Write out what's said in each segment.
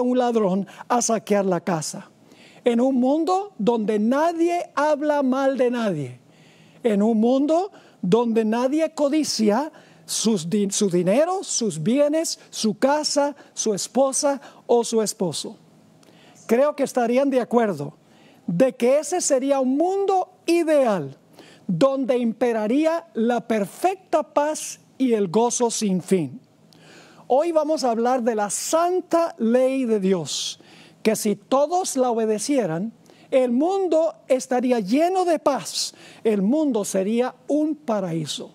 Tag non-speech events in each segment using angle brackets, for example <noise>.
un ladrón a saquear la casa. En un mundo donde nadie habla mal de nadie. En un mundo donde nadie codicia sus su dinero, sus bienes, su casa, su esposa o su esposo. Creo que estarían de acuerdo de que ese sería un mundo ideal donde imperaría la perfecta paz y el gozo sin fin. Hoy vamos a hablar de la santa ley de Dios, que si todos la obedecieran, el mundo estaría lleno de paz, el mundo sería un paraíso.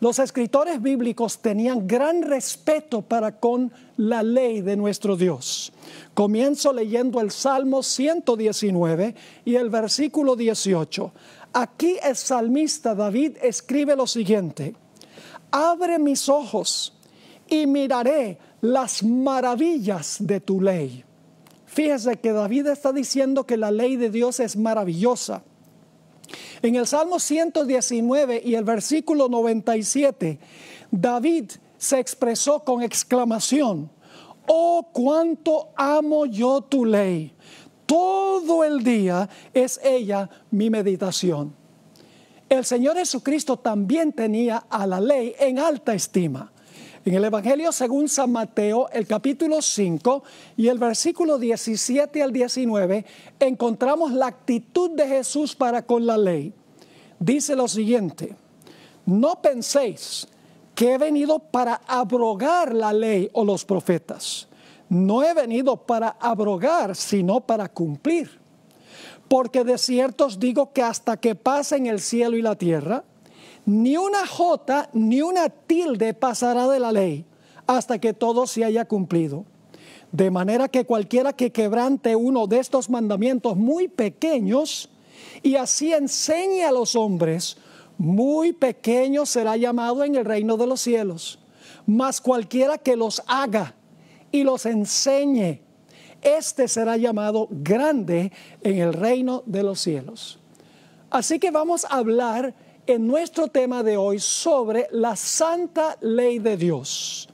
Los escritores bíblicos tenían gran respeto para con la ley de nuestro Dios. Comienzo leyendo el Salmo 119 y el versículo 18. Aquí el salmista David escribe lo siguiente, abre mis ojos y miraré las maravillas de tu ley. Fíjese que David está diciendo que la ley de Dios es maravillosa. En el Salmo 119 y el versículo 97, David se expresó con exclamación, oh cuánto amo yo tu ley, todo el día es ella mi meditación. El Señor Jesucristo también tenía a la ley en alta estima en el Evangelio según San Mateo, el capítulo 5 y el versículo 17 al 19, encontramos la actitud de Jesús para con la ley. Dice lo siguiente, no penséis que he venido para abrogar la ley o los profetas. No he venido para abrogar, sino para cumplir. Porque de cierto os digo que hasta que pasen el cielo y la tierra, ni una jota ni una tilde pasará de la ley hasta que todo se haya cumplido. De manera que cualquiera que quebrante uno de estos mandamientos muy pequeños y así enseñe a los hombres, muy pequeño será llamado en el reino de los cielos. Mas cualquiera que los haga y los enseñe, este será llamado grande en el reino de los cielos. Así que vamos a hablar en nuestro tema de hoy sobre la santa ley de Dios.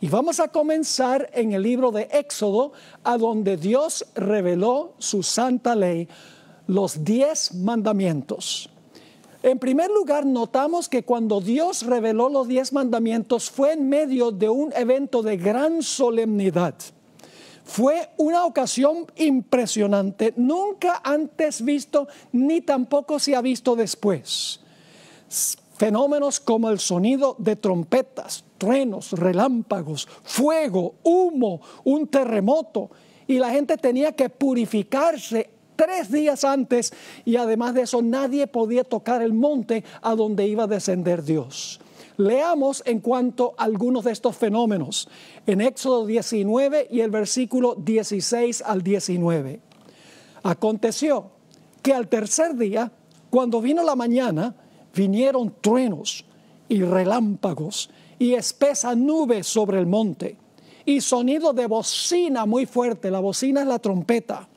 Y vamos a comenzar en el libro de Éxodo, a donde Dios reveló su santa ley, los diez mandamientos. En primer lugar, notamos que cuando Dios reveló los diez mandamientos fue en medio de un evento de gran solemnidad. Fue una ocasión impresionante, nunca antes visto ni tampoco se ha visto después. Fenómenos como el sonido de trompetas, truenos, relámpagos, fuego, humo, un terremoto. Y la gente tenía que purificarse tres días antes y además de eso nadie podía tocar el monte a donde iba a descender Dios. Leamos en cuanto a algunos de estos fenómenos en Éxodo 19 y el versículo 16 al 19. Aconteció que al tercer día, cuando vino la mañana, vinieron truenos y relámpagos y espesa nube sobre el monte y sonido de bocina muy fuerte, la bocina es la trompeta,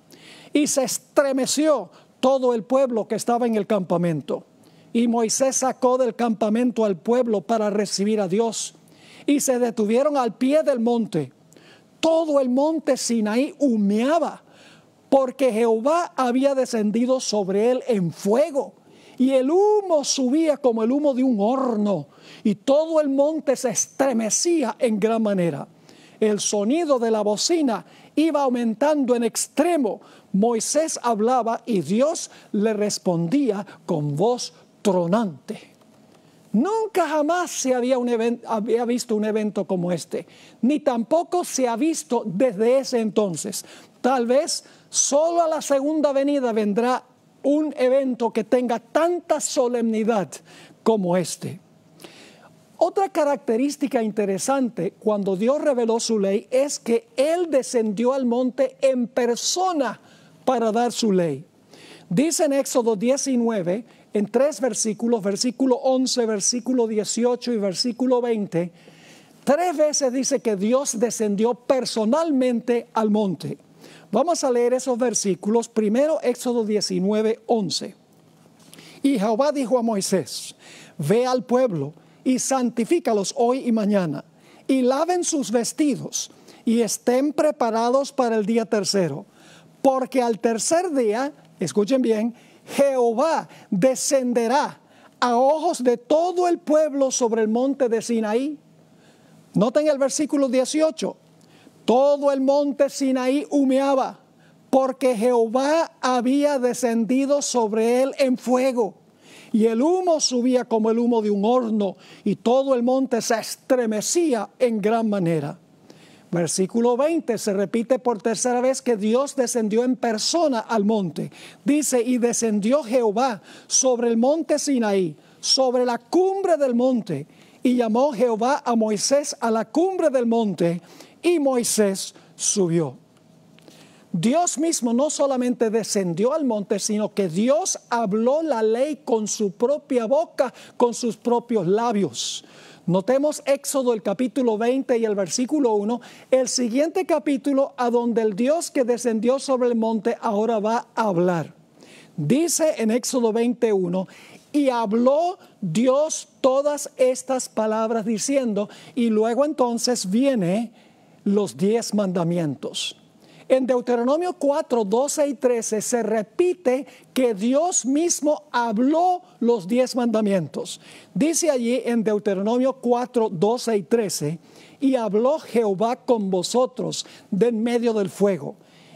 y se estremeció todo el pueblo que estaba en el campamento. Y Moisés sacó del campamento al pueblo para recibir a Dios. Y se detuvieron al pie del monte. Todo el monte Sinaí humeaba, porque Jehová había descendido sobre él en fuego y el humo subía como el humo de un horno, y todo el monte se estremecía en gran manera. El sonido de la bocina iba aumentando en extremo. Moisés hablaba y Dios le respondía con voz tronante. Nunca jamás se había, visto un evento como este, ni tampoco se ha visto desde ese entonces. Tal vez solo a la segunda venida vendrá un evento que tenga tanta solemnidad como este. Otra característica interesante cuando Dios reveló su ley es que Él descendió al monte en persona para dar su ley. Dice en Éxodo 19, en tres versículos, versículo 11, versículo 18 y versículo 20, tres veces dice que Dios descendió personalmente al monte. Vamos a leer esos versículos. Primero, Éxodo 19, 11. Y Jehová dijo a Moisés, ve al pueblo y santifícalos hoy y mañana, y laven sus vestidos, y estén preparados para el día tercero, porque al tercer día, escuchen bien, Jehová descenderá a ojos de todo el pueblo sobre el monte de Sinaí. Noten el versículo 18, todo el monte Sinaí humeaba porque Jehová había descendido sobre él en fuego. Y el humo subía como el humo de un horno y todo el monte se estremecía en gran manera. Versículo 20 se repite por tercera vez que Dios descendió en persona al monte. Dice, y descendió Jehová sobre el monte Sinaí, sobre la cumbre del monte. Y llamó Jehová a Moisés a la cumbre del monte y Moisés subió. Dios mismo no solamente descendió al monte, sino que Dios habló la ley con su propia boca, con sus propios labios. Notemos Éxodo el capítulo 20 y el versículo 1, el siguiente capítulo a donde el Dios que descendió sobre el monte ahora va a hablar. Dice en Éxodo 21, y habló Dios todas estas palabras diciendo, y luego entonces viene los diez mandamientos. En Deuteronomio 4, 12 y 13 se repite que Dios mismo habló los diez mandamientos. Dice allí en Deuteronomio 4, 12 y 13, y habló Jehová con vosotros de en medio del fuego,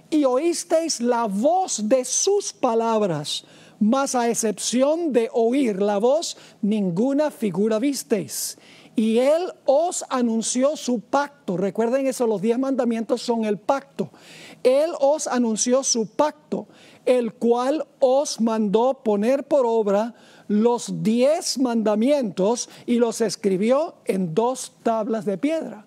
y oísteis la voz de sus palabras, mas a excepción de oír la voz, ninguna figura visteis y Él os anunció su pacto. Recuerden eso, los diez mandamientos son el pacto. Él os anunció su pacto, el cual os mandó poner por obra los diez mandamientos y los escribió en dos tablas de piedra.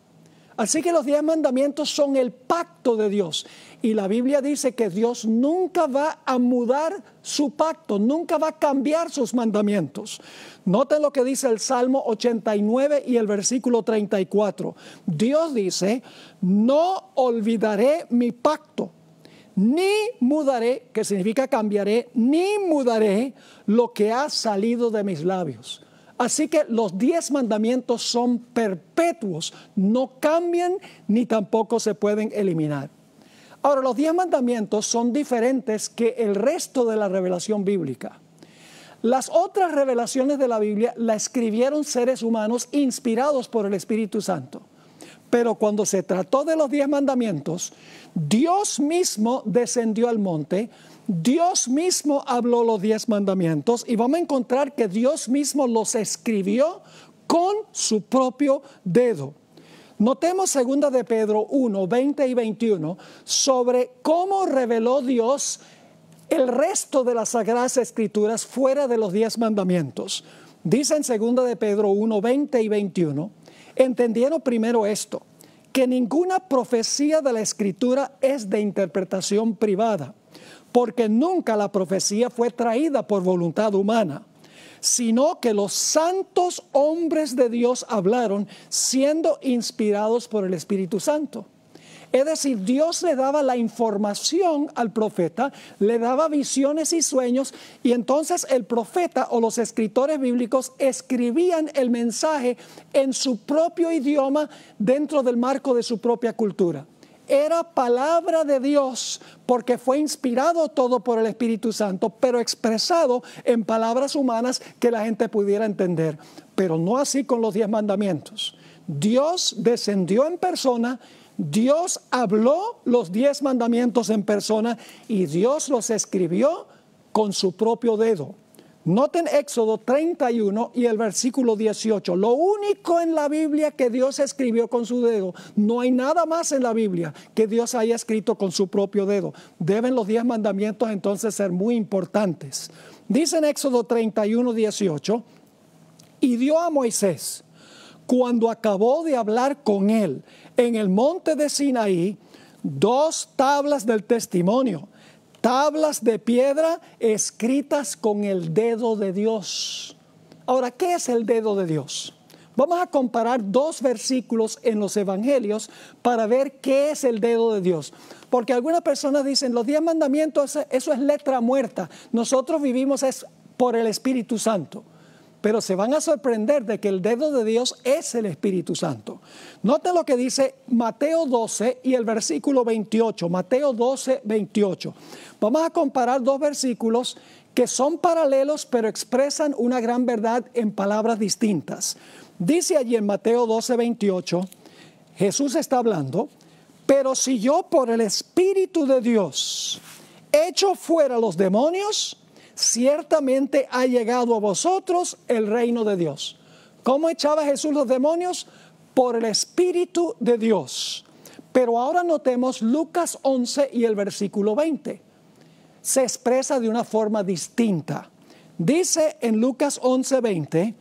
Así que los diez mandamientos son el pacto de Dios. Y la Biblia dice que Dios nunca va a mudar su pacto, nunca va a cambiar sus mandamientos. Noten lo que dice el Salmo 89 y el versículo 34. Dios dice, no olvidaré mi pacto, ni mudaré, que significa cambiaré, ni mudaré lo que ha salido de mis labios. Así que los diez mandamientos son perpetuos, no cambian ni tampoco se pueden eliminar. Ahora, los diez mandamientos son diferentes que el resto de la revelación bíblica. Las otras revelaciones de la Biblia la escribieron seres humanos inspirados por el Espíritu Santo. Pero cuando se trató de los diez mandamientos, Dios mismo descendió al monte, Dios mismo habló los diez mandamientos y vamos a encontrar que Dios mismo los escribió con su propio dedo. Notemos 2 de Pedro 1, 20 y 21 sobre cómo reveló Dios el resto de las sagradas escrituras fuera de los diez mandamientos. Dice en 2 de Pedro 1, 20 y 21, entendieron primero esto, que ninguna profecía de la escritura es de interpretación privada, porque nunca la profecía fue traída por voluntad humana sino que los santos hombres de Dios hablaron siendo inspirados por el Espíritu Santo. Es decir, Dios le daba la información al profeta, le daba visiones y sueños, y entonces el profeta o los escritores bíblicos escribían el mensaje en su propio idioma dentro del marco de su propia cultura era palabra de Dios porque fue inspirado todo por el Espíritu Santo, pero expresado en palabras humanas que la gente pudiera entender. Pero no así con los diez mandamientos. Dios descendió en persona, Dios habló los diez mandamientos en persona y Dios los escribió con su propio dedo. Noten Éxodo 31 y el versículo 18. Lo único en la Biblia que Dios escribió con su dedo. No hay nada más en la Biblia que Dios haya escrito con su propio dedo. Deben los diez mandamientos entonces ser muy importantes. Dice en Éxodo 31, 18. Y dio a Moisés, cuando acabó de hablar con él en el monte de Sinaí, dos tablas del testimonio tablas de piedra escritas con el dedo de Dios. Ahora, ¿qué es el dedo de Dios? Vamos a comparar dos versículos en los evangelios para ver qué es el dedo de Dios. Porque algunas personas dicen, los diez mandamientos, eso es letra muerta. Nosotros vivimos es por el Espíritu Santo pero se van a sorprender de que el dedo de Dios es el Espíritu Santo. Nota lo que dice Mateo 12 y el versículo 28, Mateo 12, 28. Vamos a comparar dos versículos que son paralelos, pero expresan una gran verdad en palabras distintas. Dice allí en Mateo 12, 28, Jesús está hablando, pero si yo por el Espíritu de Dios echo fuera los demonios, ciertamente ha llegado a vosotros el reino de Dios. como echaba Jesús los demonios? Por el Espíritu de Dios. Pero ahora notemos Lucas 11 y el versículo 20. Se expresa de una forma distinta. Dice en Lucas 11, 20,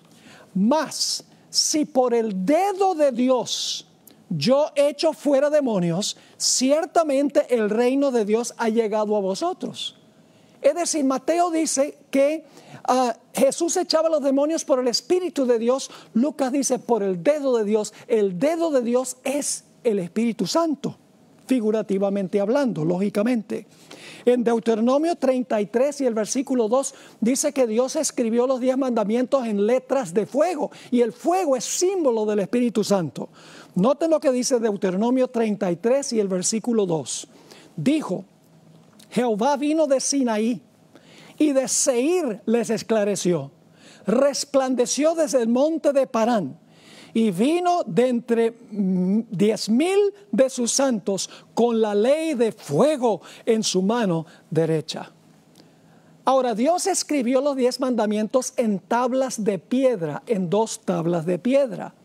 mas si por el dedo de Dios yo echo fuera demonios, ciertamente el reino de Dios ha llegado a vosotros. Es decir, Mateo dice que ah, Jesús echaba los demonios por el Espíritu de Dios, Lucas dice por el dedo de Dios, el dedo de Dios es el Espíritu Santo, figurativamente hablando, lógicamente. En Deuteronomio 33 y el versículo 2 dice que Dios escribió los diez mandamientos en letras de fuego y el fuego es símbolo del Espíritu Santo. Noten lo que dice Deuteronomio 33 y el versículo 2. Dijo, Jehová vino de Sinaí y de Seir les esclareció. Resplandeció desde el monte de Parán y vino de entre diez mil de sus santos con la ley de fuego en su mano derecha. Ahora Dios escribió los diez mandamientos en tablas de piedra, en dos tablas de piedra.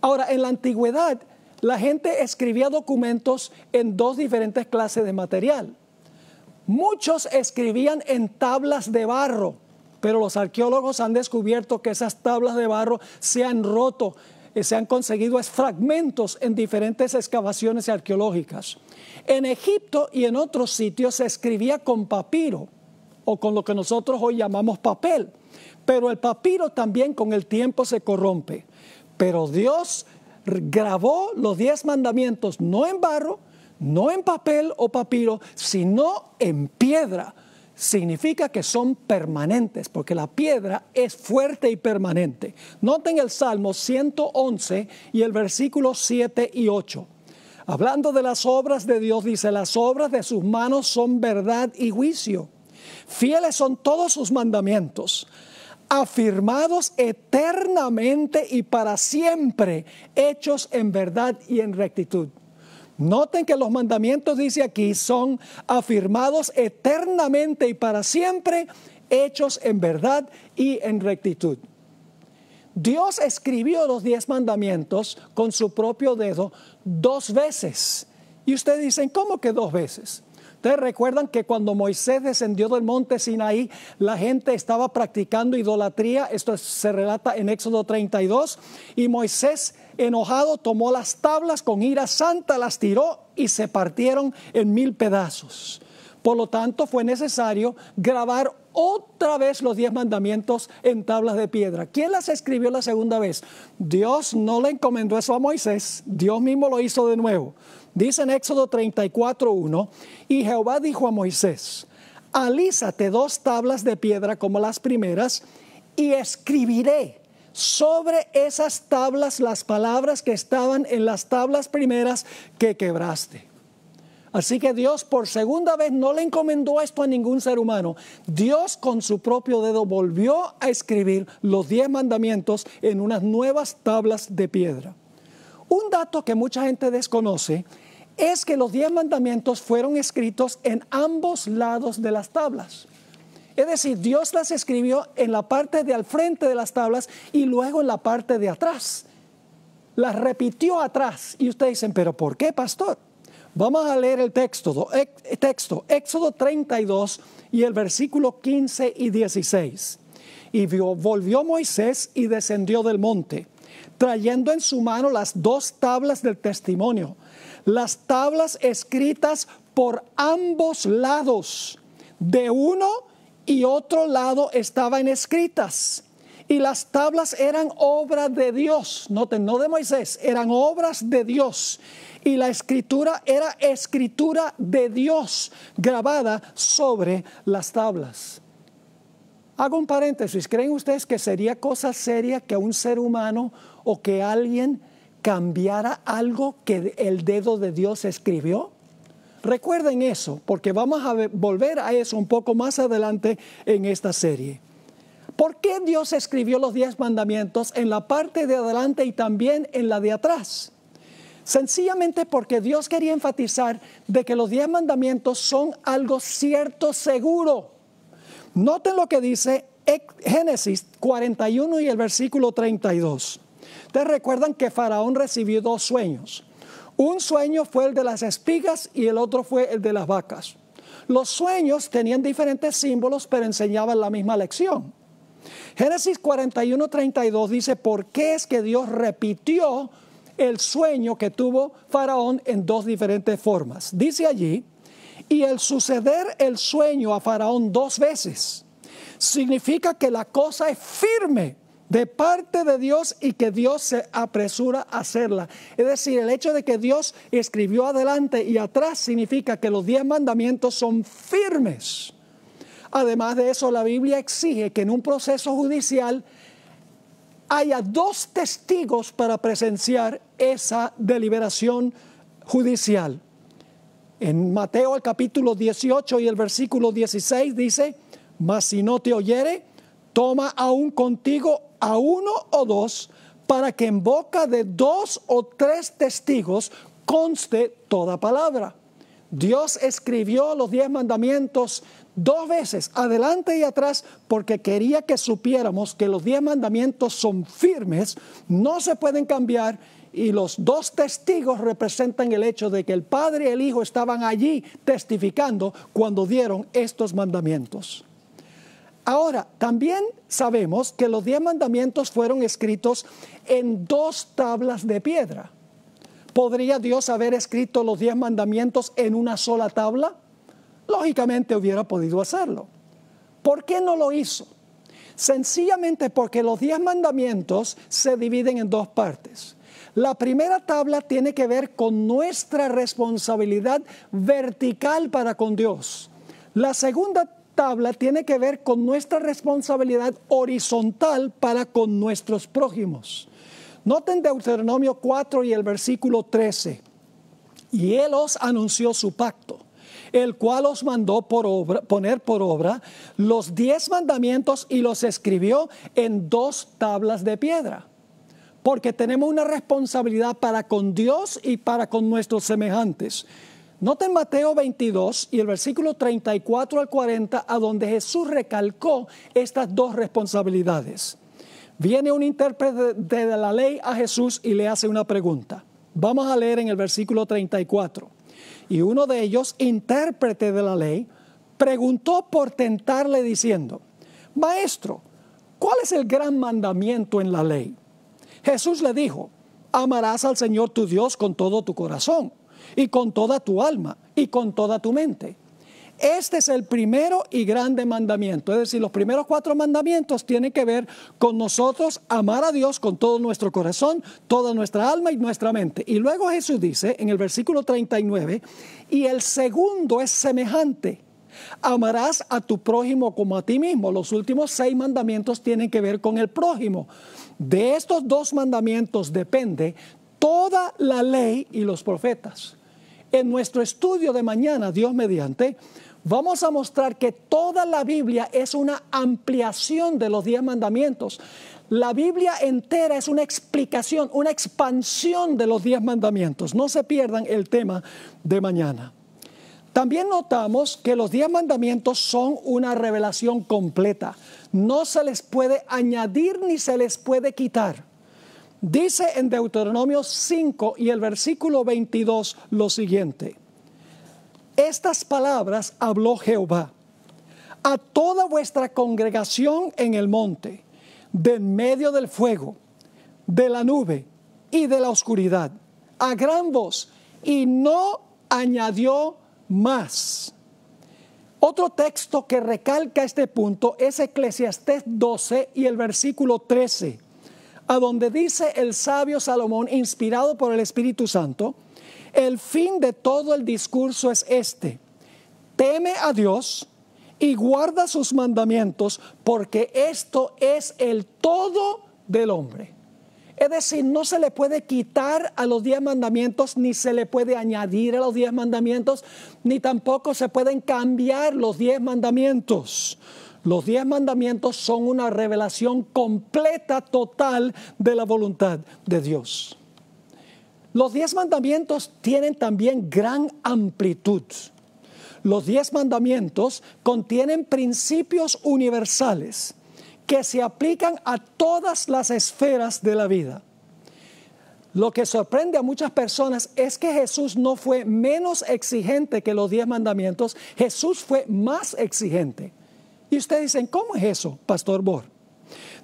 Ahora, en la antigüedad, la gente escribía documentos en dos diferentes clases de material. Muchos escribían en tablas de barro, pero los arqueólogos han descubierto que esas tablas de barro se han roto, eh, se han conseguido fragmentos en diferentes excavaciones arqueológicas. En Egipto y en otros sitios se escribía con papiro o con lo que nosotros hoy llamamos papel, pero el papiro también con el tiempo se corrompe. Pero Dios grabó los diez mandamientos no en barro, no en papel o papiro, sino en piedra. Significa que son permanentes, porque la piedra es fuerte y permanente. Noten el Salmo 111 y el versículo 7 y 8. Hablando de las obras de Dios, dice, las obras de sus manos son verdad y juicio. Fieles son todos sus mandamientos, afirmados eternamente y para siempre, hechos en verdad y en rectitud. Noten que los mandamientos, dice aquí, son afirmados eternamente y para siempre, hechos en verdad y en rectitud. Dios escribió los diez mandamientos con su propio dedo dos veces. Y ustedes dicen, ¿cómo que dos veces? Ustedes recuerdan que cuando Moisés descendió del monte Sinaí, la gente estaba practicando idolatría. Esto se relata en Éxodo 32. Y Moisés, enojado, tomó las tablas con ira santa, las tiró y se partieron en mil pedazos. Por lo tanto, fue necesario grabar otra vez los diez mandamientos en tablas de piedra. ¿Quién las escribió la segunda vez? Dios no le encomendó eso a Moisés, Dios mismo lo hizo de nuevo. Dice en Éxodo 1. y Jehová dijo a Moisés, alízate dos tablas de piedra como las primeras y escribiré sobre esas tablas las palabras que estaban en las tablas primeras que quebraste. Así que Dios por segunda vez no le encomendó esto a ningún ser humano. Dios con su propio dedo volvió a escribir los diez mandamientos en unas nuevas tablas de piedra. Un dato que mucha gente desconoce es que los diez mandamientos fueron escritos en ambos lados de las tablas. Es decir, Dios las escribió en la parte de al frente de las tablas y luego en la parte de atrás. Las repitió atrás. Y ustedes dicen, pero ¿por qué, pastor? Vamos a leer el texto, texto, Éxodo 32 y el versículo 15 y 16. Y volvió Moisés y descendió del monte, trayendo en su mano las dos tablas del testimonio las tablas escritas por ambos lados, de uno y otro lado estaban escritas. Y las tablas eran obra de Dios, noten, no de Moisés, eran obras de Dios. Y la escritura era escritura de Dios grabada sobre las tablas. Hago un paréntesis, ¿creen ustedes que sería cosa seria que un ser humano o que alguien cambiara algo que el dedo de Dios escribió? Recuerden eso, porque vamos a volver a eso un poco más adelante en esta serie. ¿Por qué Dios escribió los diez mandamientos en la parte de adelante y también en la de atrás? Sencillamente porque Dios quería enfatizar de que los diez mandamientos son algo cierto, seguro. Noten lo que dice Génesis 41 y el versículo 32. Ustedes recuerdan que Faraón recibió dos sueños. Un sueño fue el de las espigas y el otro fue el de las vacas. Los sueños tenían diferentes símbolos, pero enseñaban la misma lección. Génesis 41, 32 dice, ¿por qué es que Dios repitió el sueño que tuvo Faraón en dos diferentes formas? Dice allí, y el suceder el sueño a Faraón dos veces significa que la cosa es firme, de parte de Dios y que Dios se apresura a hacerla. Es decir, el hecho de que Dios escribió adelante y atrás significa que los diez mandamientos son firmes. Además de eso, la Biblia exige que en un proceso judicial haya dos testigos para presenciar esa deliberación judicial. En Mateo el capítulo 18 y el versículo 16 dice, mas si no te oyere, toma aún contigo a uno o dos para que en boca de dos o tres testigos conste toda palabra. Dios escribió los diez mandamientos dos veces, adelante y atrás, porque quería que supiéramos que los diez mandamientos son firmes, no se pueden cambiar y los dos testigos representan el hecho de que el Padre y el Hijo estaban allí testificando cuando dieron estos mandamientos. Ahora, también sabemos que los diez mandamientos fueron escritos en dos tablas de piedra. ¿Podría Dios haber escrito los diez mandamientos en una sola tabla? Lógicamente hubiera podido hacerlo. ¿Por qué no lo hizo? Sencillamente porque los diez mandamientos se dividen en dos partes. La primera tabla tiene que ver con nuestra responsabilidad vertical para con Dios. La segunda tabla tiene que ver con nuestra responsabilidad horizontal para con nuestros prójimos. Noten Deuteronomio 4 y el versículo 13. Y él os anunció su pacto, el cual os mandó por poner por obra los diez mandamientos y los escribió en dos tablas de piedra. Porque tenemos una responsabilidad para con Dios y para con nuestros semejantes. Noten Mateo 22 y el versículo 34 al 40, a donde Jesús recalcó estas dos responsabilidades. Viene un intérprete de la ley a Jesús y le hace una pregunta. Vamos a leer en el versículo 34. Y uno de ellos, intérprete de la ley, preguntó por tentarle diciendo, Maestro, ¿cuál es el gran mandamiento en la ley? Jesús le dijo, amarás al Señor tu Dios con todo tu corazón y con toda tu alma y con toda tu mente. Este es el primero y grande mandamiento. Es decir, los primeros cuatro mandamientos tienen que ver con nosotros amar a Dios con todo nuestro corazón, toda nuestra alma y nuestra mente. Y luego Jesús dice en el versículo 39, y el segundo es semejante. Amarás a tu prójimo como a ti mismo. Los últimos seis mandamientos tienen que ver con el prójimo. De estos dos mandamientos depende toda la ley y los profetas. En nuestro estudio de mañana, Dios mediante, vamos a mostrar que toda la Biblia es una ampliación de los diez mandamientos. La Biblia entera es una explicación, una expansión de los diez mandamientos. No se pierdan el tema de mañana. También notamos que los diez mandamientos son una revelación completa. No se les puede añadir ni se les puede quitar. Dice en Deuteronomio 5 y el versículo 22 lo siguiente. Estas palabras habló Jehová a toda vuestra congregación en el monte, de en medio del fuego, de la nube y de la oscuridad, a gran voz, y no añadió más. Otro texto que recalca este punto es Eclesiastés 12 y el versículo 13 a donde dice el sabio Salomón, inspirado por el Espíritu Santo, el fin de todo el discurso es este, teme a Dios y guarda sus mandamientos, porque esto es el todo del hombre. Es decir, no se le puede quitar a los diez mandamientos, ni se le puede añadir a los diez mandamientos, ni tampoco se pueden cambiar los diez mandamientos. Los diez mandamientos son una revelación completa, total de la voluntad de Dios. Los diez mandamientos tienen también gran amplitud. Los diez mandamientos contienen principios universales que se aplican a todas las esferas de la vida. Lo que sorprende a muchas personas es que Jesús no fue menos exigente que los diez mandamientos, Jesús fue más exigente. Y ustedes dicen, ¿cómo es eso, Pastor Bor?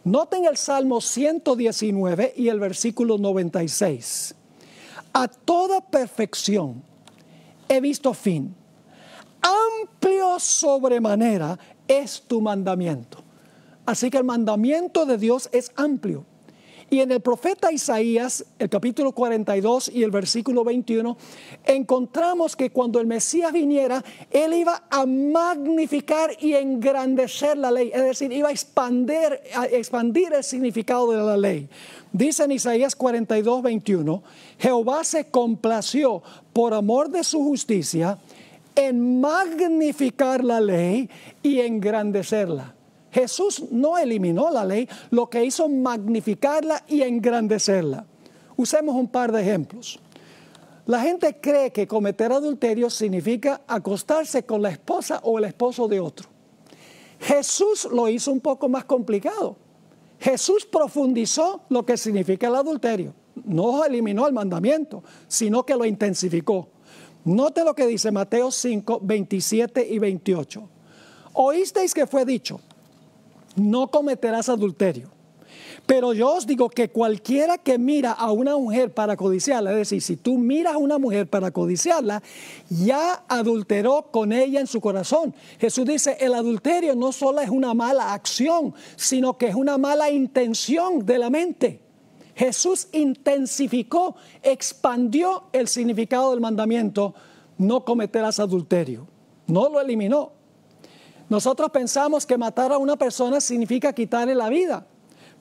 Noten el Salmo 119 y el versículo 96. A toda perfección he visto fin. Amplio sobremanera es tu mandamiento. Así que el mandamiento de Dios es amplio y en el profeta Isaías, el capítulo 42 y el versículo 21, encontramos que cuando el Mesías viniera, él iba a magnificar y engrandecer la ley, es decir, iba a expandir, expandir el significado de la ley. Dice en Isaías 42, 21, Jehová se complació por amor de su justicia en magnificar la ley y engrandecerla. Jesús no eliminó la ley, lo que hizo magnificarla y engrandecerla. Usemos un par de ejemplos. La gente cree que cometer adulterio significa acostarse con la esposa o el esposo de otro. Jesús lo hizo un poco más complicado. Jesús profundizó lo que significa el adulterio. No eliminó el mandamiento, sino que lo intensificó. Note lo que dice Mateo 5, 27 y 28. Oísteis que fue dicho, no cometerás adulterio. Pero yo os digo que cualquiera que mira a una mujer para codiciarla, es decir, si tú miras a una mujer para codiciarla, ya adulteró con ella en su corazón. Jesús dice, el adulterio no solo es una mala acción, sino que es una mala intención de la mente. Jesús intensificó, expandió el significado del mandamiento, no cometerás adulterio. No lo eliminó, nosotros pensamos que matar a una persona significa quitarle la vida.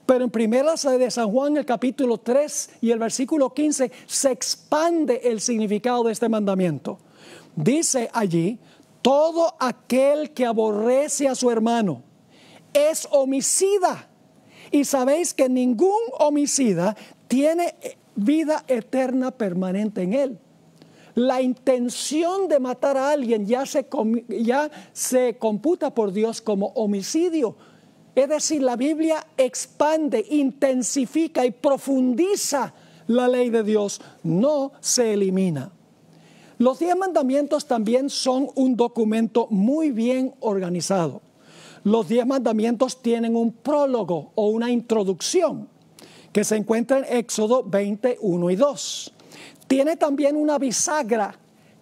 Pero en primera de San Juan, el capítulo 3 y el versículo 15, se expande el significado de este mandamiento. Dice allí, todo aquel que aborrece a su hermano es homicida. Y sabéis que ningún homicida tiene vida eterna permanente en él. La intención de matar a alguien ya se, ya se computa por Dios como homicidio. Es decir, la Biblia expande, intensifica y profundiza la ley de Dios, no se elimina. Los diez mandamientos también son un documento muy bien organizado. Los diez mandamientos tienen un prólogo o una introducción que se encuentra en Éxodo 20, 1 y 2. Tiene también una bisagra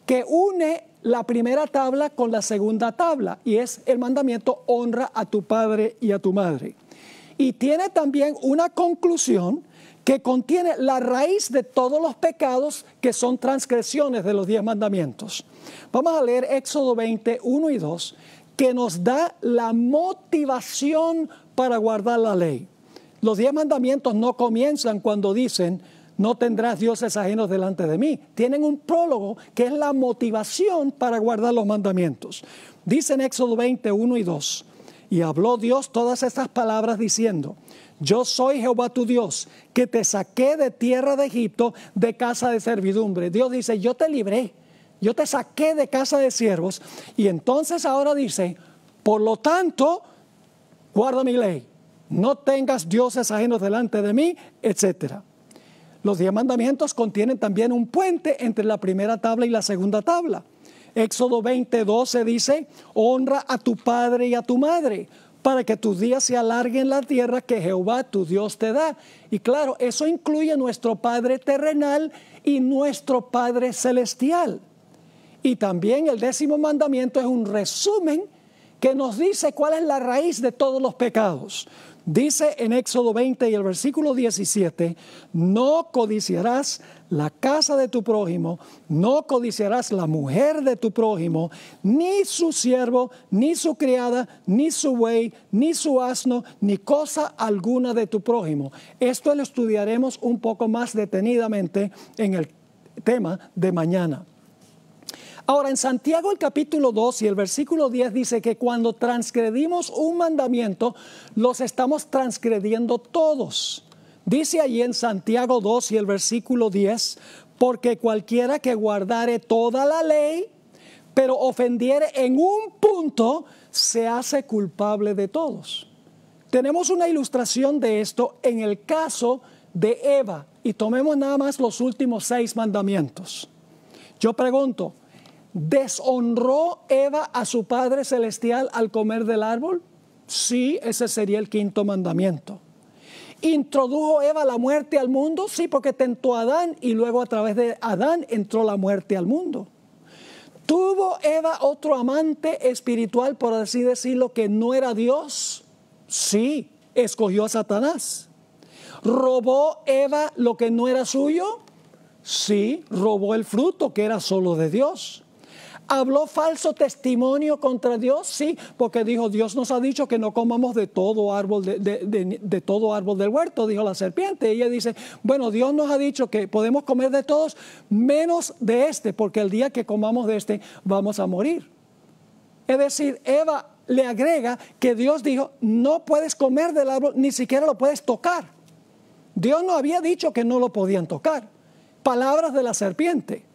que une la primera tabla con la segunda tabla y es el mandamiento honra a tu padre y a tu madre. Y tiene también una conclusión que contiene la raíz de todos los pecados que son transgresiones de los diez mandamientos. Vamos a leer Éxodo 20, 1 y 2, que nos da la motivación para guardar la ley. Los diez mandamientos no comienzan cuando dicen, no tendrás dioses ajenos delante de mí. Tienen un prólogo que es la motivación para guardar los mandamientos. Dice en Éxodo 20, 1 y 2, y habló Dios todas estas palabras diciendo, yo soy Jehová tu Dios, que te saqué de tierra de Egipto, de casa de servidumbre. Dios dice, yo te libré, yo te saqué de casa de siervos. Y entonces ahora dice, por lo tanto, guarda mi ley, no tengas dioses ajenos delante de mí, etcétera. Los diez mandamientos contienen también un puente entre la primera tabla y la segunda tabla. Éxodo 20, 12 dice, honra a tu padre y a tu madre para que tus días se alarguen la tierra que Jehová tu Dios te da. Y claro, eso incluye nuestro Padre terrenal y nuestro Padre celestial. Y también el décimo mandamiento es un resumen que nos dice cuál es la raíz de todos los pecados. Dice en Éxodo 20 y el versículo 17, no codiciarás la casa de tu prójimo, no codiciarás la mujer de tu prójimo, ni su siervo, ni su criada, ni su buey, ni su asno, ni cosa alguna de tu prójimo. Esto lo estudiaremos un poco más detenidamente en el tema de mañana. Ahora, en Santiago el capítulo 2 y el versículo 10 dice que cuando transgredimos un mandamiento, los estamos transgrediendo todos. Dice allí en Santiago 2 y el versículo 10, porque cualquiera que guardare toda la ley, pero ofendiere en un punto, se hace culpable de todos. Tenemos una ilustración de esto en el caso de Eva, y tomemos nada más los últimos seis mandamientos. Yo pregunto, ¿Deshonró Eva a su Padre Celestial al comer del árbol? Sí, ese sería el quinto mandamiento. ¿Introdujo Eva la muerte al mundo? Sí, porque tentó a Adán y luego a través de Adán entró la muerte al mundo. ¿Tuvo Eva otro amante espiritual, por así decirlo, que no era Dios? Sí, escogió a Satanás. ¿Robó Eva lo que no era suyo? Sí, robó el fruto que era solo de Dios. ¿Habló falso testimonio contra Dios? Sí, porque dijo, Dios nos ha dicho que no comamos de todo árbol, de, todo árbol del huerto, dijo la serpiente. ella dice, bueno, Dios nos ha dicho que podemos comer de todos menos de este, porque el día que comamos de este vamos a morir. Es decir, Eva le agrega que Dios dijo, no puedes comer del árbol, ni siquiera lo puedes tocar. Dios no había dicho que no lo podían tocar. Palabras de la serpiente.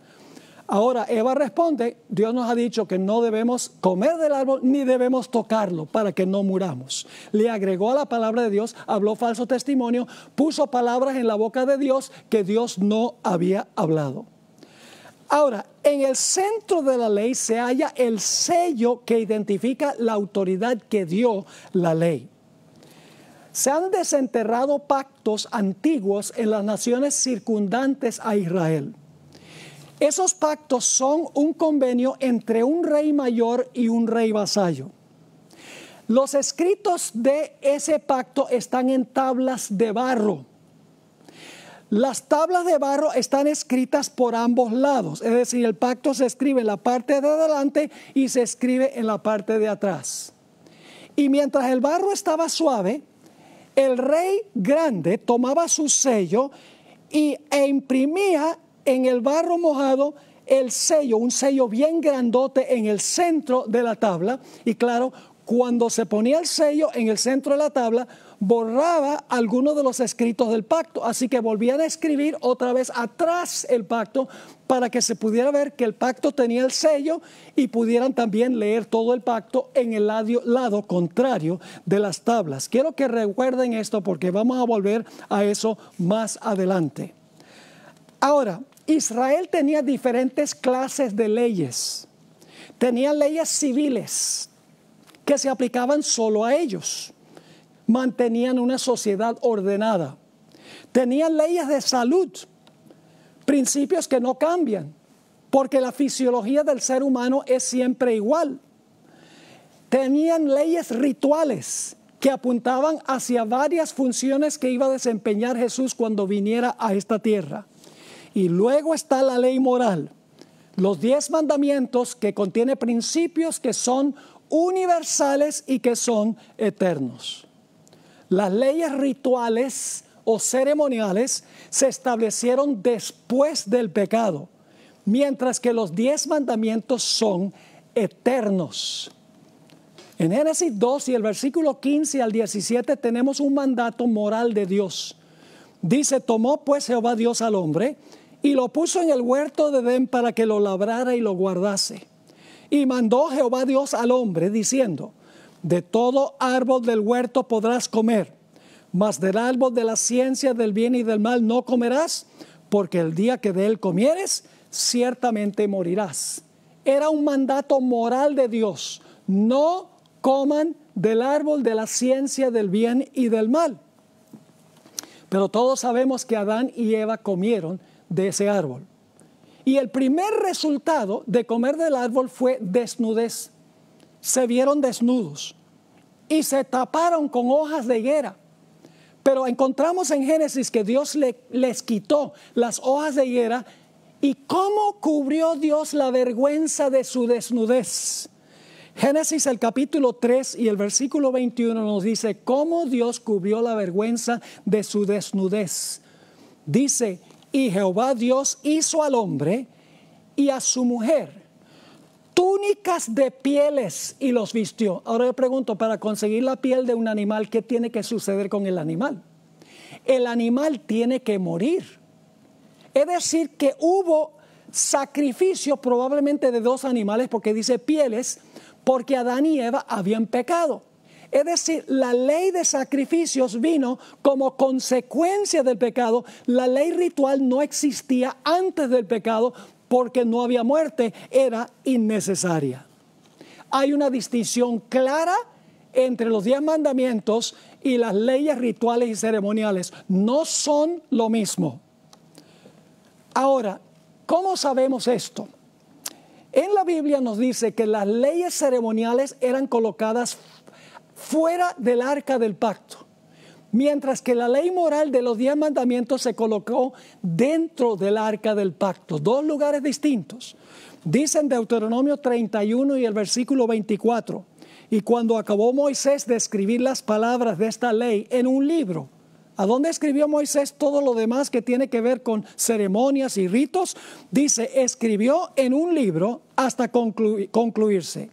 Ahora, Eva responde, Dios nos ha dicho que no debemos comer del árbol ni debemos tocarlo para que no muramos. Le agregó a la palabra de Dios, habló falso testimonio, puso palabras en la boca de Dios que Dios no había hablado. Ahora, en el centro de la ley se halla el sello que identifica la autoridad que dio la ley. Se han desenterrado pactos antiguos en las naciones circundantes a Israel. Esos pactos son un convenio entre un rey mayor y un rey vasallo. Los escritos de ese pacto están en tablas de barro. Las tablas de barro están escritas por ambos lados, es decir, el pacto se escribe en la parte de adelante y se escribe en la parte de atrás. Y mientras el barro estaba suave, el rey grande tomaba su sello y, e imprimía en el barro mojado el sello, un sello bien grandote en el centro de la tabla. Y claro, cuando se ponía el sello en el centro de la tabla, borraba algunos de los escritos del pacto. Así que volvían a escribir otra vez atrás el pacto para que se pudiera ver que el pacto tenía el sello y pudieran también leer todo el pacto en el lado, lado contrario de las tablas. Quiero que recuerden esto porque vamos a volver a eso más adelante. Ahora, Israel tenía diferentes clases de leyes. Tenía leyes civiles que se aplicaban solo a ellos. Mantenían una sociedad ordenada. Tenían leyes de salud, principios que no cambian, porque la fisiología del ser humano es siempre igual. Tenían leyes rituales que apuntaban hacia varias funciones que iba a desempeñar Jesús cuando viniera a esta tierra. Y luego está la ley moral, los diez mandamientos que contiene principios que son universales y que son eternos. Las leyes rituales o ceremoniales se establecieron después del pecado, mientras que los diez mandamientos son eternos. En Génesis 2 y el versículo 15 al 17 tenemos un mandato moral de Dios. Dice, tomó pues Jehová Dios al hombre y lo puso en el huerto de Edén para que lo labrara y lo guardase. Y mandó Jehová Dios al hombre diciendo, de todo árbol del huerto podrás comer, mas del árbol de la ciencia del bien y del mal no comerás, porque el día que de él comieres, ciertamente morirás. Era un mandato moral de Dios, no coman del árbol de la ciencia del bien y del mal. Pero todos sabemos que Adán y Eva comieron de ese árbol. Y el primer resultado de comer del árbol fue desnudez. Se vieron desnudos y se taparon con hojas de higuera. Pero encontramos en Génesis que Dios les quitó las hojas de higuera y cómo cubrió Dios la vergüenza de su desnudez. Génesis el capítulo 3 y el versículo 21 nos dice cómo Dios cubrió la vergüenza de su desnudez. Dice, y Jehová Dios hizo al hombre y a su mujer túnicas de pieles y los vistió. Ahora yo pregunto, para conseguir la piel de un animal, ¿qué tiene que suceder con el animal? El animal tiene que morir. Es decir, que hubo sacrificio probablemente de dos animales, porque dice pieles, porque Adán y Eva habían pecado. Es decir, la ley de sacrificios vino como consecuencia del pecado. La ley ritual no existía antes del pecado porque no había muerte, era innecesaria. Hay una distinción clara entre los diez mandamientos y las leyes rituales y ceremoniales. No son lo mismo. Ahora, ¿cómo sabemos esto? En la Biblia nos dice que las leyes ceremoniales eran colocadas fuera del arca del pacto, mientras que la ley moral de los diez mandamientos se colocó dentro del arca del pacto, dos lugares distintos. Dicen Deuteronomio 31 y el versículo 24, y cuando acabó Moisés de escribir las palabras de esta ley en un libro, ¿A dónde escribió Moisés todo lo demás que tiene que ver con ceremonias y ritos? Dice, escribió en un libro hasta concluirse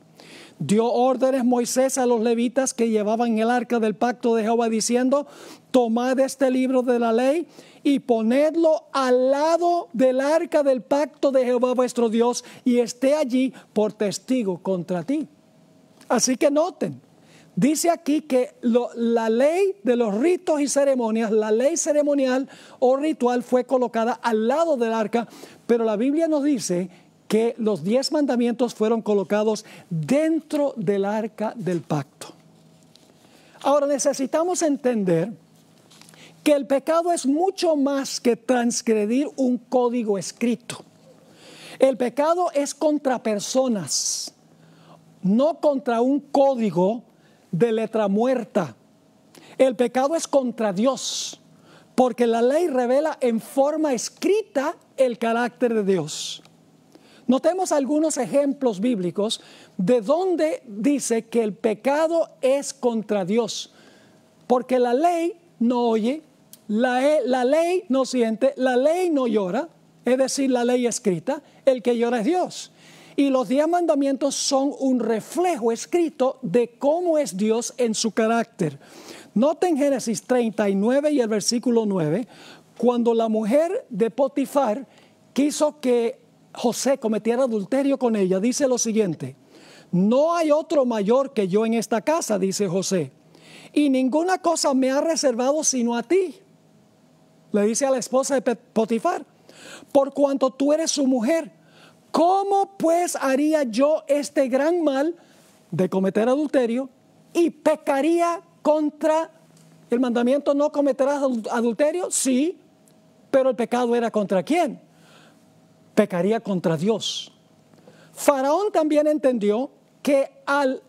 dio órdenes Moisés a los levitas que llevaban el arca del pacto de Jehová diciendo, tomad este libro de la ley y ponedlo al lado del arca del pacto de Jehová vuestro Dios y esté allí por testigo contra ti. Así que noten, Dice aquí que la ley de los ritos y ceremonias, la ley ceremonial o ritual fue colocada al lado del arca, pero la Biblia nos dice que los diez mandamientos fueron colocados dentro del arca del pacto. Ahora necesitamos entender que el pecado es mucho más que transgredir un código escrito. El pecado es contra personas, no contra un código de letra muerta. El pecado es contra Dios, porque la ley revela en forma escrita el carácter de Dios. Notemos algunos ejemplos bíblicos de donde dice que el pecado es contra Dios, porque la ley no oye, eh, la, ley no siente, la ley no llora, es decir, la ley escrita, el que llora es Dios. Y los diez mandamientos son un reflejo escrito de cómo es Dios en su carácter. Noten Génesis 39 y el versículo 9, cuando la mujer de Potifar quiso que José cometiera adulterio con ella, dice lo siguiente, no hay otro mayor que yo en esta casa, dice José, y ninguna cosa me ha reservado sino a ti, le dice a la esposa de Potifar, por cuanto tú eres su mujer, ¿cómo pues haría yo este gran mal de cometer adulterio y pecaría contra el mandamiento no cometerás adulterio? Sí, pero el pecado era contra quién? pecaría contra Dios. Faraón también entendió que al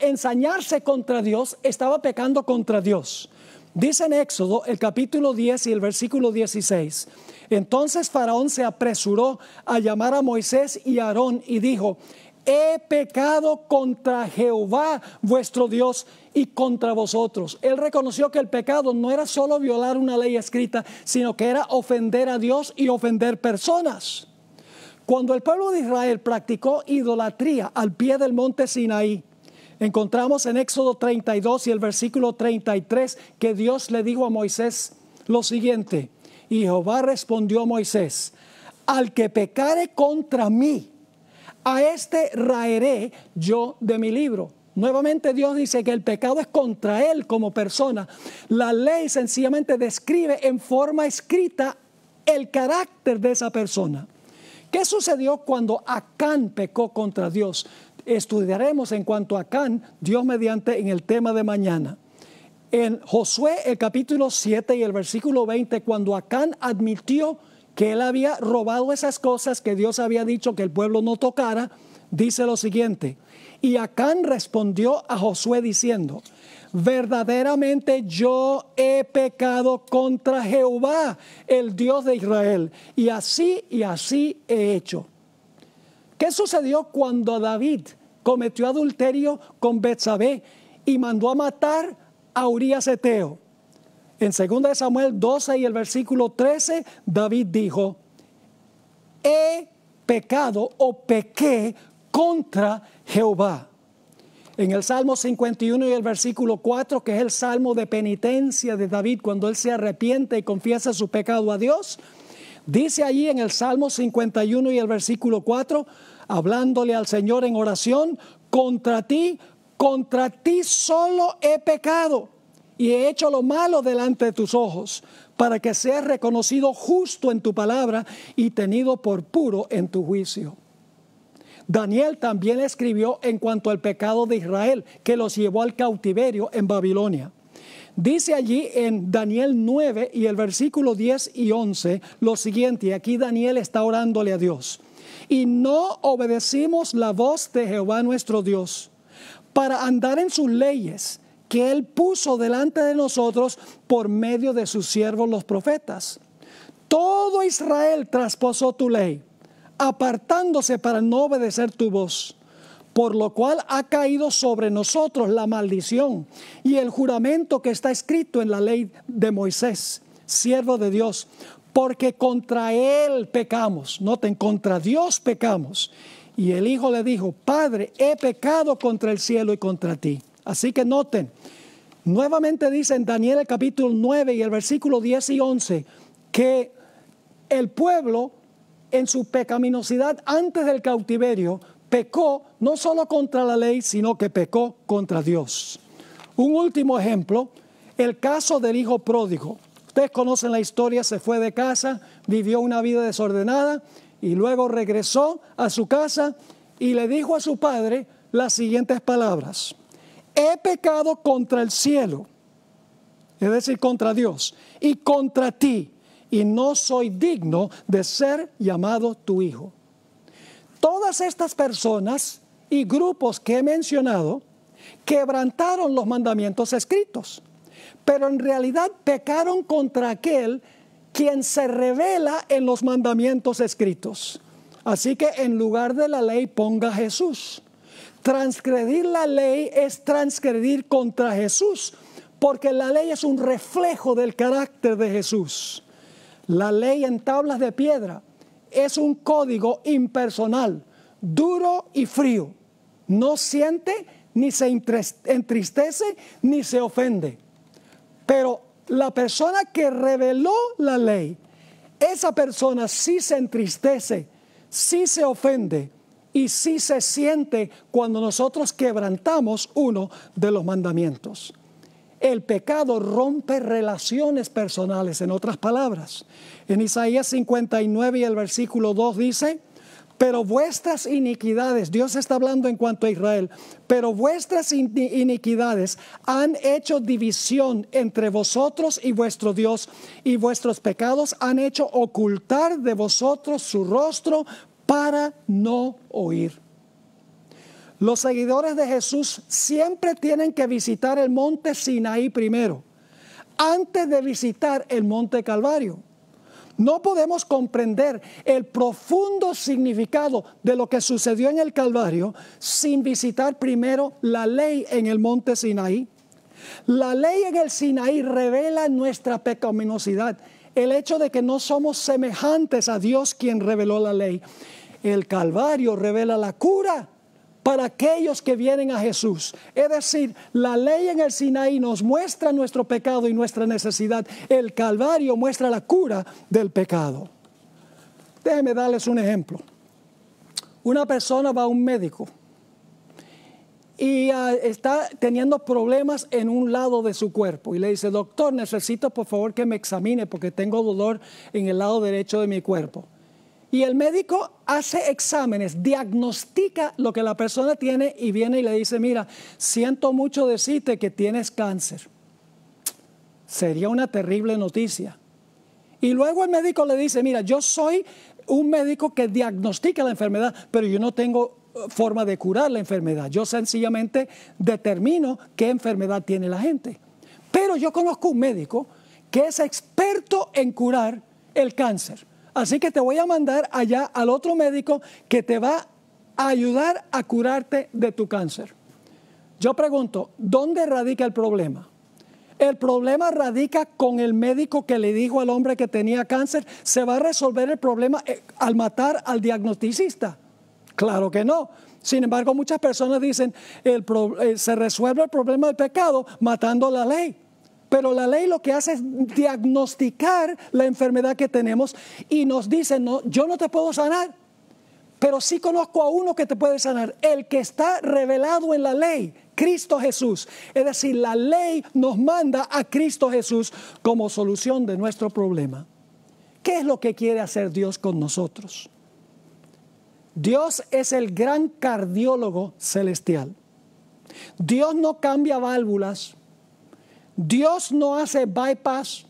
ensañarse contra Dios estaba pecando contra Dios. Dice en Éxodo el capítulo 10 y el versículo 16. Entonces Faraón se apresuró a llamar a Moisés y a Aarón y dijo, he pecado contra Jehová vuestro Dios y contra vosotros. Él reconoció que el pecado no era solo violar una ley escrita, sino que era ofender a Dios y ofender personas. Cuando el pueblo de Israel practicó idolatría al pie del monte Sinaí, encontramos en Éxodo 32 y el versículo 33 que Dios le dijo a Moisés lo siguiente, y Jehová respondió a Moisés, al que pecare contra mí, a este raeré yo de mi libro. Nuevamente Dios dice que el pecado es contra él como persona. La ley sencillamente describe en forma escrita el carácter de esa persona. ¿Qué sucedió cuando Acán pecó contra Dios? Estudiaremos en cuanto a Acán, Dios mediante, en el tema de mañana. En Josué el capítulo 7 y el versículo 20, cuando Acán admitió que él había robado esas cosas que Dios había dicho que el pueblo no tocara, dice lo siguiente, y Acán respondió a Josué diciendo, verdaderamente yo he pecado contra Jehová, el Dios de Israel, y así y así he hecho. ¿Qué sucedió cuando David cometió adulterio con Betsabé y mandó a matar a Urías Eteo? En 2 Samuel 12 y el versículo 13, David dijo, he pecado o pequé contra Jehová. En el Salmo 51 y el versículo 4, que es el Salmo de penitencia de David, cuando él se arrepiente y confiesa su pecado a Dios, dice allí en el Salmo 51 y el versículo 4, hablándole al Señor en oración, contra ti, contra ti solo he pecado y he hecho lo malo delante de tus ojos, para que seas reconocido justo en tu palabra y tenido por puro en tu juicio. Daniel también escribió en cuanto al pecado de Israel, que los llevó al cautiverio en Babilonia. Dice allí en Daniel 9 y el versículo 10 y 11 lo siguiente, aquí Daniel está orándole a Dios. Y no obedecimos la voz de Jehová nuestro Dios para andar en sus leyes que Él puso delante de nosotros por medio de sus siervos los profetas. Todo Israel trasposó tu ley, apartándose para no obedecer tu voz, por lo cual ha caído sobre nosotros la maldición y el juramento que está escrito en la ley de Moisés, siervo de Dios, porque contra Él pecamos, noten, contra Dios pecamos. Y el hijo le dijo, Padre, he pecado contra el cielo y contra ti. Así que noten, nuevamente dice en Daniel capítulo 9 y el versículo 10 y 11 que el pueblo en su pecaminosidad antes del cautiverio pecó no solo contra la ley, sino que pecó contra Dios. Un último ejemplo, el caso del hijo pródigo. Ustedes conocen la historia, se fue de casa, vivió una vida desordenada y luego regresó a su casa y le dijo a su padre las siguientes palabras he pecado contra el cielo, es decir, contra Dios, y contra ti, y no soy digno de ser llamado tu hijo. Todas estas personas y grupos que he mencionado quebrantaron los mandamientos escritos, pero en realidad pecaron contra aquel quien se revela en los mandamientos escritos. Así que en lugar de la ley ponga Jesús. Transgredir la ley es transgredir contra Jesús, porque la ley es un reflejo del carácter de Jesús. La ley en tablas de piedra es un código impersonal, duro y frío. No siente, ni se entristece, ni se ofende. Pero la persona que reveló la ley, esa persona sí se entristece, sí se ofende, y sí se siente cuando nosotros quebrantamos uno de los mandamientos. El pecado rompe relaciones personales, en otras palabras. En Isaías 59 y el versículo 2 dice, pero vuestras iniquidades, Dios está hablando en cuanto a Israel, pero vuestras iniquidades han hecho división entre vosotros y vuestro Dios, y vuestros pecados han hecho ocultar de vosotros su rostro para no oír. Los seguidores de Jesús siempre tienen que visitar el monte Sinaí primero, antes de visitar el monte Calvario. No podemos comprender el profundo significado de lo que sucedió en el Calvario sin visitar primero la ley en el monte Sinaí. La ley en el Sinaí revela nuestra pecaminosidad, el hecho de que no somos semejantes a Dios quien reveló la ley. El Calvario revela la cura para aquellos que vienen a Jesús. Es decir, la ley en el Sinaí nos muestra nuestro pecado y nuestra necesidad. El Calvario muestra la cura del pecado. Déjenme darles un ejemplo. Una persona va a un médico y ah, está teniendo problemas en un lado de su cuerpo y le dice, doctor, necesito por favor que me examine porque tengo dolor en el lado derecho de mi cuerpo. Y el médico hace exámenes, diagnostica lo que la persona tiene y viene y le dice, mira, siento mucho decirte que tienes cáncer. Sería una terrible noticia. Y luego el médico le dice, mira, yo soy un médico que diagnostica la enfermedad, pero yo no tengo eh, forma de curar la enfermedad. Yo sencillamente determino qué enfermedad tiene la gente. Pero yo conozco un médico que es experto en curar el cáncer. Así que te voy a mandar allá al otro médico que te va a ayudar a curarte de tu cáncer. Yo pregunto, ¿dónde radica el problema? El problema radica con el médico que le dijo al hombre que tenía cáncer, ¿se va a resolver el problema eh, al matar al diagnosticista? Claro que no. Sin embargo, muchas personas dicen, eh, se resuelve el problema del pecado matando la ley. Pero la ley lo que hace es diagnosticar la enfermedad que tenemos y nos dice, no, yo no te puedo sanar, pero sí conozco a uno que te puede sanar, el que está revelado en la ley, Cristo Jesús. Es decir, la ley nos manda a Cristo Jesús como solución de nuestro problema. ¿Qué es lo que quiere hacer Dios con nosotros? Dios es el gran cardiólogo celestial. Dios no cambia válvulas, Dios no hace bypass.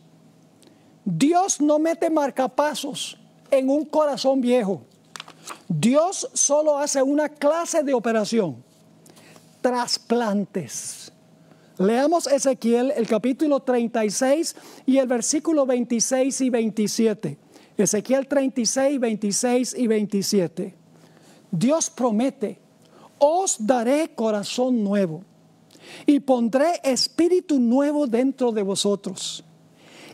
Dios no mete marcapasos en un corazón viejo. Dios solo hace una clase de operación. Trasplantes. Leamos Ezequiel el capítulo 36 y el versículo 26 y 27. Ezequiel 36, 26 y 27. Dios promete, os daré corazón nuevo y pondré espíritu nuevo dentro de vosotros.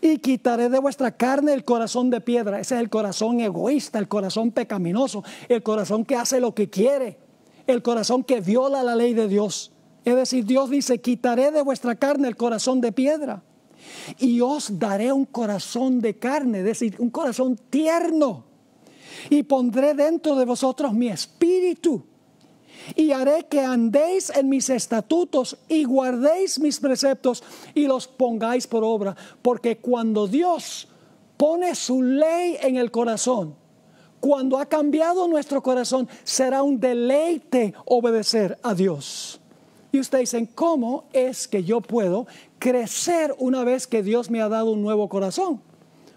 Y quitaré de vuestra carne el corazón de piedra. Ese es el corazón egoísta, el corazón pecaminoso, el corazón que hace lo que quiere, el corazón que viola la ley de Dios. Es decir, Dios dice, quitaré de vuestra carne el corazón de piedra y os daré un corazón de carne, es decir, un corazón tierno. Y pondré dentro de vosotros mi espíritu y haré que andéis en mis estatutos y guardéis mis preceptos y los pongáis por obra. Porque cuando Dios pone su ley en el corazón, cuando ha cambiado nuestro corazón, será un deleite obedecer a Dios. Y ustedes dicen, ¿cómo es que yo puedo crecer una vez que Dios me ha dado un nuevo corazón?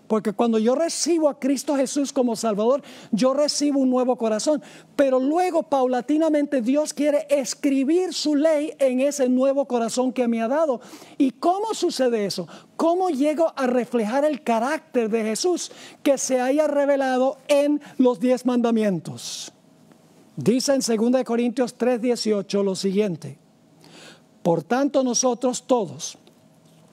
Porque cuando yo recibo a Cristo Jesús como Salvador, yo recibo un nuevo corazón. Pero luego, paulatinamente, Dios quiere escribir su ley en ese nuevo corazón que me ha dado. ¿Y cómo sucede eso? ¿Cómo llego a reflejar el carácter de Jesús que se haya revelado en los diez mandamientos? Dice en 2 Corintios 3:18 lo siguiente. Por tanto, nosotros todos,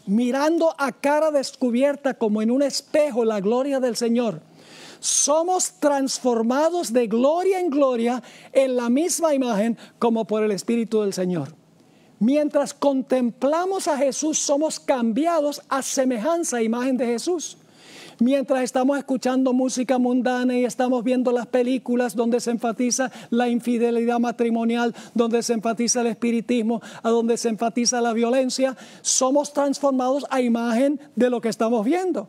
mirando a cara descubierta como en un espejo la gloria del Señor. Somos transformados de gloria en gloria en la misma imagen como por el Espíritu del Señor. Mientras contemplamos a Jesús, somos cambiados a semejanza e imagen de Jesús. Mientras estamos escuchando música mundana y estamos viendo las películas donde se enfatiza la infidelidad matrimonial, donde se enfatiza el espiritismo, a donde se enfatiza la violencia, somos transformados a imagen de lo que estamos viendo.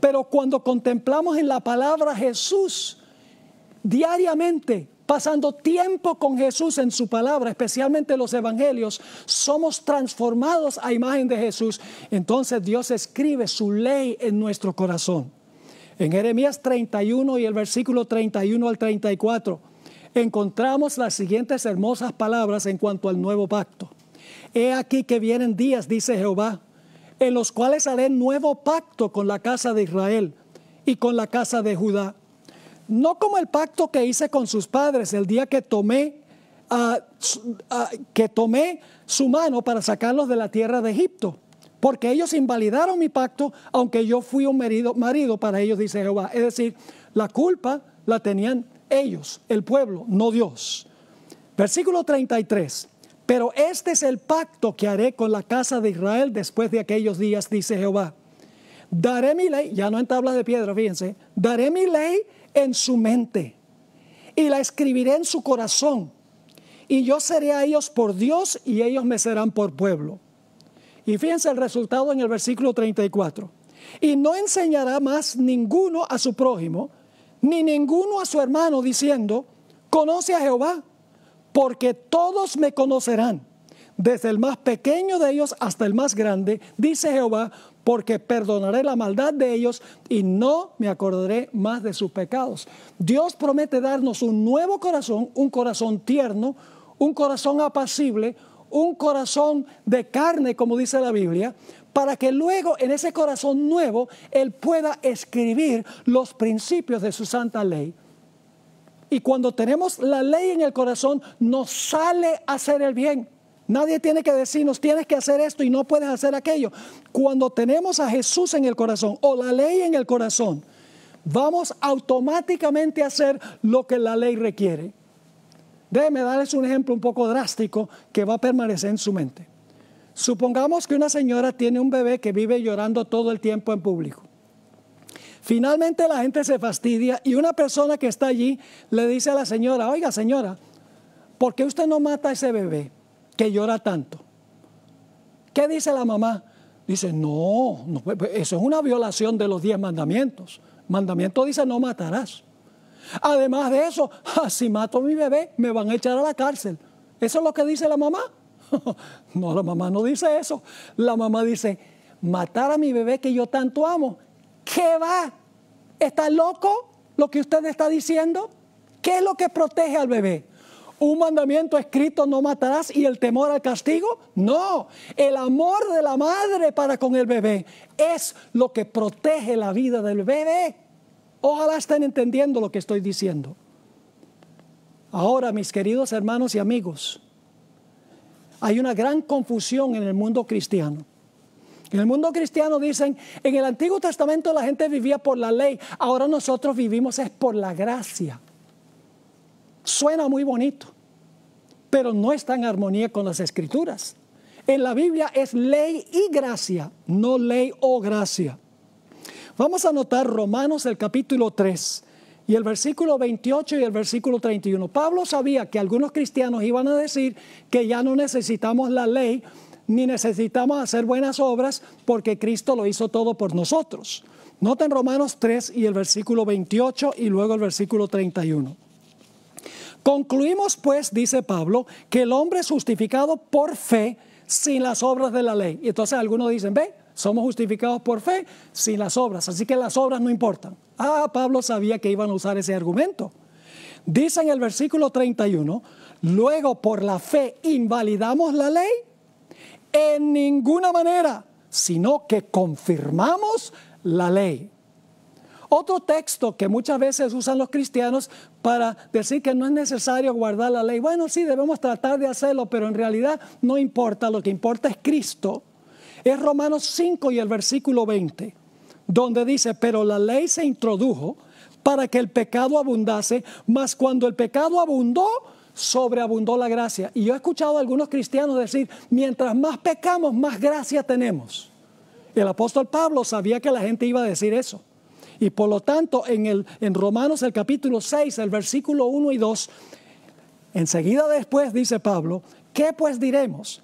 Pero cuando contemplamos en la palabra Jesús, diariamente pasando tiempo con Jesús en su palabra, especialmente los evangelios, somos transformados a imagen de Jesús. Entonces Dios escribe su ley en nuestro corazón. En Jeremías 31 y el versículo 31 al 34 encontramos las siguientes hermosas palabras en cuanto al nuevo pacto. He aquí que vienen días, dice Jehová, en los cuales haré nuevo pacto con la casa de Israel y con la casa de Judá no como el pacto que hice con sus padres el día que tomé, ah, ah, que tomé su mano para sacarlos de la tierra de Egipto. Porque ellos invalidaron mi pacto, aunque yo fui un marido, marido para ellos, dice Jehová. Es decir, la culpa la tenían ellos, el pueblo, no Dios. Versículo 33. Pero este es el pacto que haré con la casa de Israel después de aquellos días, dice Jehová. Daré mi ley, ya no en tabla de piedra, fíjense, daré mi ley en su mente y la escribiré en su corazón. Y yo seré a ellos por Dios y ellos me serán por pueblo. Y fíjense el resultado en el versículo 34. Y no enseñará más ninguno a su prójimo, ni ninguno a su hermano, diciendo, conoce a Jehová, porque todos me conocerán, desde el más pequeño de ellos hasta el más grande, dice Jehová, porque perdonaré la maldad de ellos y no me acordaré más de sus pecados. Dios promete darnos un nuevo corazón, un corazón tierno, un corazón apacible, un corazón de carne, como dice la Biblia, para que luego en ese corazón nuevo Él pueda escribir los principios de su santa ley. Y cuando tenemos la ley en el corazón, nos sale a hacer el bien. Nadie tiene que decirnos, tienes que hacer esto y no puedes hacer aquello. Cuando tenemos a Jesús en el corazón o la ley en el corazón, vamos automáticamente a hacer lo que la ley requiere. Déjenme darles un ejemplo un poco drástico que va a permanecer en su mente. Supongamos que una señora tiene un bebé que vive llorando todo el tiempo en público. Finalmente la gente se fastidia y una persona que está allí le dice a la señora, oiga señora, ¿por qué usted no mata a ese bebé? que llora tanto. ¿Qué dice la mamá? Dice, no, pues, eso es una violación de los diez mandamientos. Mandamiento dice, no matarás. Además de eso, <laughs> si mato a mi bebé, me van a echar a la cárcel. ¿Eso es lo que dice la mamá? <laughs> no, la mamá no dice eso. La mamá dice, matar a mi bebé que yo tanto amo. ¿Qué va? ¿Está loco lo que usted está diciendo? ¿Qué es lo que protege al bebé? un mandamiento escrito no matarás y el temor al castigo. No, el amor de la madre para con el bebé es lo que protege la vida del bebé. Ojalá estén entendiendo lo que estoy diciendo. Ahora, mis queridos hermanos y amigos, hay una gran confusión en el mundo cristiano. En el mundo cristiano dicen, en el Antiguo Testamento la gente vivía por la ley, ahora nosotros vivimos es por la gracia. Suena muy bonito, pero no está en armonía con las escrituras. En la Biblia es ley y gracia, no ley o gracia. Vamos a notar Romanos el capítulo 3 y el versículo 28 y el versículo 31. Pablo sabía que algunos cristianos iban a decir que ya no necesitamos la ley ni necesitamos hacer buenas obras porque Cristo lo hizo todo por nosotros. Noten Romanos 3 y el versículo 28 y luego el versículo 31. Concluimos pues, dice Pablo, que el hombre es justificado por fe sin las obras de la ley. Y entonces algunos dicen, ve, somos justificados por fe sin las obras, así que las obras no importan. Ah, Pablo sabía que iban a usar ese argumento. Dice en el versículo 31, luego por la fe invalidamos la ley en ninguna manera, sino que confirmamos la ley. Otro texto que muchas veces usan los cristianos para decir que no es necesario guardar la ley. Bueno, sí, debemos tratar de hacerlo, pero en realidad no importa, lo que importa es Cristo. Es Romanos 5 y el versículo 20, donde dice, pero la ley se introdujo para que el pecado abundase, mas cuando el pecado abundó, sobreabundó la gracia. Y yo he escuchado a algunos cristianos decir, mientras más pecamos, más gracia tenemos. El apóstol Pablo sabía que la gente iba a decir eso. Y por lo tanto, en, el, en Romanos el capítulo 6, el versículo 1 y 2, enseguida después dice Pablo, ¿qué pues diremos?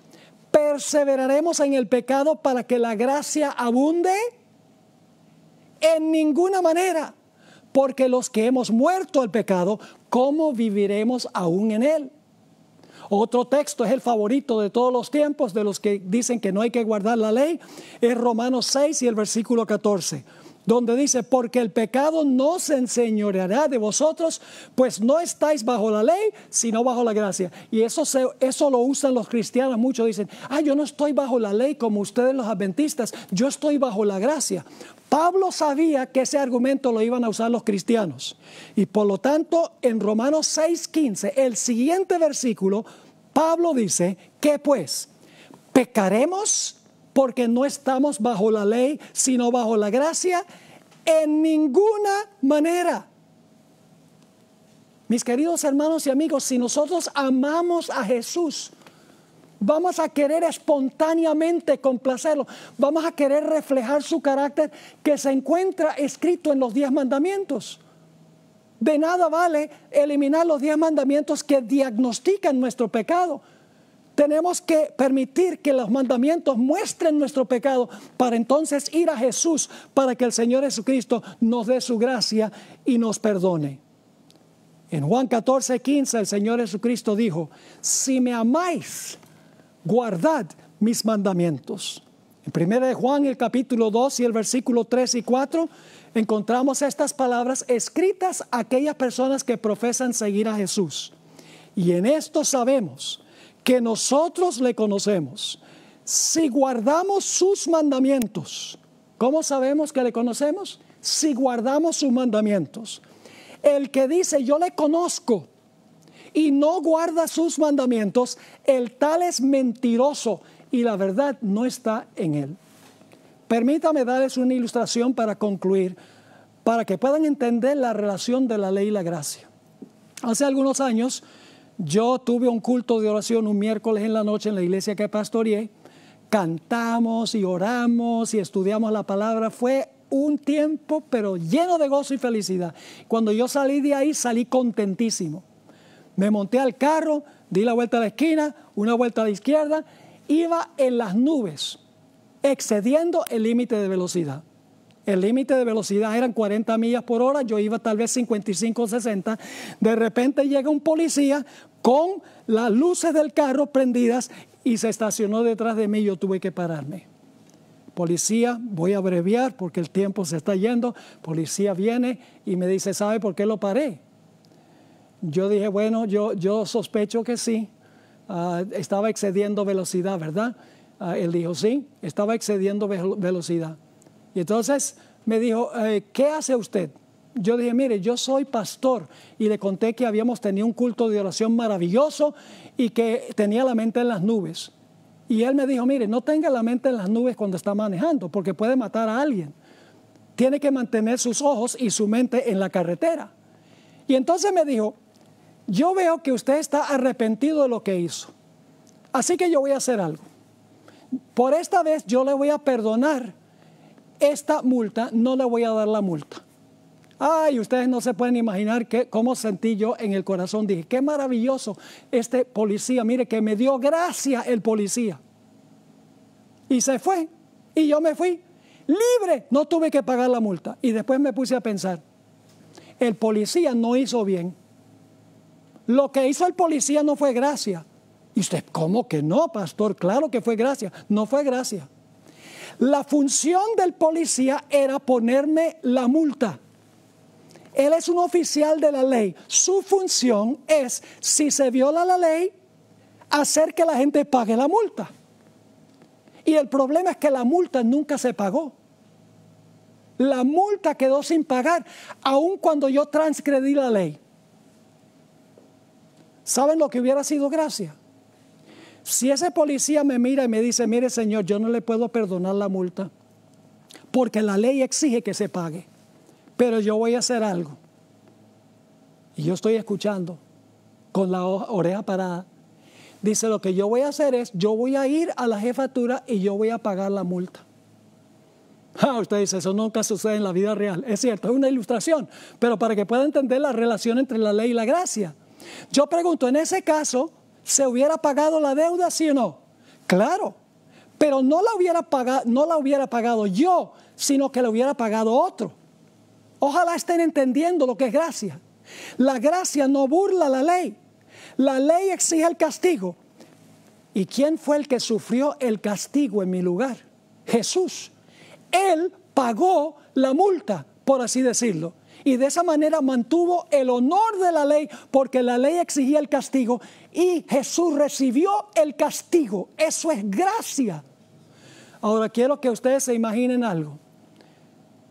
¿Perseveraremos en el pecado para que la gracia abunde? En ninguna manera, porque los que hemos muerto al pecado, ¿cómo viviremos aún en él? Otro texto es el favorito de todos los tiempos de los que dicen que no hay que guardar la ley, es Romanos 6 y el versículo 14 donde dice, porque el pecado no se enseñoreará de vosotros, pues no estáis bajo la ley, sino bajo la gracia. Y eso, eso lo usan los cristianos, muchos dicen, ah, yo no estoy bajo la ley como ustedes los adventistas, yo estoy bajo la gracia. Pablo sabía que ese argumento lo iban a usar los cristianos. Y por lo tanto, en Romanos 6:15, el siguiente versículo, Pablo dice, ¿qué pues? ¿Pecaremos? porque no estamos bajo la ley, sino bajo la gracia, en ninguna manera. Mis queridos hermanos y amigos, si nosotros amamos a Jesús, vamos a querer espontáneamente complacerlo, vamos a querer reflejar su carácter que se encuentra escrito en los diez mandamientos. De nada vale eliminar los diez mandamientos que diagnostican nuestro pecado tenemos que permitir que los mandamientos muestren nuestro pecado para entonces ir a Jesús para que el Señor Jesucristo nos dé su gracia y nos perdone. En Juan 14, 15 el Señor Jesucristo dijo, si me amáis, guardad mis mandamientos. En 1 de Juan el capítulo 2 y el versículo 3 y 4 encontramos estas palabras escritas a aquellas personas que profesan seguir a Jesús. Y en esto sabemos que nosotros le conocemos si guardamos sus mandamientos. ¿Cómo sabemos que le conocemos? Si guardamos sus mandamientos. El que dice yo le conozco y no guarda sus mandamientos, el tal es mentiroso y la verdad no está en él. Permítame darles una ilustración para concluir, para que puedan entender la relación de la ley y la gracia. Hace algunos años yo tuve un culto de oración un miércoles en la noche en la iglesia que pastoreé. Cantamos y oramos y estudiamos la palabra. Fue un tiempo, pero lleno de gozo y felicidad. Cuando yo salí de ahí, salí contentísimo. Me monté al carro, di la vuelta a la esquina, una vuelta a la izquierda, iba en las nubes, excediendo el límite de velocidad. El límite de velocidad eran 40 millas por hora, yo iba tal vez 55 o 60. De repente llega un policía con las luces del carro prendidas y se estacionó detrás de mí yo tuve que pararme. Policía, voy a abreviar porque el tiempo se está yendo. Policía viene y me dice, ¿sabe por qué lo paré? Yo dije, bueno, yo, sospecho que sí. Ah, estaba excediendo velocidad, ¿verdad? Ah, él dijo, sí, estaba excediendo velocidad. Y entonces me dijo, eh, ¿qué hace usted? Yo dije, mire, yo soy pastor y le conté que habíamos tenido un culto de oración maravilloso y que tenía la mente en las nubes. Y él me dijo, mire, no tenga la mente en las nubes cuando está manejando, porque puede matar a alguien. Tiene que mantener sus ojos y su mente en la carretera. Y entonces me dijo, yo veo que usted está arrepentido de lo que hizo. Así que yo voy a hacer algo. Por esta vez yo le voy a perdonar esta multa, no le voy a dar la multa. Ay, ustedes no se pueden imaginar cómo sentí yo en el corazón. Dije, qué maravilloso este policía. Mire, que me dio gracia el policía. Y se fue. Y yo me fui. Libre. No tuve que pagar la multa. Y después me puse a pensar. El policía no hizo bien. Lo que hizo el policía no fue gracia. Y usted, ¿cómo que no, pastor? Claro que fue gracia. No fue gracia. La función del policía era ponerme la multa. Él es un oficial de la ley. Su función es, si se viola la ley, hacer que la gente pague la multa. Y el problema es que la multa nunca se pagó. La multa quedó sin pagar, aun cuando yo transgredí la ley. ¿Saben lo que hubiera sido gracia? Si ese policía me mira y me dice, mire señor, yo no le puedo perdonar la multa, porque la ley exige que se pague, pero yo voy a hacer algo. Y yo estoy escuchando con la oreja parada. Dice, lo que yo voy a hacer es, yo voy a ir a la jefatura y yo voy a pagar la multa. Ah, usted dice, eso nunca sucede en la vida real. Es cierto, es una ilustración, pero para que pueda entender la relación entre la ley y la gracia. Yo pregunto, en ese caso, ¿Se hubiera pagado la deuda, sí o no? Claro, pero no la hubiera, pagado, no la hubiera pagado yo, sino que la hubiera pagado otro. Ojalá estén entendiendo lo que es gracia. La gracia no burla la ley. La ley exige el castigo. ¿Y quién fue el que sufrió el castigo en mi lugar? Jesús. Él pagó la multa, por así decirlo. Y de esa manera mantuvo el honor de la ley, porque la ley exigía el castigo y Jesús recibió el castigo. Eso es gracia. Ahora quiero que ustedes se imaginen algo.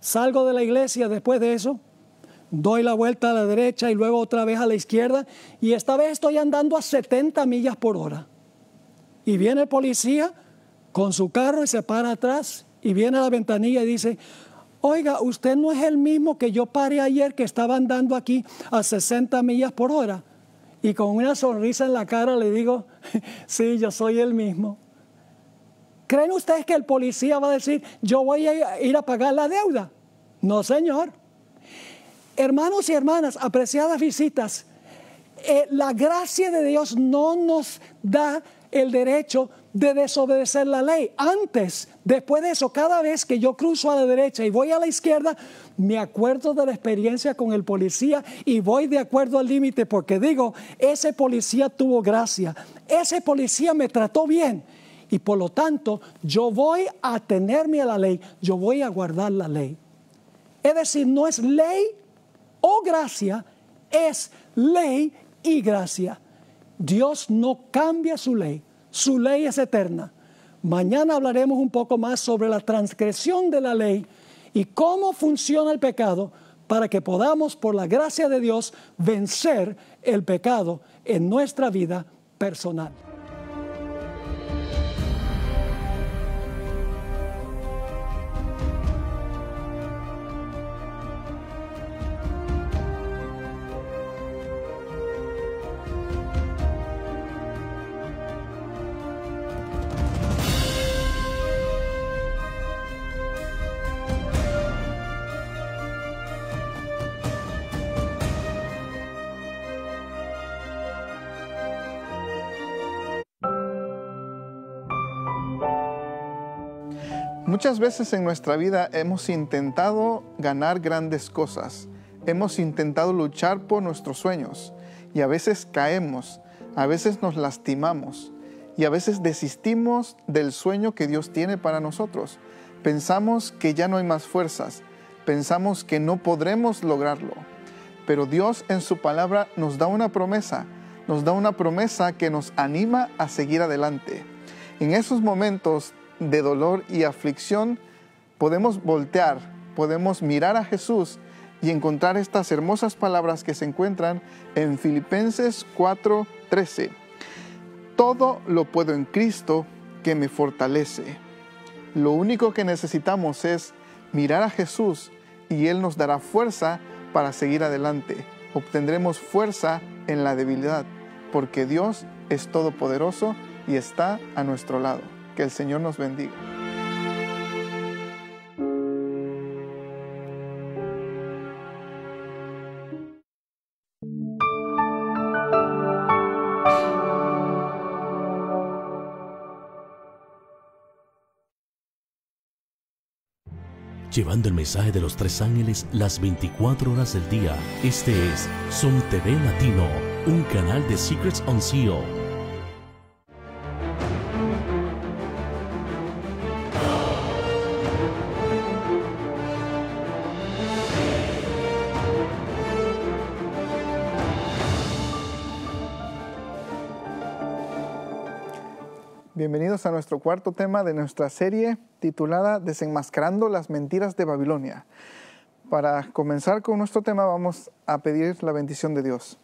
Salgo de la iglesia después de eso, doy la vuelta a la derecha y luego otra vez a la izquierda y esta vez estoy andando a 70 millas por hora. Y viene el policía con su carro y se para atrás y viene a la ventanilla y dice, oiga, usted no es el mismo que yo paré ayer que estaba andando aquí a 60 millas por hora. Y con una sonrisa en la cara le digo, <laughs> sí, yo soy el mismo. ¿Creen ustedes que el policía va a decir, yo voy a ir a pagar la deuda? No, señor. Hermanos y hermanas, apreciadas visitas, eh, la gracia de Dios no nos da el derecho de desobedecer la ley. Antes, después de eso, cada vez que yo cruzo a la derecha y voy a la izquierda, me acuerdo de la experiencia con el policía y voy de acuerdo al límite porque digo, ese policía tuvo gracia, ese policía me trató bien y por lo tanto yo voy a tenerme a la ley, yo voy a guardar la ley. Es decir, no es ley o gracia, es ley y gracia. Dios no cambia su ley. Su ley es eterna. Mañana hablaremos un poco más sobre la transgresión de la ley y cómo funciona el pecado para que podamos, por la gracia de Dios, vencer el pecado en nuestra vida personal. Muchas veces en nuestra vida hemos intentado ganar grandes cosas, hemos intentado luchar por nuestros sueños y a veces caemos, a veces nos lastimamos y a veces desistimos del sueño que Dios tiene para nosotros. Pensamos que ya no hay más fuerzas, pensamos que no podremos lograrlo, pero Dios en su palabra nos da una promesa, nos da una promesa que nos anima a seguir adelante. En esos momentos de dolor y aflicción, podemos voltear, podemos mirar a Jesús y encontrar estas hermosas palabras que se encuentran en Filipenses 4:13. Todo lo puedo en Cristo que me fortalece. Lo único que necesitamos es mirar a Jesús y Él nos dará fuerza para seguir adelante. Obtendremos fuerza en la debilidad, porque Dios es todopoderoso y está a nuestro lado. Que el Señor nos bendiga. llevando el mensaje de los tres ángeles las 24 horas del día. Este es son TV Latino, un canal de Secrets on Seal a nuestro cuarto tema de nuestra serie titulada Desenmascarando las Mentiras de Babilonia. Para comenzar con nuestro tema vamos a pedir la bendición de Dios.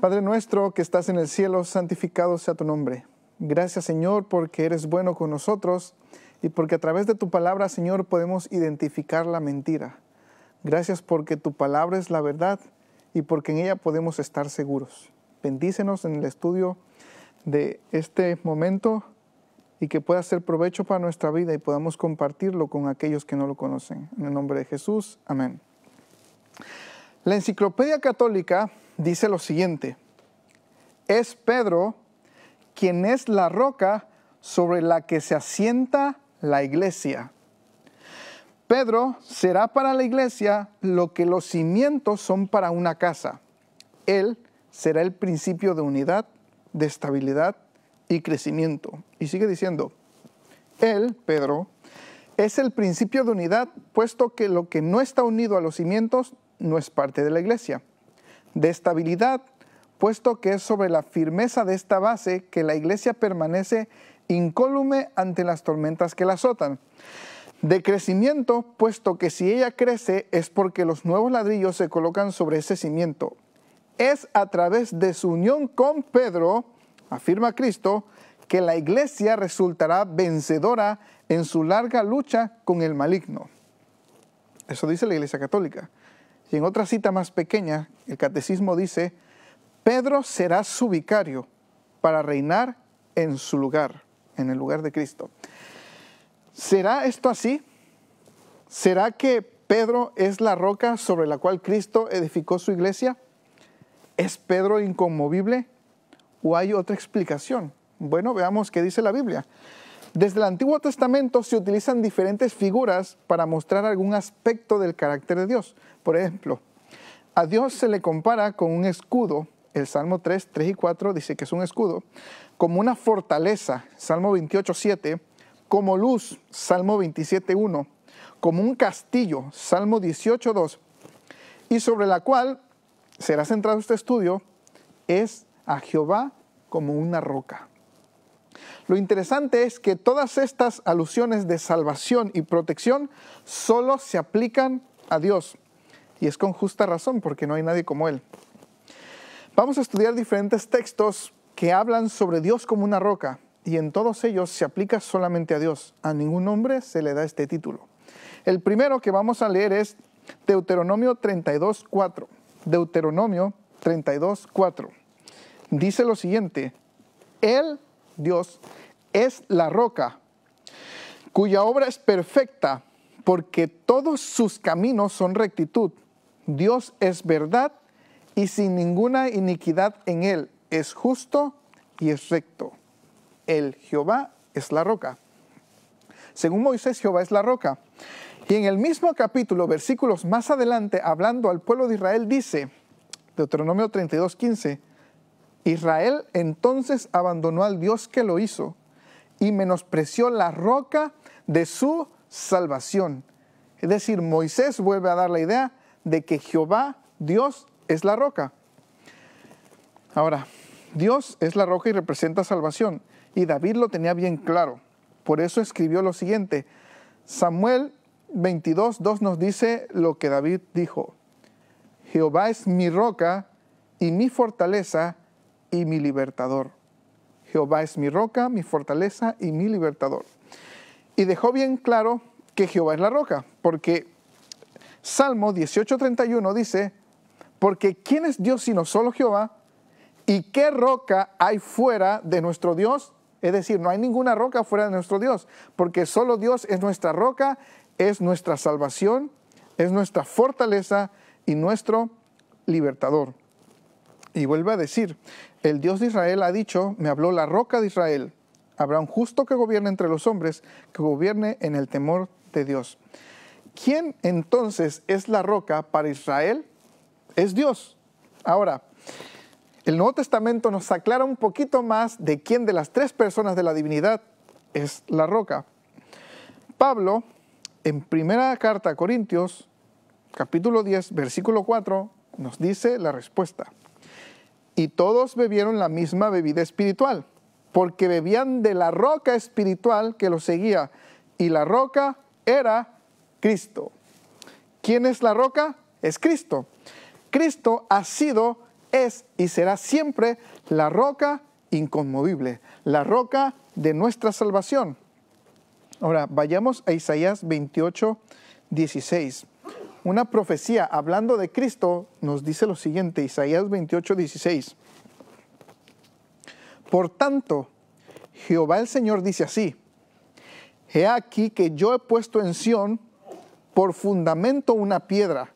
Padre nuestro que estás en el cielo, santificado sea tu nombre. Gracias Señor porque eres bueno con nosotros y porque a través de tu palabra Señor podemos identificar la mentira. Gracias porque tu palabra es la verdad y porque en ella podemos estar seguros. Bendícenos en el estudio de este momento y que pueda ser provecho para nuestra vida y podamos compartirlo con aquellos que no lo conocen. En el nombre de Jesús, amén. La Enciclopedia Católica dice lo siguiente, es Pedro quien es la roca sobre la que se asienta la iglesia. Pedro será para la iglesia lo que los cimientos son para una casa. Él será el principio de unidad, de estabilidad y crecimiento y sigue diciendo, él, Pedro, es el principio de unidad, puesto que lo que no está unido a los cimientos no es parte de la iglesia. De estabilidad, puesto que es sobre la firmeza de esta base que la iglesia permanece incólume ante las tormentas que la azotan. De crecimiento, puesto que si ella crece es porque los nuevos ladrillos se colocan sobre ese cimiento. Es a través de su unión con Pedro, afirma Cristo, que la iglesia resultará vencedora en su larga lucha con el maligno. Eso dice la iglesia católica. Y en otra cita más pequeña, el catecismo dice, Pedro será su vicario para reinar en su lugar, en el lugar de Cristo. ¿Será esto así? ¿Será que Pedro es la roca sobre la cual Cristo edificó su iglesia? ¿Es Pedro inconmovible? ¿O hay otra explicación? Bueno, veamos qué dice la Biblia. Desde el Antiguo Testamento se utilizan diferentes figuras para mostrar algún aspecto del carácter de Dios. Por ejemplo, a Dios se le compara con un escudo. El Salmo 3, 3 y 4 dice que es un escudo. Como una fortaleza, Salmo 28, 7. Como luz, Salmo 27, 1. Como un castillo, Salmo 18, 2. Y sobre la cual será centrado este estudio es a Jehová como una roca. Lo interesante es que todas estas alusiones de salvación y protección solo se aplican a Dios. Y es con justa razón, porque no hay nadie como Él. Vamos a estudiar diferentes textos que hablan sobre Dios como una roca, y en todos ellos se aplica solamente a Dios. A ningún hombre se le da este título. El primero que vamos a leer es Deuteronomio 32.4. Deuteronomio 32.4. Dice lo siguiente, Él Dios, es la roca, cuya obra es perfecta, porque todos sus caminos son rectitud. Dios es verdad y sin ninguna iniquidad en él. Es justo y es recto. El Jehová es la roca. Según Moisés, Jehová es la roca. Y en el mismo capítulo, versículos más adelante, hablando al pueblo de Israel, dice, Deuteronomio 32, 15, Israel entonces abandonó al Dios que lo hizo y menospreció la roca de su salvación. Es decir, Moisés vuelve a dar la idea de que Jehová, Dios, es la roca. Ahora, Dios es la roca y representa salvación. Y David lo tenía bien claro. Por eso escribió lo siguiente. Samuel 22, 2 nos dice lo que David dijo. Jehová es mi roca y mi fortaleza y mi libertador. Jehová es mi roca, mi fortaleza y mi libertador. Y dejó bien claro que Jehová es la roca, porque Salmo 18:31 dice, porque ¿quién es Dios sino solo Jehová? ¿Y qué roca hay fuera de nuestro Dios? Es decir, no hay ninguna roca fuera de nuestro Dios, porque solo Dios es nuestra roca, es nuestra salvación, es nuestra fortaleza y nuestro libertador. Y vuelve a decir, el Dios de Israel ha dicho, me habló la roca de Israel, habrá un justo que gobierne entre los hombres, que gobierne en el temor de Dios. ¿Quién entonces es la roca para Israel? Es Dios. Ahora, el Nuevo Testamento nos aclara un poquito más de quién de las tres personas de la divinidad es la roca. Pablo, en primera carta a Corintios, capítulo 10, versículo 4, nos dice la respuesta y todos bebieron la misma bebida espiritual, porque bebían de la roca espiritual que los seguía, y la roca era Cristo. ¿Quién es la roca? Es Cristo. Cristo ha sido, es y será siempre la roca inconmovible, la roca de nuestra salvación. Ahora, vayamos a Isaías 28, 16. Una profecía hablando de Cristo nos dice lo siguiente, Isaías 28, 16. Por tanto, Jehová el Señor dice así, he aquí que yo he puesto en Sión por fundamento una piedra,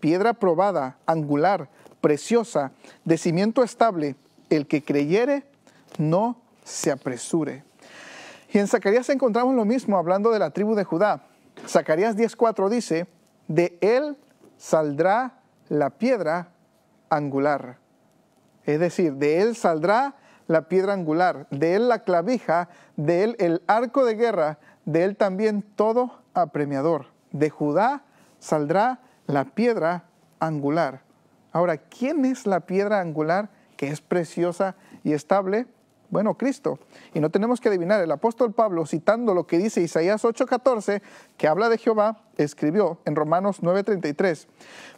piedra probada, angular, preciosa, de cimiento estable, el que creyere no se apresure. Y en Zacarías encontramos lo mismo hablando de la tribu de Judá. Zacarías 10:4 dice, de él saldrá la piedra angular. Es decir, de él saldrá la piedra angular, de él la clavija, de él el arco de guerra, de él también todo apremiador. De Judá saldrá la piedra angular. Ahora, ¿quién es la piedra angular que es preciosa y estable? Bueno, Cristo. Y no tenemos que adivinar, el apóstol Pablo, citando lo que dice Isaías 8:14, que habla de Jehová, escribió en Romanos 9:33,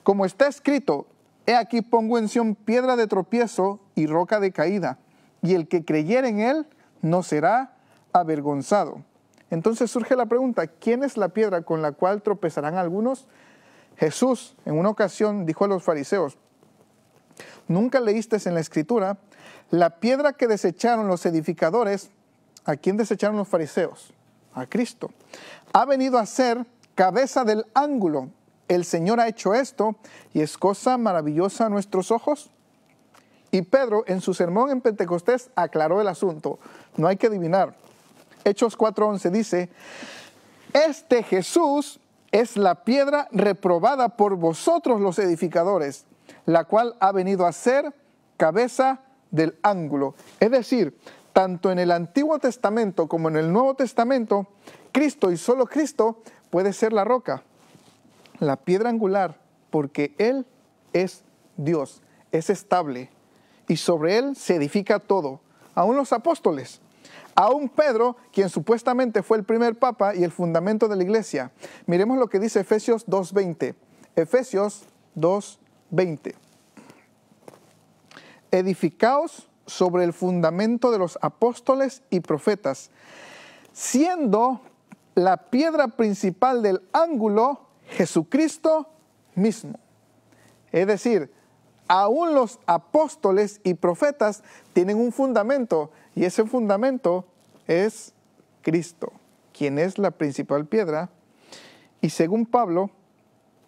como está escrito, he aquí pongo en Sión piedra de tropiezo y roca de caída, y el que creyere en él no será avergonzado. Entonces surge la pregunta, ¿quién es la piedra con la cual tropezarán algunos? Jesús en una ocasión dijo a los fariseos, ¿nunca leísteis en la escritura? La piedra que desecharon los edificadores, ¿a quién desecharon los fariseos? A Cristo. Ha venido a ser cabeza del ángulo. El Señor ha hecho esto y es cosa maravillosa a nuestros ojos. Y Pedro en su sermón en Pentecostés aclaró el asunto. No hay que adivinar. Hechos 4:11 dice, este Jesús es la piedra reprobada por vosotros los edificadores, la cual ha venido a ser cabeza del ángulo. Es decir, tanto en el Antiguo Testamento como en el Nuevo Testamento, Cristo y solo Cristo puede ser la roca, la piedra angular, porque Él es Dios, es estable, y sobre Él se edifica todo, aún los apóstoles, aún Pedro, quien supuestamente fue el primer papa y el fundamento de la iglesia. Miremos lo que dice Efesios 2.20. Efesios 2.20 edificaos sobre el fundamento de los apóstoles y profetas, siendo la piedra principal del ángulo Jesucristo mismo. Es decir, aún los apóstoles y profetas tienen un fundamento y ese fundamento es Cristo, quien es la principal piedra. Y según Pablo,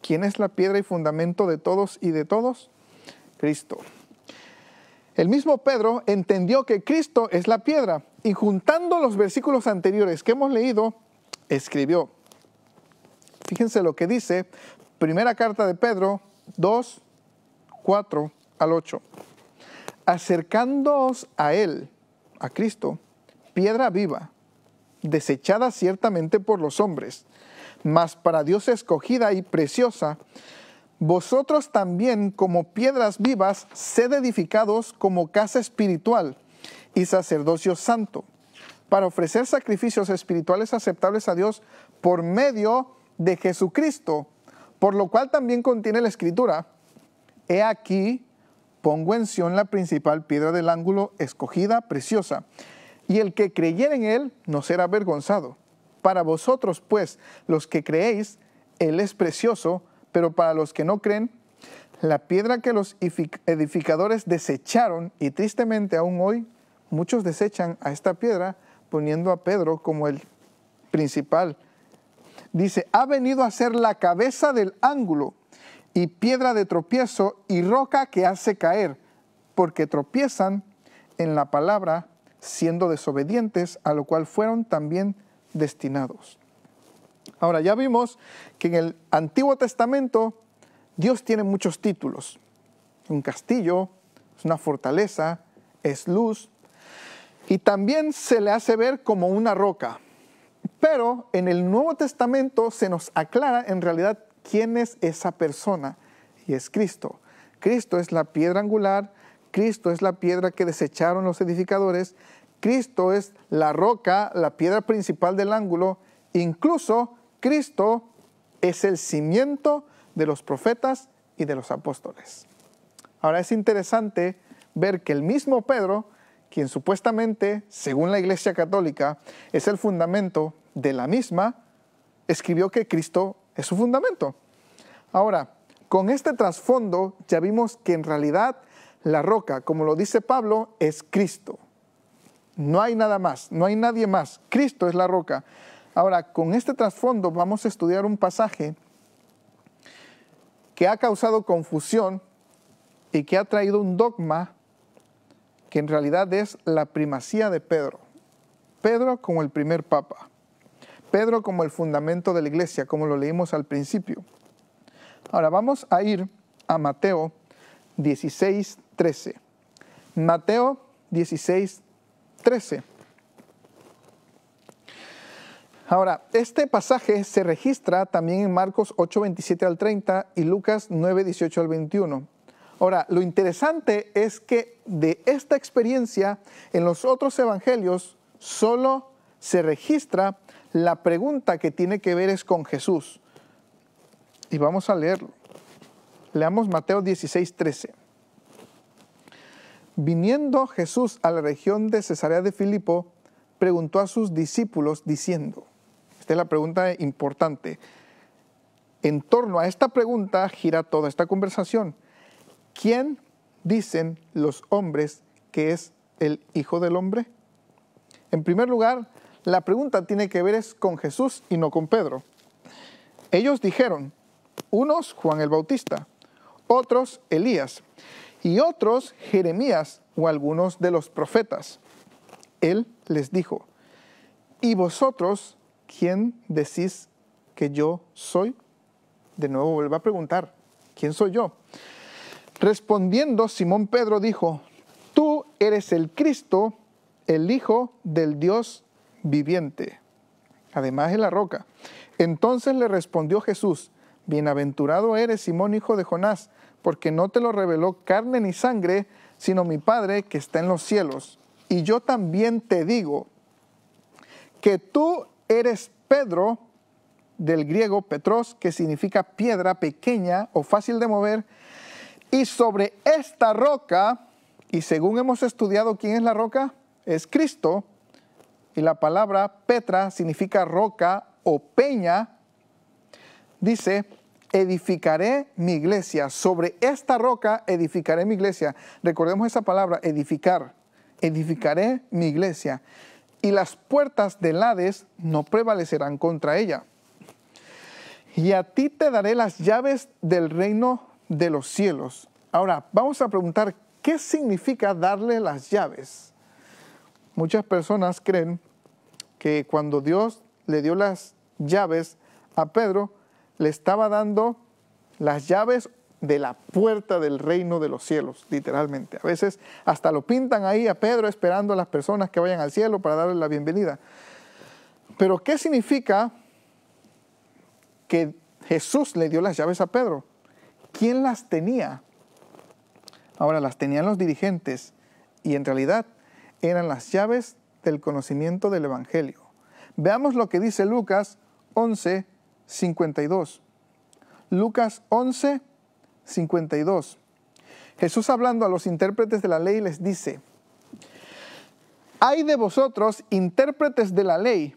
¿quién es la piedra y fundamento de todos y de todos? Cristo. El mismo Pedro entendió que Cristo es la piedra y juntando los versículos anteriores que hemos leído, escribió. Fíjense lo que dice primera carta de Pedro 2, 4 al 8. Acercándoos a Él, a Cristo, piedra viva, desechada ciertamente por los hombres, mas para Dios escogida y preciosa, vosotros también como piedras vivas, sed edificados como casa espiritual y sacerdocio santo, para ofrecer sacrificios espirituales aceptables a Dios por medio de Jesucristo, por lo cual también contiene la escritura, he aquí, pongo en Sión la principal piedra del ángulo, escogida, preciosa, y el que creyere en él no será avergonzado. Para vosotros, pues, los que creéis, él es precioso, pero para los que no creen, la piedra que los edificadores desecharon, y tristemente aún hoy muchos desechan a esta piedra, poniendo a Pedro como el principal. Dice, ha venido a ser la cabeza del ángulo y piedra de tropiezo y roca que hace caer, porque tropiezan en la palabra, siendo desobedientes, a lo cual fueron también destinados. Ahora, ya vimos que en el Antiguo Testamento Dios tiene muchos títulos. Un castillo, es una fortaleza, es luz. Y también se le hace ver como una roca. Pero en el Nuevo Testamento se nos aclara en realidad quién es esa persona. Y es Cristo. Cristo es la piedra angular, Cristo es la piedra que desecharon los edificadores, Cristo es la roca, la piedra principal del ángulo Incluso Cristo es el cimiento de los profetas y de los apóstoles. Ahora es interesante ver que el mismo Pedro, quien supuestamente, según la Iglesia Católica, es el fundamento de la misma, escribió que Cristo es su fundamento. Ahora, con este trasfondo ya vimos que en realidad la roca, como lo dice Pablo, es Cristo. No hay nada más, no hay nadie más. Cristo es la roca. Ahora, con este trasfondo vamos a estudiar un pasaje que ha causado confusión y que ha traído un dogma que en realidad es la primacía de Pedro. Pedro como el primer papa, Pedro como el fundamento de la iglesia, como lo leímos al principio. Ahora vamos a ir a Mateo 16, 13. Mateo 16, 13. Ahora, este pasaje se registra también en Marcos 8, 27 al 30 y Lucas 9, 18 al 21. Ahora, lo interesante es que de esta experiencia en los otros evangelios solo se registra la pregunta que tiene que ver es con Jesús. Y vamos a leerlo. Leamos Mateo 16, 13. Viniendo Jesús a la región de Cesarea de Filipo, preguntó a sus discípulos diciendo, esta es la pregunta importante. En torno a esta pregunta gira toda esta conversación. ¿Quién dicen los hombres que es el Hijo del Hombre? En primer lugar, la pregunta tiene que ver es con Jesús y no con Pedro. Ellos dijeron, unos Juan el Bautista, otros Elías y otros Jeremías o algunos de los profetas. Él les dijo, ¿y vosotros ¿quién decís que yo soy? De nuevo vuelvo a preguntar, ¿quién soy yo? Respondiendo, Simón Pedro dijo, tú eres el Cristo, el Hijo del Dios viviente. Además de la roca. Entonces le respondió Jesús, bienaventurado eres Simón, hijo de Jonás, porque no te lo reveló carne ni sangre, sino mi Padre que está en los cielos. Y yo también te digo que tú eres Pedro, del griego Petros, que significa piedra pequeña o fácil de mover, y sobre esta roca, y según hemos estudiado quién es la roca, es Cristo, y la palabra Petra significa roca o peña, dice, edificaré mi iglesia, sobre esta roca edificaré mi iglesia. Recordemos esa palabra, edificar, edificaré mi iglesia y las puertas del Hades no prevalecerán contra ella. Y a ti te daré las llaves del reino de los cielos. Ahora, vamos a preguntar, ¿qué significa darle las llaves? Muchas personas creen que cuando Dios le dio las llaves a Pedro, le estaba dando las llaves de la puerta del reino de los cielos, literalmente. A veces hasta lo pintan ahí a Pedro esperando a las personas que vayan al cielo para darle la bienvenida. Pero ¿qué significa que Jesús le dio las llaves a Pedro? ¿Quién las tenía? Ahora las tenían los dirigentes y en realidad eran las llaves del conocimiento del Evangelio. Veamos lo que dice Lucas 11, 52. Lucas 11, 52. Jesús hablando a los intérpretes de la ley les dice, hay de vosotros intérpretes de la ley,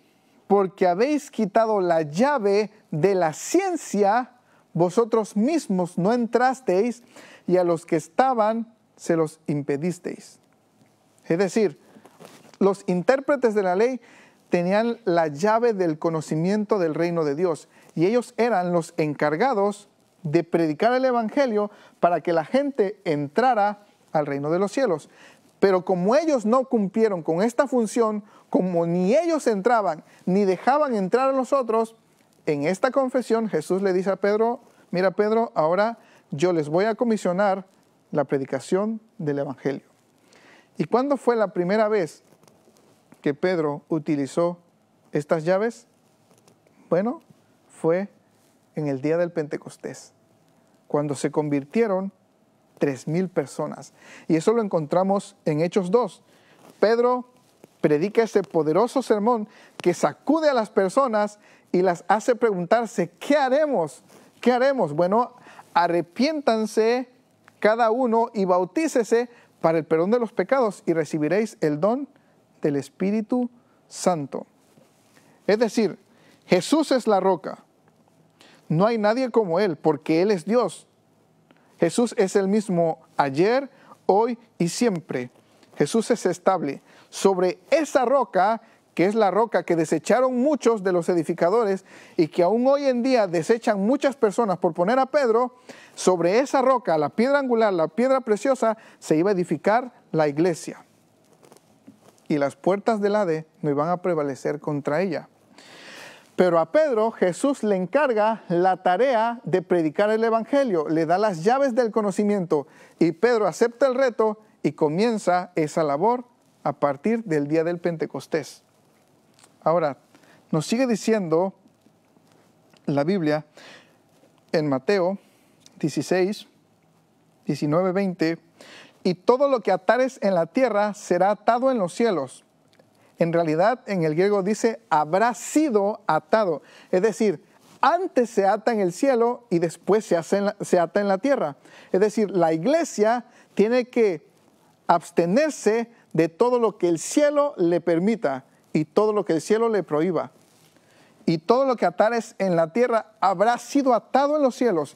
porque habéis quitado la llave de la ciencia, vosotros mismos no entrasteis y a los que estaban se los impedisteis. Es decir, los intérpretes de la ley tenían la llave del conocimiento del reino de Dios y ellos eran los encargados de predicar el Evangelio para que la gente entrara al reino de los cielos. Pero como ellos no cumplieron con esta función, como ni ellos entraban ni dejaban entrar a los otros, en esta confesión Jesús le dice a Pedro, mira Pedro, ahora yo les voy a comisionar la predicación del Evangelio. ¿Y cuándo fue la primera vez que Pedro utilizó estas llaves? Bueno, fue en el día del Pentecostés, cuando se convirtieron tres mil personas. Y eso lo encontramos en Hechos 2. Pedro predica ese poderoso sermón que sacude a las personas y las hace preguntarse, ¿qué haremos? ¿Qué haremos? Bueno, arrepiéntanse cada uno y bautícese para el perdón de los pecados y recibiréis el don del Espíritu Santo. Es decir, Jesús es la roca, no hay nadie como Él, porque Él es Dios. Jesús es el mismo ayer, hoy y siempre. Jesús es estable. Sobre esa roca, que es la roca que desecharon muchos de los edificadores y que aún hoy en día desechan muchas personas por poner a Pedro, sobre esa roca, la piedra angular, la piedra preciosa, se iba a edificar la iglesia. Y las puertas del ade no iban a prevalecer contra ella. Pero a Pedro Jesús le encarga la tarea de predicar el Evangelio, le da las llaves del conocimiento y Pedro acepta el reto y comienza esa labor a partir del día del Pentecostés. Ahora, nos sigue diciendo la Biblia en Mateo 16, 19, 20, y todo lo que atares en la tierra será atado en los cielos en realidad, en el griego dice habrá sido atado. Es decir, antes se ata en el cielo y después se, hace se ata en la tierra. Es decir, la iglesia tiene que abstenerse de todo lo que el cielo le permita y todo lo que el cielo le prohíba. Y todo lo que atares en la tierra habrá sido atado en los cielos.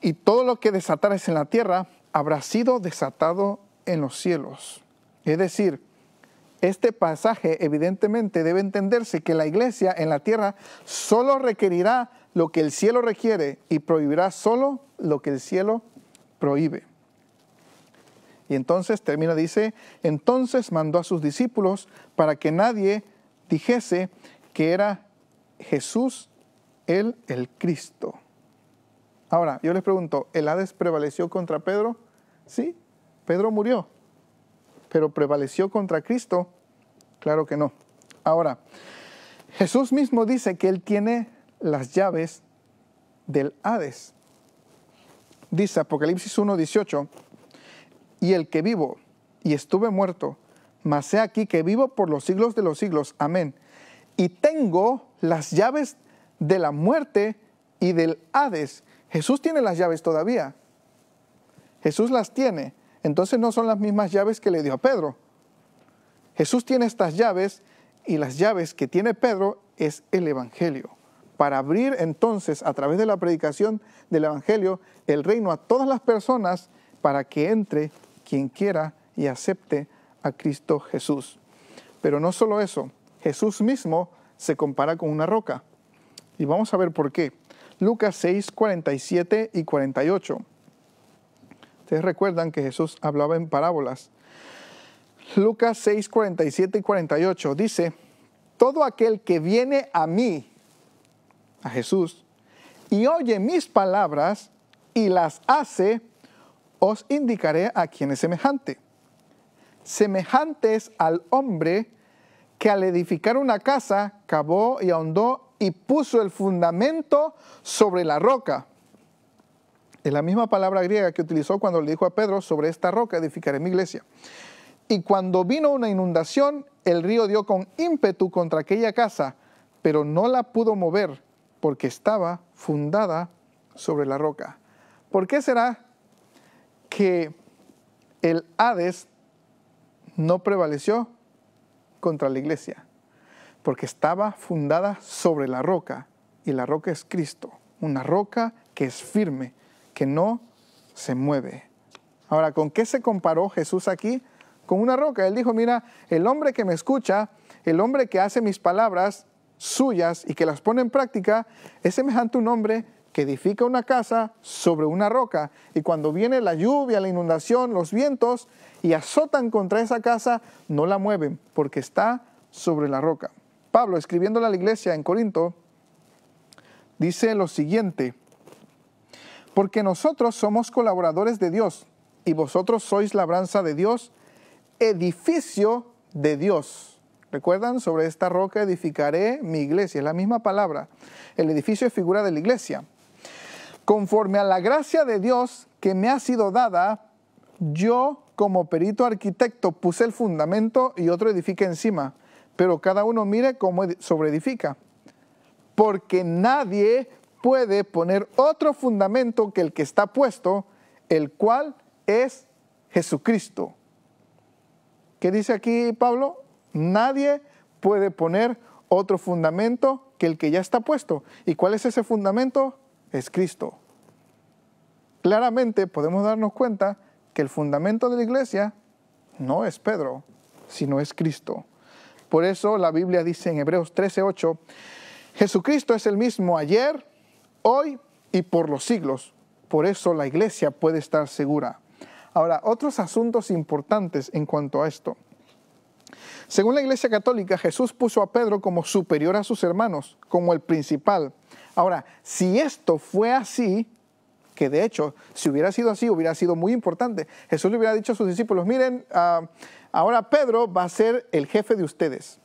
Y todo lo que desatares en la tierra habrá sido desatado en los cielos. Es decir, este pasaje evidentemente debe entenderse que la iglesia en la tierra solo requerirá lo que el cielo requiere y prohibirá solo lo que el cielo prohíbe. Y entonces termina, dice, entonces mandó a sus discípulos para que nadie dijese que era Jesús él el Cristo. Ahora, yo les pregunto, ¿el Hades prevaleció contra Pedro? Sí, Pedro murió pero prevaleció contra Cristo? Claro que no. Ahora, Jesús mismo dice que Él tiene las llaves del Hades. Dice Apocalipsis 1.18, y el que vivo y estuve muerto, mas he aquí que vivo por los siglos de los siglos, amén. Y tengo las llaves de la muerte y del Hades. Jesús tiene las llaves todavía. Jesús las tiene entonces no son las mismas llaves que le dio a Pedro. Jesús tiene estas llaves y las llaves que tiene Pedro es el Evangelio. Para abrir entonces a través de la predicación del Evangelio el reino a todas las personas para que entre quien quiera y acepte a Cristo Jesús. Pero no solo eso, Jesús mismo se compara con una roca. Y vamos a ver por qué. Lucas 6, 47 y 48. Ustedes recuerdan que Jesús hablaba en parábolas. Lucas 6, 47 y 48 dice, todo aquel que viene a mí, a Jesús, y oye mis palabras y las hace, os indicaré a quién es semejante. Semejante es al hombre que al edificar una casa cavó y ahondó y puso el fundamento sobre la roca. Es la misma palabra griega que utilizó cuando le dijo a Pedro, sobre esta roca edificaré mi iglesia. Y cuando vino una inundación, el río dio con ímpetu contra aquella casa, pero no la pudo mover porque estaba fundada sobre la roca. ¿Por qué será que el Hades no prevaleció contra la iglesia? Porque estaba fundada sobre la roca y la roca es Cristo, una roca que es firme, que no se mueve. Ahora, ¿con qué se comparó Jesús aquí? Con una roca. Él dijo, mira, el hombre que me escucha, el hombre que hace mis palabras suyas y que las pone en práctica, es semejante a un hombre que edifica una casa sobre una roca y cuando viene la lluvia, la inundación, los vientos y azotan contra esa casa, no la mueven porque está sobre la roca. Pablo, escribiéndole a la iglesia en Corinto, dice lo siguiente, porque nosotros somos colaboradores de Dios y vosotros sois labranza de Dios, edificio de Dios. ¿Recuerdan? Sobre esta roca edificaré mi iglesia. Es la misma palabra. El edificio es figura de la iglesia. Conforme a la gracia de Dios que me ha sido dada, yo como perito arquitecto puse el fundamento y otro edifica encima. Pero cada uno mire cómo sobreedifica. Porque nadie puede poner otro fundamento que el que está puesto, el cual es Jesucristo. ¿Qué dice aquí Pablo? Nadie puede poner otro fundamento que el que ya está puesto. ¿Y cuál es ese fundamento? Es Cristo. Claramente podemos darnos cuenta que el fundamento de la iglesia no es Pedro, sino es Cristo. Por eso la Biblia dice en Hebreos 13:8, Jesucristo es el mismo ayer, hoy y por los siglos. Por eso la iglesia puede estar segura. Ahora, otros asuntos importantes en cuanto a esto. Según la Iglesia Católica, Jesús puso a Pedro como superior a sus hermanos, como el principal. Ahora, si esto fue así, que de hecho, si hubiera sido así, hubiera sido muy importante. Jesús le hubiera dicho a sus discípulos, miren, ah, ahora Pedro va a ser el jefe de ustedes.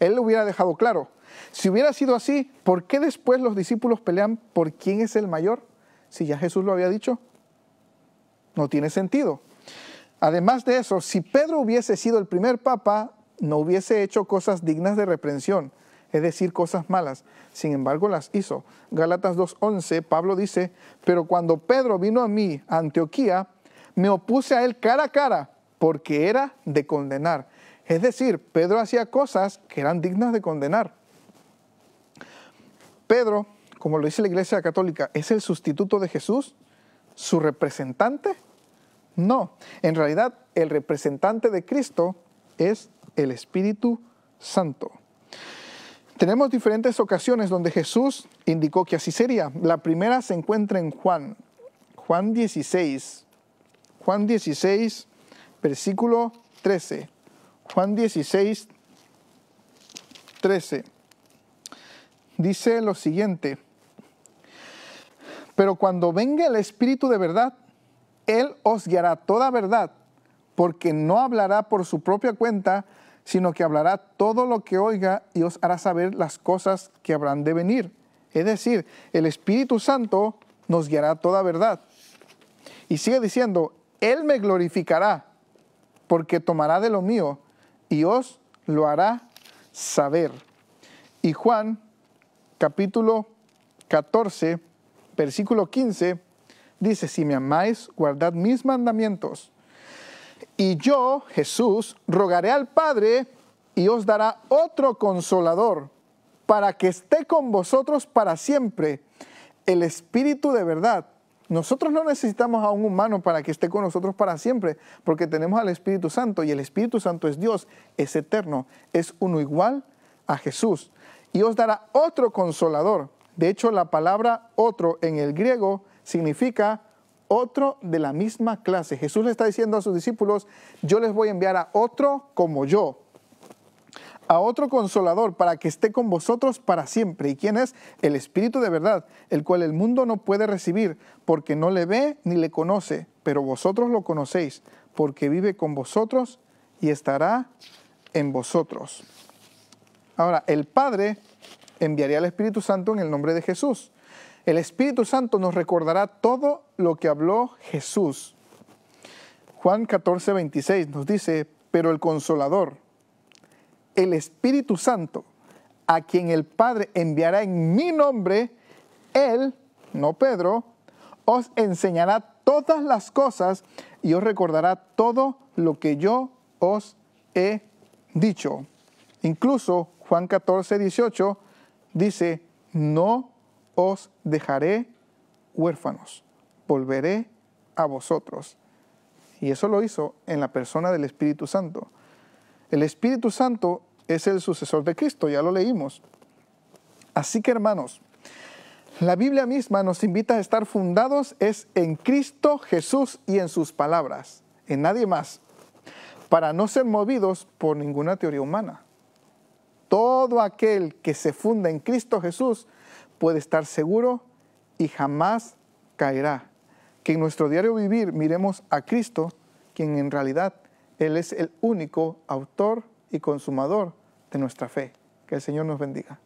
Él lo hubiera dejado claro. Si hubiera sido así, ¿por qué después los discípulos pelean por quién es el mayor? Si ya Jesús lo había dicho. No tiene sentido. Además de eso, si Pedro hubiese sido el primer papa, no hubiese hecho cosas dignas de reprensión, es decir, cosas malas. Sin embargo, las hizo. Galatas 2.11, Pablo dice, pero cuando Pedro vino a mí, a Antioquía, me opuse a él cara a cara, porque era de condenar. Es decir, Pedro hacía cosas que eran dignas de condenar. Pedro, como lo dice la Iglesia Católica, es el sustituto de Jesús, su representante. No, en realidad el representante de Cristo es el Espíritu Santo. Tenemos diferentes ocasiones donde Jesús indicó que así sería. La primera se encuentra en Juan, Juan 16, Juan 16, versículo 13. Juan 16, 13 dice lo siguiente, pero cuando venga el Espíritu de verdad, Él os guiará toda verdad, porque no hablará por su propia cuenta, sino que hablará todo lo que oiga y os hará saber las cosas que habrán de venir. Es decir, el Espíritu Santo nos guiará toda verdad. Y sigue diciendo, Él me glorificará, porque tomará de lo mío y os lo hará saber. Y Juan, capítulo 14, versículo 15, dice, si me amáis, guardad mis mandamientos. Y yo, Jesús, rogaré al Padre y os dará otro consolador para que esté con vosotros para siempre, el Espíritu de verdad nosotros no necesitamos a un humano para que esté con nosotros para siempre, porque tenemos al Espíritu Santo y el Espíritu Santo es Dios, es eterno, es uno igual a Jesús. Y os dará otro consolador. De hecho, la palabra otro en el griego significa otro de la misma clase. Jesús le está diciendo a sus discípulos, yo les voy a enviar a otro como yo a otro consolador para que esté con vosotros para siempre, y quién es el Espíritu de verdad, el cual el mundo no puede recibir, porque no le ve ni le conoce, pero vosotros lo conocéis, porque vive con vosotros y estará en vosotros. Ahora, el Padre enviaría al Espíritu Santo en el nombre de Jesús. El Espíritu Santo nos recordará todo lo que habló Jesús. Juan 14, 26 nos dice, pero el consolador, el Espíritu Santo, a quien el Padre enviará en mi nombre, Él, no Pedro, os enseñará todas las cosas y os recordará todo lo que yo os he dicho. Incluso Juan 14, 18 dice, no os dejaré huérfanos, volveré a vosotros. Y eso lo hizo en la persona del Espíritu Santo. El Espíritu Santo es el sucesor de Cristo, ya lo leímos. Así que hermanos, la Biblia misma nos invita a estar fundados es en Cristo Jesús y en sus palabras, en nadie más, para no ser movidos por ninguna teoría humana. Todo aquel que se funda en Cristo Jesús puede estar seguro y jamás caerá. Que en nuestro diario vivir miremos a Cristo, quien en realidad él es el único autor y consumador de nuestra fe. Que el Señor nos bendiga.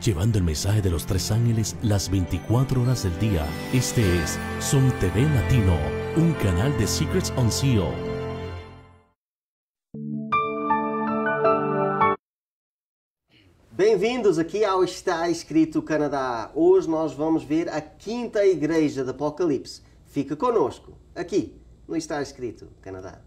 llevando el mensaje de los tres ángeles las 24 horas del día. Este es Son TV Latino, un canal de Secrets on Seal. Bem-vindos aqui ao Está Escrito Canadá. Hoje nós vamos ver a quinta igreja do Apocalipse. Fica conosco, aqui no Está Escrito Canadá.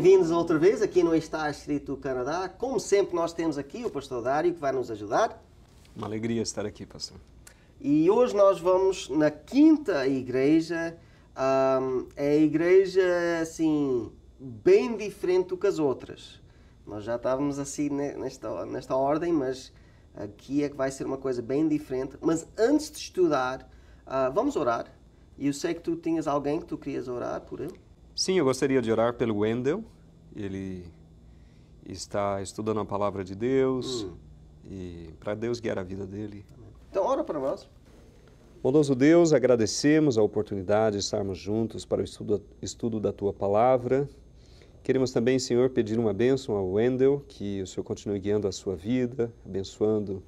bem-vindos outra vez aqui no Está Escrito Canadá. Como sempre, nós temos aqui o pastor Dário que vai nos ajudar. Uma alegria estar aqui, pastor. E hoje nós vamos na quinta igreja. Um, é a igreja, assim, bem diferente do que as outras. Nós já estávamos assim nesta, nesta ordem, mas aqui é que vai ser uma coisa bem diferente. Mas antes de estudar, uh, vamos orar. E eu sei que tu tinhas alguém que tu querias orar por ele. Sim, eu gostaria de orar pelo Wendell. Ele está estudando a palavra de Deus hum. e para Deus guiar a vida dele. Então, ora para nós. Bondoso Deus, agradecemos a oportunidade de estarmos juntos para o estudo, estudo da tua palavra. Queremos também, Senhor, pedir uma bênção ao Wendell, que o Senhor continue guiando a sua vida, abençoando,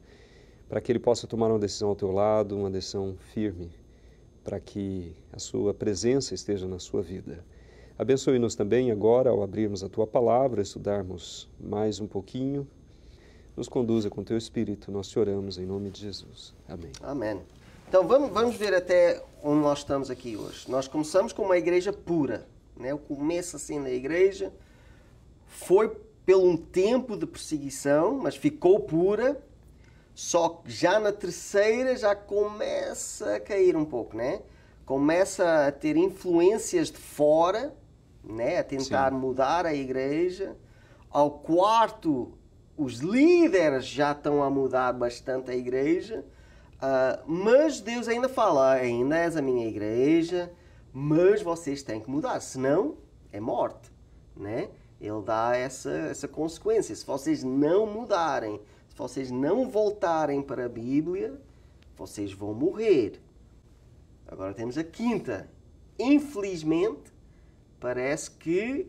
para que ele possa tomar uma decisão ao teu lado, uma decisão firme, para que a sua presença esteja na sua vida. Abençoe-nos também agora ao abrirmos a tua palavra, estudarmos mais um pouquinho. Nos conduza com teu espírito, nós te oramos em nome de Jesus. Amém. Amém. Então vamos, vamos ver até onde nós estamos aqui hoje. Nós começamos com uma igreja pura, né? o começo assim da igreja foi pelo um tempo de perseguição, mas ficou pura, só que já na terceira já começa a cair um pouco, né? Começa a ter influências de fora né, a tentar Sim. mudar a igreja. Ao quarto, os líderes já estão a mudar bastante a igreja. Uh, mas Deus ainda fala, ainda és a minha igreja, mas vocês têm que mudar, senão é morte, né? Ele dá essa, essa consequência. Se vocês não mudarem, se vocês não voltarem para a Bíblia, vocês vão morrer. Agora temos a quinta. Infelizmente, parece que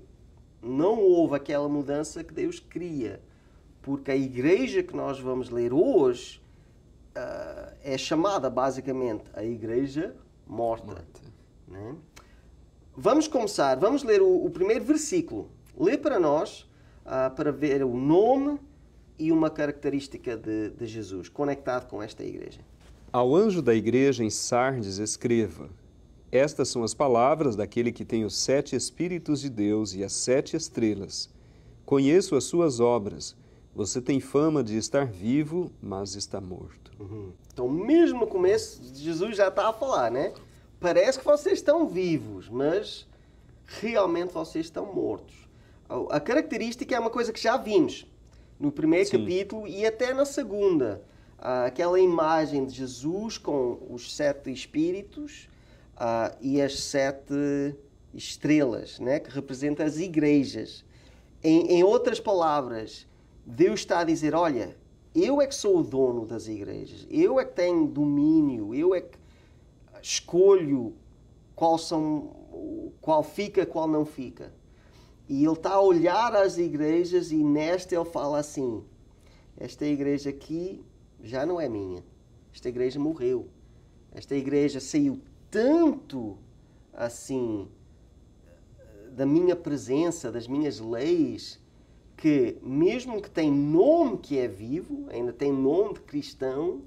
não houve aquela mudança que Deus queria, porque a igreja que nós vamos ler hoje uh, é chamada basicamente a igreja morta. morta. Né? Vamos começar, vamos ler o, o, primeiro versículo. Lê para nós, uh, para ver o nome e uma característica de, de Jesus conectado com esta igreja. Ao anjo da igreja em Sardes, escreva estas são as palavras daquele que tem os sete Espíritos de Deus e as sete estrelas. Conheço as suas obras. Você tem fama de estar vivo, mas está morto. Uhum. Então, mesmo no começo, Jesus já está a falar, né? Parece que vocês estão vivos, mas realmente vocês estão mortos. A característica é uma coisa que já vimos no primeiro Sim. capítulo e até na segunda. Ah, aquela imagem de Jesus com os sete espíritos e as sete estrelas, né, que representam as igrejas. Em, em outras palavras, Deus está a dizer: olha, eu é que sou o dono das igrejas, eu é que tenho domínio, eu é que escolho qual, são, qual fica, qual não fica. E ele está a olhar as igrejas e nesta ele fala assim: esta igreja aqui já não é minha. Esta igreja morreu. Esta igreja saiu tanto assim da minha presença, das minhas leis, que mesmo que tem nome que é vivo, ainda tem nome de cristão,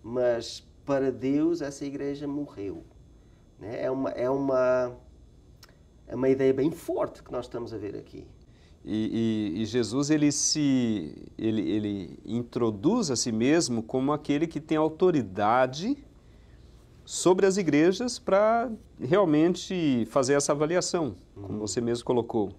mas para Deus essa igreja morreu. Né? É, uma, é, uma, é uma ideia bem forte que nós estamos a ver aqui. E, e, e, Jesus ele se ele, ele introduz a si mesmo como aquele que tem autoridade sobre as igrejas para realmente fazer essa avaliação, como você mesmo colocou.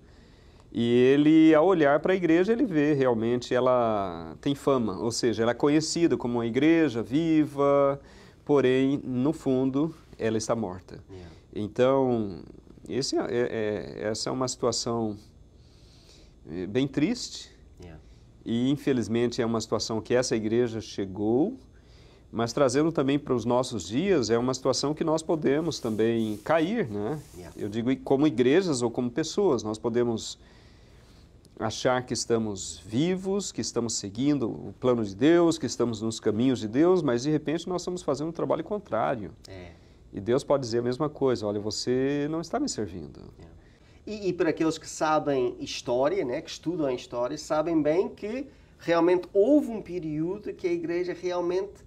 E ele, ao olhar para a igreja, ele vê realmente ela tem fama, ou seja, ela é conhecida como uma igreja viva, porém, no fundo, ela está morta. É. Então, esse é, é, é, essa é uma situação eh, bem triste. É. E, infelizmente, é uma situação que essa igreja chegou mas trazendo também para os nossos dias, é uma situação que nós podemos também cair, né? Eu digo como igrejas ou como pessoas, nós podemos achar que estamos vivos, que estamos seguindo o plano de Deus, que estamos nos caminhos de Deus, mas de repente nós estamos fazendo um trabalho contrário. É. E Deus pode dizer a mesma coisa: olha, você não está me servindo. É. E, e para aqueles que sabem história, né, que estudam a história, sabem bem que realmente houve um período que a igreja realmente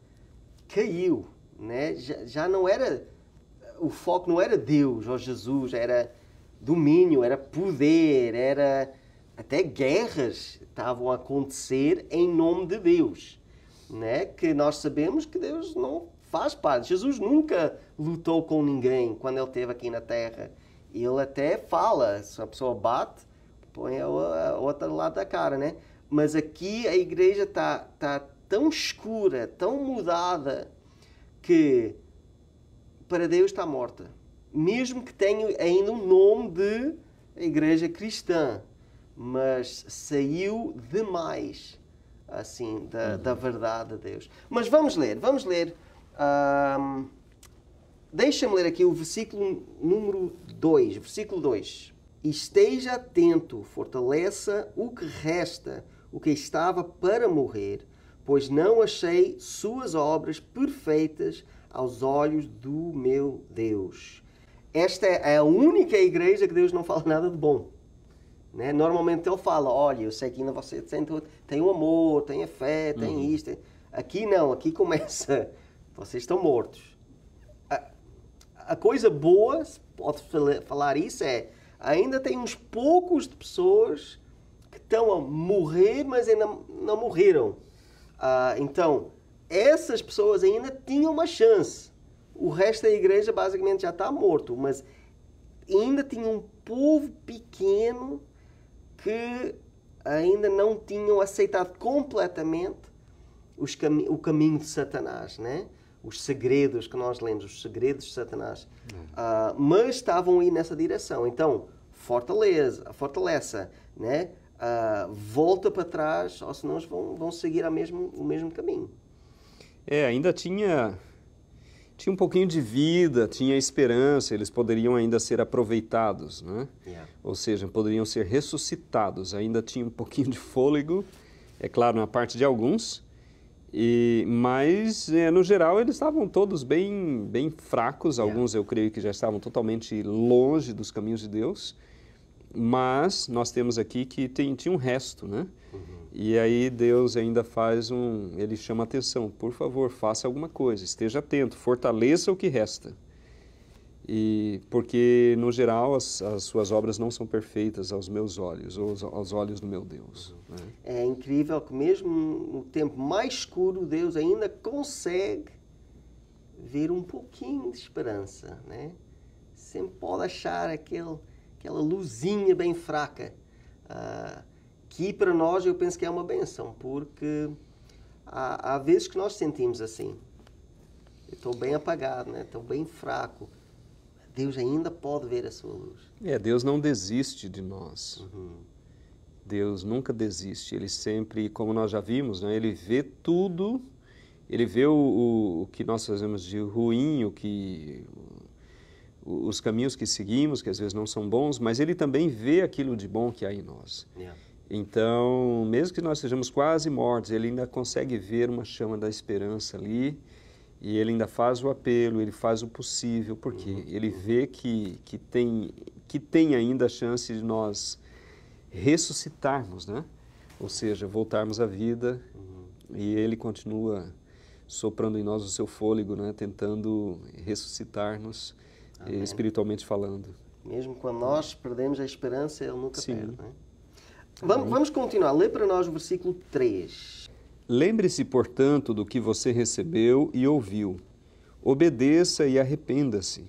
caiu, né? já, já não era, o foco não era Deus ou Jesus, era domínio, era poder, era até guerras estavam a acontecer em nome de Deus, né? que nós sabemos que Deus não faz parte. Jesus nunca lutou com ninguém quando ele esteve aqui na terra. Ele até fala, se a pessoa bate, põe a, a outra lado da cara, né? Mas aqui a igreja está tá, tá tão escura, tão mudada, que para Deus está morta. Mesmo que tenha ainda um nome de igreja cristã, mas saiu demais assim da, uhum. da verdade de Deus. Mas vamos ler, vamos ler. Um, Deixa-me ler aqui o versículo número 2, versículo 2. Esteja atento, fortaleça o que resta, o que estava para morrer, pois não achei suas obras perfeitas aos olhos do meu Deus. Esta é a única igreja que Deus não fala nada de bom. Né? Normalmente ele fala, olha, eu sei que ainda você tem, tem o amor, tem a fé, tem uhum. isto. Aqui não, aqui começa, <laughs> vocês estão mortos. A, a coisa boa, se pode falar isso, é ainda tem uns poucos de pessoas que estão a morrer, mas ainda não morreram ah, então, essas pessoas ainda tinham uma chance. O resto da igreja basicamente já está morto, mas ainda tinha um povo pequeno que ainda não tinham aceitado completamente o caminho de Satanás, né? os segredos que nós lemos, os segredos de Satanás, uh, mas estavam aí nessa direção. Então, fortaleza, fortaleza, né? uh, volta para trás, ou senão vão, vão seguir a mesmo, o mesmo caminho. É, ainda tinha tinha um pouquinho de vida, tinha esperança, eles poderiam ainda ser aproveitados, né? Yeah. Ou seja, poderiam ser ressuscitados, ainda tinha um pouquinho de fôlego, é claro, na parte de alguns, e, mas é, no geral eles estavam todos bem, bem fracos, alguns yeah. eu creio que já estavam totalmente longe dos caminhos de Deus, mas nós temos aqui que tem, tinha um resto, né? Uhum. E aí Deus ainda faz um, ele chama atenção, por favor, faça alguma coisa, esteja atento, fortaleça o que resta. E porque no geral as, as suas obras não são perfeitas aos meus olhos ou aos, aos olhos do meu Deus. Uhum. Né? É incrível que mesmo no tempo mais escuro Deus ainda consegue ver um pouquinho de esperança, né? Sempre pode achar aquele aquela luzinha bem fraca, uh, que para nós eu penso que é uma benção, porque há, há vezes que nós sentimos assim. Estou bem apagado, né? estou bem fraco. Deus ainda pode ver a sua luz. É, Deus não desiste de nós. Uhum. Deus nunca desiste. Ele sempre, como nós já vimos, né? ele vê tudo, ele vê o, o, o que nós fazemos de ruim, o que os caminhos que seguimos, que às vezes não são bons, mas ele também vê aquilo de bom que há em nós. Yeah. Então, mesmo que nós sejamos quase mortos, ele ainda consegue ver uma chama da esperança ali e ele ainda faz o apelo, ele faz o possível, porque uhum. ele vê que, que, tem, que tem ainda a chance de nós ressuscitarmos, né? Ou seja, voltarmos à vida uhum. e ele continua soprando em nós o seu fôlego, né? Tentando ressuscitar-nos. Amém. espiritualmente falando. Mesmo quando nós perdemos a esperança, Ele nunca Sim. perde. Né? Vamos, vamos continuar. Lê para nós o versículo 3. Lembre-se, portanto, do que você recebeu e ouviu. Obedeça e arrependa-se.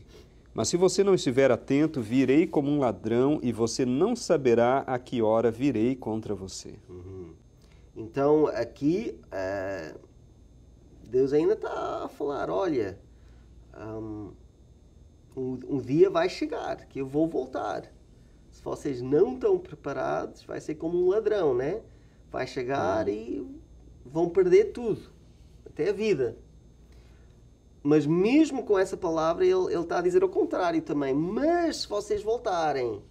Mas se você não estiver atento, virei como um ladrão e você não saberá a que hora virei contra você. Uhum. Então, aqui, uh, Deus ainda está a falar: olha, um, um, um dia vai chegar, que eu vou voltar. Se vocês não estão preparados, vai ser como um ladrão, né? Vai chegar e vão perder tudo, até a vida. Mas mesmo com essa palavra, ele está a dizer o contrário também. Mas se vocês voltarem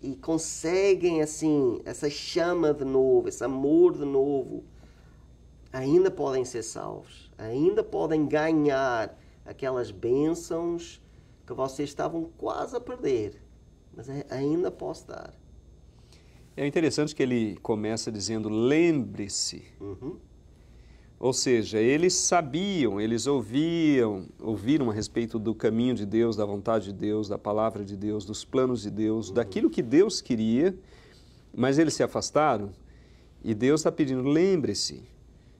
e conseguem, assim, essa chama de novo, esse amor de novo, ainda podem ser salvos, ainda podem ganhar aquelas bênçãos que vocês estavam quase a perder, mas ainda posso dar. É interessante que ele começa dizendo: lembre-se. Uhum. Ou seja, eles sabiam, eles ouviam, ouviram a respeito do caminho de Deus, da vontade de Deus, da palavra de Deus, dos planos de Deus, uhum. daquilo que Deus queria, mas eles se afastaram. E Deus está pedindo: lembre-se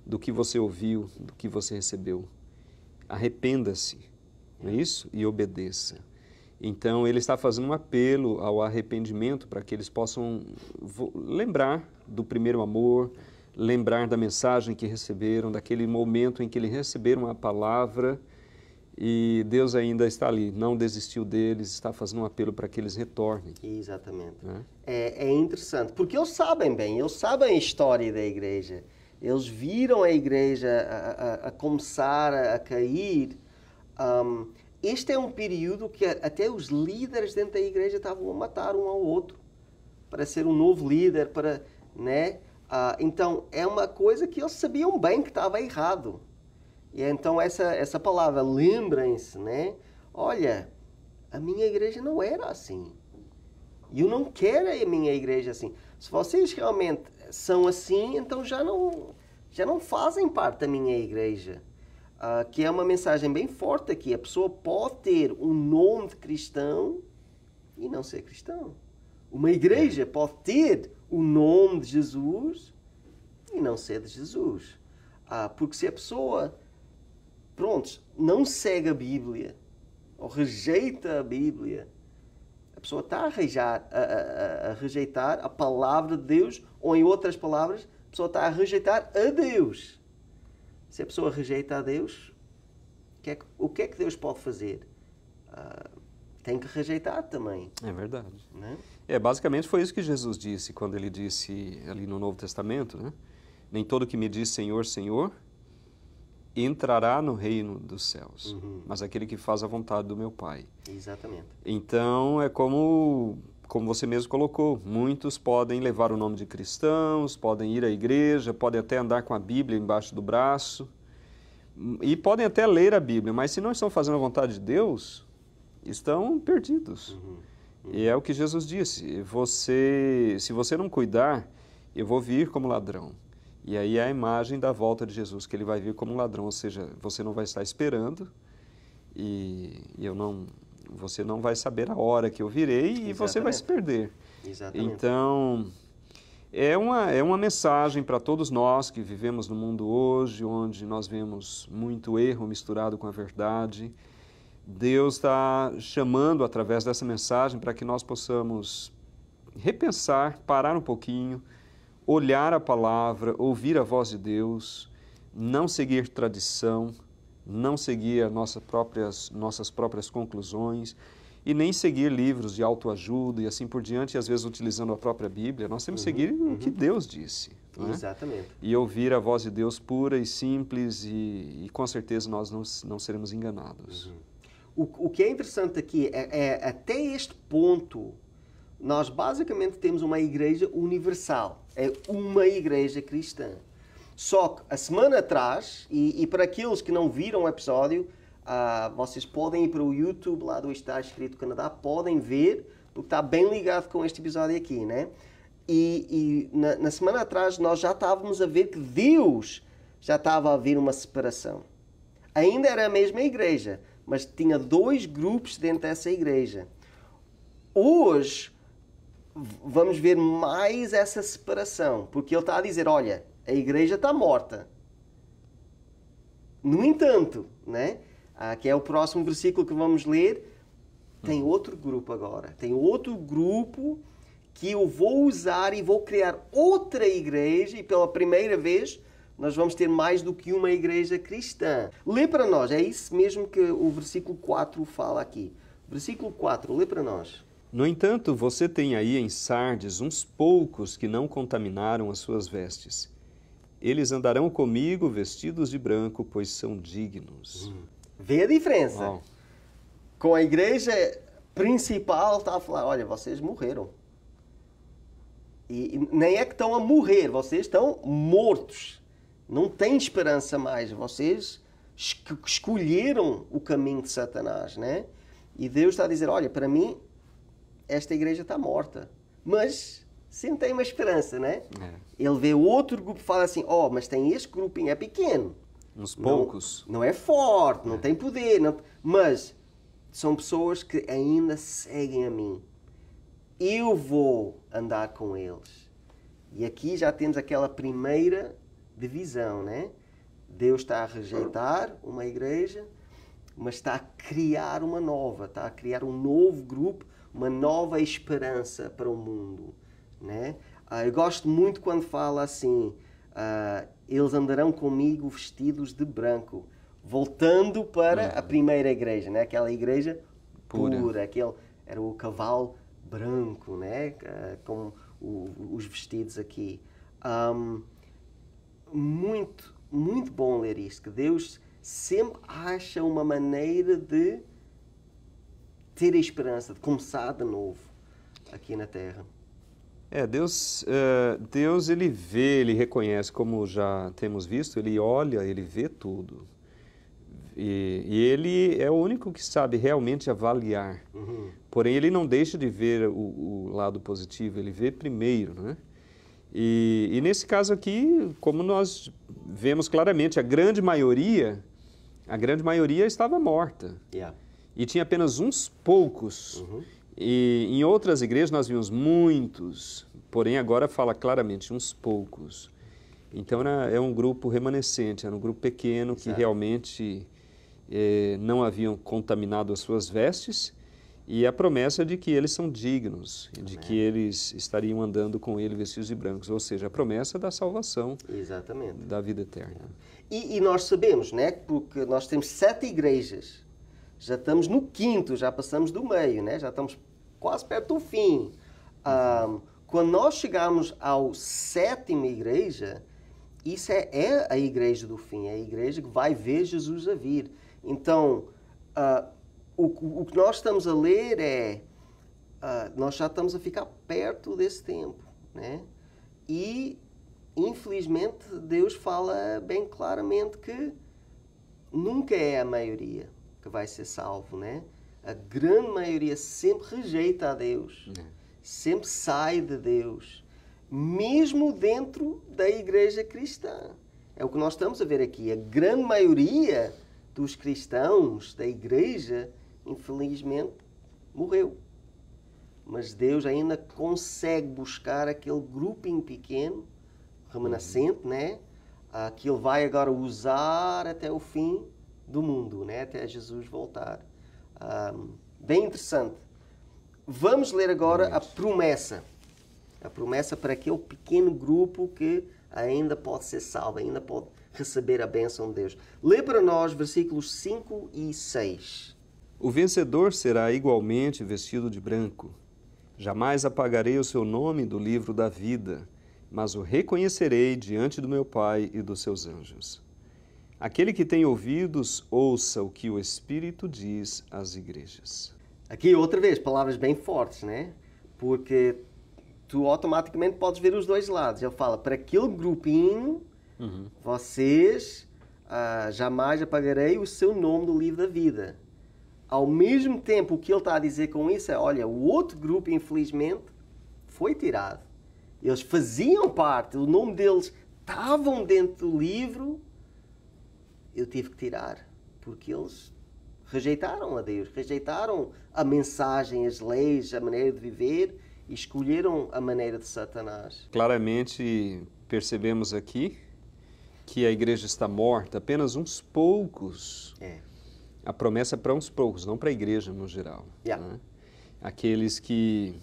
do que você ouviu, do que você recebeu. Arrependa-se não é isso? E obedeça. Então, ele está fazendo um apelo ao arrependimento para que eles possam lembrar do primeiro amor, lembrar da mensagem que receberam, daquele momento em que eles receberam a palavra e Deus ainda está ali, não desistiu deles, está fazendo um apelo para que eles retornem. Exatamente. É? É, é, interessante, porque eles sabem bem, eles sabem a história da igreja. Eles viram a igreja a, a, a começar a, a cair. Um, este é um período que até os líderes dentro da igreja estavam a matar um ao outro para ser um novo líder, para, né? Ah, então é uma coisa que eles sabiam bem que estava errado. E é, então essa essa palavra, lembrem-se, né? Olha, a minha igreja não era assim. E eu não quero a minha igreja assim. Se vocês realmente são assim, então já não já não fazem parte da minha igreja. Ah, que é uma mensagem bem forte aqui. A pessoa pode ter um nome de cristão e não ser cristão. Uma igreja é. pode ter o nome de Jesus e não ser de Jesus. Ah, porque se a pessoa, pronto, não segue a Bíblia ou rejeita a Bíblia, a pessoa está a, a, a, a, rejeitar a palavra de Deus, ou em outras palavras, a pessoa está a rejeitar a Deus. Se a pessoa rejeita a Deus, o que é que, que, é que Deus pode fazer? Uh, tem que rejeitar também. É verdade. Né? É, basicamente foi isso que Jesus disse quando ele disse ali no Novo Testamento, né? Nem todo que me diz Senhor, Senhor entrará no reino dos céus, uhum. mas aquele que faz a vontade do meu Pai. Exatamente. Então é como como você mesmo colocou, muitos podem levar o nome de cristãos, podem ir à igreja, podem até andar com a Bíblia embaixo do braço e podem até ler a Bíblia, mas se não estão fazendo a vontade de Deus, estão perdidos. Uhum, uhum. E é o que Jesus disse: você, se você não cuidar, eu vou vir como ladrão. E aí é a imagem da volta de Jesus, que ele vai vir como ladrão, ou seja, você não vai estar esperando e eu não você não vai saber a hora que eu virei Exatamente. e você vai se perder. Exatamente. Então, é uma, é uma mensagem para todos nós que vivemos no mundo hoje, onde nós vemos muito erro misturado com a verdade. Deus está chamando através dessa mensagem para que nós possamos repensar, parar um pouquinho, olhar a palavra, ouvir a voz de Deus, não seguir tradição, não seguir nossas próprias, nossas próprias conclusões e nem seguir livros de autoajuda e assim por diante, e às vezes utilizando a própria Bíblia. Nós temos que uhum, seguir uhum. o que uhum. Deus disse. Né? Exatamente. E ouvir a voz de Deus pura e simples, e, e com certeza nós não, não seremos enganados. Uhum. O, o que é interessante aqui é, é até este ponto nós basicamente temos uma igreja universal. É uma igreja cristã. Só que a semana atrás, e, e para aqueles que não viram o episódio, uh, vocês podem ir para o YouTube, lá do Está Escrito Canadá, podem ver, porque está bem ligado com este episódio aqui, né? E, e na, na semana atrás nós já estávamos a ver que Deus já estava a haver uma separação. Ainda era a mesma igreja, mas tinha dois grupos dentro dessa igreja. Hoje vamos ver mais essa separação, porque ele está a dizer: olha, a igreja está morta. No entanto, né? Aqui é o próximo versículo que vamos ler, tem hum. outro grupo agora. Tem outro grupo que eu vou usar e vou criar outra igreja, e pela primeira vez nós vamos ter mais do que uma igreja cristã. Lê para nós, é isso mesmo que o versículo 4 fala aqui. Versículo 4, lê para nós. No entanto, você tem aí em Sardes uns poucos que não contaminaram as suas vestes eles andarão comigo vestidos de branco, pois são dignos. Hum. Vê a diferença. Com a igreja principal, está falando: olha, vocês morreram. E nem é que estão a morrer, vocês estão mortos. Não tem esperança mais. Vocês escolheram o caminho de Satanás, né? E Deus está a dizer: olha, para mim, esta igreja está morta. Mas sempre tem uma esperança, né? É. Ele vê outro grupo e fala assim, ó, oh, mas tem este grupinho, é pequeno. Uns poucos. Não, não é forte, não é. tem poder, não... mas são pessoas que ainda seguem a mim. Eu vou andar com eles. E aqui já temos aquela primeira divisão, né? Deus está a rejeitar uma igreja, mas está a criar uma nova, está a criar um novo grupo, uma nova esperança para o mundo. Né? Ah, eu gosto muito quando fala assim: uh, eles andarão comigo vestidos de branco, voltando para a primeira igreja, né? aquela igreja pura, pura aquele, era o cavalo branco, né? Uh, com o, os vestidos aqui. Um, muito, muito bom ler isto, que Deus sempre acha uma maneira de ter a esperança, de começar de novo aqui na Terra. É, Deus, uh, Deus ele vê, ele reconhece, como já temos visto, ele olha, ele vê tudo. E, e ele é o único que sabe realmente avaliar. Uhum. Porém, ele não deixa de ver o, o lado positivo, ele vê primeiro, né? E, e, nesse caso aqui, como nós vemos claramente, a grande maioria, a grande maioria estava morta. Yeah. E tinha apenas uns poucos uhum. E em outras igrejas nós vimos muitos, porém agora fala claramente uns poucos. Então era, é um grupo remanescente, era um grupo pequeno que realmente eh, não haviam contaminado as suas vestes e a promessa é de que eles são dignos, Amém. de que eles estariam andando com ele vestidos de brancos, ou seja, a promessa da salvação, Exatamente. da vida eterna. E, e nós sabemos, né, porque nós temos sete igrejas já estamos no quinto, já passamos do meio, né? já estamos quase perto do fim. Um, quando nós chegarmos ao sétima igreja, isso é, é, a igreja do fim, é a igreja que vai ver Jesus a vir. Então, uh, o, o, que nós estamos a ler é, uh, nós já estamos a ficar perto desse tempo, né? E, infelizmente, Deus fala bem claramente que nunca é a maioria que vai ser salvo, né? A grande maioria sempre rejeita a Deus, é. sempre sai de Deus, mesmo dentro da igreja cristã. É o que nós estamos a ver aqui. A grande maioria dos cristãos da igreja, infelizmente, morreu. Mas Deus ainda consegue buscar aquele grupinho pequeno, remanescente, uhum. né? Ah, que Ele vai agora usar até o fim do mundo, né? até Jesus voltar. Um, bem interessante. Vamos ler agora a promessa. A promessa para aquele pequeno grupo que ainda pode ser salvo, ainda pode receber a bênção de Deus. Lê para nós versículos 5 e 6. O vencedor será igualmente vestido de branco. Jamais apagarei o seu nome do livro da vida, mas o reconhecerei diante do meu Pai e dos seus anjos. Aquele que tem ouvidos, ouça o que o Espírito diz às igrejas. Aqui, outra vez, palavras bem fortes, né? Porque tu automaticamente podes ver os dois lados. Ele fala, para aquele grupinho, uhum. vocês ah, jamais apagarei o seu nome do livro da vida. Ao mesmo tempo, o que ele está a dizer com isso é, olha, o outro grupo, infelizmente, foi tirado. Eles faziam parte, o nome deles estavam dentro do livro, eu tive que tirar, porque eles rejeitaram a Deus, rejeitaram a mensagem, as leis, a maneira de viver e escolheram a maneira de Satanás. Claramente percebemos aqui que a igreja está morta, apenas uns poucos. É. A promessa é para uns poucos, não para a igreja no geral. Yeah. Né? Aqueles que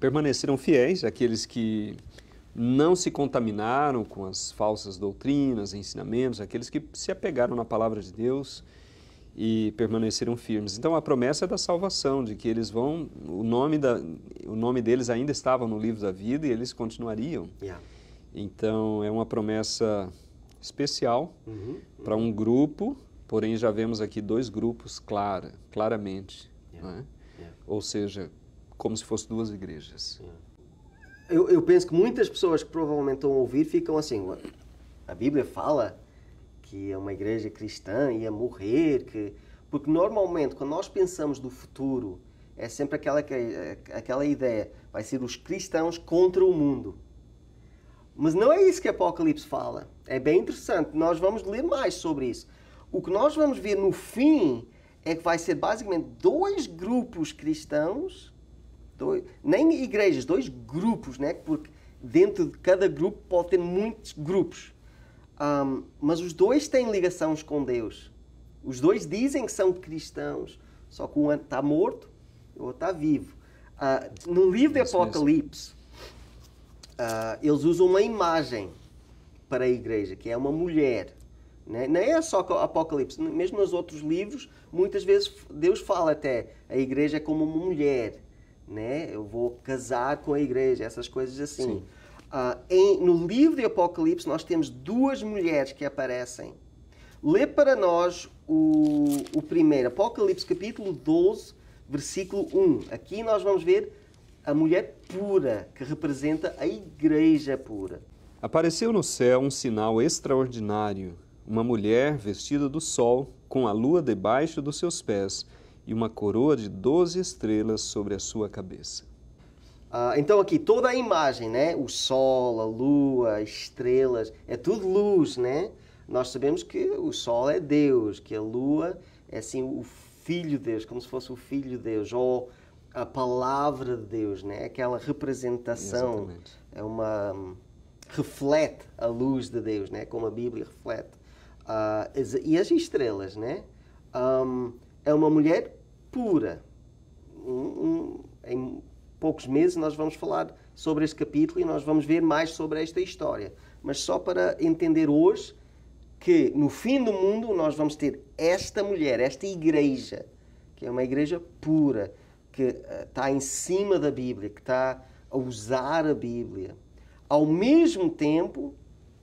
permaneceram fiéis, aqueles que não se contaminaram com as falsas doutrinas, ensinamentos, aqueles que se apegaram na palavra de Deus e permaneceram firmes. Então a promessa é da salvação, de que eles vão, o nome, da, o nome deles ainda estava no livro da vida e eles continuariam. Yeah. Então é uma promessa especial uhum. para um grupo, porém já vemos aqui dois grupos clara, claramente, yeah. Né? Yeah. ou seja, como se fossem duas igrejas eu, eu, penso que muitas pessoas que provavelmente estão a ouvir ficam assim: a Bíblia fala que é uma igreja cristã ia morrer, que porque normalmente quando nós pensamos do futuro é sempre aquela aquela ideia vai ser os cristãos contra o mundo. Mas não é isso que Apocalipse fala. É bem interessante. Nós vamos ler mais sobre isso. O que nós vamos ver no fim é que vai ser basicamente dois grupos cristãos dois, nem igrejas, dois grupos, né? porque dentro de cada grupo pode ter muitos grupos. Um, mas os dois têm ligações com Deus. Os dois dizem que são cristãos, só que um está morto e o outro está vivo. Uh, no livro de Apocalipse, uh, eles usam uma imagem para a igreja, que é uma mulher. Né? Não é só Apocalipse, mesmo nos outros livros, muitas vezes Deus fala até a igreja é como uma mulher né? Eu vou casar com a igreja, essas coisas assim. Uh, em, no livro de Apocalipse, nós temos duas mulheres que aparecem. Lê para nós o, o primeiro, Apocalipse capítulo 12, versículo 1. Aqui nós vamos ver a mulher pura, que representa a igreja pura. Apareceu no céu um sinal extraordinário: uma mulher vestida do sol, com a lua debaixo dos seus pés e uma coroa de doze estrelas sobre a sua cabeça. Ah, então aqui toda a imagem, né? O sol, a lua, estrelas, é tudo luz, né? Nós sabemos que o sol é Deus, que a lua é assim o filho de Deus, como se fosse o filho de Deus ou a palavra de Deus, né? Aquela representação Exatamente. é uma um, reflete a luz de Deus, né? Como a Bíblia reflete uh, e as estrelas, né? Um, é uma mulher pura. Um, um, em poucos meses nós vamos falar sobre este capítulo e nós vamos ver mais sobre esta história. Mas só para entender hoje que no fim do mundo nós vamos ter esta mulher, esta igreja, que é uma igreja pura, que eh, está em cima da Bíblia, que está a usar a Bíblia. Ao mesmo tempo,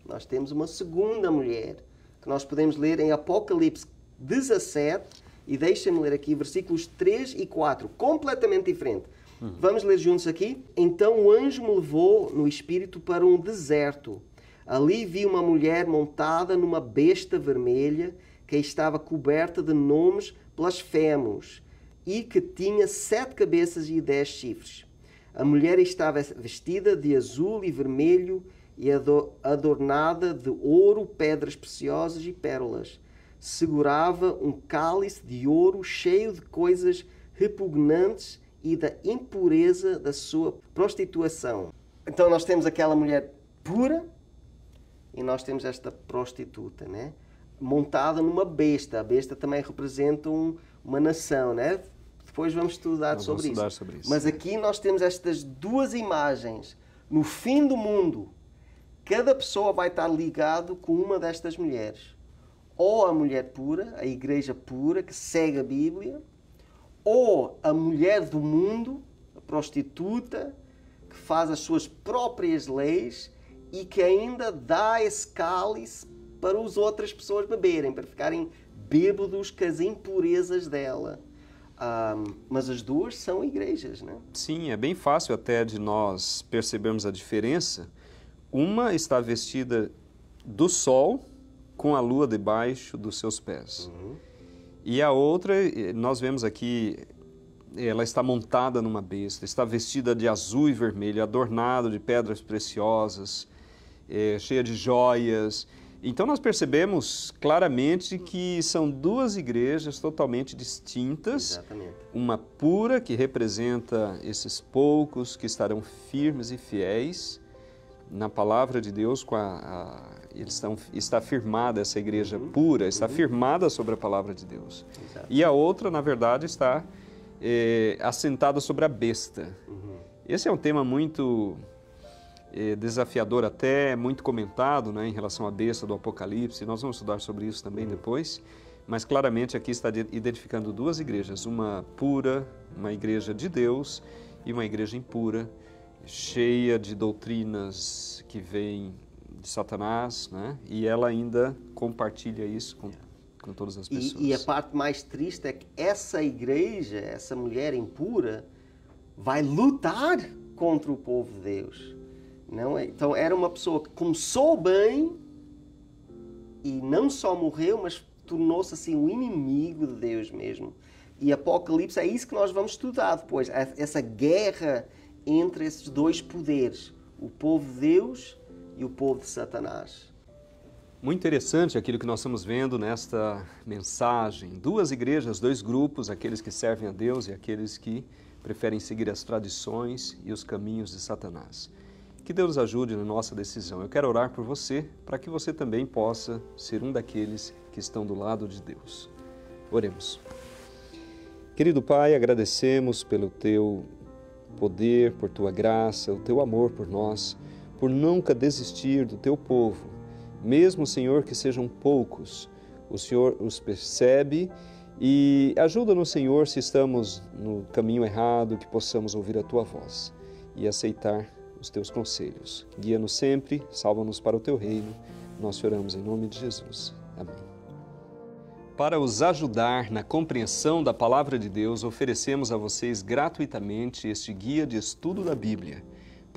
nós temos uma segunda mulher, que nós podemos ler em Apocalipse 17, e deixem-me ler aqui versículos 3 e 4, completamente diferente. Uhum. Vamos ler juntos aqui? Então o anjo me levou no espírito para um deserto. Ali vi uma mulher montada numa besta vermelha que estava coberta de nomes blasfemos e que tinha sete cabeças e dez chifres. A mulher estava vestida de azul e vermelho e adornada de ouro, pedras preciosas e pérolas segurava um cálice de ouro cheio de coisas repugnantes e da impureza da sua prostituição. Então nós temos aquela mulher pura e nós temos esta prostituta, né? Montada numa besta. A besta também representa um, uma nação, né? Depois vamos estudar, sobre, estudar isso. sobre isso. Mas aqui nós temos estas duas imagens. No fim do mundo, cada pessoa vai estar ligado com uma destas mulheres ou a mulher pura, a igreja pura, que segue a Bíblia, ou a mulher do mundo, a prostituta, que faz as suas próprias leis e que ainda dá esse cálice para as outras pessoas beberem, para ficarem bêbados com as impurezas dela. Um, mas as duas são igrejas, né? Sim, é bem fácil até de nós percebermos a diferença. Uma está vestida do sol com a lua debaixo dos seus pés. Uhum. E a outra, eh, nós vemos aqui, ela está montada numa besta, está vestida de azul e vermelho, adornada de pedras preciosas, é, cheia de joias. Então nós percebemos claramente que são duas igrejas totalmente distintas. Exatamente. Uma pura que representa esses poucos que estarão firmes e fiéis na palavra de Deus com a, a estão, está firmada, essa igreja uhum. pura, está uhum. firmada sobre a palavra de Deus. Exato. E a outra, na verdade, está é, assentada sobre a besta. Uhum. Esse é um tema muito é, desafiador até, muito comentado né, em relação à besta do Apocalipse. Nós vamos estudar sobre isso também uhum. depois. Mas claramente aqui está identificando duas igrejas, uma pura, uma igreja de Deus, e uma igreja impura, cheia de doutrinas que vêm de Satanás, né? E ela ainda compartilha isso com, com todas as pessoas. E, e a parte mais triste é que essa igreja, essa mulher impura, vai lutar contra o povo de Deus. Não é? Então era uma pessoa que começou bem e não só morreu, mas tornou-se assim o um inimigo de Deus mesmo. E Apocalipse é isso que nós vamos estudar depois, essa guerra entre esses dois poderes, o povo de Deus e o povo de Satanás. Muito interessante aquilo que nós estamos vendo nesta mensagem. Duas igrejas, dois grupos, aqueles que servem a Deus e aqueles que preferem seguir as tradições e os caminhos de Satanás. Que Deus ajude na nossa decisão. Eu quero orar por você para que você também possa ser um daqueles que estão do lado de Deus. Oremos. Querido Pai, agradecemos pelo teu poder, por tua graça, o teu amor por nós por nunca desistir do teu povo. Mesmo, Senhor, que sejam poucos, o Senhor os percebe e ajuda-nos, Senhor, se estamos no caminho errado, que possamos ouvir a tua voz e aceitar os teus conselhos. Guia-nos sempre, salva-nos para o teu reino. Nós oramos em nome de Jesus. Amém. Para os ajudar na compreensão da palavra de Deus, oferecemos a vocês gratuitamente este guia de estudo da Bíblia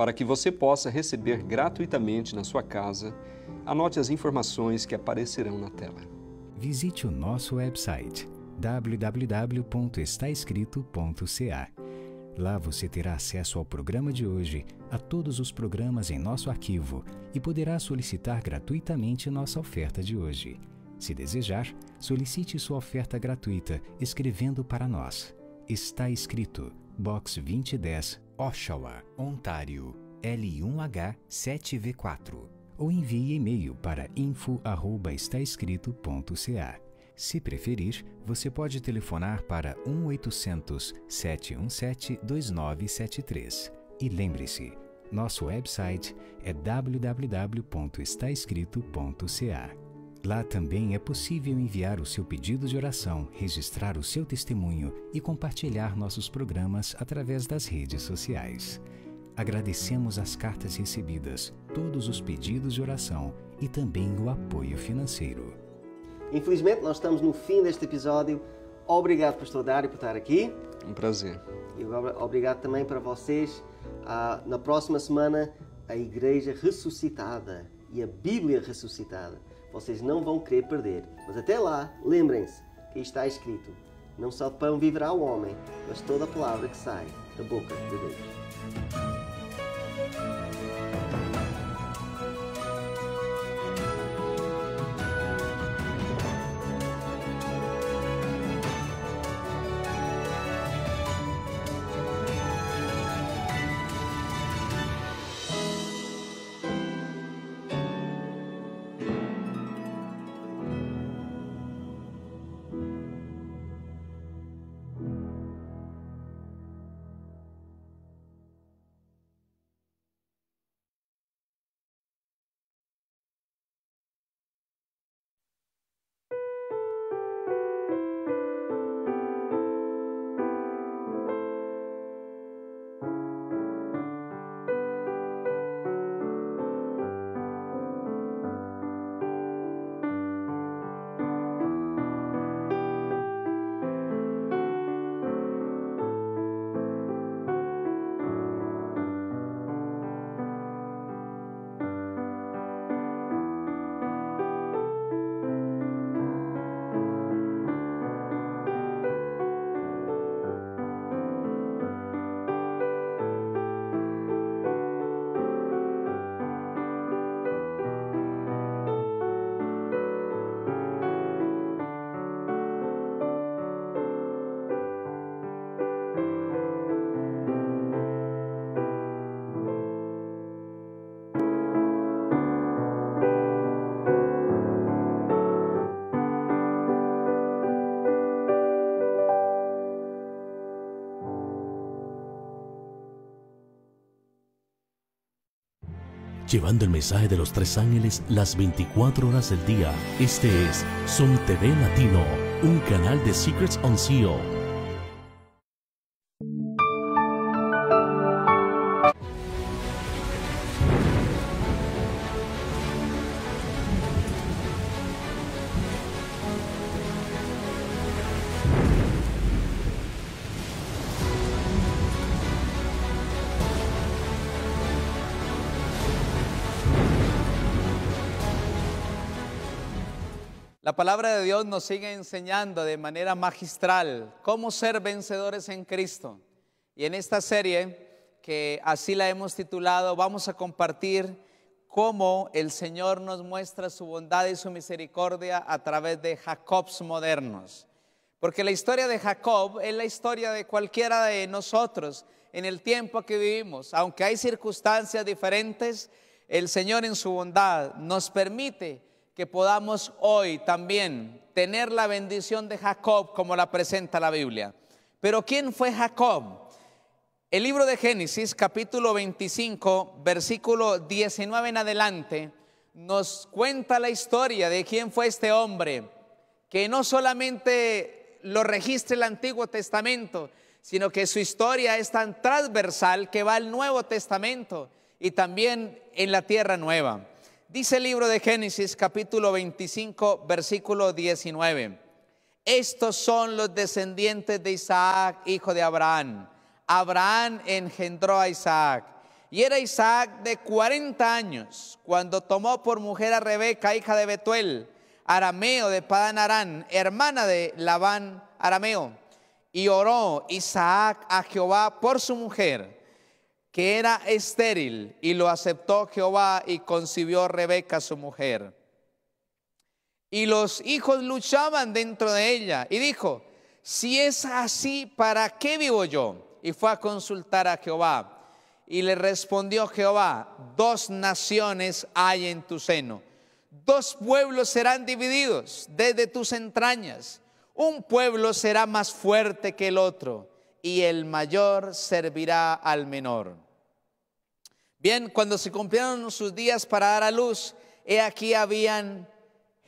para que você possa receber gratuitamente na sua casa. Anote as informações que aparecerão na tela. Visite o nosso website www.estaescrito.ca. Lá você terá acesso ao programa de hoje, a todos os programas em nosso arquivo e poderá solicitar gratuitamente nossa oferta de hoje. Se desejar, solicite sua oferta gratuita escrevendo para nós. Está escrito Box 2010, Oshawa, Ontário, L1H7V4. Ou envie e-mail para info@estaescrito.ca. Se preferir, você pode telefonar para 1 800 717 2973. E lembre-se, nosso website é www.estaescrito.ca. Lá também é possível enviar o seu pedido de oração, registrar o seu testemunho e compartilhar nossos programas através das redes sociais. Agradecemos as cartas recebidas, todos os pedidos de oração e também o apoio financeiro. Infelizmente, nós estamos no fim deste episódio. Obrigado, Pastor Dário, por estar aqui. Um prazer. E obrigado também para vocês. Ah, na próxima semana, a Igreja Ressuscitada e a Bíblia Ressuscitada vocês não vão querer perder. Mas até lá, lembrem-se que está escrito: Não só pão viverá o homem, mas toda a palavra que sai da boca de Deus. llevando el mensaje de los tres ángeles las 24 horas del día. Este es Son TV Latino, un canal de Secrets on Seal. nos sigue enseñando de manera magistral cómo ser vencedores en Cristo. Y en esta serie, que así la hemos titulado, vamos a compartir cómo el Señor nos muestra su bondad y su misericordia a través de Jacobs modernos. Porque la historia de Jacob es la historia de cualquiera de nosotros en el tiempo que vivimos. Aunque hay circunstancias diferentes, el Señor en su bondad nos permite que podamos hoy también tener la bendición de Jacob como la presenta la Biblia. Pero ¿quién fue Jacob? El libro de Génesis capítulo 25 versículo 19 en adelante nos cuenta la historia de quién fue este hombre, que no solamente lo registra el Antiguo Testamento, sino que su historia es tan transversal que va al Nuevo Testamento y también en la Tierra Nueva. Dice el libro de Génesis capítulo 25, versículo 19. Estos son los descendientes de Isaac, hijo de Abraham. Abraham engendró a Isaac. Y era Isaac de 40 años cuando tomó por mujer a Rebeca, hija de Betuel, arameo de Padan Arán, hermana de Labán arameo. Y oró Isaac a Jehová por su mujer que era estéril, y lo aceptó Jehová y concibió Rebeca su mujer. Y los hijos luchaban dentro de ella, y dijo, si es así, ¿para qué vivo yo? Y fue a consultar a Jehová. Y le respondió Jehová, dos naciones hay en tu seno, dos pueblos serán divididos desde tus entrañas, un pueblo será más fuerte que el otro y el mayor servirá al menor. Bien, cuando se cumplieron sus días para dar a luz, he aquí habían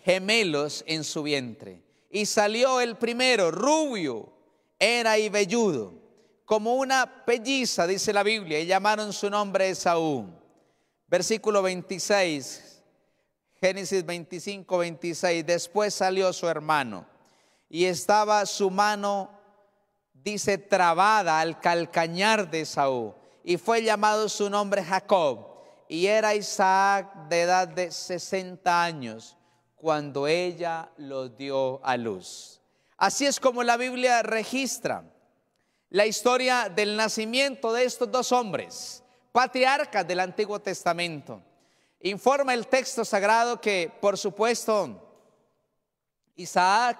gemelos en su vientre. Y salió el primero, rubio, era y velludo, como una pelliza, dice la Biblia, y llamaron su nombre Esaú. Versículo 26, Génesis 25, 26, después salió su hermano, y estaba su mano dice, trabada al calcañar de Saúl Y fue llamado su nombre Jacob. Y era Isaac de edad de 60 años cuando ella lo dio a luz. Así es como la Biblia registra la historia del nacimiento de estos dos hombres, patriarcas del Antiguo Testamento. Informa el texto sagrado que, por supuesto, Isaac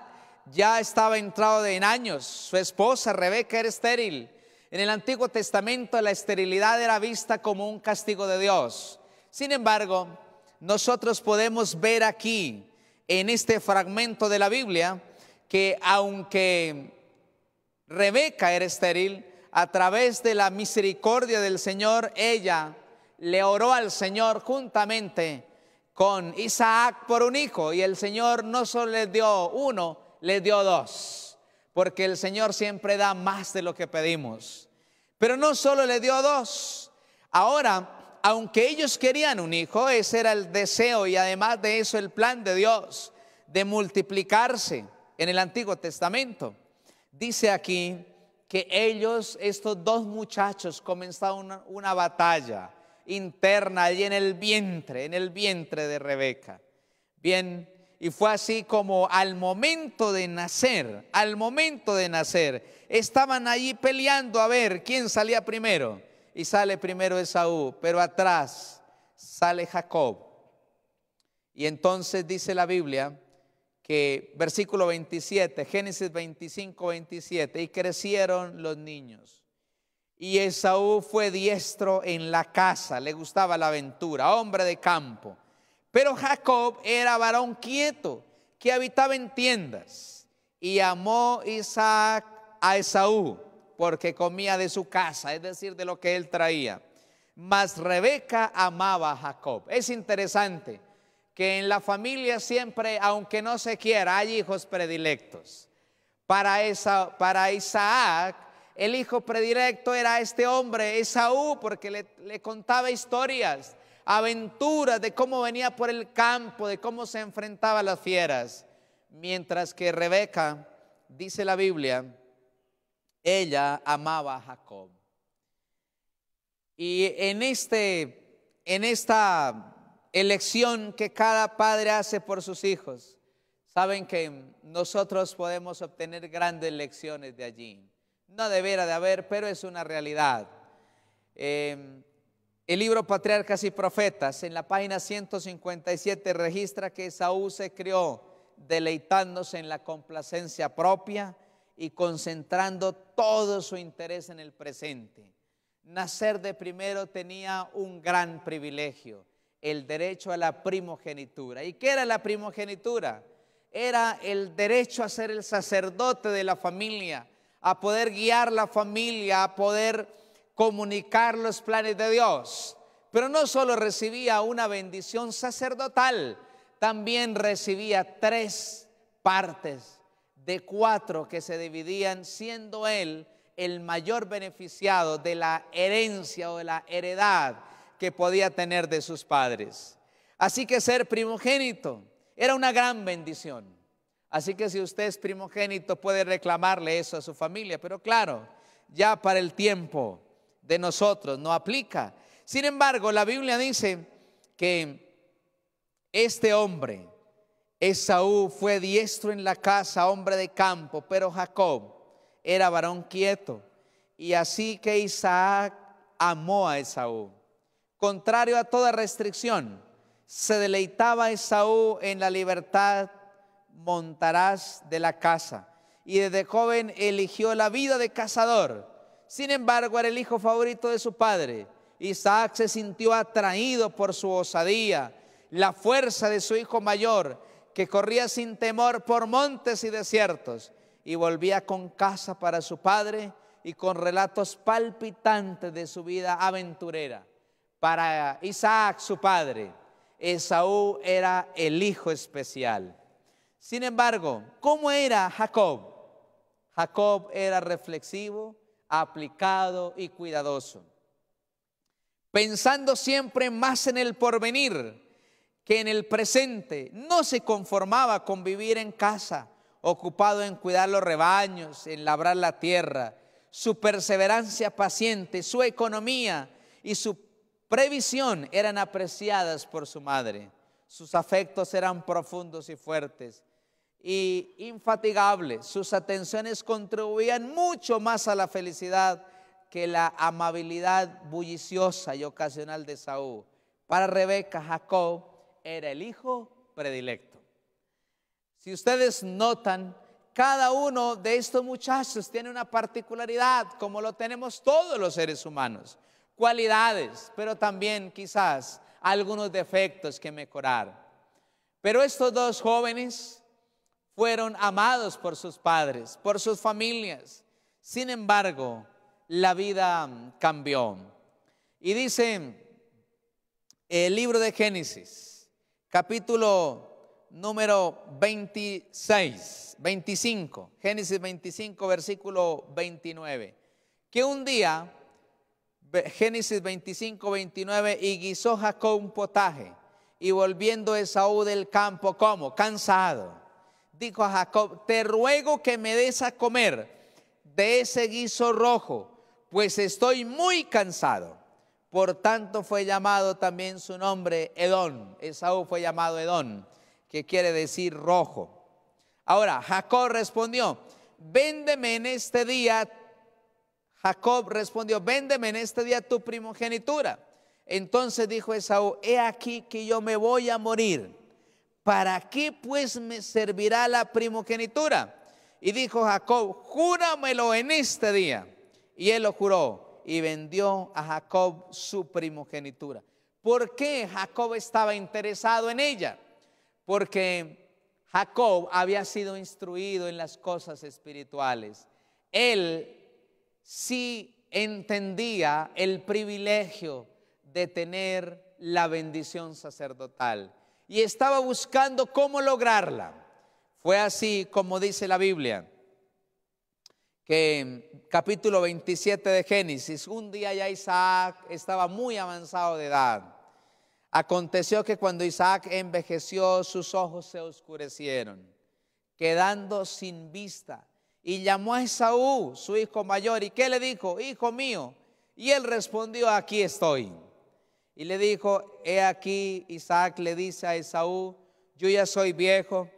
ya estaba entrado en años. Su esposa Rebeca era estéril. En el Antiguo Testamento la esterilidad era vista como un castigo de Dios. Sin embargo, nosotros podemos ver aquí, en este fragmento de la Biblia, que aunque Rebeca era estéril, a través de la misericordia del Señor, ella le oró al Señor juntamente con Isaac por un hijo y el Señor no solo le dio uno, le dio dos, porque el Señor siempre da más de lo que pedimos. Pero no solo le dio dos, ahora, aunque ellos querían un hijo, ese era el deseo y además de eso el plan de Dios, de multiplicarse en el Antiguo Testamento. Dice aquí que ellos, estos dos muchachos, comenzaron una, una batalla interna allí en el vientre, en el vientre de Rebeca. Bien, y fue así como al momento de nacer, al momento de nacer, estaban allí peleando a ver quién salía primero. Y sale primero Esaú, pero atrás sale Jacob. Y entonces dice la Biblia que versículo 27, Génesis 25, 27, y crecieron los niños. Y Esaú fue diestro en la casa, le gustaba la aventura, hombre de campo. Pero Jacob era varón quieto que habitaba en tiendas y amó Isaac a Esaú porque comía de su casa, es decir, de lo que él traía. Mas Rebeca amaba a Jacob. Es interesante que en la familia siempre, aunque no se quiera, hay hijos predilectos. Para, Isaac, el hijo predilecto era este hombre, Esaú, porque le contaba historias aventuras de cómo venía por el campo, de cómo se enfrentaba a las fieras. Mientras que Rebeca, dice la Biblia, ella amaba a Jacob. Y en, este, en esta elección que cada padre hace por sus hijos, saben que nosotros podemos obtener grandes lecciones de allí. No debiera de haber, pero es una realidad. Eh, el libro Patriarcas y Profetas, en la página 157, registra que Saúl se crió deleitándose en la complacencia propia y concentrando todo su interés en el presente. Nacer de primero tenía un gran privilegio, el derecho a la primogenitura. ¿Y qué era la primogenitura? Era el derecho a ser el sacerdote de la familia, a poder guiar la familia, a poder comunicar los planes de Dios. Pero no solo recibía una bendición sacerdotal, también recibía tres partes de cuatro que se dividían, siendo él el mayor beneficiado de la herencia o de la heredad que podía tener de sus padres. Así que ser primogénito era una gran bendición. Así que si usted es primogénito puede reclamarle eso a su familia, pero claro, ya para el tiempo de nosotros, no aplica. Sin embargo, la Biblia dice que este hombre, Esaú, fue diestro en la casa, hombre de campo, pero Jacob era varón quieto. Y así que Isaac amó a Esaú. Contrario a toda restricción, se deleitaba Esaú en la libertad montarás de la casa. Y desde joven eligió la vida de cazador sin embargo, era el hijo favorito de su padre. Isaac se sintió atraído por su osadía, la fuerza de su hijo mayor, que corría sin temor por montes y desiertos, y volvía con casa para su padre y con relatos palpitantes de su vida aventurera. Para Isaac, su padre, Esaú era el hijo especial. Sin embargo, ¿cómo era Jacob? Jacob era reflexivo, aplicado y cuidadoso, pensando siempre más en el porvenir que en el presente. No se conformaba con vivir en casa, ocupado en cuidar los rebaños, en labrar la tierra. Su perseverancia paciente, su economía y su previsión eran apreciadas por su madre. Sus afectos eran profundos y fuertes y infatigable. Sus atenciones contribuían mucho más a la felicidad que la amabilidad bulliciosa y ocasional de Saúl. Para Rebeca, Jacob era el hijo predilecto. Si ustedes notan, cada uno de estos muchachos tiene una particularidad, como lo tenemos todos los seres humanos, cualidades, pero también quizás algunos defectos que mejorar. Pero estos dos jóvenes fueron amados por sus padres, por sus familias. Sin embargo, la vida cambió. Y dice el libro de Génesis, capítulo número 26, 25, Génesis 25, versículo 29, que un día, Génesis 25, 29, y guisó Jacob un potaje, y volviendo Esaú del campo, como Cansado dijo a Jacob, te ruego que me des a comer de ese guiso rojo, pues estoy muy cansado. Por tanto fue llamado también su nombre Edón. Esaú fue llamado Edón, que quiere decir rojo. Ahora, Jacob respondió, véndeme en este día. Jacob respondió, véndeme en este día tu primogenitura. Entonces dijo Esaú, he aquí que yo me voy a morir ¿para qué pues me servirá la primogenitura? Y dijo Jacob, júramelo en este día. Y él lo juró y vendió a Jacob su primogenitura. ¿Por qué Jacob estaba interesado en ella? Porque Jacob había sido instruido en las cosas espirituales. Él sí entendía el privilegio de tener la bendición sacerdotal y estaba buscando cómo lograrla. Fue así como dice la Biblia, que capítulo 27 de Génesis, un día ya Isaac estaba muy avanzado de edad. Aconteció que cuando Isaac envejeció, sus ojos se oscurecieron, quedando sin vista. Y llamó a Esaú, su hijo mayor, y ¿qué le dijo? Hijo mío. Y él respondió, aquí estoy. Y le dijo, he aquí, Isaac le dice a Esaú, yo ya soy viejo,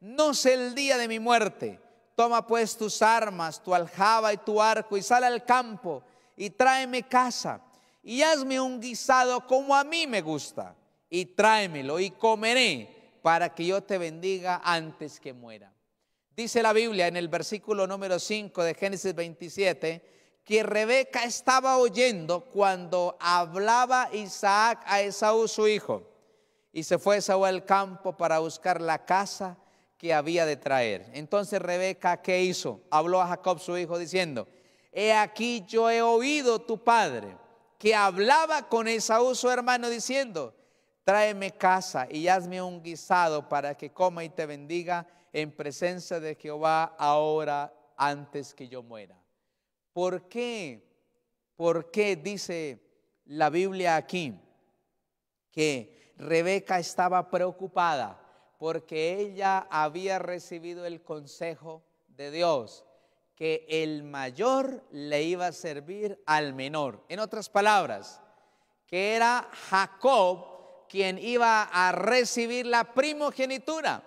no sé el día de mi muerte. Toma pues tus armas, tu aljaba y tu arco y sale al campo y tráeme casa y hazme un guisado como a mí me gusta y tráemelo y comeré para que yo te bendiga antes que muera. Dice la Biblia en el versículo número 5 de Génesis 27, que Rebeca estaba oyendo cuando hablaba Isaac a Esaú su hijo. Y se fue Esaú al campo para buscar la casa que había de traer. Entonces Rebeca, ¿qué hizo? Habló a Jacob su hijo diciendo, he aquí yo he oído tu padre que hablaba con Esaú su hermano diciendo, tráeme casa y hazme un guisado para que coma y te bendiga en presencia de Jehová ahora antes que yo muera. ¿Por qué? ¿Por qué dice la Biblia aquí que Rebeca estaba preocupada? Porque ella había recibido el consejo de Dios, que el mayor le iba a servir al menor. En otras palabras, que era Jacob quien iba a recibir la primogenitura.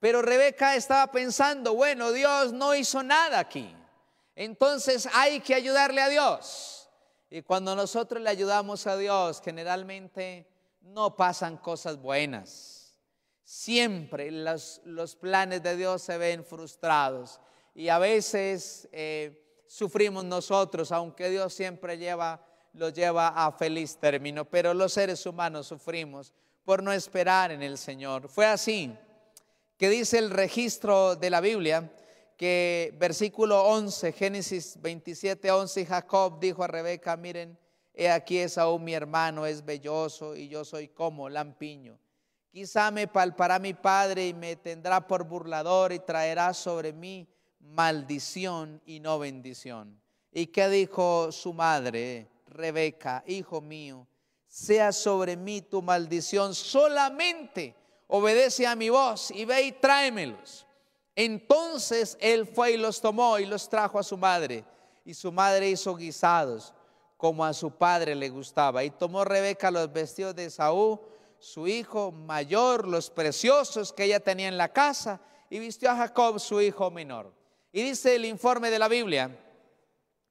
Pero Rebeca estaba pensando, bueno, Dios no hizo nada aquí. Entonces hay que ayudarle a Dios. Y cuando nosotros le ayudamos a Dios, generalmente no pasan cosas buenas. Siempre los, planes de Dios se ven frustrados y a veces eh, sufrimos nosotros, aunque Dios siempre lleva, lo lleva a feliz término, pero los seres humanos sufrimos por no esperar en el Señor. Fue así que dice el registro de la Biblia que versículo 11, Génesis 27, 11, Jacob dijo a Rebeca, miren, he aquí es aún mi hermano es belloso y yo soy como lampiño. Quizá me palpará mi padre y me tendrá por burlador y traerá sobre mí maldición y no bendición. ¿Y qué dijo su madre, Rebeca, hijo mío? Sea sobre mí tu maldición, solamente obedece a mi voz y ve y tráemelos. Entonces él fue y los tomó y los trajo a su madre. Y su madre hizo guisados como a su padre le gustaba. Y tomó Rebeca los vestidos de Saúl, su hijo mayor, los preciosos que ella tenía en la casa, y vistió a Jacob, su hijo menor. Y dice el informe de la Biblia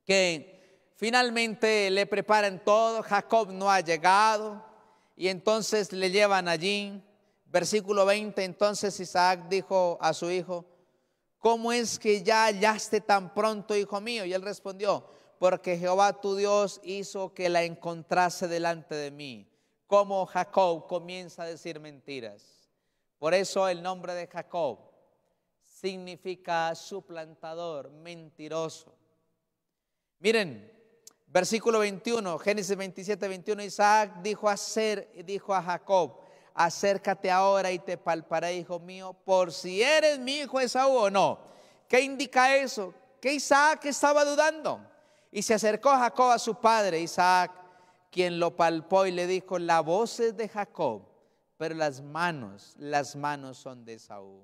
que finalmente le preparan todo, Jacob no ha llegado, y entonces le llevan allí. Versículo 20, entonces Isaac dijo a su hijo, ¿cómo es que ya hallaste tan pronto, hijo mío? Y él respondió, porque Jehová tu Dios hizo que la encontrase delante de mí. Como Jacob comienza a decir mentiras. Por eso el nombre de Jacob significa suplantador, mentiroso. Miren, versículo 21, Génesis 27, 21, Isaac dijo a Ser, dijo a Jacob, acércate ahora y te palparé, hijo mío, por si eres mi hijo Esaú o no. ¿Qué indica eso? Que Isaac estaba dudando. Y se acercó Jacob a su padre, Isaac, quien lo palpó y le dijo, la voz es de Jacob, pero las manos, las manos son de Esaú.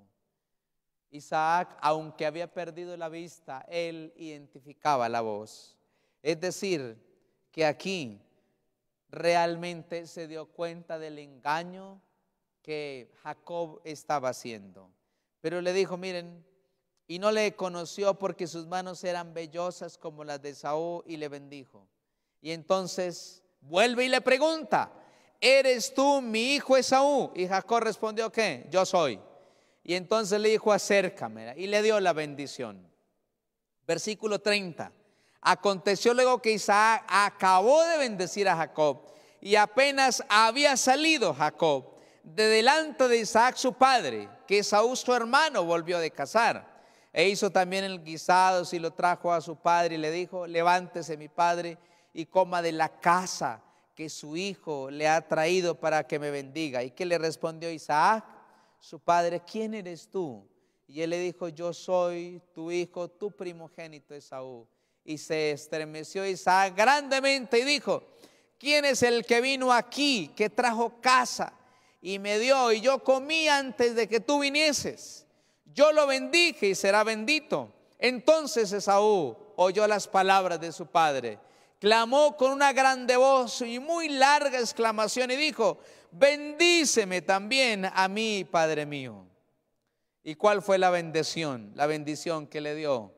Isaac, aunque había perdido la vista, él identificaba la voz. Es decir, que aquí realmente se dio cuenta del engaño que Jacob estaba haciendo. Pero le dijo, miren, y no le conoció porque sus manos eran vellosas como las de Saúl y le bendijo. Y entonces vuelve y le pregunta, ¿eres tú mi hijo Esaú? Y Jacob respondió, que Yo soy. Y entonces le dijo, acércame. Y le dio la bendición. Versículo 30. Aconteció luego que Isaac acabó de bendecir a Jacob y apenas había salido Jacob de delante de Isaac su padre, que Saúl su hermano volvió de cazar. E hizo también el guisado y lo trajo a su padre y le dijo, levántese mi padre y coma de la casa que su hijo le ha traído para que me bendiga. ¿Y que le respondió Isaac? Su padre, ¿quién eres tú? Y él le dijo, yo soy tu hijo, tu primogénito Esaú. Y se estremeció Isaac grandemente y dijo, ¿quién es el que vino aquí, que trajo casa y me dio y yo comí antes de que tú vinieses? Yo lo bendije y será bendito. Entonces Esaú oyó las palabras de su padre, clamó con una grande voz y muy larga exclamación y dijo, bendíceme también a mí, Padre mío. ¿Y cuál fue la bendición? La bendición que le dio.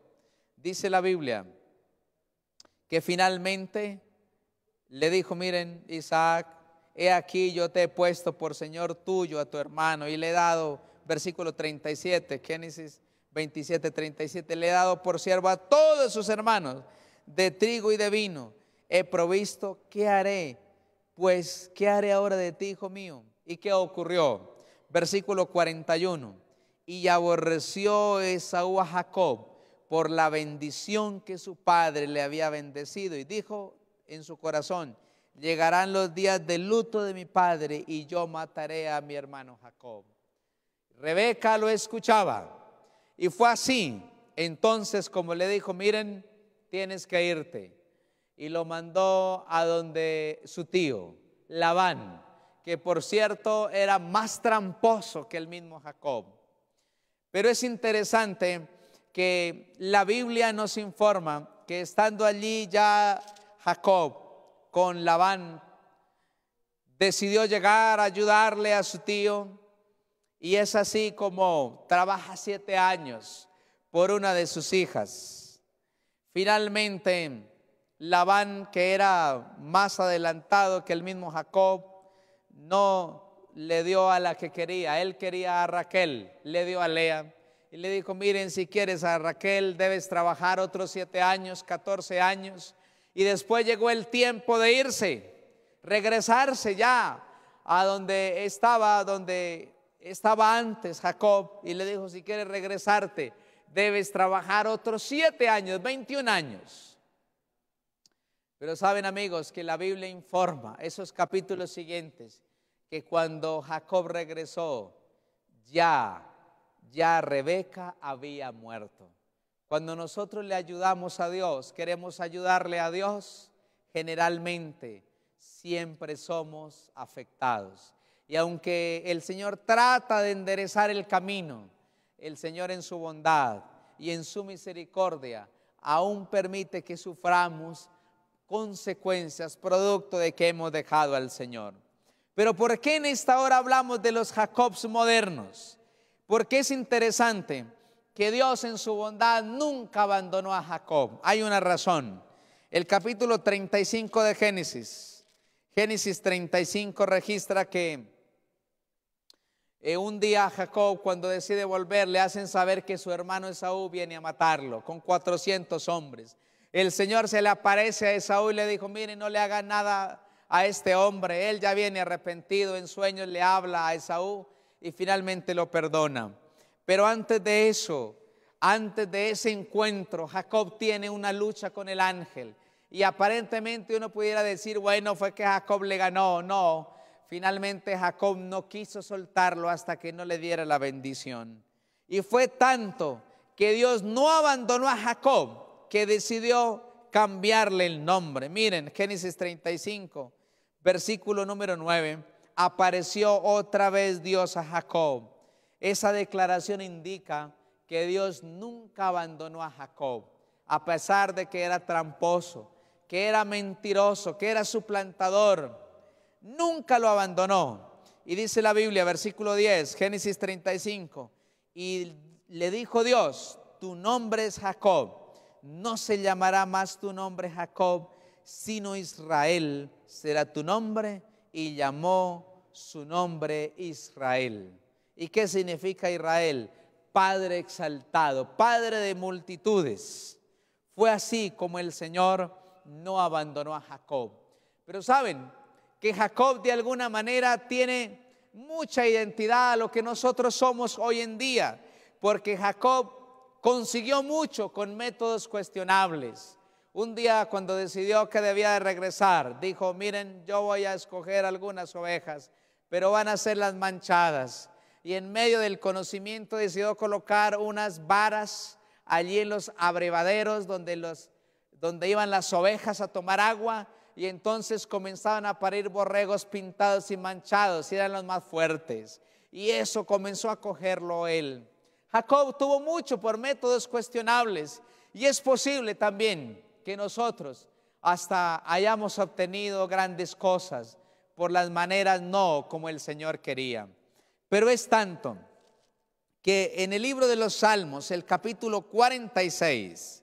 Dice la Biblia que finalmente le dijo, miren, Isaac, he aquí yo te he puesto por Señor tuyo a tu hermano y le he dado, versículo 37, Génesis 27, 37, le he dado por siervo a todos sus hermanos de trigo y de vino. He provisto, ¿qué haré? Pues, ¿qué haré ahora de ti, hijo mío? ¿Y qué ocurrió? Versículo 41. Y aborreció Esaú a Jacob por la bendición que su padre le había bendecido y dijo en su corazón, llegarán los días de luto de mi padre y yo mataré a mi hermano Jacob. Rebeca lo escuchaba y fue así. Entonces, como le dijo, miren, tienes que irte. Y lo mandó a donde su tío, Labán, que por cierto era más tramposo que el mismo Jacob. Pero es interesante que la Biblia nos informa que estando allí ya Jacob con Labán decidió llegar a ayudarle a su tío y es así como trabaja siete años por una de sus hijas. Finalmente, Labán, que era más adelantado que el mismo Jacob, no le dio a la que quería. Él quería a Raquel, le dio a Lea y le dijo, miren, si quieres a Raquel, debes trabajar otros siete años, catorce años. Y después llegó el tiempo de irse, regresarse ya a donde estaba, donde estaba antes Jacob. Y le dijo, si quieres regresarte, debes trabajar otros siete años, veintiún años. Pero saben amigos que la Biblia informa esos capítulos siguientes que cuando Jacob regresó, ya ya Rebeca había muerto. Cuando nosotros le ayudamos a Dios, queremos ayudarle a Dios, generalmente siempre somos afectados. Y aunque el Señor trata de enderezar el camino, el Señor en su bondad y en su misericordia aún permite que suframos consecuencias producto de que hemos dejado al Señor. Pero ¿por qué en esta hora hablamos de los Jacobs modernos? Porque es interesante que Dios en su bondad nunca abandonó a Jacob. Hay una razón. El capítulo 35 de Génesis, Génesis 35 registra que eh, un día Jacob cuando decide volver le hacen saber que su hermano Esaú viene a matarlo con 400 hombres. El Señor se le aparece a Esaú y le dijo, mire, no le haga nada a este hombre, él ya viene arrepentido, en sueños le habla a Esaú y finalmente lo perdona. Pero antes de eso, antes de ese encuentro, Jacob tiene una lucha con el ángel. Y aparentemente uno pudiera decir, bueno, fue que Jacob le ganó. No, finalmente Jacob no quiso soltarlo hasta que no le diera la bendición. Y fue tanto que Dios no abandonó a Jacob, que decidió cambiarle el nombre. Miren, Génesis 35, versículo número 9 apareció otra vez Dios a Jacob. Esa declaración indica que Dios nunca abandonó a Jacob, a pesar de que era tramposo, que era mentiroso, que era suplantador. Nunca lo abandonó. Y dice la Biblia, versículo 10, Génesis 35, y le dijo Dios, tu nombre es Jacob, no se llamará más tu nombre Jacob, sino Israel será tu nombre, y llamó su nombre Israel. ¿Y qué significa Israel? Padre exaltado, Padre de multitudes. Fue así como el Señor no abandonó a Jacob. Pero saben que Jacob de alguna manera tiene mucha identidad a lo que nosotros somos hoy en día, porque Jacob consiguió mucho con métodos cuestionables. Un día cuando decidió que debía de regresar, dijo, miren, yo voy a escoger algunas ovejas pero van a ser las manchadas. Y en medio del conocimiento decidió colocar unas varas allí en los abrevaderos donde, los, donde iban las ovejas a tomar agua y entonces comenzaban a parir borregos pintados y manchados y eran los más fuertes. Y eso comenzó a cogerlo él. Jacob tuvo mucho por métodos cuestionables y es posible también que nosotros hasta hayamos obtenido grandes cosas por las maneras no como el Señor quería. Pero es tanto que en el libro de los Salmos, el capítulo 46,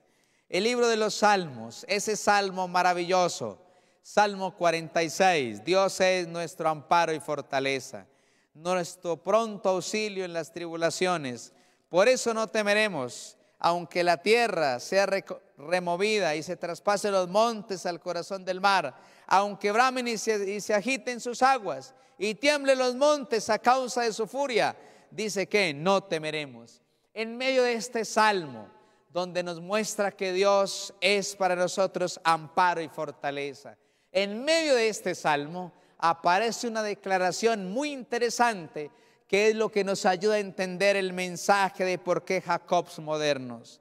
el libro de los Salmos, ese salmo maravilloso, Salmo 46, Dios es nuestro amparo y fortaleza, nuestro pronto auxilio en las tribulaciones. Por eso no temeremos, aunque la tierra sea removida y se traspase los montes al corazón del mar, aunque bramen y se, agiten sus aguas y tiemblen los montes a causa de su furia, dice que no temeremos. En medio de este salmo, donde nos muestra que Dios es para nosotros amparo y fortaleza, en medio de este salmo aparece una declaración muy interesante que es lo que nos ayuda a entender el mensaje de por qué Jacobs modernos.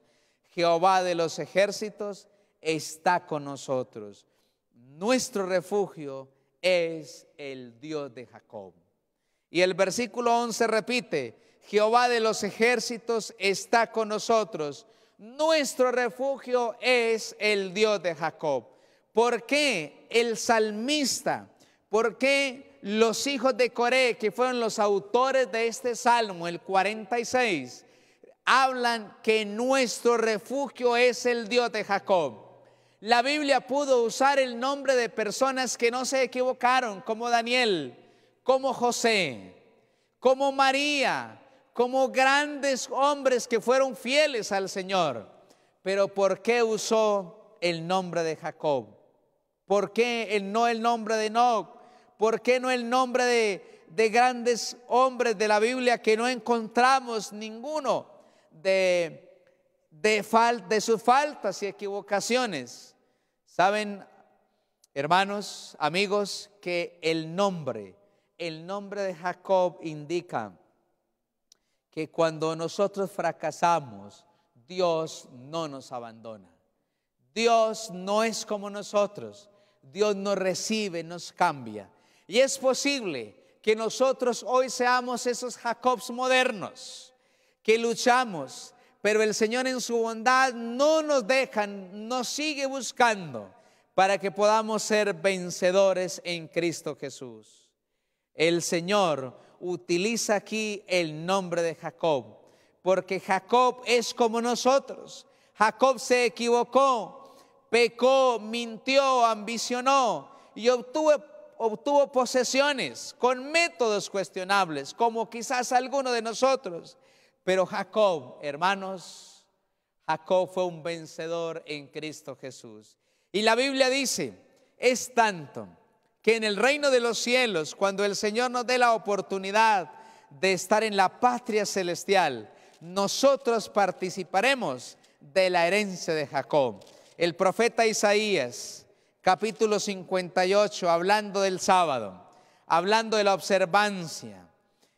Jehová de los ejércitos está con nosotros nuestro refugio es el Dios de Jacob. Y el versículo 11 repite, Jehová de los ejércitos está con nosotros. Nuestro refugio es el Dios de Jacob. ¿Por qué el salmista? ¿Por qué los hijos de Coré, que fueron los autores de este salmo, el 46, hablan que nuestro refugio es el Dios de Jacob? La Biblia pudo usar el nombre de personas que no se equivocaron, como Daniel, como José, como María, como grandes hombres que fueron fieles al Señor. Pero ¿por qué usó el nombre de Jacob? ¿Por qué no el nombre de Enoch? ¿Por qué no el nombre de, grandes hombres de la Biblia que no encontramos ninguno de, de, de sus faltas y equivocaciones? Saben, hermanos, amigos, que el nombre, el nombre de Jacob indica que cuando nosotros fracasamos, Dios no nos abandona. Dios no es como nosotros. Dios nos recibe, nos cambia. Y es posible que nosotros hoy seamos esos Jacobs modernos, que luchamos, pero el Señor en su bondad no nos deja, nos sigue buscando para que podamos ser vencedores en Cristo Jesús. El Señor utiliza aquí el nombre de Jacob, porque Jacob es como nosotros. Jacob se equivocó, pecó, mintió, ambicionó y obtuvo, obtuvo posesiones con métodos cuestionables, como quizás alguno de nosotros. Pero Jacob, hermanos, Jacob fue un vencedor en Cristo Jesús. Y la Biblia dice, es tanto que en el reino de los cielos, cuando el Señor nos dé la oportunidad de estar en la patria celestial, nosotros participaremos de la herencia de Jacob. El profeta Isaías, capítulo 58, hablando del sábado, hablando de la observancia,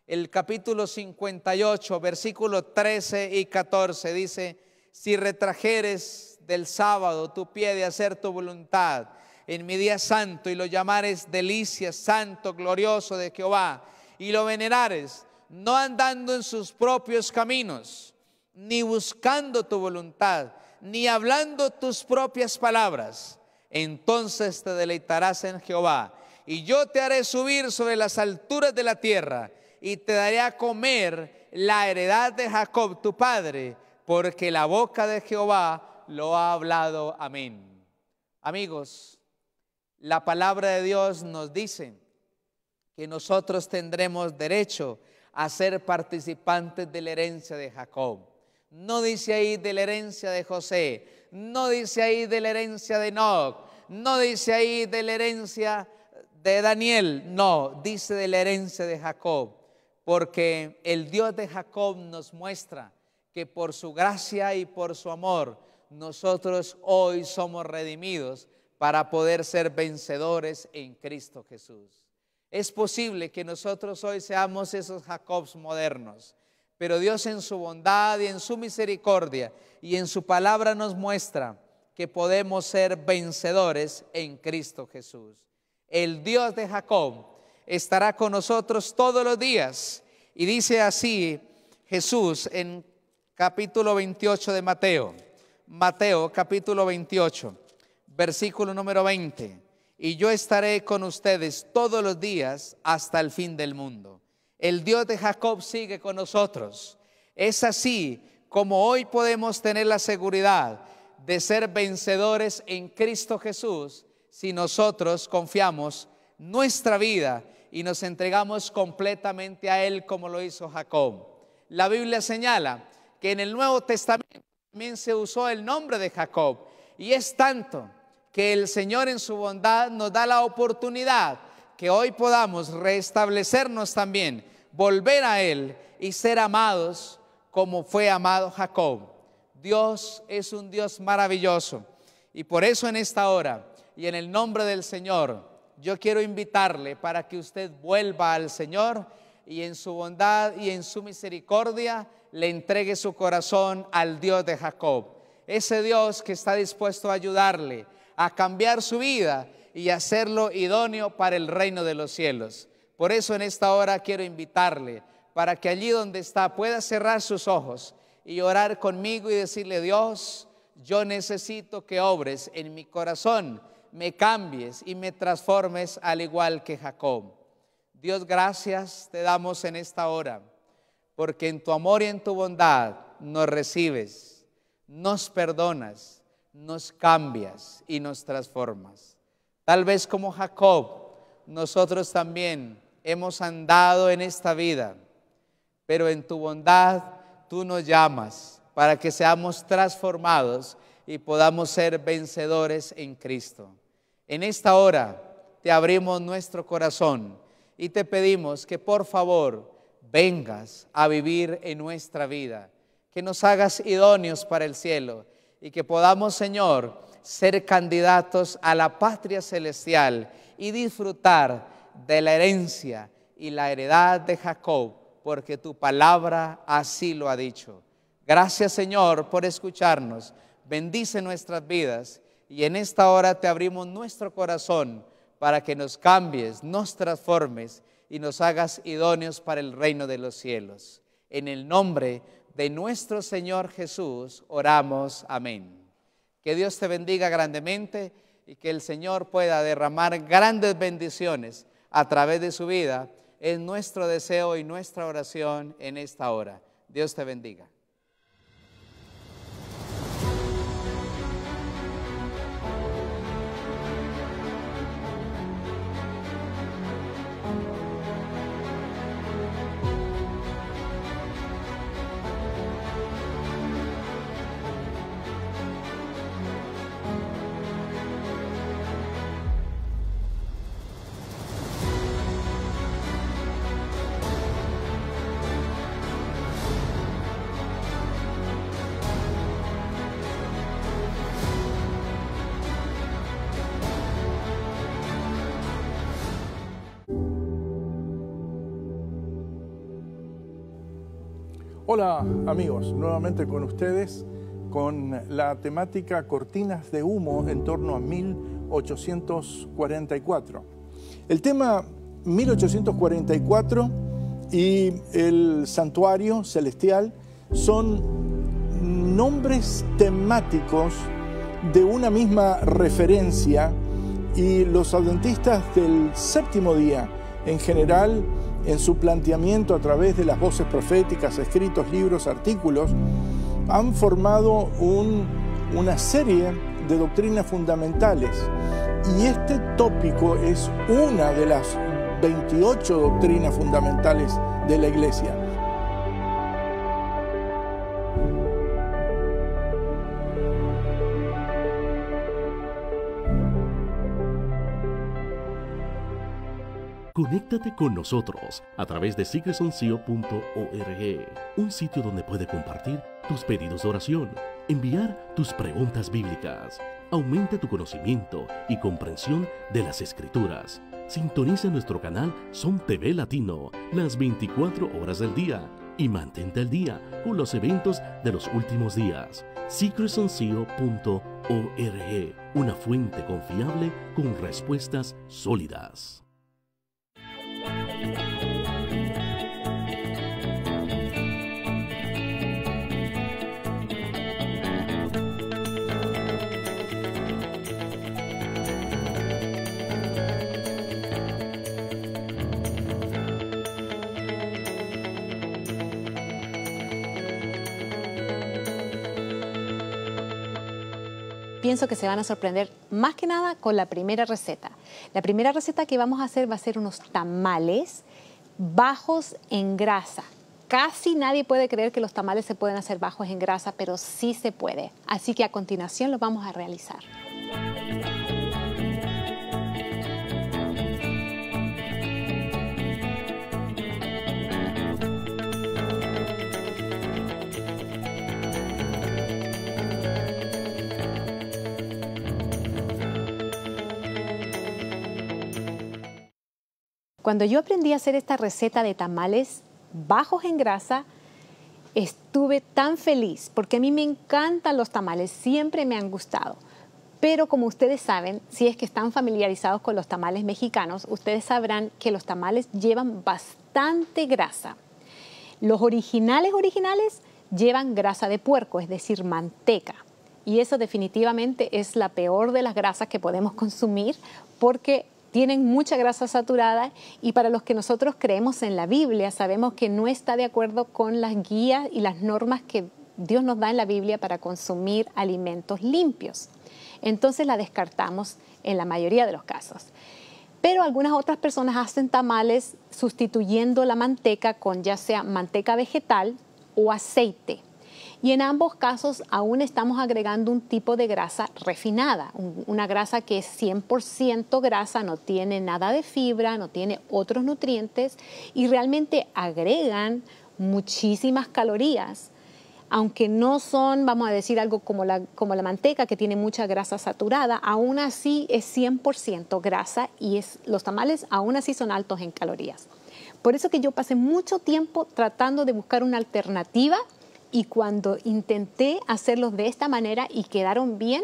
el capítulo 58, versículo 13 y 14. Dice, si retrajeres del sábado tu pie de hacer tu voluntad en mi día santo y lo llamares delicia, santo, glorioso de Jehová, y lo venerares, no andando en sus propios caminos, ni buscando tu voluntad, ni hablando tus propias palabras, entonces te deleitarás en Jehová, y yo te haré subir sobre las alturas de la tierra, y te daré a comer la heredad de Jacob tu padre, porque la boca de Jehová lo ha hablado. Amén. Amigos, la palabra de Dios nos dice que nosotros tendremos derecho a ser participantes de la herencia de Jacob. No dice ahí de la herencia de José, no dice ahí de la herencia de Enoch, no dice ahí de la herencia de Daniel, no, dice de la herencia de Jacob porque el Dios de Jacob nos muestra que por su gracia y por su amor nosotros hoy somos redimidos para poder ser vencedores en Cristo Jesús. Es posible que nosotros hoy seamos esos Jacobs modernos, pero Dios en su bondad y en su misericordia y en su palabra nos muestra que podemos ser vencedores en Cristo Jesús. El Dios de Jacob estará con nosotros todos los días. Y dice así Jesús en capítulo 28 de Mateo. Mateo capítulo 28, versículo número 20. Y yo estaré con ustedes todos los días hasta el fin del mundo. El Dios de Jacob sigue con nosotros. Es así como hoy podemos tener la seguridad de ser vencedores en Cristo Jesús si nosotros confiamos nuestra vida y nos entregamos completamente a Él como lo hizo Jacob. La Biblia señala que en el Nuevo Testamento también se usó el nombre de Jacob y es tanto que el Señor en su bondad nos da la oportunidad que hoy podamos restablecernos también, volver a Él y ser amados como fue amado Jacob. Dios es un Dios maravilloso y por eso en esta hora y en el nombre del Señor, yo quiero invitarle para que usted vuelva al Señor y en su bondad y en su misericordia le entregue su corazón al Dios de Jacob. Ese Dios que está dispuesto a ayudarle a cambiar su vida y hacerlo idóneo para el reino de los cielos. Por eso en esta hora quiero invitarle para que allí donde está pueda cerrar sus ojos y orar conmigo y decirle, Dios, yo necesito que obres en mi corazón me cambies y me transformes al igual que Jacob. Dios, gracias te damos en esta hora, porque en tu amor y en tu bondad nos recibes, nos perdonas, nos cambias y nos transformas. Tal vez como Jacob, nosotros también hemos andado en esta vida, pero en tu bondad tú nos llamas para que seamos transformados y podamos ser vencedores en Cristo. En esta hora te abrimos nuestro corazón y te pedimos que por favor vengas a vivir en nuestra vida, que nos hagas idóneos para el cielo y que podamos, Señor, ser candidatos a la patria celestial y disfrutar de la herencia y la heredad de Jacob, porque tu palabra así lo ha dicho. Gracias Señor por escucharnos bendice nuestras vidas y en esta hora te abrimos nuestro corazón para que nos cambies, nos transformes y nos hagas idóneos para el reino de los cielos. En el nombre de nuestro Señor Jesús oramos. Amén. Que Dios te bendiga grandemente y que el Señor pueda derramar grandes bendiciones a través de su vida. Es nuestro deseo y nuestra oración en esta hora. Dios te bendiga. Hola amigos, nuevamente con ustedes con la temática cortinas de humo en torno a 1844. El tema 1844 y el santuario celestial son nombres temáticos de una misma referencia y los adventistas del séptimo día en general en su planteamiento a través de las voces proféticas, escritos, libros, artículos, han formado una serie de doctrinas fundamentales. Y este tópico es una de las 28 doctrinas fundamentales de la Iglesia. Conéctate con nosotros a través de sigresoncio.org, un sitio donde puede compartir tus pedidos de oración, enviar tus preguntas bíblicas. Aumenta tu conocimiento y comprensión de las escrituras. Sintoniza nuestro canal Son TV Latino las 24 horas del día y mantente al día con los eventos de los últimos días. secretsoncio.org, una fuente confiable con respuestas sólidas. pienso que se van a sorprender más que nada con la primera receta. La primera receta que vamos a hacer va a ser unos tamales bajos en grasa. Casi nadie puede creer que los tamales se pueden hacer bajos en grasa, pero sí se puede. Así que a continuación los vamos a realizar. Cuando yo aprendí a hacer esta receta de tamales bajos en grasa, estuve tan feliz porque a mí me encantan los tamales, siempre me han gustado. Pero como ustedes saben, si es que están familiarizados con los tamales mexicanos, ustedes sabrán que los tamales llevan bastante grasa. Los originales originales llevan grasa de puerco, es decir, manteca. Y eso definitivamente es la peor de las grasas que podemos consumir porque tienen mucha grasa saturada y para los que nosotros creemos en la Biblia, sabemos que no está de acuerdo con las guías y las normas que Dios nos da en la Biblia para consumir alimentos limpios. Entonces la descartamos en la mayoría de los casos. Pero algunas otras personas hacen tamales sustituyendo la manteca con ya sea manteca vegetal o aceite. Y en ambos casos aún estamos agregando un tipo de grasa refinada, una grasa que es 100% grasa, no tiene nada de fibra, no tiene otros nutrientes y realmente agregan muchísimas calorías aunque no son, vamos a decir, algo como la, como la, manteca, que tiene mucha grasa saturada, aún así es 100% grasa y los tamales aún así son altos en calorías. Por eso que yo pasé mucho tiempo tratando de buscar una alternativa y cuando intenté hacerlos de esta manera y quedaron bien,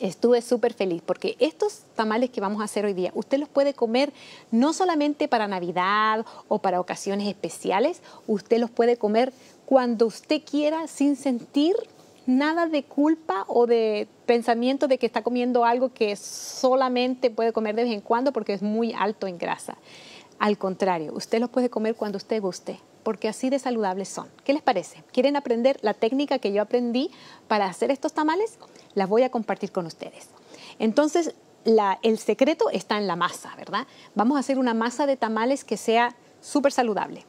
estuve súper feliz porque estos tamales que vamos a hacer hoy día, usted los puede comer no solamente para Navidad o para ocasiones especiales, usted los puede comer cuando usted quiera sin sentir nada de culpa o de pensamiento de que está comiendo algo que solamente puede comer de vez en cuando porque es muy alto en grasa. Al contrario, usted los puede comer cuando usted guste porque así de saludables son. ¿Qué les parece? ¿Quieren aprender la técnica que yo aprendí para hacer estos tamales? Las voy a compartir con ustedes. Entonces, el secreto está en la masa, ¿verdad? Vamos a hacer una masa de tamales que sea súper saludable.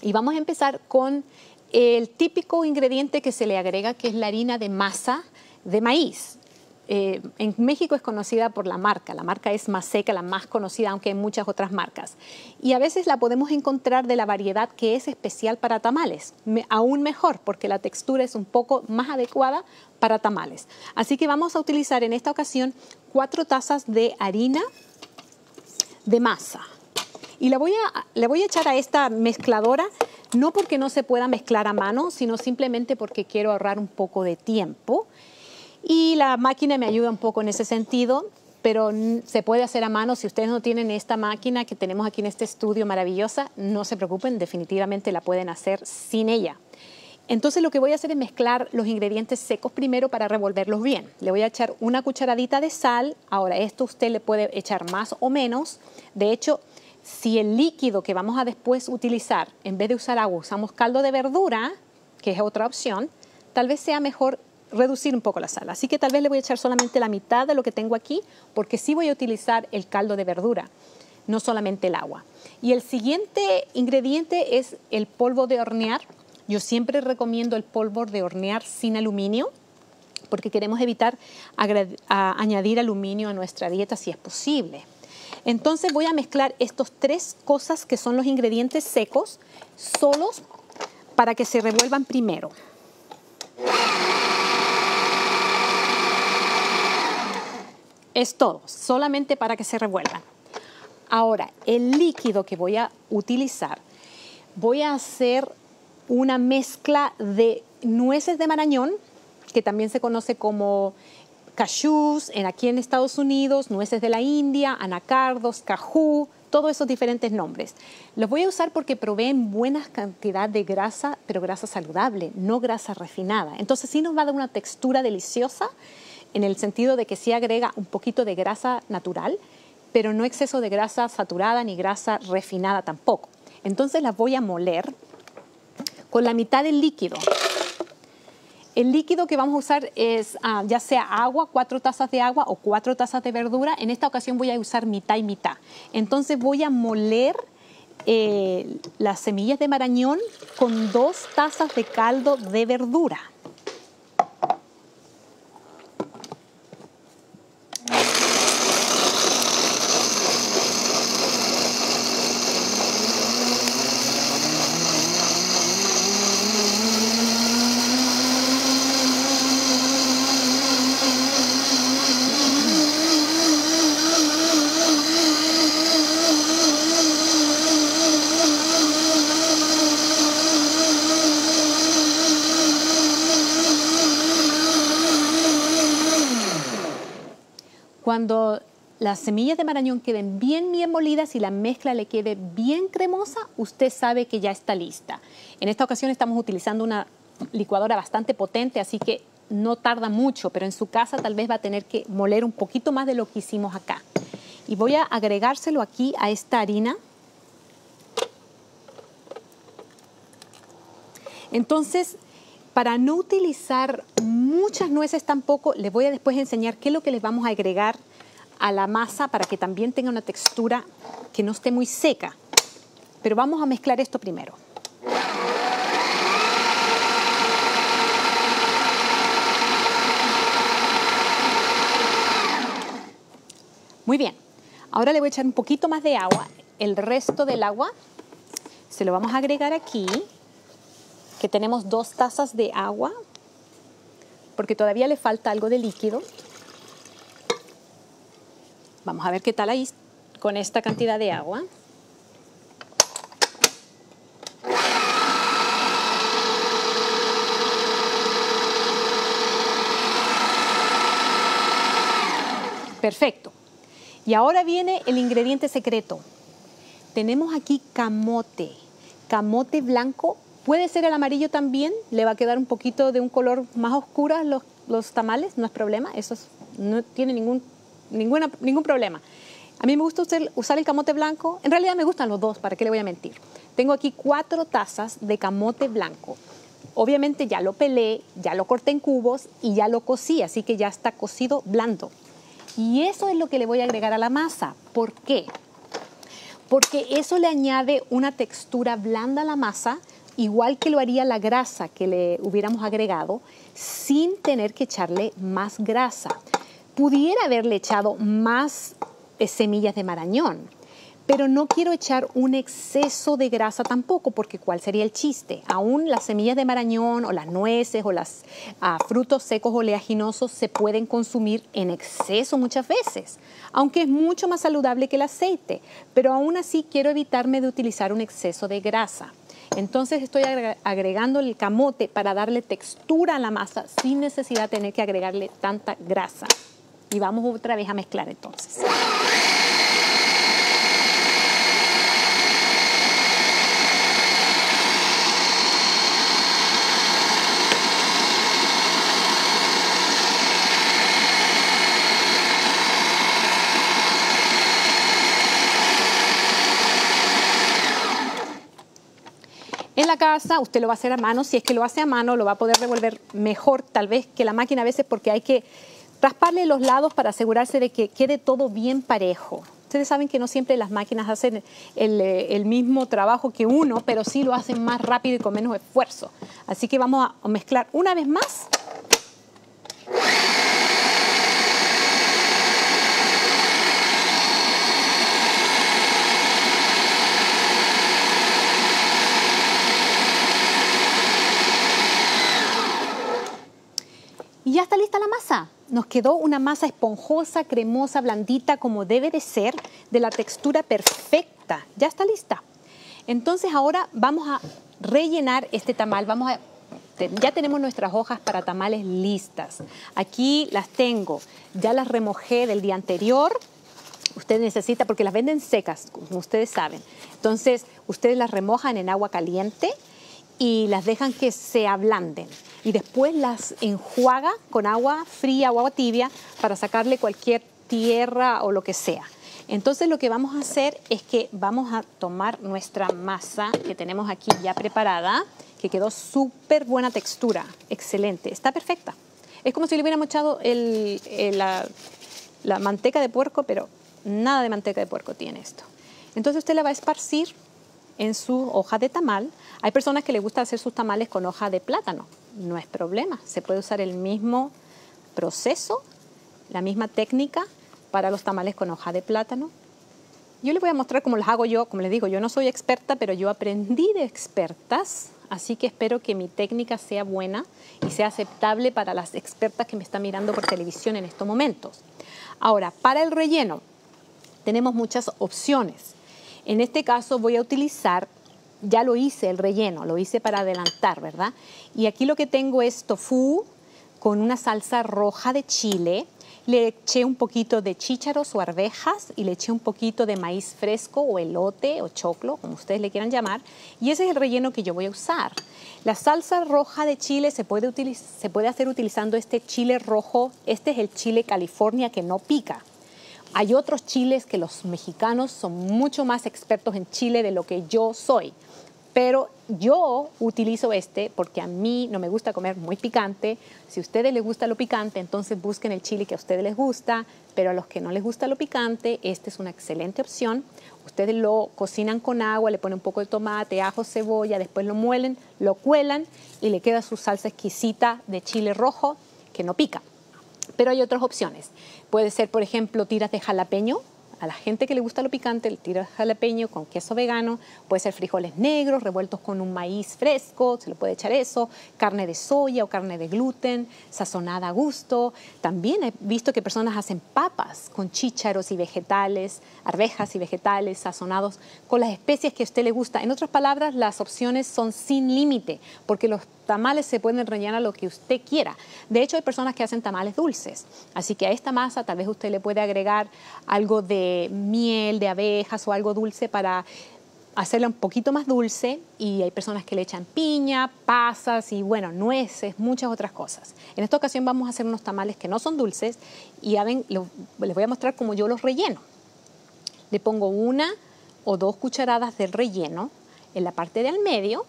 Y vamos a empezar con el típico ingrediente que se le agrega, que es la harina de masa de maíz. Eh, en México es conocida por la marca, la marca es más seca, la más conocida, aunque hay muchas otras marcas. Y a veces la podemos encontrar de la variedad que es especial para tamales, aún mejor, porque la textura es un poco más adecuada para tamales. Así que vamos a utilizar en esta ocasión cuatro tazas de harina de masa. Y la voy a, le voy a echar a esta mezcladora, no porque no se pueda mezclar a mano, sino simplemente porque quiero ahorrar un poco de tiempo. Y la máquina me ayuda un poco en ese sentido, pero se puede hacer a mano. Si ustedes no tienen esta máquina que tenemos aquí en este estudio maravillosa, no se preocupen, definitivamente la pueden hacer sin ella. Entonces lo que voy a hacer es mezclar los ingredientes secos primero para revolverlos bien. Le voy a echar una cucharadita de sal. Ahora esto usted le puede echar más o menos. De hecho, si el líquido que vamos a después utilizar, en vez de usar agua, usamos caldo de verdura, que es otra opción, tal vez sea mejor reducir un poco la sal. Así que tal vez le voy a echar solamente la mitad de lo que tengo aquí, porque sí voy a utilizar el caldo de verdura, no solamente el agua. Y el siguiente ingrediente es el polvo de hornear. Yo siempre recomiendo el polvo de hornear sin aluminio, porque queremos evitar añadir aluminio a nuestra dieta si es posible. Entonces voy a mezclar estos tres cosas que son los ingredientes secos, solos, para que se revuelvan primero. Es todo, solamente para que se revuelvan. Ahora, el líquido que voy a utilizar, voy a hacer una mezcla de nueces de marañón, que también se conoce como cashews, en, aquí en Estados Unidos, nueces de la India, anacardos, cajú, todos esos diferentes nombres. Los voy a usar porque proveen buena cantidad de grasa, pero grasa saludable, no grasa refinada. Entonces sí nos va a dar una textura deliciosa en el sentido de que sí agrega un poquito de grasa natural, pero no exceso de grasa saturada ni grasa refinada tampoco. Entonces las voy a moler con la mitad del líquido. El líquido que vamos a usar es ah, ya sea agua, cuatro tazas de agua o cuatro tazas de verdura. En esta ocasión voy a usar mitad y mitad. Entonces voy a moler eh, las semillas de marañón con dos tazas de caldo de verdura. las semillas de marañón queden bien, bien molidas y la mezcla le quede bien cremosa, usted sabe que ya está lista. En esta ocasión estamos utilizando una licuadora bastante potente, así que no tarda mucho, pero en su casa tal vez va a tener que moler un poquito más de lo que hicimos acá. Y voy a agregárselo aquí a esta harina. Entonces, para no utilizar muchas nueces tampoco, les voy a después enseñar qué es lo que les vamos a agregar a la masa para que también tenga una textura que no esté muy seca. Pero vamos a mezclar esto primero. Muy bien, ahora le voy a echar un poquito más de agua. El resto del agua se lo vamos a agregar aquí, que tenemos dos tazas de agua, porque todavía le falta algo de líquido. Vamos a ver qué tal ahí con esta cantidad de agua. Perfecto. Y ahora viene el ingrediente secreto. Tenemos aquí camote, camote blanco. Puede ser el amarillo también, le va a quedar un poquito de un color más oscuro los, los tamales, no es problema, eso no tiene ningún ningún problema. A mí me gusta usar el camote blanco. En realidad me gustan los dos, ¿para qué le voy a mentir? Tengo aquí cuatro tazas de camote blanco. Obviamente ya lo pelé, ya lo corté en cubos y ya lo cocí, así que ya está cocido blando. Y eso es lo que le voy a agregar a la masa. ¿Por qué? Porque eso le añade una textura blanda a la masa, igual que lo haría la grasa que le hubiéramos agregado, sin tener que echarle más grasa pudiera haberle echado más eh, semillas de marañón, pero no quiero echar un exceso de grasa tampoco, porque ¿cuál sería el chiste? Aún las semillas de marañón o las nueces o los ah, frutos secos oleaginosos se pueden consumir en exceso muchas veces, aunque es mucho más saludable que el aceite, pero aún así quiero evitarme de utilizar un exceso de grasa. Entonces estoy agregando el camote para darle textura a la masa sin necesidad de tener que agregarle tanta grasa y vamos otra vez a mezclar entonces. en la casa, usted lo va a hacer a mano, si es que lo hace a mano lo va a poder revolver mejor tal vez que la máquina a veces porque hay que Rasparle los lados para asegurarse de que quede todo bien parejo. Ustedes saben que no siempre las máquinas hacen el, eh, el, mismo trabajo que uno, pero sí lo hacen más rápido y con menos esfuerzo. Así que vamos a mezclar una vez más. Y ya está lista la masa nos quedó una masa esponjosa, cremosa, blandita, como debe de ser, de la textura perfecta. Ya está lista. Entonces ahora vamos a rellenar este tamal. Vamos a, ya tenemos nuestras hojas para tamales listas. Aquí las tengo. Ya las remojé del día anterior. Usted necesita, porque las venden secas, como ustedes saben. Entonces, ustedes las remojan en agua caliente y las dejan que se ablanden. Y después las enjuaga con agua fría o agua tibia para sacarle cualquier tierra o lo que sea. Entonces lo que vamos a hacer es que vamos a tomar nuestra masa que tenemos aquí ya preparada, que quedó súper buena textura, excelente, está perfecta. Es como si le hubiera echado la manteca de puerco, pero nada de manteca de puerco tiene esto. Entonces usted la va a esparcir en su hoja de tamal. Hay personas que les gusta hacer sus tamales con hoja de plátano. No es problema. Se puede usar el mismo proceso, la misma técnica para los tamales con hoja de plátano. Yo les voy a mostrar cómo los hago yo. Como les digo, yo no soy experta, pero yo aprendí de expertas. Así que espero que mi técnica sea buena y sea aceptable para las expertas que me están mirando por televisión en estos momentos. Ahora, para el relleno, tenemos muchas opciones. En este caso voy a utilizar, ya lo hice el relleno, lo hice para adelantar, ¿verdad? Y aquí lo que tengo es tofu con una salsa roja de chile, le eché un poquito de chícharos o arvejas y le eché un poquito de maíz fresco o elote o choclo, como ustedes le quieran llamar, y ese es el relleno que yo voy a usar. La salsa roja de chile se puede, se puede hacer utilizando este chile rojo, este es el chile California que no pica. Hay otros chiles que los mexicanos son mucho más expertos en chile de lo que yo soy. Pero yo utilizo este porque a mí no me gusta comer muy picante. Si a ustedes les gusta lo picante, entonces busquen el chile que a ustedes les gusta. Pero a los que no les gusta lo picante, este es una excelente opción. Ustedes lo cocinan con agua, le ponen un poco de tomate, ajo, cebolla, después lo muelen, lo cuelan y le queda su salsa exquisita de chile rojo que no pica. Pero hay otras opciones. Puede ser, por ejemplo, tiras de jalapeño. A la gente que le gusta lo picante, el tiro de jalapeño con queso vegano, puede ser frijoles negros revueltos con un maíz fresco, se le puede echar eso, carne de soya o carne de gluten, sazonada a gusto. También he visto que personas hacen papas con chícharos y vegetales, arvejas y vegetales sazonados con las especies que a usted le gusta. En otras palabras, las opciones son sin límite, porque los tamales se pueden rellenar lo que usted quiera. De hecho, hay personas que hacen tamales dulces. Así que a esta masa tal vez usted le puede agregar algo de miel, de abejas o algo dulce para hacerla un poquito más dulce y hay personas que le echan piña, pasas y bueno, nueces, muchas otras cosas. En esta ocasión vamos a hacer unos tamales que no son dulces y ya ven, les voy a mostrar cómo yo los relleno. Le pongo una o dos cucharadas de relleno en la parte del medio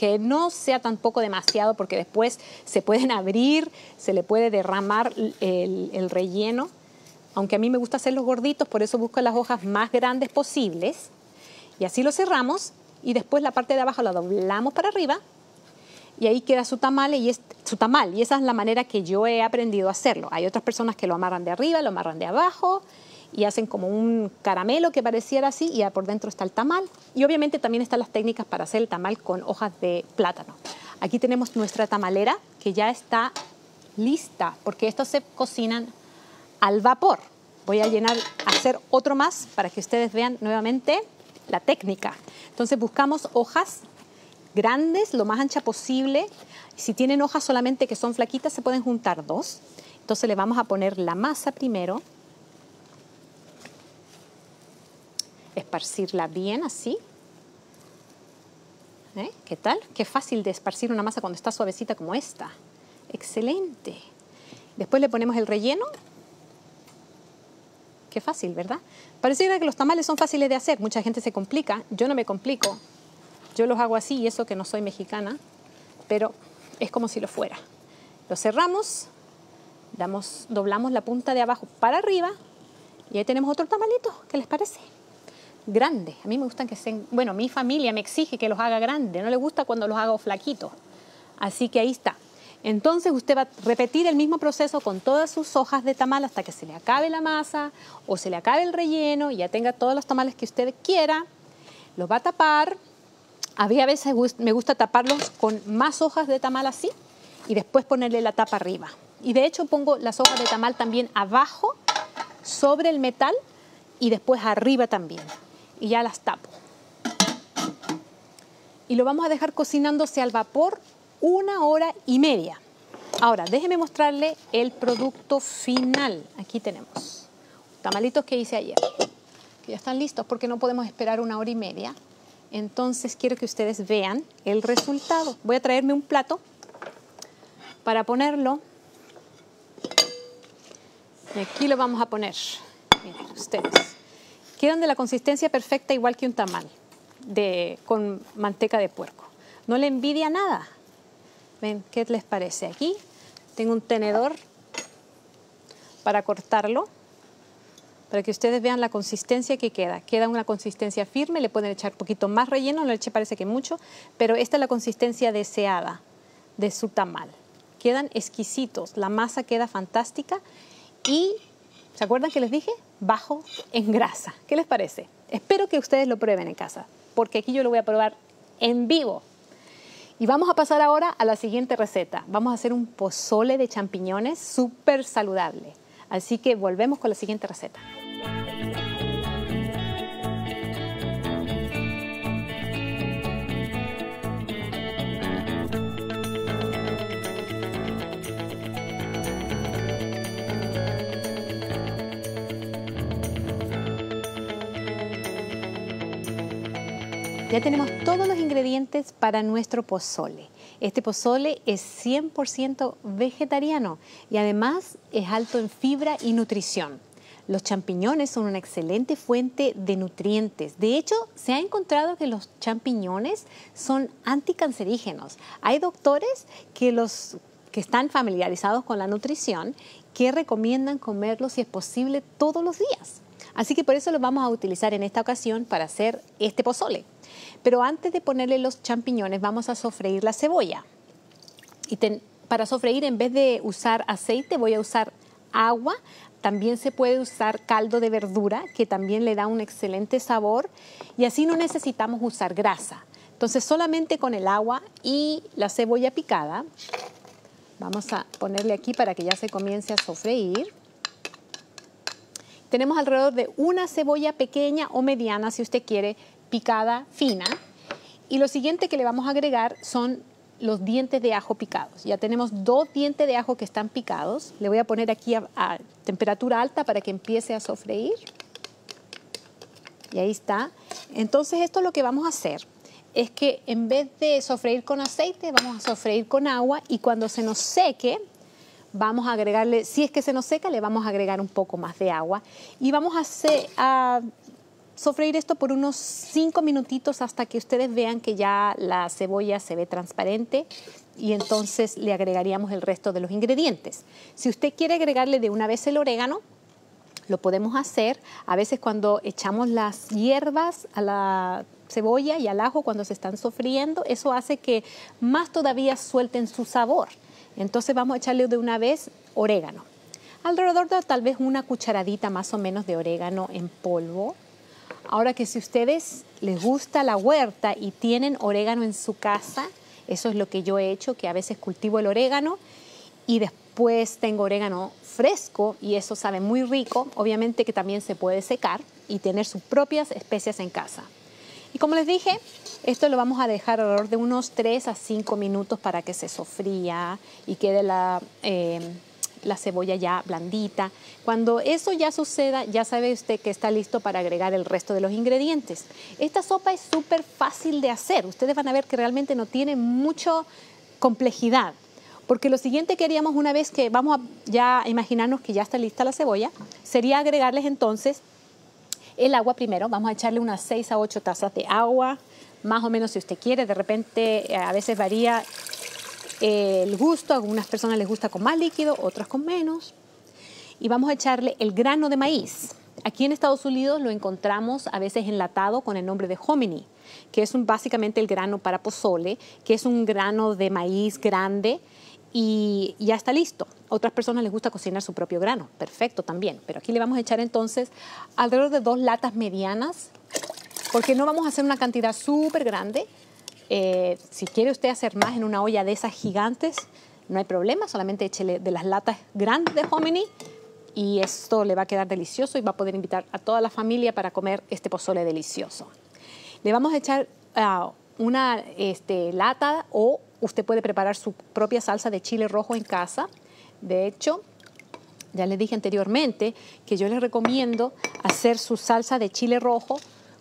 que no sea tampoco demasiado porque después se pueden abrir, se le puede derramar el, relleno. Aunque a mí me gusta hacer los gorditos, por eso busco las hojas más grandes posibles. Y así lo cerramos y después la parte de abajo la doblamos para arriba y ahí queda su y es su tamal y esa es la manera que yo he aprendido a hacerlo. Hay otras personas que lo amarran de arriba, lo amarran de abajo y hacen como un caramelo que pareciera así y por dentro está el tamal. Y obviamente también están las técnicas para hacer el tamal con hojas de plátano. Aquí tenemos nuestra tamalera que ya está lista porque estos se cocinan al vapor. Voy a llenar, a hacer otro más para que ustedes vean nuevamente la técnica. Entonces buscamos hojas grandes, lo más ancha posible. Si tienen hojas solamente que son flaquitas, se pueden juntar dos. Entonces le vamos a poner la masa primero. esparcirla bien así. ¿Eh? ¿Qué tal? Qué fácil de esparcir una masa cuando está suavecita como esta. Excelente. Después le ponemos el relleno. Qué fácil, ¿verdad? Pareciera que los tamales son fáciles de hacer. Mucha gente se complica. Yo no me complico. Yo los hago así y eso que no soy mexicana, pero es como si lo fuera. Lo cerramos, damos, doblamos la punta de abajo para arriba y ahí tenemos otro tamalito. ¿Qué les parece? grandes. A mí me gustan que sean, bueno, mi familia me exige que los haga grandes, no le gusta cuando los hago flaquitos. Así que ahí está. Entonces usted va a repetir el mismo proceso con todas sus hojas de tamal hasta que se le acabe la masa o se le acabe el relleno y ya tenga todos los tamales que usted quiera. Los va a tapar. A a veces me gusta taparlos con más hojas de tamal así y después ponerle la tapa arriba. Y de hecho pongo las hojas de tamal también abajo, sobre el metal y después arriba también y ya las tapo. Y lo vamos a dejar cocinándose al vapor una hora y media. Ahora, déjeme mostrarle el producto final. Aquí tenemos tamalitos que hice ayer, que ya están listos porque no podemos esperar una hora y media. Entonces quiero que ustedes vean el resultado. Voy a traerme un plato para ponerlo. Y aquí lo vamos a poner. ustedes quedan de la consistencia perfecta igual que un tamal de, con manteca de puerco. No le envidia nada. Ven, ¿qué les parece? Aquí tengo un tenedor para cortarlo, para que ustedes vean la consistencia que queda. Queda una consistencia firme, le pueden echar un poquito más relleno, le leche parece que mucho, pero esta es la consistencia deseada de su tamal. Quedan exquisitos, la masa queda fantástica y, ¿se acuerdan que les dije? bajo en grasa. ¿Qué les parece? Espero que ustedes lo prueben en casa, porque aquí yo lo voy a probar en vivo. Y vamos a pasar ahora a la siguiente receta. Vamos a hacer un pozole de champiñones súper saludable. Así que volvemos con la siguiente receta. Ya tenemos todos los ingredientes para nuestro pozole. Este pozole es 100% vegetariano y además es alto en fibra y nutrición. Los champiñones son una excelente fuente de nutrientes. De hecho, se ha encontrado que los champiñones son anticancerígenos. Hay doctores que los que están familiarizados con la nutrición que recomiendan comerlos si es posible todos los días. Así que por eso los vamos a utilizar en esta ocasión para hacer este pozole. Pero antes de ponerle los champiñones vamos a sofreír la cebolla. Y para sofreír en vez de usar aceite voy a usar agua. También se puede usar caldo de verdura, que también le da un excelente sabor. Y así no necesitamos usar grasa. Entonces solamente con el agua y la cebolla picada, vamos a ponerle aquí para que ya se comience a sofreír. Tenemos alrededor de una cebolla pequeña o mediana, si usted quiere, picada fina. Y lo siguiente que le vamos a agregar son los dientes de ajo picados. Ya tenemos dos dientes de ajo que están picados. Le voy a poner aquí a, temperatura alta para que empiece a sofreír. Y ahí está. Entonces esto lo que vamos a hacer es que en vez de sofreír con aceite, vamos a sofreír con agua y cuando se nos seque, vamos a agregarle, si es que se nos seca, le vamos a agregar un poco más de agua y vamos a, hacer, a sofreír esto por unos 5 minutitos hasta que ustedes vean que ya la cebolla se ve transparente y entonces le agregaríamos el resto de los ingredientes. Si usted quiere agregarle de una vez el orégano, lo podemos hacer. A veces cuando echamos las hierbas a la cebolla y al ajo cuando se están sofriendo, eso hace que más todavía suelten su sabor. Entonces vamos a echarle de una vez orégano. Alrededor de tal vez una cucharadita más o menos de orégano en polvo. Ahora que si ustedes les gusta la huerta y tienen orégano en su casa, eso es lo que yo he hecho, que a veces cultivo el orégano y después tengo orégano fresco y eso sabe muy rico. Obviamente que también se puede secar y tener sus propias especias en casa. Y como les dije, esto lo vamos a dejar alrededor de unos 3 a 5 minutos para que se sofría y quede la... Eh, la cebolla ya blandita. Cuando eso ya suceda, ya sabe usted que está listo para agregar el resto de los ingredientes. Esta sopa es súper fácil de hacer. Ustedes van a ver que realmente no tiene mucha complejidad. Porque lo siguiente que haríamos una vez que vamos a ya imaginarnos que ya está lista la cebolla, sería agregarles entonces el agua primero. Vamos a echarle unas 6 a 8 tazas de agua, más o menos si usted quiere. De repente eh, a veces varía eh, el gusto. A algunas personas les gusta con más líquido, otras con menos. Y vamos a echarle el grano de maíz. Aquí en Estados Unidos lo encontramos a veces enlatado con el nombre de hominy, que es básicamente el grano para pozole, que es un grano de maíz grande y ya está listo. Otras personas les gusta cocinar su propio grano, perfecto también. Pero aquí le vamos a echar entonces alrededor de dos latas medianas, porque no vamos a hacer una cantidad súper grande, eh, si quiere usted hacer más en una olla de esas gigantes, no hay problema, solamente échele de las latas grandes de hominy y esto le va a quedar delicioso y va a poder invitar a toda la familia para comer este pozole delicioso. Le vamos a echar ah, una este, lata o usted puede preparar su propia salsa de chile rojo en casa. De hecho, ya le dije anteriormente que yo les recomiendo hacer su salsa de chile rojo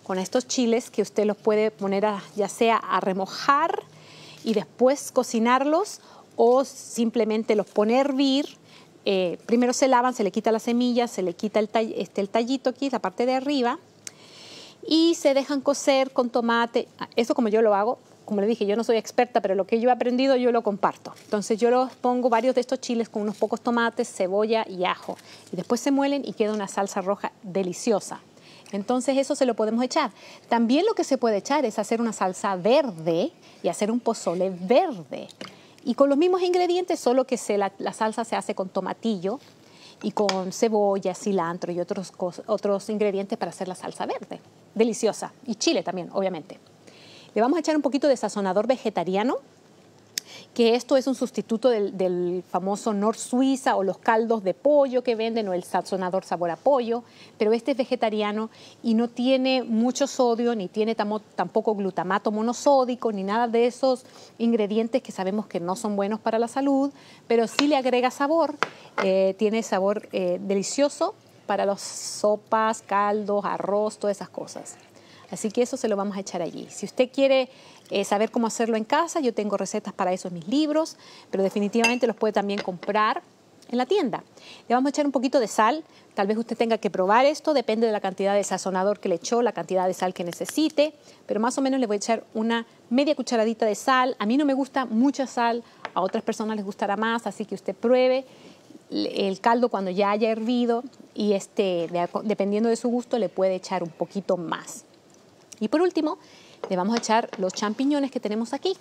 con estos chiles que usted los puede poner ya sea a remojar y después cocinarlos o simplemente los poner a hervir. Eh, primero se lavan, se le quita la semilla, se le quita el, este, el tallito aquí, la parte de arriba, y se dejan cocer con tomate. Ah, eso como yo lo hago, como le dije, yo no soy experta, pero lo que yo he aprendido yo lo comparto. Entonces yo los pongo varios de estos chiles con unos pocos tomates, cebolla y ajo. Y después se muelen y queda una salsa roja deliciosa. Entonces eso se lo podemos echar. También lo que se puede echar es hacer una salsa verde y hacer un pozole verde. Y con los mismos ingredientes, solo que la, salsa se hace con tomatillo y con cebolla, cilantro y otros, otros ingredientes para hacer la salsa verde. Deliciosa. Y chile también, obviamente. Le vamos a echar un poquito de sazonador vegetariano que esto es un sustituto del, famoso Nor Suiza o los caldos de pollo que venden o el sazonador sabor a pollo, pero este es vegetariano y no tiene mucho sodio, ni tiene tampoco glutamato monosódico, ni nada de esos ingredientes que sabemos que no son buenos para la salud, pero sí le agrega sabor, eh, tiene sabor eh, delicioso para las sopas, caldos, arroz, todas esas cosas. Así que eso se lo vamos a echar allí. Si usted quiere eh, saber cómo hacerlo en casa, yo tengo recetas para eso en mis libros, pero definitivamente los puede también comprar en la tienda. Le vamos a echar un poquito de sal, tal vez usted tenga que probar esto, depende de la cantidad de sazonador que le echó, la cantidad de sal que necesite, pero más o menos le voy a echar una media cucharadita de sal. A mí no me gusta mucha sal, a otras personas les gustará más, así que usted pruebe el caldo cuando ya haya hervido y este, dependiendo de su gusto le puede echar un poquito más. Y por último, le vamos a echar los champiñones que tenemos aquí.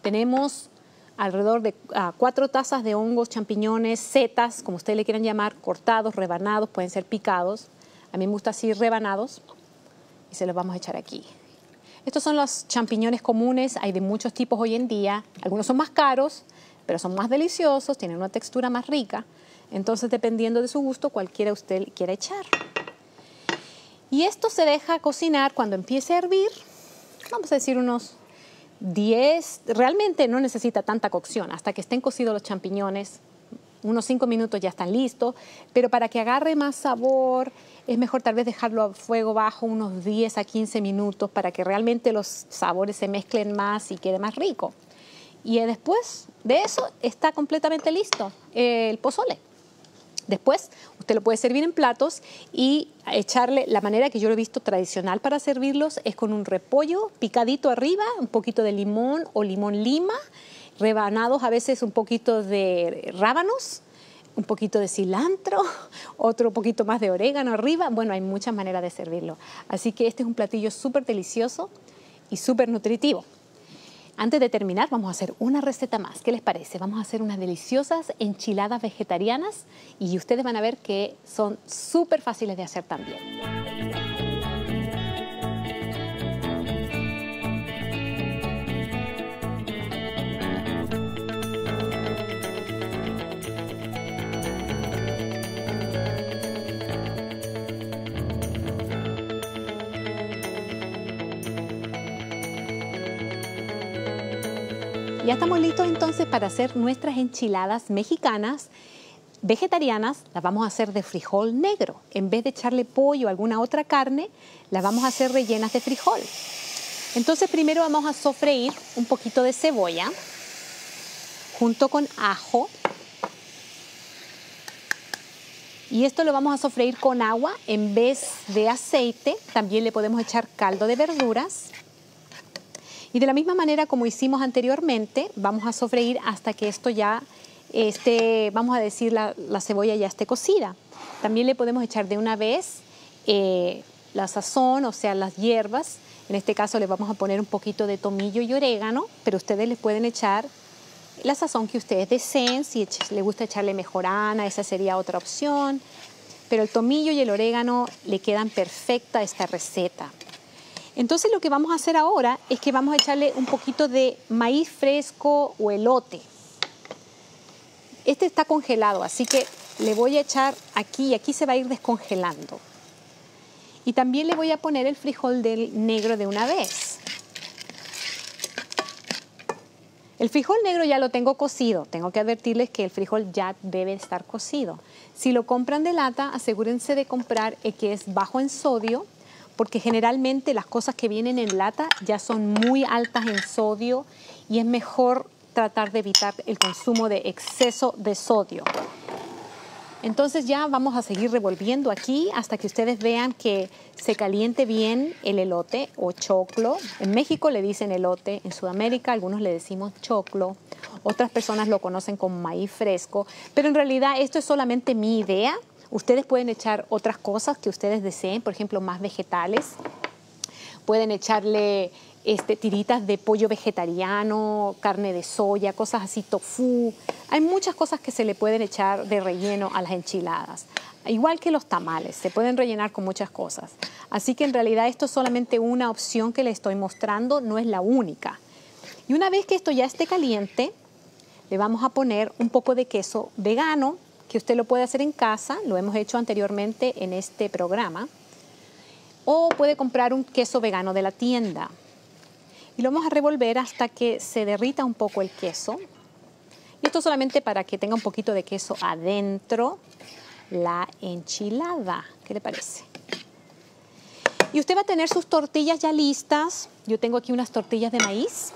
Tenemos alrededor de ah, cuatro tazas de hongos, champiñones, setas, como ustedes le quieran llamar, cortados, rebanados, pueden ser picados. A mí me gusta así rebanados y se los vamos a echar aquí. Estos son los champiñones comunes, hay de muchos tipos hoy en día. Algunos son más caros, pero son más deliciosos, tienen una textura más rica. Entonces, dependiendo de su gusto, cualquiera usted quiera echar. Y esto se deja cocinar cuando empiece a hervir, vamos a decir unos 10, realmente no necesita tanta cocción, hasta que estén cocidos los champiñones, unos 5 minutos ya están listos, pero para que agarre más sabor es mejor tal vez dejarlo a fuego bajo unos 10 a 15 minutos para que realmente los sabores se mezclen más y quede más rico. Y después de eso está completamente listo el pozole. Después, Usted lo puede servir en platos y echarle, la manera que yo lo he visto tradicional para servirlos es con un repollo picadito arriba, un poquito de limón o limón lima, rebanados a veces un poquito de rábanos, un poquito de cilantro, <laughs> otro poquito más de orégano arriba. Bueno, hay muchas maneras de servirlo. Así que este es un platillo súper delicioso y súper nutritivo. Antes de terminar, vamos a hacer una receta más. ¿Qué les parece? Vamos a hacer unas deliciosas enchiladas vegetarianas y ustedes van a ver que son súper fáciles de hacer también. Ya estamos listos entonces para hacer nuestras enchiladas mexicanas vegetarianas. Las vamos a hacer de frijol negro. En vez de echarle pollo o alguna otra carne, las vamos a hacer rellenas de frijol. Entonces primero vamos a sofreír un poquito de cebolla junto con ajo. Y esto lo vamos a sofreír con agua en vez de aceite. También le podemos echar caldo de verduras. Y de la misma manera como hicimos anteriormente, vamos a sofreír hasta que esto ya esté, vamos a decir, la, cebolla ya esté cocida. También le podemos echar de una vez eh, la sazón, o sea, las hierbas. En este caso le vamos a poner un poquito de tomillo y orégano, pero ustedes le pueden echar la sazón que ustedes deseen, si le gusta echarle mejorana, esa sería otra opción. Pero el tomillo y el orégano le quedan perfecta a esta receta. Entonces lo que vamos a hacer ahora es que vamos a echarle un poquito de maíz fresco o elote. Este está congelado, así que le voy a echar aquí y aquí se va a ir descongelando. Y también le voy a poner el frijol del negro de una vez. El frijol negro ya lo tengo cocido. Tengo que advertirles que el frijol ya debe estar cocido. Si lo compran de lata, asegúrense de comprar el que es bajo en sodio porque generalmente las cosas que vienen en lata ya son muy altas en sodio y es mejor tratar de evitar el consumo de exceso de sodio. Entonces ya vamos a seguir revolviendo aquí hasta que ustedes vean que se caliente bien el elote o choclo. En México le dicen elote, en Sudamérica algunos le decimos choclo, otras personas lo conocen como maíz fresco, pero en realidad esto es solamente mi idea Ustedes pueden echar otras cosas que ustedes deseen, por ejemplo, más vegetales. Pueden echarle este, tiritas de pollo vegetariano, carne de soya, cosas así, tofu. Hay muchas cosas que se le pueden echar de relleno a las enchiladas. Igual que los tamales, se pueden rellenar con muchas cosas. Así que en realidad esto es solamente una opción que le estoy mostrando, no es la única. Y una vez que esto ya esté caliente, le vamos a poner un poco de queso vegano que usted lo puede hacer en casa, lo hemos hecho anteriormente en este programa, o puede comprar un queso vegano de la tienda. Y lo vamos a revolver hasta que se derrita un poco el queso. Y esto solamente para que tenga un poquito de queso adentro. La enchilada, ¿qué le parece? Y usted va a tener sus tortillas ya listas. Yo tengo aquí unas tortillas de maíz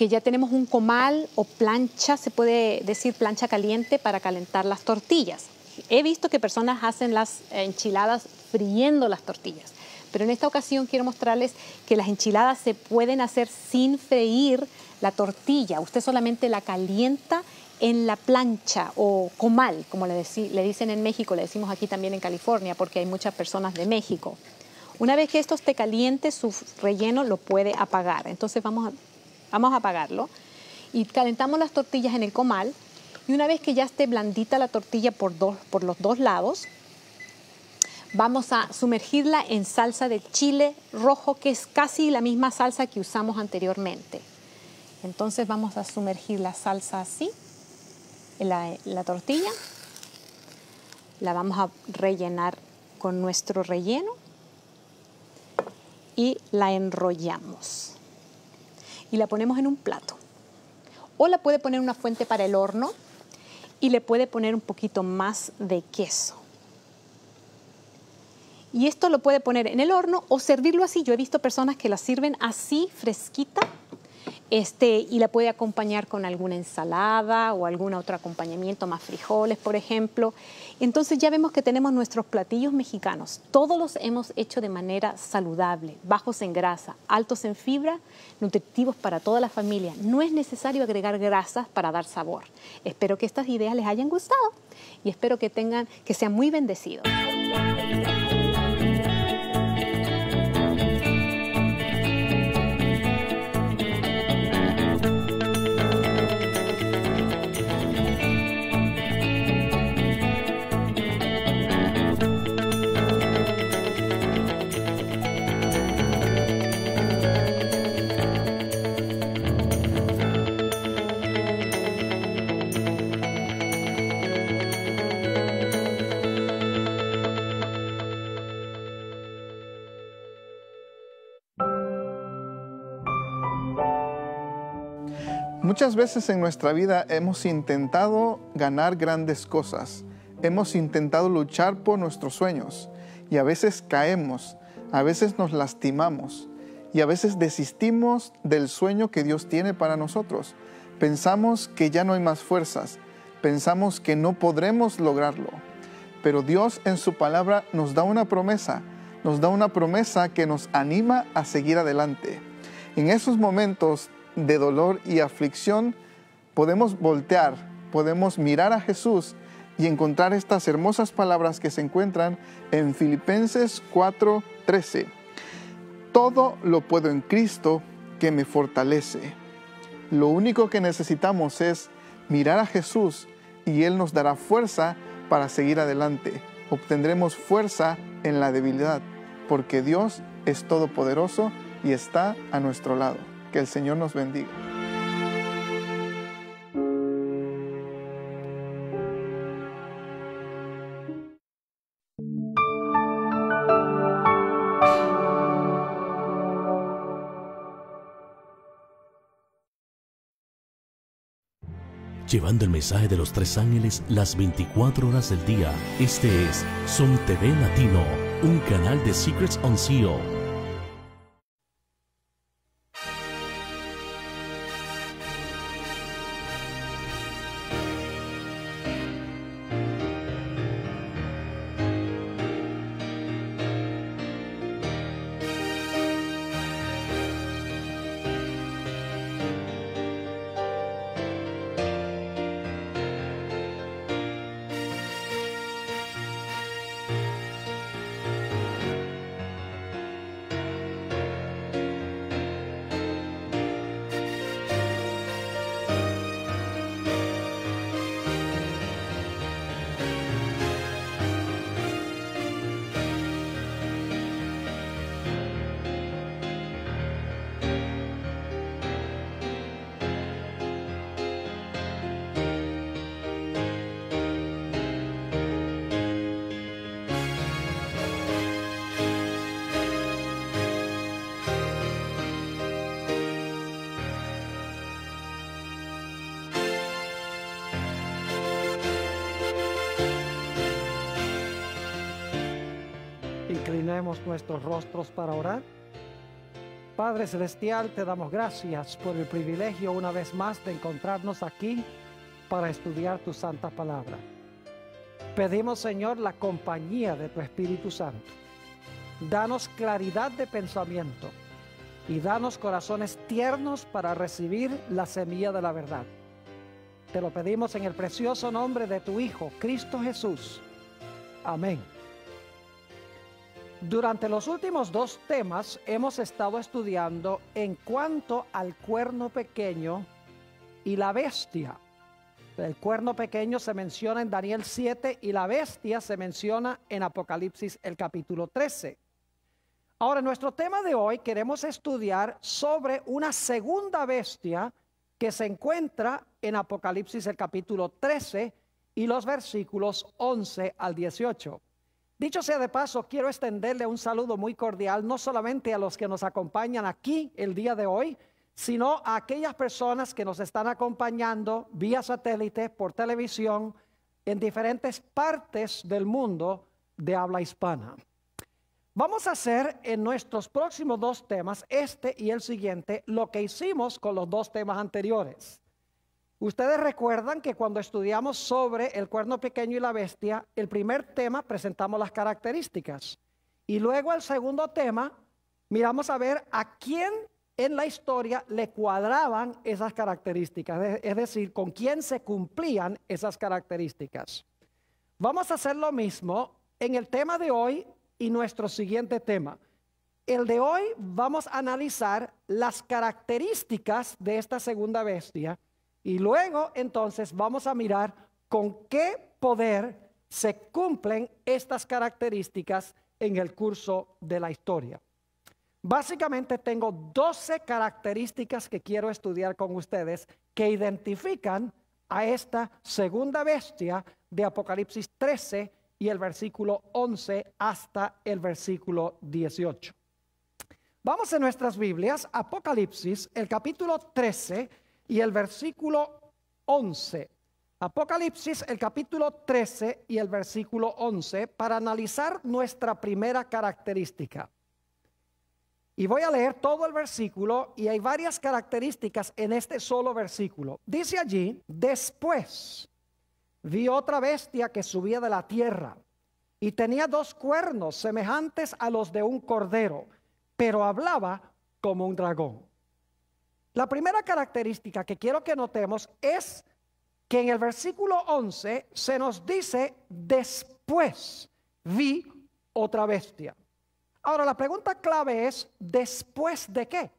que ya tenemos un comal o plancha, se puede decir plancha caliente para calentar las tortillas. He visto que personas hacen las enchiladas friendo las tortillas, pero en esta ocasión quiero mostrarles que las enchiladas se pueden hacer sin freír la tortilla. Usted solamente la calienta en la plancha o comal, como le, le dicen en México, le decimos aquí también en California, porque hay muchas personas de México. Una vez que esto esté caliente, su relleno lo puede apagar. Entonces vamos a Vamos a apagarlo. Y calentamos las tortillas en el comal. Y una vez que ya esté blandita la tortilla por, dos, por los dos lados, vamos a sumergirla en salsa de chile rojo, que es casi la misma salsa que usamos anteriormente. Entonces vamos a sumergir la salsa así, en la tortilla. La vamos a rellenar con nuestro relleno y la enrollamos y la ponemos en un plato. O la puede poner una fuente para el horno y le puede poner un poquito más de queso. Y esto lo puede poner en el horno o servirlo así. Yo he visto personas que la sirven así, fresquita, este, y la puede acompañar con alguna ensalada o algún otro acompañamiento, más frijoles, por ejemplo. Entonces ya vemos que tenemos nuestros platillos mexicanos. Todos los hemos hecho de manera saludable, bajos en grasa, altos en fibra, nutritivos para toda la familia. No es necesario agregar grasas para dar sabor. Espero que estas ideas les hayan gustado y espero que tengan que sean muy bendecidos. Muchas veces en nuestra vida hemos intentado ganar grandes cosas, hemos intentado luchar por nuestros sueños y a veces caemos, a veces nos lastimamos y a veces desistimos del sueño que Dios tiene para nosotros. Pensamos que ya no hay más fuerzas, pensamos que no podremos lograrlo, pero Dios en su palabra nos da una promesa, nos da una promesa que nos anima a seguir adelante. En esos momentos de dolor y aflicción, podemos voltear, podemos mirar a Jesús y encontrar estas hermosas palabras que se encuentran en Filipenses 4:13. Todo lo puedo en Cristo que me fortalece. Lo único que necesitamos es mirar a Jesús y Él nos dará fuerza para seguir adelante. Obtendremos fuerza en la debilidad, porque Dios es todopoderoso y está a nuestro lado. Que el Señor nos bendiga. llevando el mensaje de los tres ángeles las 24 horas del día. Este es Son TV Latino, un canal de Secrets on Seal. Celestial, te damos gracias por el privilegio una vez más de encontrarnos aquí para estudiar tu santa palabra. Pedimos, Señor, la compañía de tu Espíritu Santo. Danos claridad de pensamiento y danos corazones tiernos para recibir la semilla de la verdad. Te lo pedimos en el precioso nombre de tu Hijo, Cristo Jesús. Amén. Durante los últimos dos temas hemos estado estudiando en cuanto al cuerno pequeño y la bestia. El cuerno pequeño se menciona en Daniel 7 y la bestia se menciona en Apocalipsis el capítulo 13. Ahora, nuestro tema de hoy queremos estudiar sobre una segunda bestia que se encuentra en Apocalipsis el capítulo 13 y los versículos 11 al 18. Dicho sea de paso, quiero extenderle un saludo muy cordial, no solamente a los que nos acompañan aquí el día de hoy, sino a aquellas personas que nos están acompañando vía satélite, por televisión, en diferentes partes del mundo de habla hispana. Vamos a hacer en nuestros próximos dos temas, este y el siguiente, lo que hicimos con los dos temas anteriores. Ustedes recuerdan que cuando estudiamos sobre el cuerno pequeño y la bestia, el primer tema presentamos las características y luego el segundo tema miramos a ver a quién en la historia le cuadraban esas características, es decir, con quién se cumplían esas características. Vamos a hacer lo mismo en el tema de hoy y nuestro siguiente tema. El de hoy vamos a analizar las características de esta segunda bestia y luego entonces vamos a mirar con qué poder se cumplen estas características en el curso de la historia. Básicamente tengo 12 características que quiero estudiar con ustedes que identifican a esta segunda bestia de Apocalipsis 13 y el versículo 11 hasta el versículo 18. Vamos en nuestras Biblias, Apocalipsis, el capítulo 13 y el versículo 11. Apocalipsis, el capítulo 13 y el versículo 11, para analizar nuestra primera característica. Y voy a leer todo el versículo y hay varias características en este solo versículo. Dice allí, después vi otra bestia que subía de la tierra y tenía dos cuernos semejantes a los de un cordero, pero hablaba como un dragón. La primera característica que quiero que notemos es que en el versículo 11 se nos dice, después vi otra bestia. Ahora, la pregunta clave es, ¿después de qué?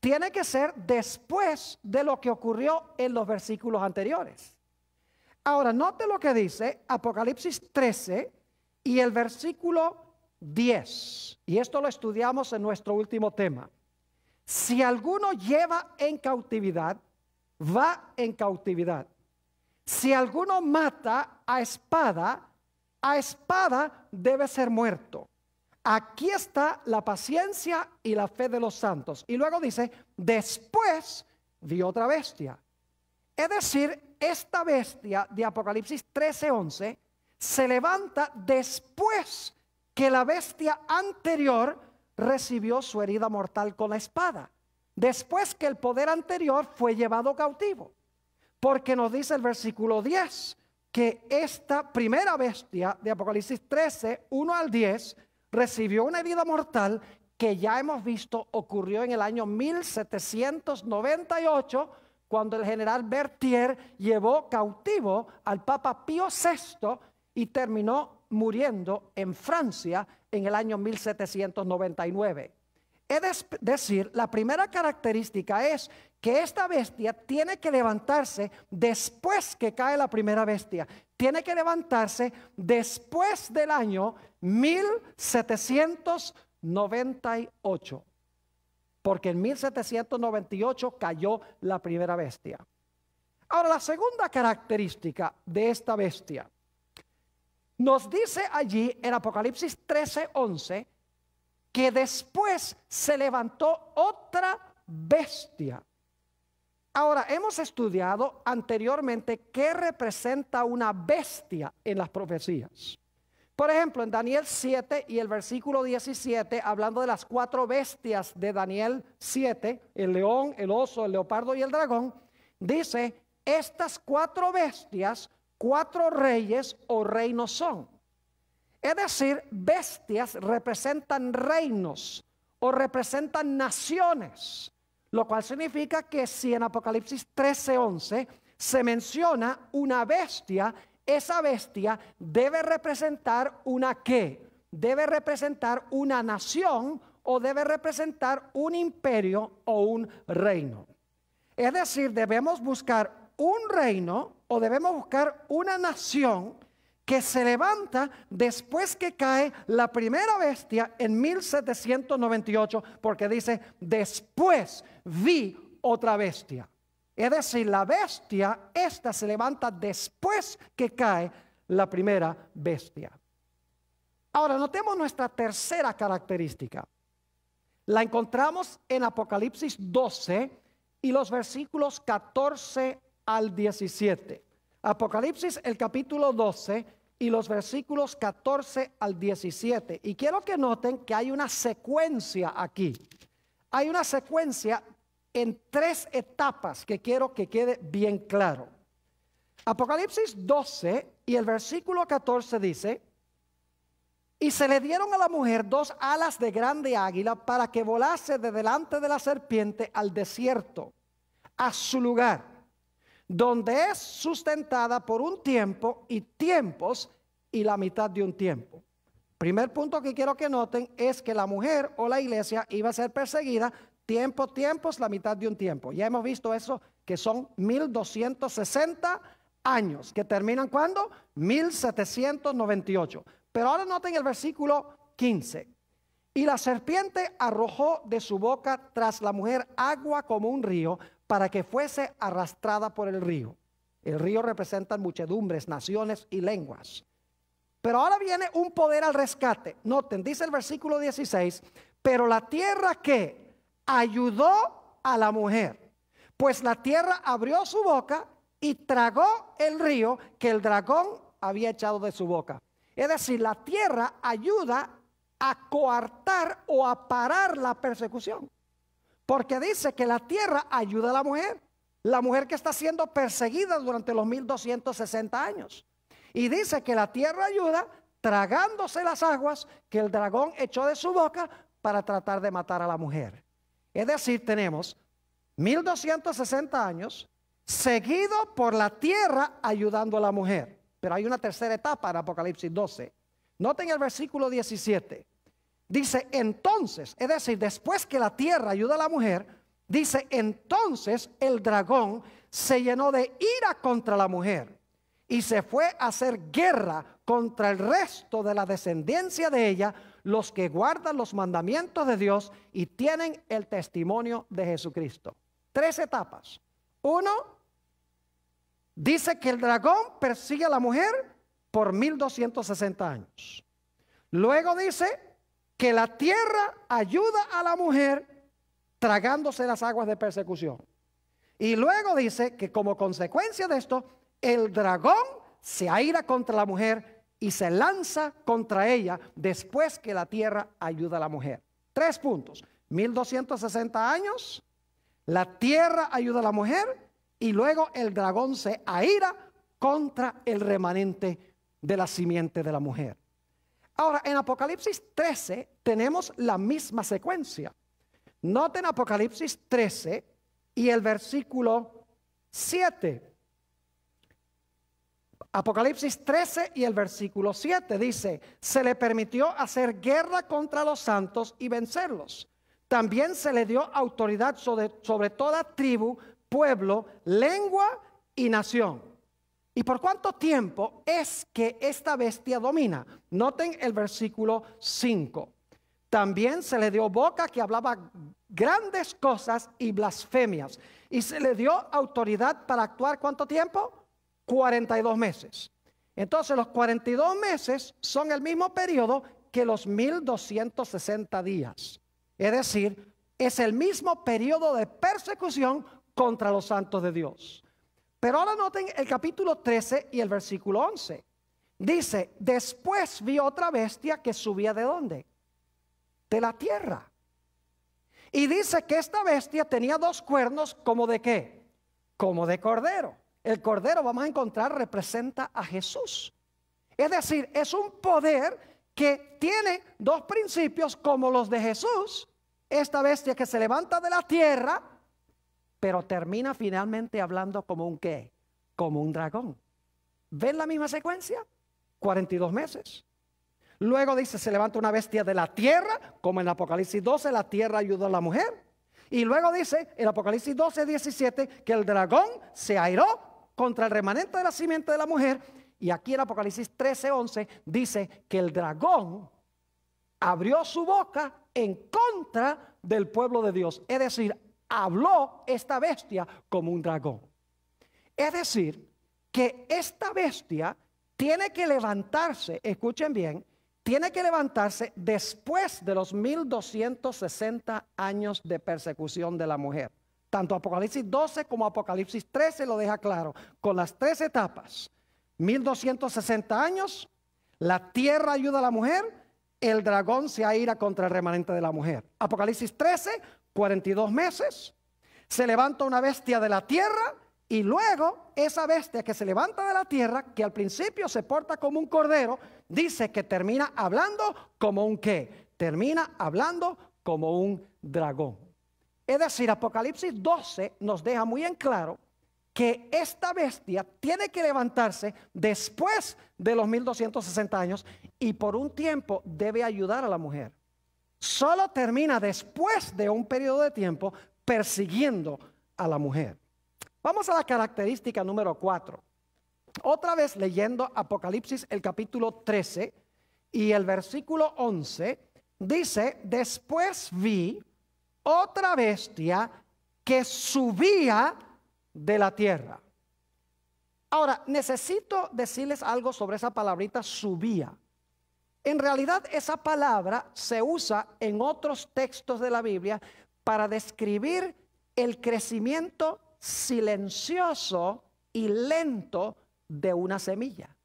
Tiene que ser después de lo que ocurrió en los versículos anteriores. Ahora, note lo que dice Apocalipsis 13 y el versículo 10. Y esto lo estudiamos en nuestro último tema. Si alguno lleva en cautividad, va en cautividad. Si alguno mata a espada, a espada debe ser muerto. Aquí está la paciencia y la fe de los santos. Y luego dice, después vi otra bestia. Es decir, esta bestia de Apocalipsis 13:11 se levanta después que la bestia anterior recibió su herida mortal con la espada, después que el poder anterior fue llevado cautivo. Porque nos dice el versículo 10 que esta primera bestia de Apocalipsis 13, 1 al 10, recibió una herida mortal que ya hemos visto ocurrió en el año 1798 cuando el general Bertier llevó cautivo al Papa Pío VI y terminó muriendo en Francia en el año 1799. Es decir, la primera característica es que esta bestia tiene que levantarse después que cae la primera bestia. Tiene que levantarse después del año 1798. Porque en 1798 cayó la primera bestia. Ahora, la segunda característica de esta bestia nos dice allí en Apocalipsis 13, 11, que después se levantó otra bestia. Ahora, hemos estudiado anteriormente qué representa una bestia en las profecías. Por ejemplo, en Daniel 7 y el versículo 17, hablando de las cuatro bestias de Daniel 7, el león, el oso, el leopardo y el dragón, dice, estas cuatro bestias cuatro reyes o reinos son. Es decir, bestias representan reinos o representan naciones, lo cual significa que si en Apocalipsis 13:11 se menciona una bestia, esa bestia debe representar una qué? Debe representar una nación o debe representar un imperio o un reino. Es decir, debemos buscar un reino o debemos buscar una nación que se levanta después que cae la primera bestia en 1798, porque dice, después vi otra bestia. Es decir, la bestia, esta se levanta después que cae la primera bestia. Ahora, notemos nuestra tercera característica. La encontramos en Apocalipsis 12 y los versículos 14 al 17. Apocalipsis el capítulo 12 y los versículos 14 al 17. Y quiero que noten que hay una secuencia aquí. Hay una secuencia en tres etapas que quiero que quede bien claro. Apocalipsis 12 y el versículo 14 dice, y se le dieron a la mujer dos alas de grande águila para que volase de delante de la serpiente al desierto, a su lugar donde es sustentada por un tiempo y tiempos y la mitad de un tiempo. Primer punto que quiero que noten es que la mujer o la iglesia iba a ser perseguida tiempo, tiempos, la mitad de un tiempo. Ya hemos visto eso, que son 1260 años, que terminan cuando? 1798. Pero ahora noten el versículo 15. Y la serpiente arrojó de su boca tras la mujer agua como un río para que fuese arrastrada por el río. El río representa muchedumbres, naciones y lenguas. Pero ahora viene un poder al rescate. Noten, dice el versículo 16, pero la tierra que ayudó a la mujer, pues la tierra abrió su boca y tragó el río que el dragón había echado de su boca. Es decir, la tierra ayuda a coartar o a parar la persecución. Porque dice que la tierra ayuda a la mujer, la mujer que está siendo perseguida durante los 1260 años. Y dice que la tierra ayuda tragándose las aguas que el dragón echó de su boca para tratar de matar a la mujer. Es decir, tenemos 1260 años seguido por la tierra ayudando a la mujer. Pero hay una tercera etapa en Apocalipsis 12. Noten el versículo 17. Dice entonces, es decir, después que la tierra ayuda a la mujer, dice entonces el dragón se llenó de ira contra la mujer y se fue a hacer guerra contra el resto de la descendencia de ella, los que guardan los mandamientos de Dios y tienen el testimonio de Jesucristo. Tres etapas. Uno, dice que el dragón persigue a la mujer por 1260 años. Luego dice que la tierra ayuda a la mujer tragándose las aguas de persecución. Y luego dice que como consecuencia de esto, el dragón se aira contra la mujer y se lanza contra ella después que la tierra ayuda a la mujer. Tres puntos. 1260 años, la tierra ayuda a la mujer y luego el dragón se aira contra el remanente de la simiente de la mujer. Ahora, en Apocalipsis 13 tenemos la misma secuencia. Noten Apocalipsis 13 y el versículo 7. Apocalipsis 13 y el versículo 7 dice, se le permitió hacer guerra contra los santos y vencerlos. También se le dio autoridad sobre, sobre toda tribu, pueblo, lengua y nación. ¿Y por cuánto tiempo es que esta bestia domina? Noten el versículo 5. También se le dio boca que hablaba grandes cosas y blasfemias. Y se le dio autoridad para actuar cuánto tiempo? 42 meses. Entonces los 42 meses son el mismo periodo que los 1260 días. Es decir, es el mismo periodo de persecución contra los santos de Dios. Pero ahora noten el capítulo 13 y el versículo 11. Dice, después vi otra bestia que subía de dónde? De la tierra. Y dice que esta bestia tenía dos cuernos como de qué? Como de cordero. El cordero, vamos a encontrar, representa a Jesús. Es decir, es un poder que tiene dos principios como los de Jesús. Esta bestia que se levanta de la tierra pero termina finalmente hablando como un qué, como un dragón. ¿Ven la misma secuencia? 42 meses. Luego dice, se levanta una bestia de la tierra, como en Apocalipsis 12, la tierra ayudó a la mujer. Y luego dice, en Apocalipsis 12, 17, que el dragón se airó contra el remanente de la simiente de la mujer. Y aquí en Apocalipsis 13, 11, dice que el dragón abrió su boca en contra del pueblo de Dios. Es decir, habló esta bestia como un dragón. Es decir, que esta bestia tiene que levantarse, escuchen bien, tiene que levantarse después de los 1260 años de persecución de la mujer. Tanto Apocalipsis 12 como Apocalipsis 13 lo deja claro, con las tres etapas. 1260 años, la tierra ayuda a la mujer, el dragón se aira contra el remanente de la mujer. Apocalipsis 13 42 meses, se levanta una bestia de la tierra y luego esa bestia que se levanta de la tierra, que al principio se porta como un cordero, dice que termina hablando como un qué, termina hablando como un dragón. Es decir, Apocalipsis 12 nos deja muy en claro que esta bestia tiene que levantarse después de los 1260 años y por un tiempo debe ayudar a la mujer solo termina después de un periodo de tiempo persiguiendo a la mujer. Vamos a la característica número 4. Otra vez leyendo Apocalipsis el capítulo 13 y el versículo 11, dice, después vi otra bestia que subía de la tierra. Ahora, necesito decirles algo sobre esa palabrita subía. En realidad esa palabra se usa en otros textos de la Biblia para describir el crecimiento silencioso y lento de una semilla.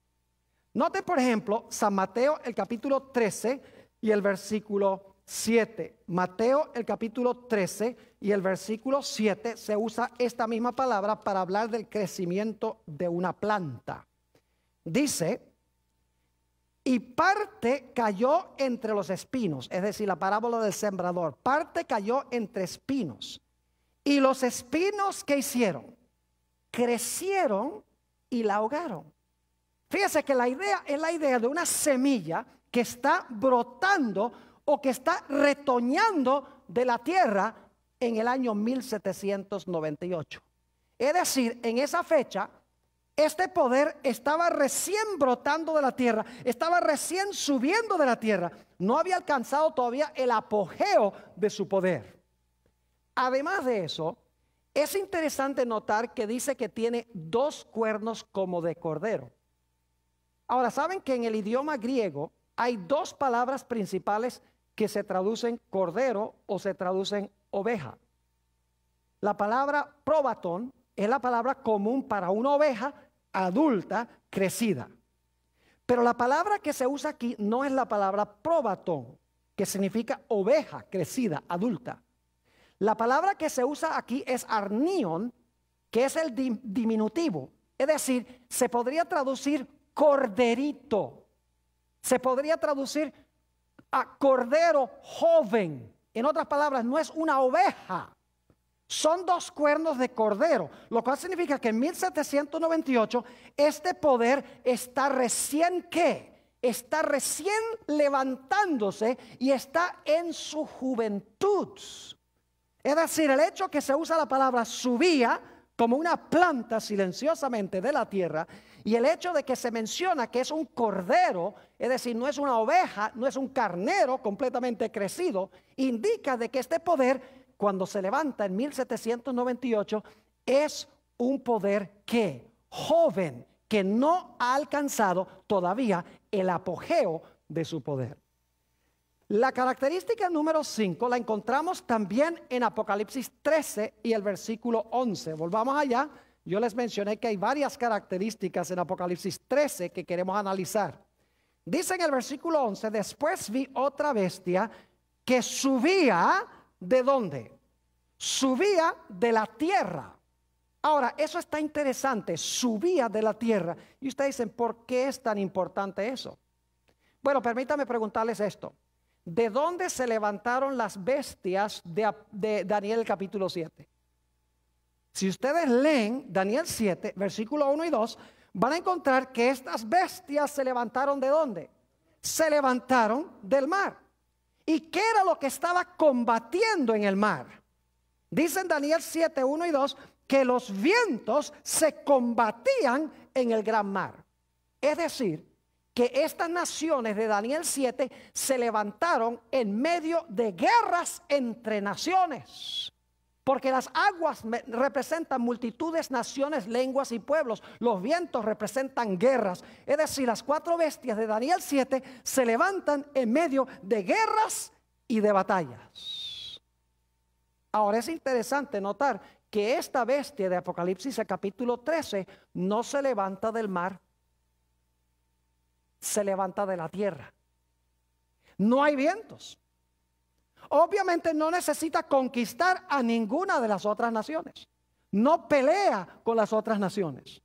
Note, por ejemplo, San Mateo el capítulo 13 y el versículo 7. Mateo el capítulo 13 y el versículo 7 se usa esta misma palabra para hablar del crecimiento de una planta. Dice, y parte cayó entre los espinos, es decir, la parábola del sembrador, parte cayó entre espinos. Y los espinos que hicieron crecieron y la ahogaron. Fíjese que la idea es la idea de una semilla que está brotando o que está retoñando de la tierra en el año 1798. Es decir, en esa fecha este poder estaba recién brotando de la tierra, estaba recién subiendo de la tierra. No había alcanzado todavía el apogeo de su poder. Además de eso, es interesante notar que dice que tiene dos cuernos como de cordero. Ahora, saben que en el idioma griego hay dos palabras principales que se traducen cordero o se traducen oveja. La palabra probatón es la palabra común para una oveja adulta crecida. Pero la palabra que se usa aquí no es la palabra probatón que significa oveja crecida, adulta. La palabra que se usa aquí es arnión, que es el diminutivo. Es decir, se podría traducir corderito. Se podría traducir a cordero joven. En otras palabras, no es una oveja, son dos cuernos de cordero, lo cual significa que en 1798 este poder está recién qué? Está recién levantándose y está en su juventud. Es decir, el hecho que se usa la palabra subía como una planta silenciosamente de la tierra y el hecho de que se menciona que es un cordero, es decir, no es una oveja, no es un carnero completamente crecido, indica de que este poder cuando se levanta en 1798, es un poder que, joven, que no ha alcanzado todavía el apogeo de su poder. La característica número 5 la encontramos también en Apocalipsis 13 y el versículo 11. Volvamos allá. Yo les mencioné que hay varias características en Apocalipsis 13 que queremos analizar. Dice en el versículo 11, después vi otra bestia que subía de dónde? Subía de la tierra. Ahora, eso está interesante, subía de la tierra. Y ustedes dicen, ¿por qué es tan importante eso? Bueno, permítame preguntarles esto. ¿De dónde se levantaron las bestias de, Daniel capítulo 7? Si ustedes leen Daniel 7, versículo 1 y 2, van a encontrar que estas bestias se levantaron de dónde? Se levantaron del mar. ¿Y qué era lo que estaba combatiendo en el mar? Dicen Daniel 7, 1 y 2 que los vientos se combatían en el gran mar. Es decir, que estas naciones de Daniel 7 se levantaron en medio de guerras entre naciones. Porque las aguas representan multitudes, naciones, lenguas y pueblos. Los vientos representan guerras. Es decir, las cuatro bestias de Daniel 7 se levantan en medio de guerras y de batallas. Ahora es interesante notar que esta bestia de Apocalipsis, el capítulo 13, no se levanta del mar, se levanta de la tierra. No hay vientos, Obviamente no necesita conquistar a ninguna de las otras naciones. No pelea con las otras naciones.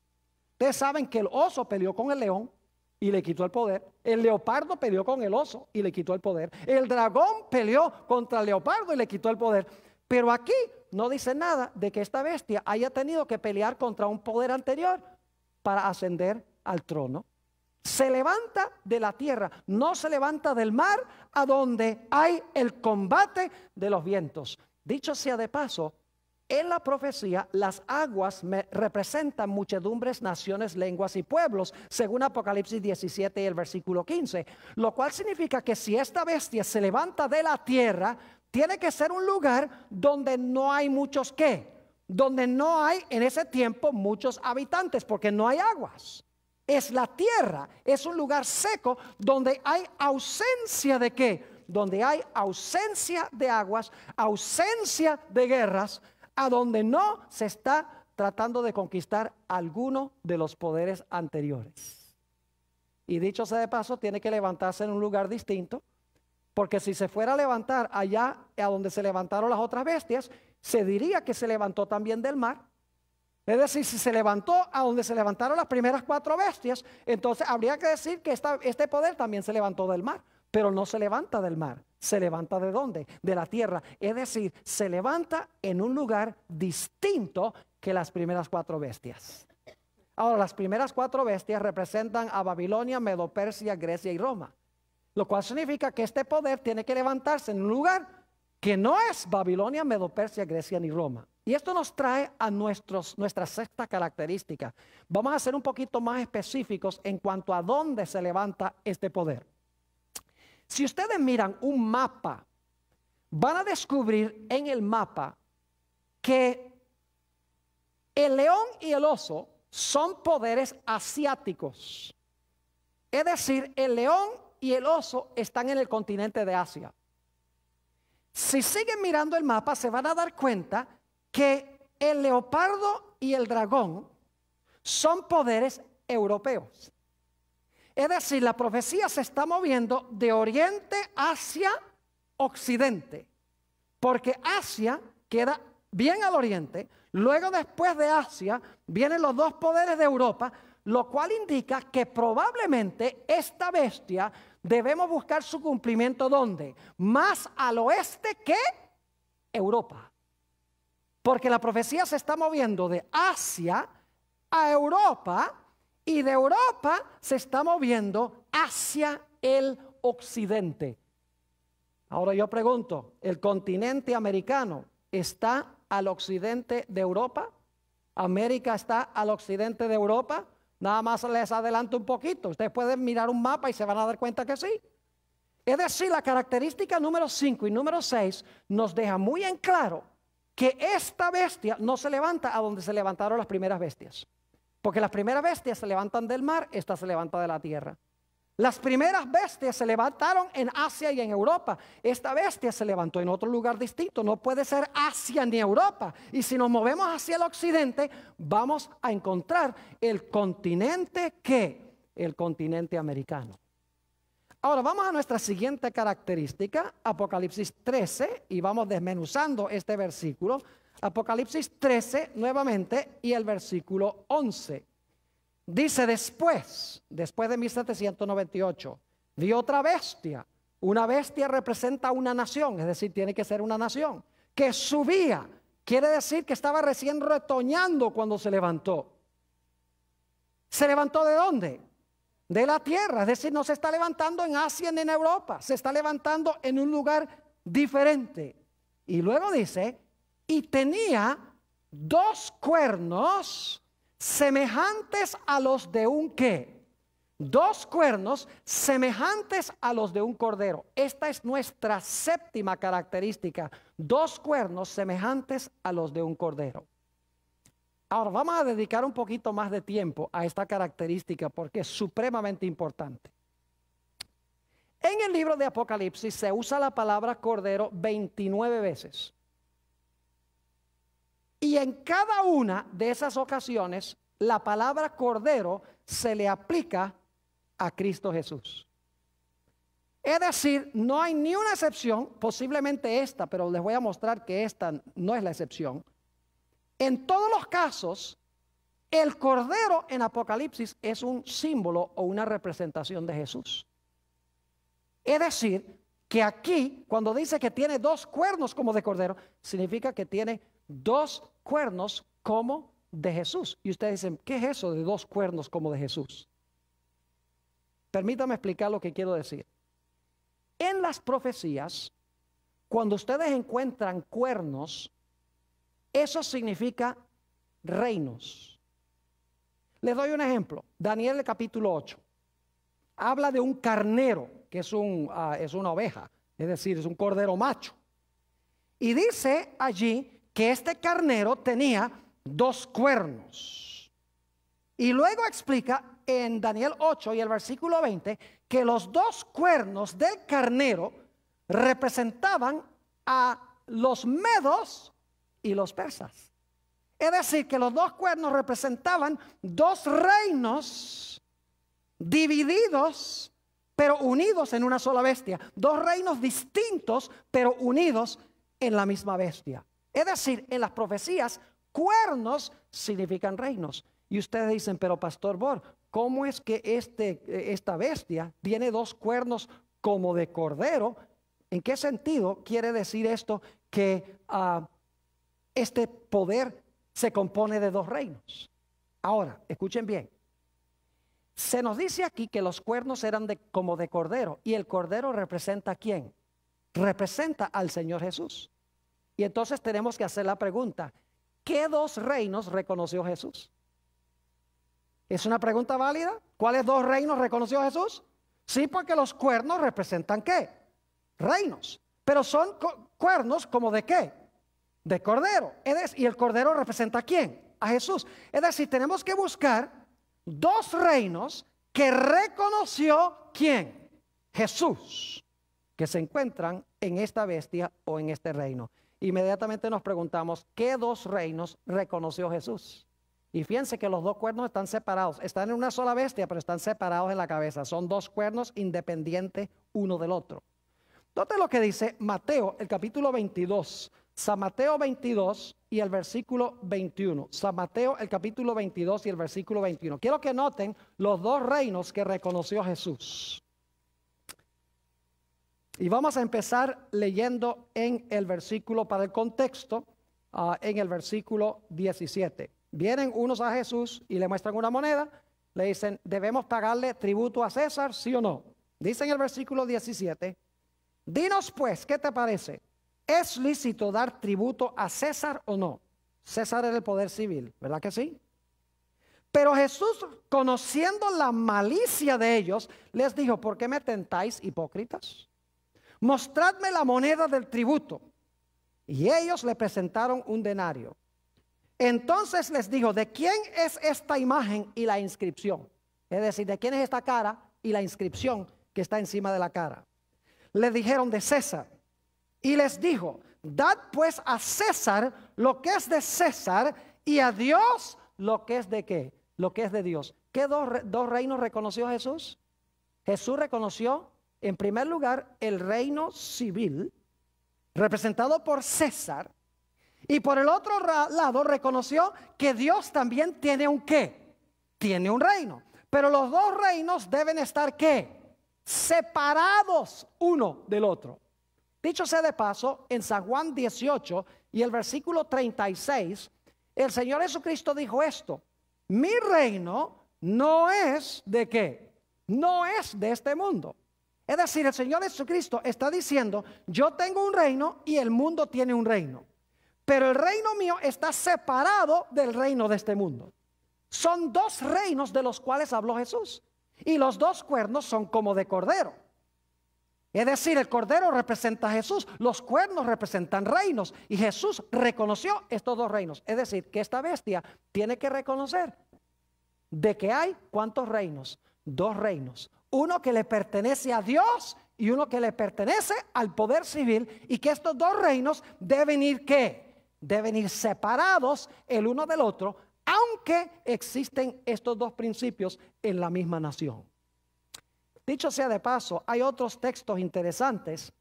Ustedes saben que el oso peleó con el león y le quitó el poder. El leopardo peleó con el oso y le quitó el poder. El dragón peleó contra el leopardo y le quitó el poder. Pero aquí no dice nada de que esta bestia haya tenido que pelear contra un poder anterior para ascender al trono se levanta de la tierra, no se levanta del mar, a donde hay el combate de los vientos. Dicho sea de paso, en la profecía las aguas representan muchedumbres, naciones, lenguas y pueblos, según Apocalipsis 17 y el versículo 15, lo cual significa que si esta bestia se levanta de la tierra, tiene que ser un lugar donde no hay muchos qué, donde no hay en ese tiempo muchos habitantes, porque no hay aguas es la tierra, es un lugar seco donde hay ausencia de qué? Donde hay ausencia de aguas, ausencia de guerras, a donde no se está tratando de conquistar alguno de los poderes anteriores. Y dicho sea de paso, tiene que levantarse en un lugar distinto, porque si se fuera a levantar allá a donde se levantaron las otras bestias, se diría que se levantó también del mar, es decir, si se levantó a donde se levantaron las primeras cuatro bestias, entonces habría que decir que este poder también se levantó del mar, pero no se levanta del mar, se levanta de dónde? De la tierra. Es decir, se levanta en un lugar distinto que las primeras cuatro bestias. Ahora, las primeras cuatro bestias representan a Babilonia, Medo-Persia, Grecia y Roma, lo cual significa que este poder tiene que levantarse en un lugar que no es Babilonia, Medopersia, Grecia ni Roma. Y esto nos trae a nuestra sexta característica. Vamos a ser un poquito más específicos en cuanto a dónde se levanta este poder. Si ustedes miran un mapa, van a descubrir en el mapa que el león y el oso son poderes asiáticos. Es decir, el león y el oso están en el continente de Asia. Si siguen mirando el mapa, se van a dar cuenta que el leopardo y el dragón son poderes europeos. Es decir, la profecía se está moviendo de oriente hacia occidente, porque Asia queda bien al oriente, luego después de Asia vienen los dos poderes de Europa, lo cual indica que probablemente esta bestia debemos buscar su cumplimiento donde? Más al oeste que Europa. Porque la profecía se está moviendo de Asia a Europa y de Europa se está moviendo hacia el occidente. Ahora yo pregunto, ¿el continente americano está al occidente de Europa? ¿América está al occidente de Europa? Nada más les adelanto un poquito. Ustedes pueden mirar un mapa y se van a dar cuenta que sí. Es decir, la característica número 5 y número 6 nos deja muy en claro que esta bestia no se levanta a donde se levantaron las primeras bestias. Porque las primeras bestias se levantan del mar, esta se levanta de la tierra. Las primeras bestias se levantaron en Asia y en Europa. Esta bestia se levantó en otro lugar distinto. No puede ser Asia ni Europa. Y si nos movemos hacia el occidente, vamos a encontrar el continente que el continente americano. Ahora vamos a nuestra siguiente característica, Apocalipsis 13, y vamos desmenuzando este versículo. Apocalipsis 13 nuevamente y el versículo 11. Dice después, después de 1798, vi otra bestia. Una bestia representa una nación, es decir, tiene que ser una nación, que subía. Quiere decir que estaba recién retoñando cuando se levantó. ¿Se levantó de dónde? De la tierra, es decir, no se está levantando en Asia ni en Europa, se está levantando en un lugar diferente. Y luego dice, y tenía dos cuernos semejantes a los de un qué? Dos cuernos semejantes a los de un cordero. Esta es nuestra séptima característica. Dos cuernos semejantes a los de un cordero. Ahora vamos a dedicar un poquito más de tiempo a esta característica porque es supremamente importante. En el libro de Apocalipsis se usa la palabra cordero 29 veces. Y en cada una de esas ocasiones, la palabra cordero se le aplica a Cristo Jesús. Es decir, no hay ni una excepción, posiblemente esta, pero les voy a mostrar que esta no es la excepción. En todos los casos, el cordero en Apocalipsis es un símbolo o una representación de Jesús. Es decir, que aquí, cuando dice que tiene dos cuernos como de cordero, significa que tiene dos cuernos como de Jesús. Y ustedes dicen, ¿qué es eso de dos cuernos como de Jesús? Permítame explicar lo que quiero decir. En las profecías, cuando ustedes encuentran cuernos, eso significa reinos. Les doy un ejemplo. Daniel capítulo 8. Habla de un carnero, que es, un, ah, es una oveja, es decir, es un cordero macho. Y dice allí que este carnero tenía dos cuernos. Y luego explica en Daniel 8 y el versículo 20 que los dos cuernos del carnero representaban a los medos y los persas. Es decir, que los dos cuernos representaban dos reinos divididos, pero unidos en una sola bestia. Dos reinos distintos, pero unidos en la misma bestia. Es decir, en las profecías, cuernos significan reinos. Y ustedes dicen, pero Pastor Bor, ¿cómo es que este, eh, esta bestia tiene dos cuernos como de cordero? ¿En qué sentido quiere decir esto que ah, este poder se compone de dos reinos? Ahora, escuchen bien. Se nos dice aquí que los cuernos eran de, como de cordero y el cordero representa a quién? Representa al Señor Jesús. Y entonces tenemos que hacer la pregunta, ¿qué dos reinos reconoció Jesús? ¿Es una pregunta válida? ¿Cuáles dos reinos reconoció Jesús? Sí, porque los cuernos representan qué? Reinos. Pero son cuernos como de qué? De cordero. Y el cordero representa a quién? A Jesús. Es decir, tenemos que buscar dos reinos que reconoció quién? Jesús, que se encuentran en esta bestia o en este reino inmediatamente nos preguntamos, ¿qué dos reinos reconoció Jesús? Y fíjense que los dos cuernos están separados, están en una sola bestia, pero están separados en la cabeza. Son dos cuernos independientes uno del otro. noten lo que dice Mateo, el capítulo 22, San Mateo 22 y el versículo 21. San Mateo, el capítulo 22 y el versículo 21. Quiero que noten los dos reinos que reconoció Jesús. Y vamos a empezar leyendo en el versículo, para el contexto, ah, en el versículo 17. Vienen unos a Jesús y le muestran una moneda, le dicen, ¿debemos pagarle tributo a César, sí o no? Dice en el versículo 17, dinos pues, ¿qué te parece? ¿Es lícito dar tributo a César o no? César era el poder civil, ¿verdad que sí? Pero Jesús, conociendo la malicia de ellos, les dijo, ¿por qué me tentáis hipócritas? mostradme la moneda del tributo. Y ellos le presentaron un denario. Entonces les dijo, ¿de quién es esta imagen y la inscripción? Es decir, ¿de quién es esta cara y la inscripción que está encima de la cara? Le dijeron de César. Y les dijo, dad pues a César lo que es de César y a Dios lo que es de qué, lo que es de Dios. ¿Qué dos, dos reinos reconoció Jesús? Jesús reconoció en primer lugar, el reino civil, representado por César, y por el otro lado reconoció que Dios también tiene un qué, tiene un reino. Pero los dos reinos deben estar qué, separados uno del otro. Dicho sea de paso, en San Juan 18 y el versículo 36, el Señor Jesucristo dijo esto, mi reino no es de qué, no es de este mundo. Es decir, el Señor Jesucristo está diciendo, yo tengo un reino y el mundo tiene un reino. Pero el reino mío está separado del reino de este mundo. Son dos reinos de los cuales habló Jesús. Y los dos cuernos son como de cordero. Es decir, el cordero representa a Jesús, los cuernos representan reinos. Y Jesús reconoció estos dos reinos. Es decir, que esta bestia tiene que reconocer de que hay cuántos reinos. Dos reinos uno que le pertenece a Dios y uno que le pertenece al poder civil y que estos dos reinos deben ir Deben ir separados el uno del otro, aunque existen estos dos principios en la misma nación. Dicho sea de paso, hay otros textos interesantes.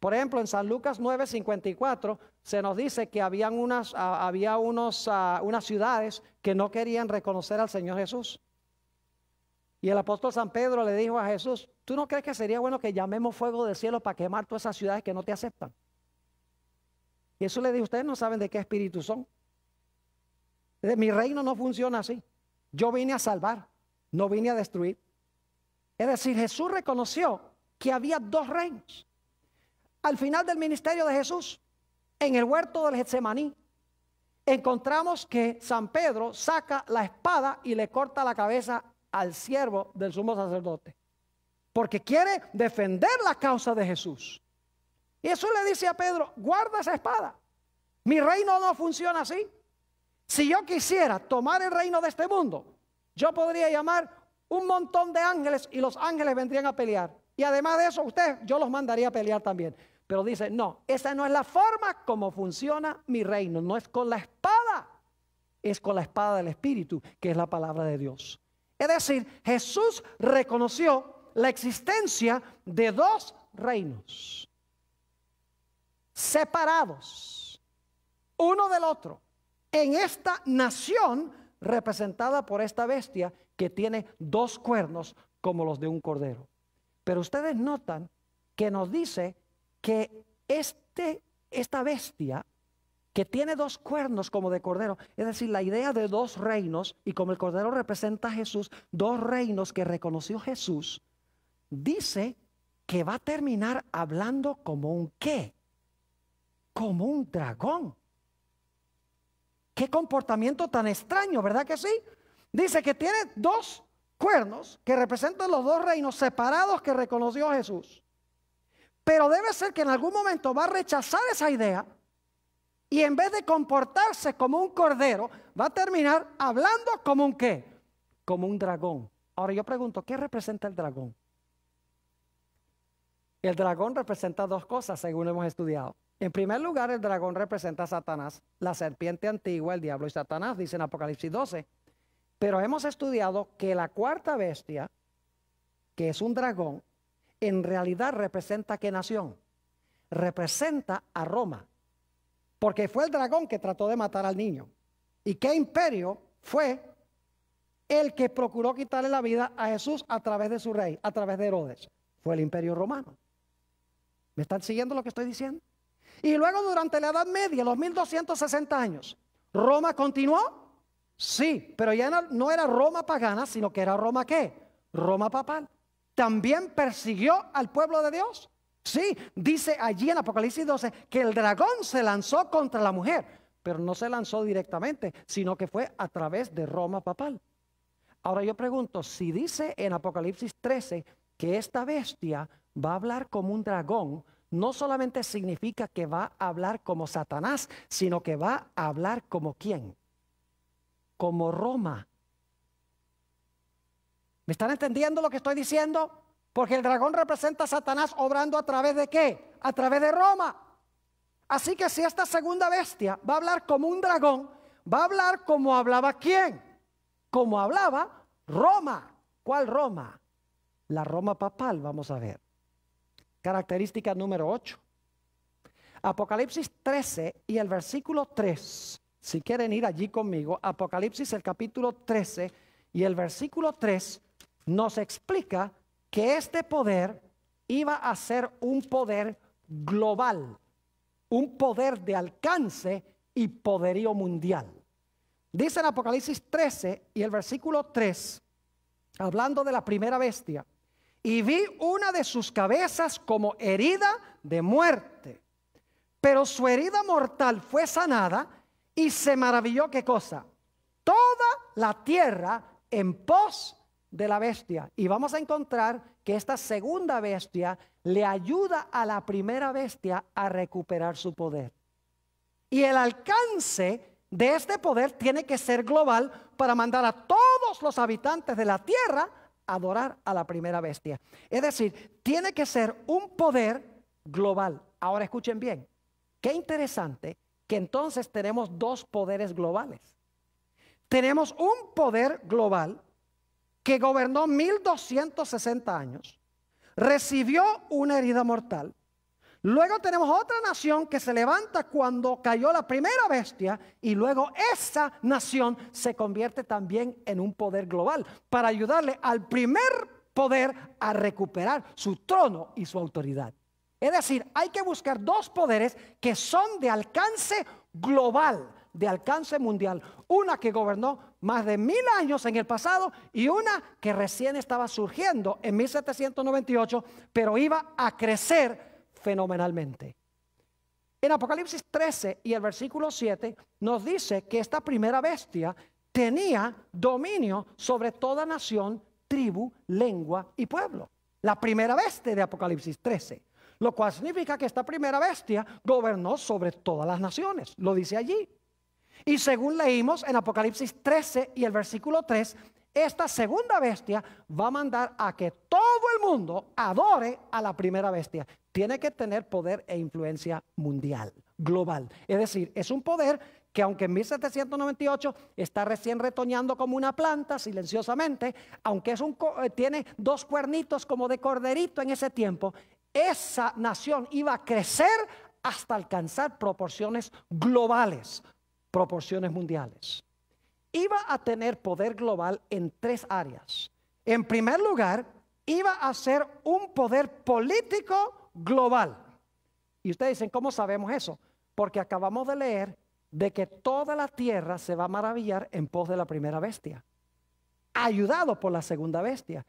Por ejemplo, en San Lucas 9:54 se nos dice que habían unas, había unos, unas ciudades que no querían reconocer al Señor Jesús. Y el apóstol San Pedro le dijo a Jesús, ¿tú no crees que sería bueno que llamemos fuego del cielo para quemar todas esas ciudades que no te aceptan? Y eso le dijo, ustedes no saben de qué espíritu son. Mi reino no funciona así. Yo vine a salvar, no vine a destruir. Es decir, Jesús reconoció que había dos reinos. Al final del ministerio de Jesús, en el huerto del Getsemaní, encontramos que San Pedro saca la espada y le corta la cabeza al siervo del sumo sacerdote. Porque quiere defender la causa de Jesús. Y eso le dice a Pedro, guarda esa espada. Mi reino no funciona así. Si yo quisiera tomar el reino de este mundo, yo podría llamar un montón de ángeles y los ángeles vendrían a pelear. Y además de eso, usted, yo los mandaría a pelear también. Pero dice, no, esa no es la forma como funciona mi reino. No es con la espada, es con la espada del Espíritu, que es la palabra de Dios. Es decir, Jesús reconoció la existencia de dos reinos separados, uno del otro, en esta nación representada por esta bestia que tiene dos cuernos como los de un cordero. Pero ustedes notan que nos dice que este, esta bestia que tiene dos cuernos como de cordero, es decir, la idea de dos reinos, y como el cordero representa a Jesús, dos reinos que reconoció Jesús, dice que va a terminar hablando como un qué, como un dragón. Qué comportamiento tan extraño, ¿verdad que sí? Dice que tiene dos cuernos que representan los dos reinos separados que reconoció Jesús. Pero debe ser que en algún momento va a rechazar esa idea y en vez de comportarse como un cordero, va a terminar hablando como un qué? Como un dragón. Ahora yo pregunto, ¿qué representa el dragón? El dragón representa dos cosas, según hemos estudiado. En primer lugar, el dragón representa a Satanás, la serpiente antigua, el diablo y Satanás, dice en Apocalipsis 12. Pero hemos estudiado que la cuarta bestia, que es un dragón, en realidad representa qué nación? Representa a Roma. Porque fue el dragón que trató de matar al niño. ¿Y qué imperio fue el que procuró quitarle la vida a Jesús a través de su rey, a través de Herodes? Fue el imperio romano. ¿Me están siguiendo lo que estoy diciendo? Y luego durante la Edad Media, los 1260 años, ¿Roma continuó? Sí, pero ya no era Roma pagana, sino que era Roma qué? Roma papal. También persiguió al pueblo de Dios. Sí, dice allí en Apocalipsis 12 que el dragón se lanzó contra la mujer, pero no se lanzó directamente, sino que fue a través de Roma papal. Ahora yo pregunto, si dice en Apocalipsis 13 que esta bestia va a hablar como un dragón, no solamente significa que va a hablar como Satanás, sino que va a hablar como quién? Como Roma. ¿Me están entendiendo lo que estoy diciendo? Porque el dragón representa a Satanás obrando a través de qué? A través de Roma. Así que si esta segunda bestia va a hablar como un dragón, va a hablar como hablaba quién? Como hablaba Roma. ¿Cuál Roma? La Roma papal, vamos a ver. Característica número 8. Apocalipsis 13 y el versículo 3. Si quieren ir allí conmigo, Apocalipsis el capítulo 13 y el versículo 3 nos explica que este poder iba a ser un poder global, un poder de alcance y poderío mundial. Dice en Apocalipsis 13 y el versículo 3, hablando de la primera bestia, y vi una de sus cabezas como herida de muerte, pero su herida mortal fue sanada y se maravilló qué cosa, toda la tierra en pos de la bestia. Y vamos a encontrar que esta segunda bestia le ayuda a la primera bestia a recuperar su poder. Y el alcance de este poder tiene que ser global para mandar a todos los habitantes de la tierra a adorar a la primera bestia. Es decir, tiene que ser un poder global. Ahora escuchen bien, qué interesante que entonces tenemos dos poderes globales. Tenemos un poder global que gobernó 1260 años, recibió una herida mortal. Luego tenemos otra nación que se levanta cuando cayó la primera bestia y luego esa nación se convierte también en un poder global para ayudarle al primer poder a recuperar su trono y su autoridad. Es decir, hay que buscar dos poderes que son de alcance global, de alcance mundial. Una que gobernó más de mil años en el pasado y una que recién estaba surgiendo en 1798, pero iba a crecer fenomenalmente. En Apocalipsis 13 y el versículo 7 nos dice que esta primera bestia tenía dominio sobre toda nación, tribu, lengua y pueblo. La primera bestia de Apocalipsis 13. Lo cual significa que esta primera bestia gobernó sobre todas las naciones. Lo dice allí. Y según leímos en Apocalipsis 13 y el versículo 3, esta segunda bestia va a mandar a que todo el mundo adore a la primera bestia. Tiene que tener poder e influencia mundial, global. Es decir, es un poder que aunque en 1798 está recién retoñando como una planta silenciosamente, aunque es un, eh, tiene dos cuernitos como de corderito en ese tiempo, esa nación iba a crecer hasta alcanzar proporciones globales, proporciones mundiales. Iba a tener poder global en tres áreas. En primer lugar, iba a ser un poder político global. Y ustedes dicen, ¿cómo sabemos eso? Porque acabamos de leer de que toda la tierra se va a maravillar en pos de la primera bestia, ayudado por la segunda bestia.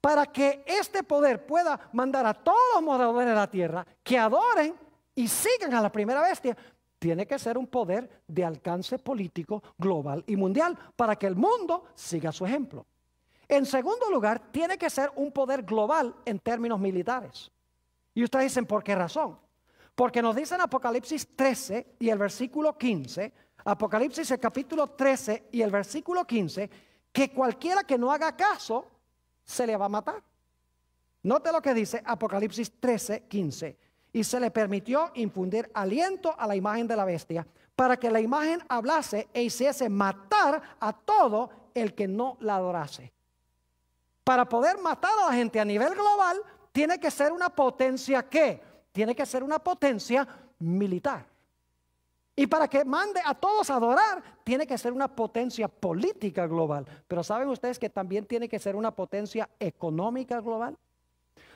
Para que este poder pueda mandar a todos los moradores de la tierra que adoren y sigan a la primera bestia, tiene que ser un poder de alcance político global y mundial para que el mundo siga su ejemplo. En segundo lugar, tiene que ser un poder global en términos militares. Y ustedes dicen, ¿por qué razón? Porque nos dicen Apocalipsis 13 y el versículo 15, Apocalipsis el capítulo 13 y el versículo 15, que cualquiera que no haga caso se le va a matar. Note lo que dice Apocalipsis 13, 15 y se le permitió infundir aliento a la imagen de la bestia para que la imagen hablase e hiciese matar a todo el que no la adorase. Para poder matar a la gente a nivel global, tiene que ser una potencia que tiene que ser una potencia militar. Y para que mande a todos a adorar, tiene que ser una potencia política global. Pero ¿saben ustedes que también tiene que ser una potencia económica global?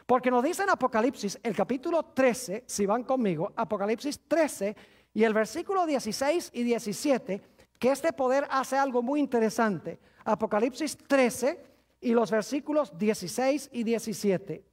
Porque nos dice en Apocalipsis, el capítulo 13, si van conmigo, Apocalipsis 13 y el versículo 16 y 17, que este poder hace algo muy interesante. Apocalipsis 13 y los versículos 16 y 17.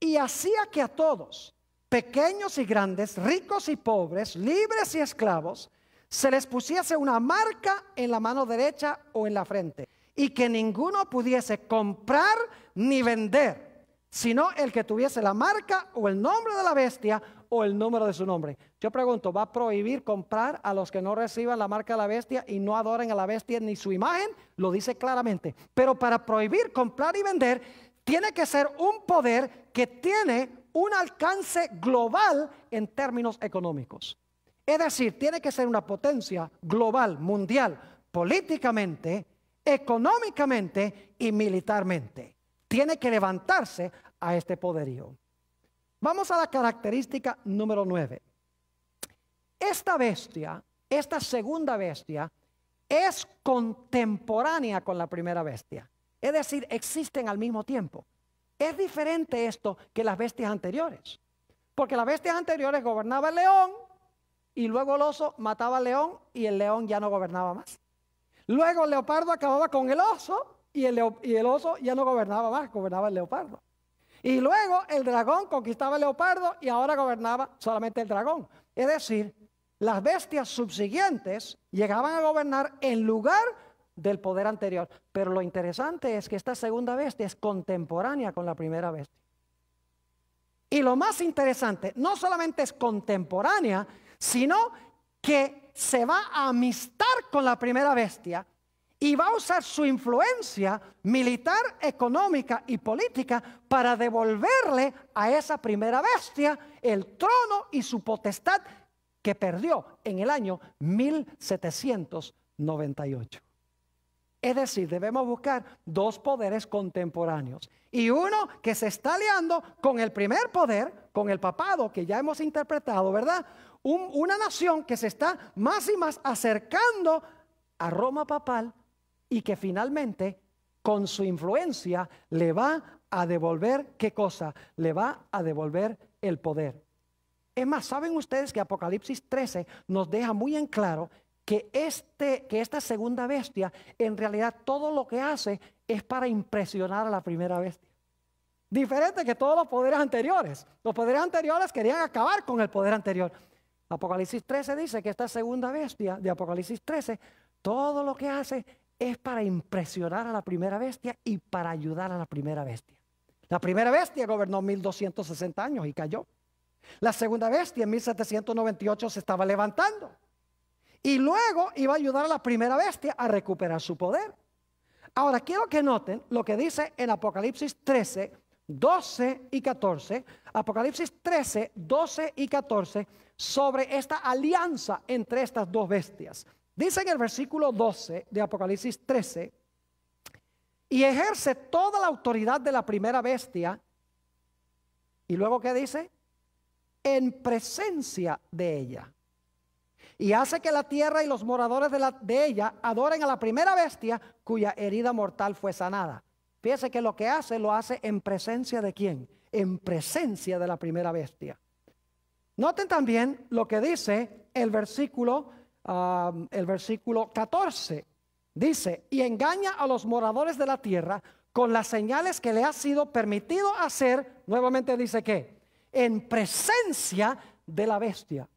Y hacía que a todos, pequeños y grandes, ricos y pobres, libres y esclavos, se les pusiese una marca en la mano derecha o en la frente, y que ninguno pudiese comprar ni vender sino el que tuviese la marca o el nombre de la bestia o el número de su nombre. Yo pregunto, ¿va a prohibir comprar a los que no reciban la marca de la bestia y no adoren a la bestia ni su imagen? Lo dice claramente. Pero para prohibir comprar y vender, tiene que ser un poder que tiene un alcance global en términos económicos. Es decir, tiene que ser una potencia global, mundial, políticamente, económicamente y militarmente tiene que levantarse a este poderío. Vamos a la característica número 9. Esta bestia, esta segunda bestia, es contemporánea con la primera bestia. Es decir, existen al mismo tiempo. Es diferente esto que las bestias anteriores. Porque las bestias anteriores gobernaba el león y luego el oso mataba al león y el león ya no gobernaba más. Luego el leopardo acababa con el oso y el, oso ya no gobernaba más, gobernaba el leopardo. Y luego el dragón conquistaba el leopardo y ahora gobernaba solamente el dragón. Es decir, las bestias subsiguientes llegaban a gobernar en lugar del poder anterior. Pero lo interesante es que esta segunda bestia es contemporánea con la primera bestia. Y lo más interesante, no solamente es contemporánea, sino que se va a amistar con la primera bestia y va a usar su influencia militar, económica y política para devolverle a esa primera bestia el trono y su potestad que perdió en el año 1798. Es decir, debemos buscar dos poderes contemporáneos. Y uno que se está aliando con el primer poder, con el papado que ya hemos interpretado, ¿verdad? una nación que se está más y más acercando a Roma papal y que finalmente con su influencia le va a devolver qué cosa? Le va a devolver el poder. Es más, saben ustedes que Apocalipsis 13 nos deja muy en claro que, este, que esta segunda bestia en realidad todo lo que hace es para impresionar a la primera bestia. Diferente que todos los poderes anteriores. Los poderes anteriores querían acabar con el poder anterior. Apocalipsis 13 dice que esta segunda bestia de Apocalipsis 13, todo lo que hace es para impresionar a la primera bestia y para ayudar a la primera bestia. La primera bestia gobernó 1260 años y cayó. La segunda bestia en 1798 se estaba levantando. Y luego iba a ayudar a la primera bestia a recuperar su poder. Ahora quiero que noten lo que dice en Apocalipsis 13, 12 y 14. Apocalipsis 13, 12 y 14 sobre esta alianza entre estas dos bestias. Dice en el versículo 12 de Apocalipsis 13, y ejerce toda la autoridad de la primera bestia. ¿Y luego qué dice? En presencia de ella. Y hace que la tierra y los moradores de, ella adoren a la primera bestia cuya herida mortal fue sanada. Fíjense que lo que hace lo hace en presencia de quién? En presencia de la primera bestia. Noten también lo que dice el versículo el versículo 14. Dice, y engaña a los moradores de la tierra con las señales que le ha sido permitido hacer, nuevamente dice que, en presencia de la bestia.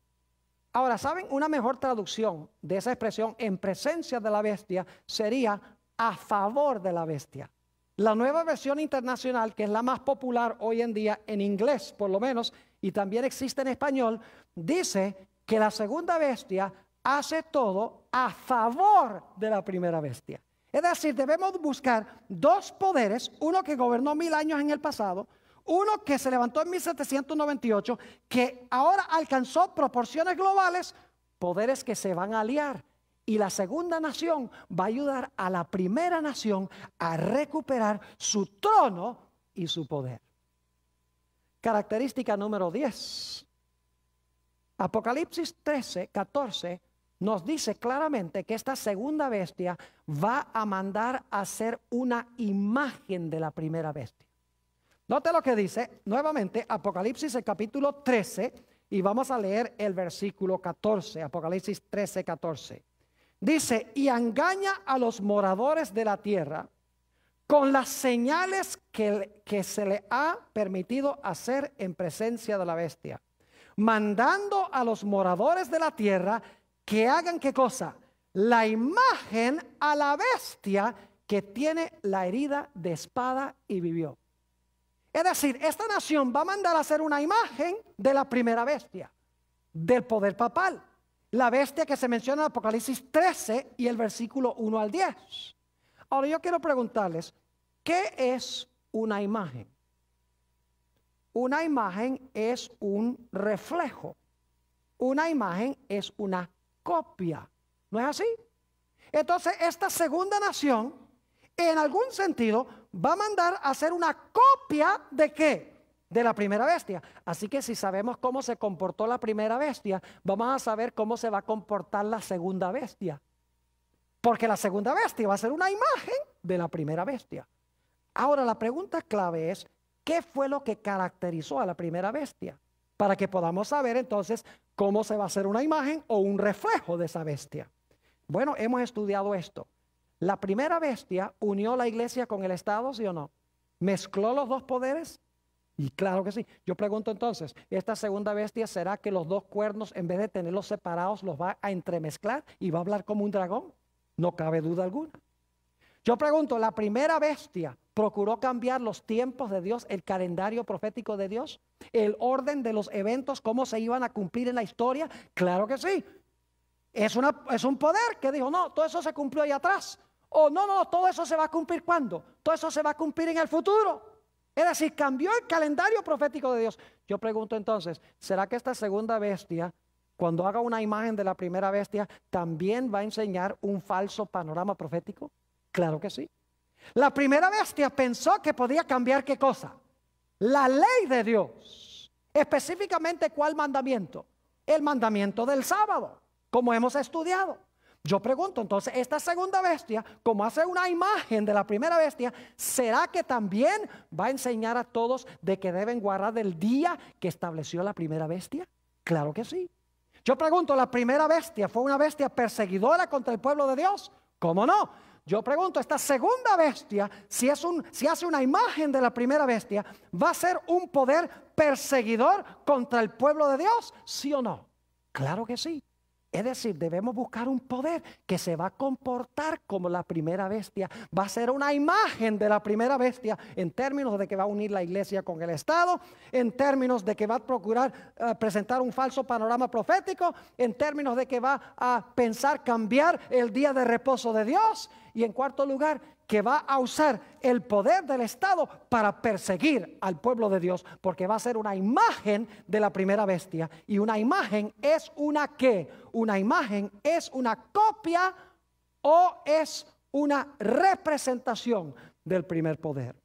Ahora, ¿saben? Una mejor traducción de esa expresión, en presencia de la bestia, sería a favor de la bestia. La nueva versión internacional, que es la más popular hoy en día, en inglés por lo menos, y también existe en español, dice que la segunda bestia hace todo a favor de la primera bestia. Es decir, debemos buscar dos poderes, uno que gobernó mil años en el pasado, uno que se levantó en 1798, que ahora alcanzó proporciones globales, poderes que se van a aliar. Y la segunda nación va a ayudar a la primera nación a recuperar su trono y su poder. Característica número 10. Apocalipsis 13, 14 nos dice claramente que esta segunda bestia va a mandar a ser una imagen de la primera bestia. Note lo que dice nuevamente Apocalipsis el capítulo 13 y vamos a leer el versículo 14, Apocalipsis 13, 14. Dice, y engaña a los moradores de la tierra con las señales que, que se le ha permitido hacer en presencia de la bestia, mandando a los moradores de la tierra que hagan qué cosa? La imagen a la bestia que tiene la herida de espada y vivió. Es decir, esta nación va a mandar a hacer una imagen de la primera bestia, del poder papal, la bestia que se menciona en Apocalipsis 13 y el versículo 1 al 10. Ahora yo quiero preguntarles, ¿qué es una imagen? Una imagen es un reflejo. Una imagen es una copia. ¿No es así? Entonces, esta segunda nación, en algún sentido, va a mandar a hacer una copia de qué? De la primera bestia. Así que si sabemos cómo se comportó la primera bestia, vamos a saber cómo se va a comportar la segunda bestia. Porque la segunda bestia va a ser una imagen de la primera bestia. Ahora, la pregunta clave es, ¿qué fue lo que caracterizó a la primera bestia? Para que podamos saber entonces ¿Cómo se va a hacer una imagen o un reflejo de esa bestia? Bueno, hemos estudiado esto. La primera bestia unió la iglesia con el Estado, ¿sí o no? ¿Mezcló los dos poderes? Y claro que sí. Yo pregunto entonces, ¿esta segunda bestia será que los dos cuernos, en vez de tenerlos separados, los va a entremezclar y va a hablar como un dragón? No cabe duda alguna. Yo pregunto, ¿la primera bestia procuró cambiar los tiempos de Dios, el calendario profético de Dios, el orden de los eventos, cómo se iban a cumplir en la historia? Claro que sí. Es, un poder que dijo, no, todo eso se cumplió ahí atrás. O no, no, todo eso se va a cumplir cuando. Todo eso se va a cumplir en el futuro. Es decir, cambió el calendario profético de Dios. Yo pregunto entonces, ¿será que esta segunda bestia, cuando haga una imagen de la primera bestia, también va a enseñar un falso panorama profético? Claro que sí. La primera bestia pensó que podía cambiar qué cosa? La ley de Dios. Específicamente cuál mandamiento? El mandamiento del sábado, como hemos estudiado. Yo pregunto entonces, esta segunda bestia, como hace una imagen de la primera bestia, ¿será que también va a enseñar a todos de que deben guardar el día que estableció la primera bestia? Claro que sí. Yo pregunto, ¿la primera bestia fue una bestia perseguidora contra el pueblo de Dios? ¿Cómo no? Yo pregunto, esta segunda bestia, si, es un, si hace una imagen de la primera bestia, ¿va a ser un poder perseguidor contra el pueblo de Dios? ¿Sí o no? Claro que sí. Es decir, debemos buscar un poder que se va a comportar como la primera bestia. Va a ser una imagen de la primera bestia en términos de que va a unir la iglesia con el Estado, en términos de que va a procurar eh, presentar un falso panorama profético, en términos de que va a pensar cambiar el día de reposo de Dios, y en cuarto lugar, que va a usar el poder del Estado para perseguir al pueblo de Dios, porque va a ser una imagen de la primera bestia. Y una imagen es una qué? Una imagen es una copia o es una representación del primer poder.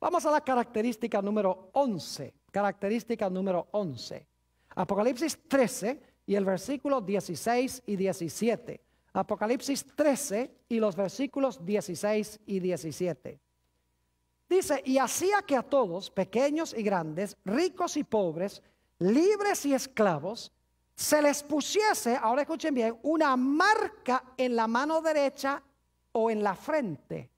Vamos a la característica número 11. Característica número 11. Apocalipsis 13 y el versículo 16 y 17. Apocalipsis 13 y los versículos 16 y 17. Dice, y hacía que a todos, pequeños y grandes, ricos y pobres, libres y esclavos, se les pusiese, ahora escuchen bien, una marca en la mano derecha o en la frente.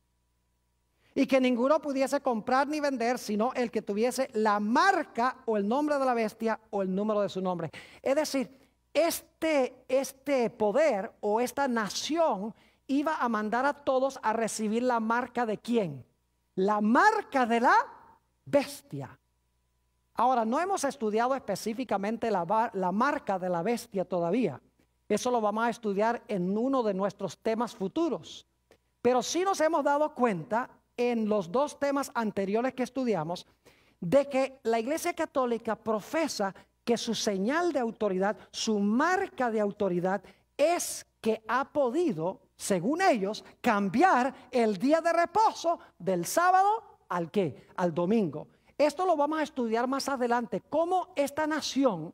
Y que ninguno pudiese comprar ni vender, sino el que tuviese la marca o el nombre de la bestia o el número de su nombre. Es decir, este, este poder o esta nación iba a mandar a todos a recibir la marca de quién? La marca de la bestia. Ahora, no hemos estudiado específicamente la, marca de la bestia todavía. Eso lo vamos a estudiar en uno de nuestros temas futuros. Pero sí nos hemos dado cuenta en los dos temas anteriores que estudiamos de que la Iglesia Católica profesa que su señal de autoridad, su marca de autoridad es que ha podido, según ellos, cambiar el día de reposo del sábado al qué? Al domingo. Esto lo vamos a estudiar más adelante, cómo esta nación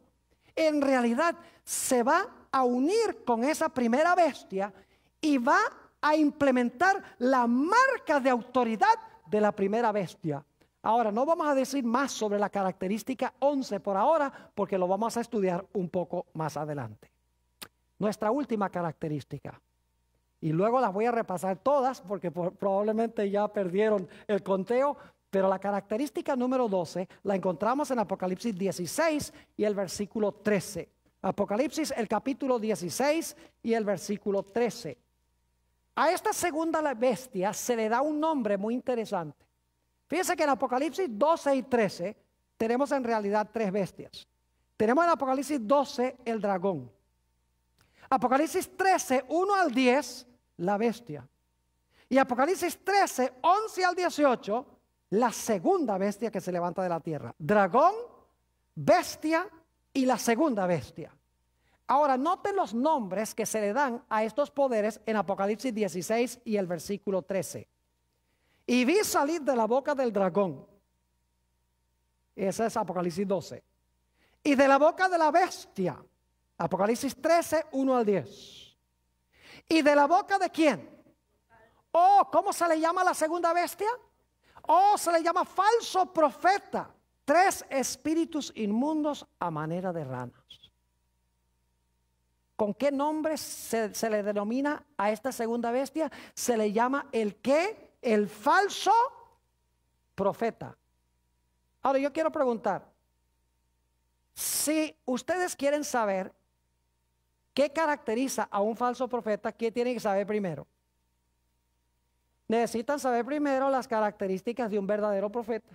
en realidad se va a unir con esa primera bestia y va a implementar la marca de autoridad de la primera bestia. Ahora, no vamos a decir más sobre la característica 11 por ahora, porque lo vamos a estudiar un poco más adelante. Nuestra última característica, y luego las voy a repasar todas, porque probablemente ya perdieron el conteo, pero la característica número 12 la encontramos en Apocalipsis 16 y el versículo 13. Apocalipsis el capítulo 16 y el versículo 13. A esta segunda bestia se le da un nombre muy interesante. Fíjense que en Apocalipsis 12 y 13 tenemos en realidad tres bestias. Tenemos en Apocalipsis 12 el dragón. Apocalipsis 13, 1 al 10, la bestia. Y Apocalipsis 13, 11 al 18, la segunda bestia que se levanta de la tierra. Dragón, bestia y la segunda bestia. Ahora, noten los nombres que se le dan a estos poderes en Apocalipsis 16 y el versículo 13. Y vi salir de la boca del dragón. Ese es Apocalipsis 12. Y de la boca de la bestia. Apocalipsis 13, 1 al 10. ¿Y de la boca de quién? Oh, ¿cómo se le llama la segunda bestia? Oh, se le llama falso profeta. Tres espíritus inmundos a manera de ranas. ¿Con qué nombre se, se le denomina a esta segunda bestia? Se le llama el que el falso profeta. Ahora yo quiero preguntar, si ustedes quieren saber qué caracteriza a un falso profeta, ¿qué tienen que saber primero? Necesitan saber primero las características de un verdadero profeta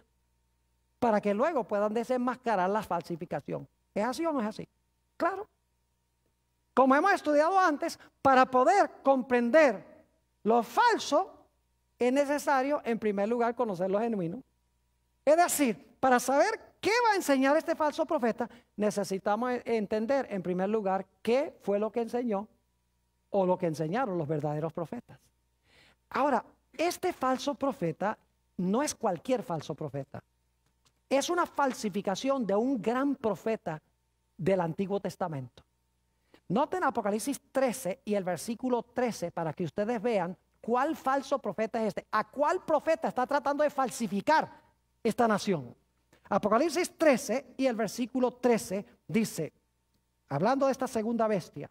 para que luego puedan desenmascarar la falsificación. ¿Es así o no es así? Claro. Como hemos estudiado antes, para poder comprender lo falso, es necesario, en primer lugar, conocer lo genuino. Es decir, para saber qué va a enseñar este falso profeta, necesitamos e-, entender, en primer lugar, qué fue lo que enseñó o lo que enseñaron los verdaderos profetas. Ahora, este falso profeta no es cualquier falso profeta. Es una falsificación de un gran profeta del Antiguo Testamento. Noten Apocalipsis 13 y el versículo 13 para que ustedes vean ¿Cuál falso profeta es este? ¿A cuál profeta está tratando de falsificar esta nación? Apocalipsis 13 y el versículo 13 dice, hablando de esta segunda bestia,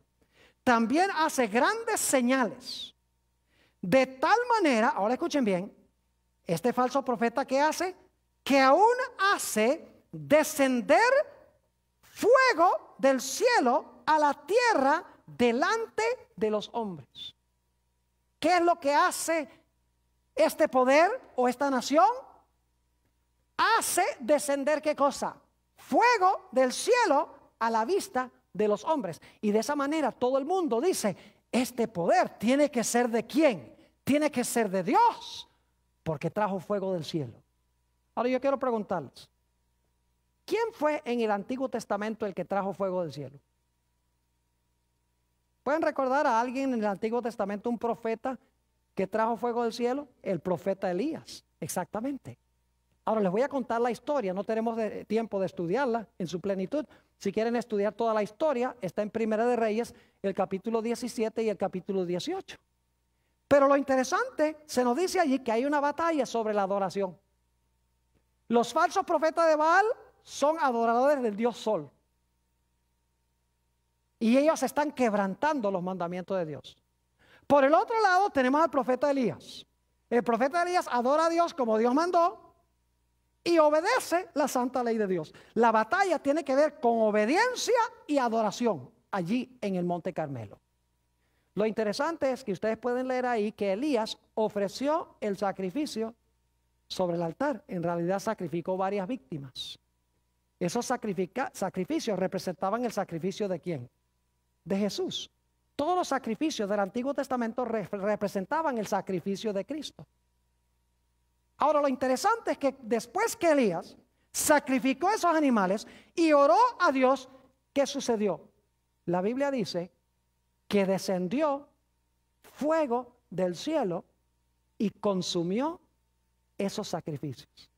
también hace grandes señales. De tal manera, ahora escuchen bien, este falso profeta que hace, que aún hace descender fuego del cielo a la tierra delante de los hombres. ¿Qué es lo que hace este poder o esta nación? Hace descender qué cosa? Fuego del cielo a la vista de los hombres. Y de esa manera todo el mundo dice, este poder tiene que ser de quién? Tiene que ser de Dios, porque trajo fuego del cielo. Ahora yo quiero preguntarles, ¿quién fue en el Antiguo Testamento el que trajo fuego del cielo? ¿Pueden recordar a alguien en el Antiguo Testamento, un profeta que trajo fuego del cielo? El profeta Elías, exactamente. Ahora les voy a contar la historia, no tenemos tiempo de estudiarla en su plenitud. Si quieren estudiar toda la historia, está en Primera de Reyes, el capítulo 17 y el capítulo 18. Pero lo interesante, se nos dice allí que hay una batalla sobre la adoración. Los falsos profetas de Baal son adoradores del dios Sol. Y ellos están quebrantando los mandamientos de Dios. Por el otro lado tenemos al profeta Elías. El profeta Elías adora a Dios como Dios mandó y obedece la santa ley de Dios. La batalla tiene que ver con obediencia y adoración allí en el Monte Carmelo. Lo interesante es que ustedes pueden leer ahí que Elías ofreció el sacrificio sobre el altar. En realidad sacrificó varias víctimas. Esos sacrificios representaban el sacrificio de quién? de Jesús. Todos los sacrificios del Antiguo Testamento representaban el sacrificio de Cristo. Ahora lo interesante es que después que Elías sacrificó esos animales y oró a Dios, ¿qué sucedió? La Biblia dice que descendió fuego del cielo y consumió esos sacrificios.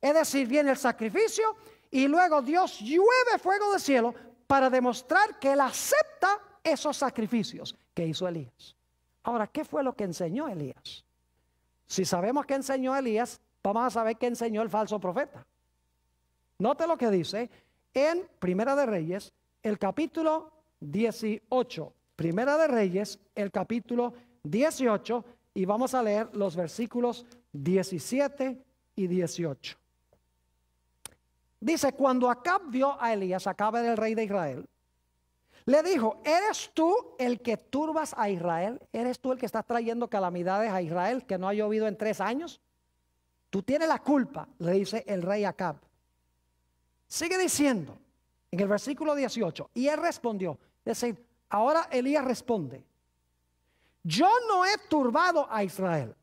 Es decir, viene el sacrificio y luego Dios llueve fuego del cielo para demostrar que él acepta esos sacrificios que hizo Elías. Ahora, ¿qué fue lo que enseñó Elías? Si sabemos que enseñó Elías, vamos a saber qué enseñó el falso profeta. Note lo que dice en Primera de Reyes, el capítulo 18. Primera de Reyes, el capítulo 18, y vamos a leer los versículos 17 y 18. Dice, cuando Acab vio a Elías, Acab era el rey de Israel, le dijo, ¿eres tú el que turbas a Israel? ¿Eres tú el que estás trayendo calamidades a Israel que no ha llovido en tres años? Tú tienes la culpa, le dice el rey Acab. Sigue diciendo en el versículo 18, y él respondió, es decir, ahora Elías responde, yo no he turbado a Israel,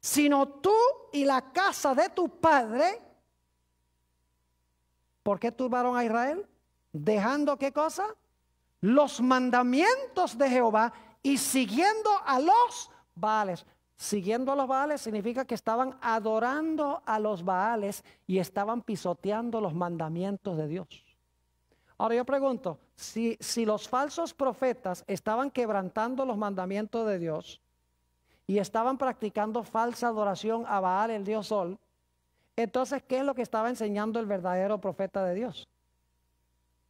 sino tú y la casa de tu padre ¿Por qué turbaron a Israel? Dejando qué cosa? Los mandamientos de Jehová y siguiendo a los Baales. Siguiendo a los Baales significa que estaban adorando a los Baales y estaban pisoteando los mandamientos de Dios. Ahora yo pregunto, si, los falsos profetas estaban quebrantando los mandamientos de Dios y estaban practicando falsa adoración a Baal, el dios Sol, entonces, ¿qué es lo que estaba enseñando el verdadero profeta de Dios?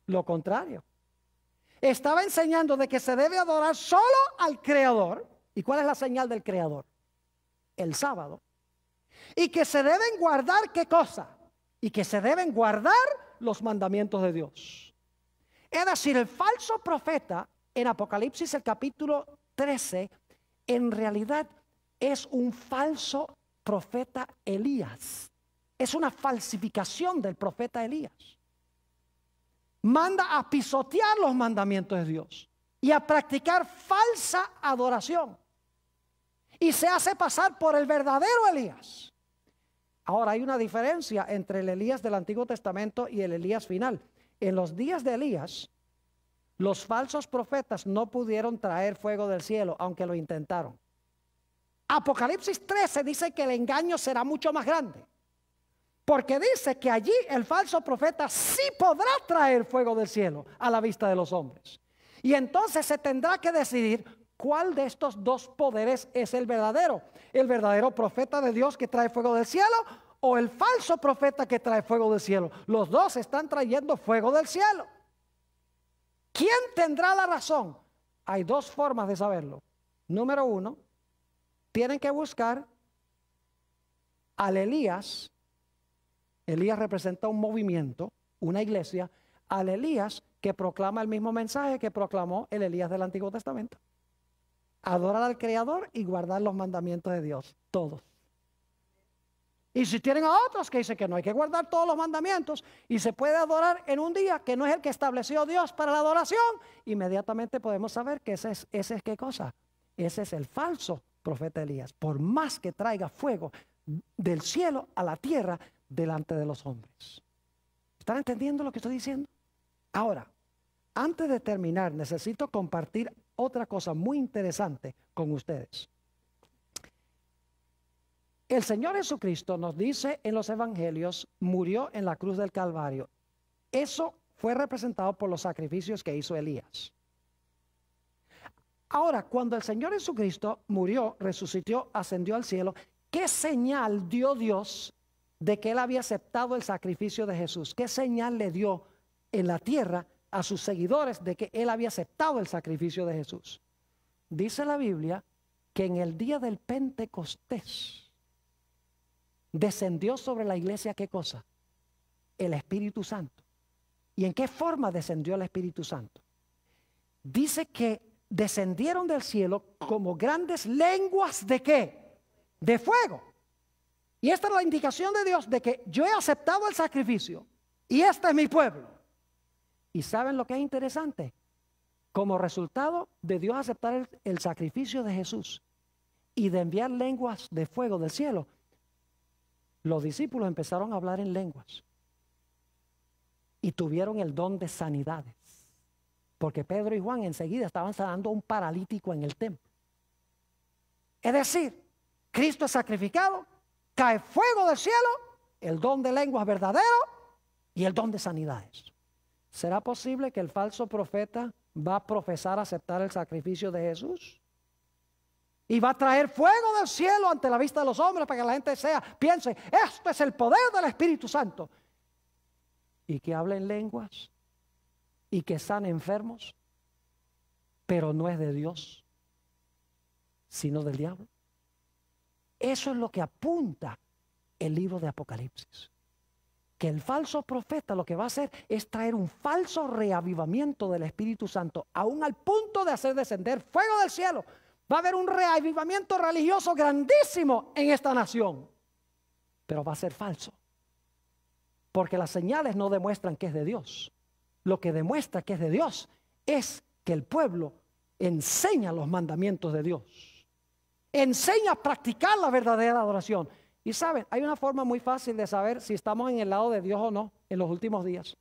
Lo contrario. Estaba enseñando de que se debe adorar solo al Creador. ¿Y cuál es la señal del Creador? El sábado. Y que se deben guardar qué cosa? Y que se deben guardar los mandamientos de Dios. Es decir, el falso profeta en Apocalipsis el capítulo 13 en realidad es un falso profeta Elías es una falsificación del profeta Elías. Manda a pisotear los mandamientos de Dios y a practicar falsa adoración. Y se hace pasar por el verdadero Elías. Ahora hay una diferencia entre el Elías del Antiguo Testamento y el Elías final. En los días de Elías, los falsos profetas no pudieron traer fuego del cielo, aunque lo intentaron. Apocalipsis 13 dice que el engaño será mucho más grande. Porque dice que allí el falso profeta sí podrá traer fuego del cielo a la vista de los hombres. Y entonces se tendrá que decidir cuál de estos dos poderes es el verdadero. El verdadero profeta de Dios que trae fuego del cielo o el falso profeta que trae fuego del cielo. Los dos están trayendo fuego del cielo. ¿Quién tendrá la razón? Hay dos formas de saberlo. Número uno, tienen que buscar al Elías Elías representa un movimiento, una iglesia, al Elías que proclama el mismo mensaje que proclamó el Elías del Antiguo Testamento. Adorar al Creador y guardar los mandamientos de Dios, todos. Y si tienen a otros que dicen que no hay que guardar todos los mandamientos y se puede adorar en un día que no es el que estableció Dios para la adoración, inmediatamente podemos saber que ese es, ese es qué cosa. Ese es el falso profeta Elías. Por más que traiga fuego del cielo a la tierra, delante de los hombres. ¿Están entendiendo lo que estoy diciendo? Ahora, antes de terminar, necesito compartir otra cosa muy interesante con ustedes. El Señor Jesucristo nos dice en los Evangelios, murió en la cruz del Calvario. Eso fue representado por los sacrificios que hizo Elías. Ahora, cuando el Señor Jesucristo murió, resucitó, ascendió al cielo, ¿qué señal dio Dios de que él había aceptado el sacrificio de Jesús. ¿Qué señal le dio en la tierra a sus seguidores de que él había aceptado el sacrificio de Jesús? Dice la Biblia que en el día del Pentecostés descendió sobre la iglesia qué cosa? El Espíritu Santo. ¿Y en qué forma descendió el Espíritu Santo? Dice que descendieron del cielo como grandes lenguas de qué? De fuego y esta es la indicación de Dios de que yo he aceptado el sacrificio y este es mi pueblo. ¿Y saben lo que es interesante? Como resultado de Dios aceptar el, sacrificio de Jesús y de enviar lenguas de fuego del cielo, los discípulos empezaron a hablar en lenguas y tuvieron el don de sanidades. Porque Pedro y Juan enseguida estaban sanando a un paralítico en el templo. Es decir, Cristo es sacrificado, cae fuego del cielo, el don de lenguas verdadero y el don de sanidades. ¿Será posible que el falso profeta va a profesar aceptar el sacrificio de Jesús? Y va a traer fuego del cielo ante la vista de los hombres para que la gente sea, piense, esto es el poder del Espíritu Santo. Y que hablen lenguas y que sanen enfermos, pero no es de Dios, sino del diablo. Eso es lo que apunta el libro de Apocalipsis. Que el falso profeta lo que va a hacer es traer un falso reavivamiento del Espíritu Santo, aún al punto de hacer descender fuego del cielo. Va a haber un reavivamiento religioso grandísimo en esta nación, pero va a ser falso. Porque las señales no demuestran que es de Dios. Lo que demuestra que es de Dios es que el pueblo enseña los mandamientos de Dios enseña a practicar la verdadera adoración. Y saben, hay una forma muy fácil de saber si estamos en el lado de Dios o no en los últimos días.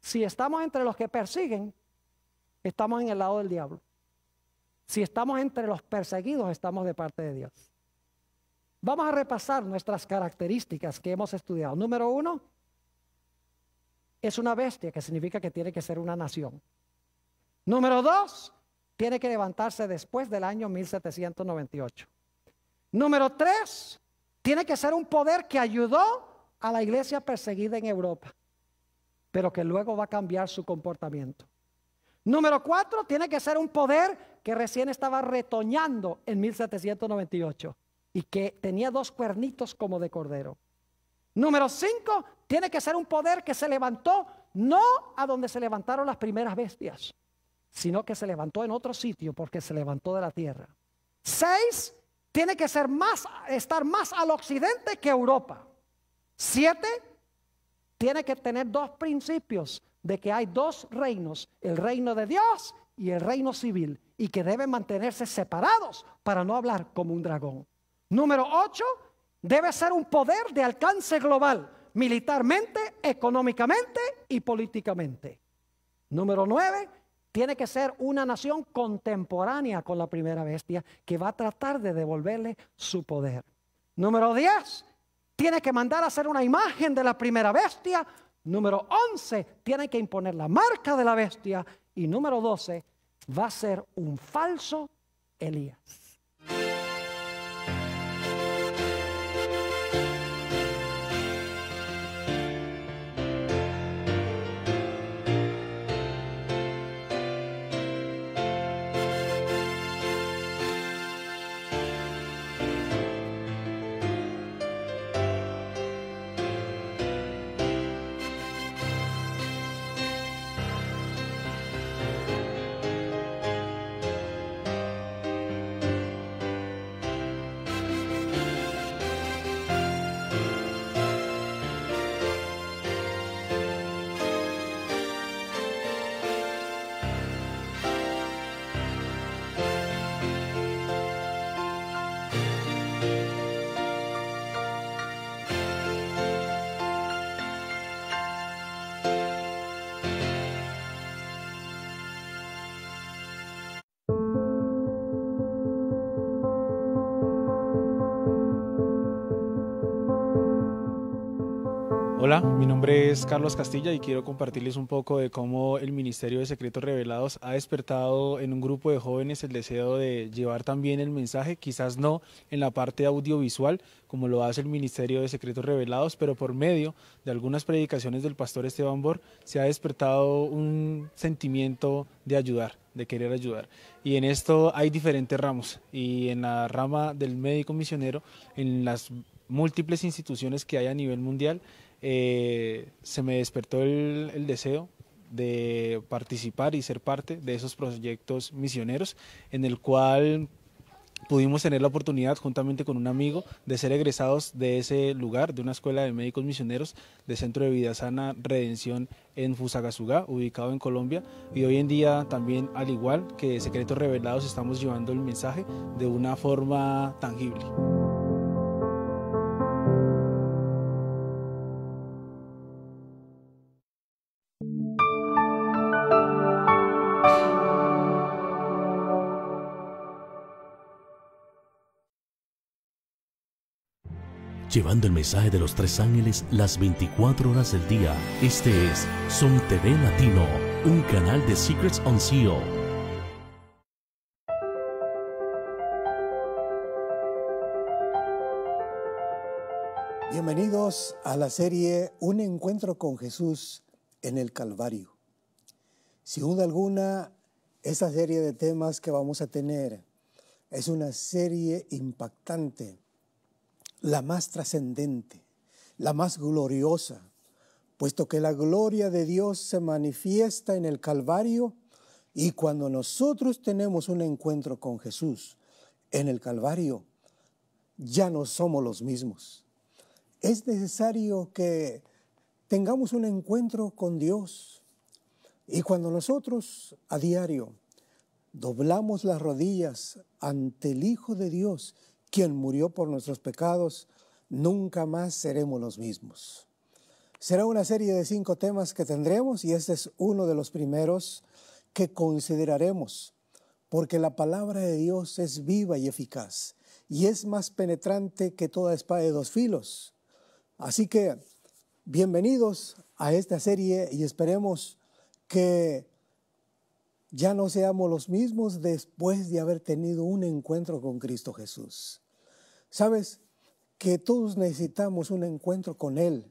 Si estamos entre los que persiguen, estamos en el lado del diablo. Si estamos entre los perseguidos, estamos de parte de Dios. Vamos a repasar nuestras características que hemos estudiado. Número uno, es una bestia, que significa que tiene que ser una nación. Número dos, tiene que levantarse después del año 1798. Número tres, tiene que ser un poder que ayudó a la iglesia perseguida en Europa, pero que luego va a cambiar su comportamiento. Número cuatro, tiene que ser un poder que recién estaba retoñando en 1798 y que tenía dos cuernitos como de cordero. Número cinco, tiene que ser un poder que se levantó no a donde se levantaron las primeras bestias, sino que se levantó en otro sitio porque se levantó de la tierra. Seis, tiene que ser más, estar más al occidente que Europa. Siete, tiene que tener dos principios de que hay dos reinos, el reino de Dios y el reino civil, y que deben mantenerse separados para no hablar como un dragón. Número ocho, debe ser un poder de alcance global, militarmente, económicamente y políticamente. Número nueve, tiene que ser una nación contemporánea con la primera bestia que va a tratar de devolverle su poder. Número 10, tiene que mandar a hacer una imagen de la primera bestia. Número 11, tiene que imponer la marca de la bestia. Y número 12, va a ser un falso Elías. Hola, mi nombre es Carlos Castilla y quiero compartirles un poco de cómo el Ministerio de Secretos Revelados ha despertado en un grupo de jóvenes el deseo de llevar también el mensaje, quizás no en la parte audiovisual como lo hace el Ministerio de Secretos Revelados, pero por medio de algunas predicaciones del pastor Esteban Bor se ha despertado un sentimiento de ayudar, de querer ayudar. Y en esto hay diferentes ramos y en la rama del médico misionero, en las múltiples instituciones que hay a nivel mundial, eh, se me despertó el, el deseo de participar y ser parte de esos proyectos misioneros en el cual pudimos tener la oportunidad juntamente con un amigo de ser egresados de ese lugar, de una escuela de médicos misioneros de Centro de Vida Sana Redención en Fusagasugá, ubicado en Colombia. Y hoy en día también, al igual que Secretos Revelados, estamos llevando el mensaje de una forma tangible. llevando el mensaje de los tres ángeles las 24 horas del día. Este es Son TV Latino, un canal de Secrets on Seal. Bienvenidos a la serie Un encuentro con Jesús en el Calvario. Sin duda alguna, esta serie de temas que vamos a tener es una serie impactante la más trascendente, la más gloriosa, puesto que la gloria de Dios se manifiesta en el Calvario y cuando nosotros tenemos un encuentro con Jesús en el Calvario, ya no somos los mismos. Es necesario que tengamos un encuentro con Dios. Y cuando nosotros a diario doblamos las rodillas ante el Hijo de Dios quien murió por nuestros pecados, nunca más seremos los mismos. Será una serie de cinco temas que tendremos y este es uno de los primeros que consideraremos, porque la palabra de Dios es viva y eficaz y es más penetrante que toda espada de dos filos. Así que bienvenidos a esta serie y esperemos que ya no seamos los mismos después de haber tenido un encuentro con Cristo Jesús. Sabes que todos necesitamos un encuentro con Él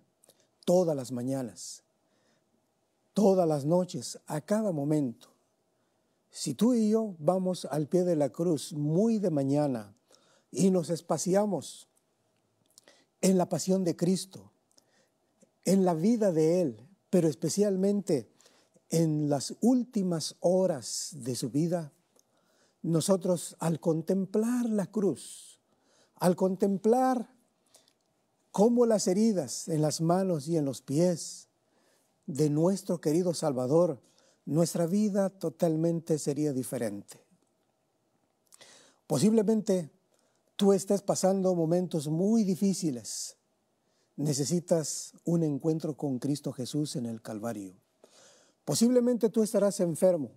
todas las mañanas, todas las noches, a cada momento. Si tú y yo vamos al pie de la cruz muy de mañana y nos espaciamos en la pasión de Cristo, en la vida de Él, pero especialmente en las últimas horas de su vida, nosotros al contemplar la cruz, al contemplar cómo las heridas en las manos y en los pies de nuestro querido Salvador, nuestra vida totalmente sería diferente. Posiblemente tú estés pasando momentos muy difíciles. Necesitas un encuentro con Cristo Jesús en el Calvario. Posiblemente tú estarás enfermo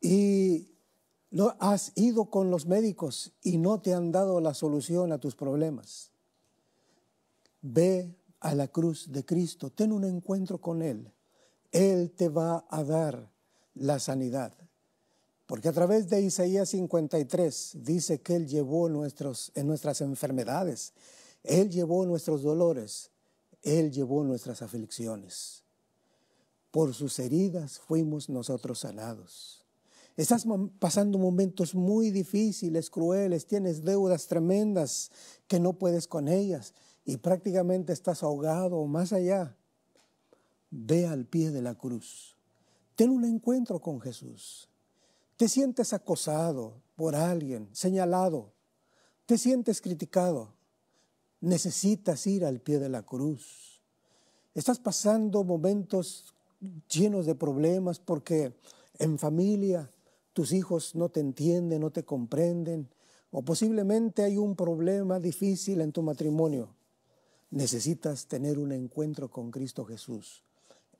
y no has ido con los médicos y no te han dado la solución a tus problemas. Ve a la cruz de Cristo, ten un encuentro con Él. Él te va a dar la sanidad. Porque a través de Isaías 53 dice que Él llevó en nuestras enfermedades, Él llevó nuestros dolores, Él llevó nuestras aflicciones por sus heridas fuimos nosotros sanados. Estás pasando momentos muy difíciles, crueles, tienes deudas tremendas que no puedes con ellas y prácticamente estás ahogado o más allá. Ve al pie de la cruz. Ten un encuentro con Jesús. Te sientes acosado por alguien, señalado. Te sientes criticado. Necesitas ir al pie de la cruz. Estás pasando momentos llenos de problemas porque en familia tus hijos no te entienden, no te comprenden, o posiblemente hay un problema difícil en tu matrimonio. Necesitas tener un encuentro con Cristo Jesús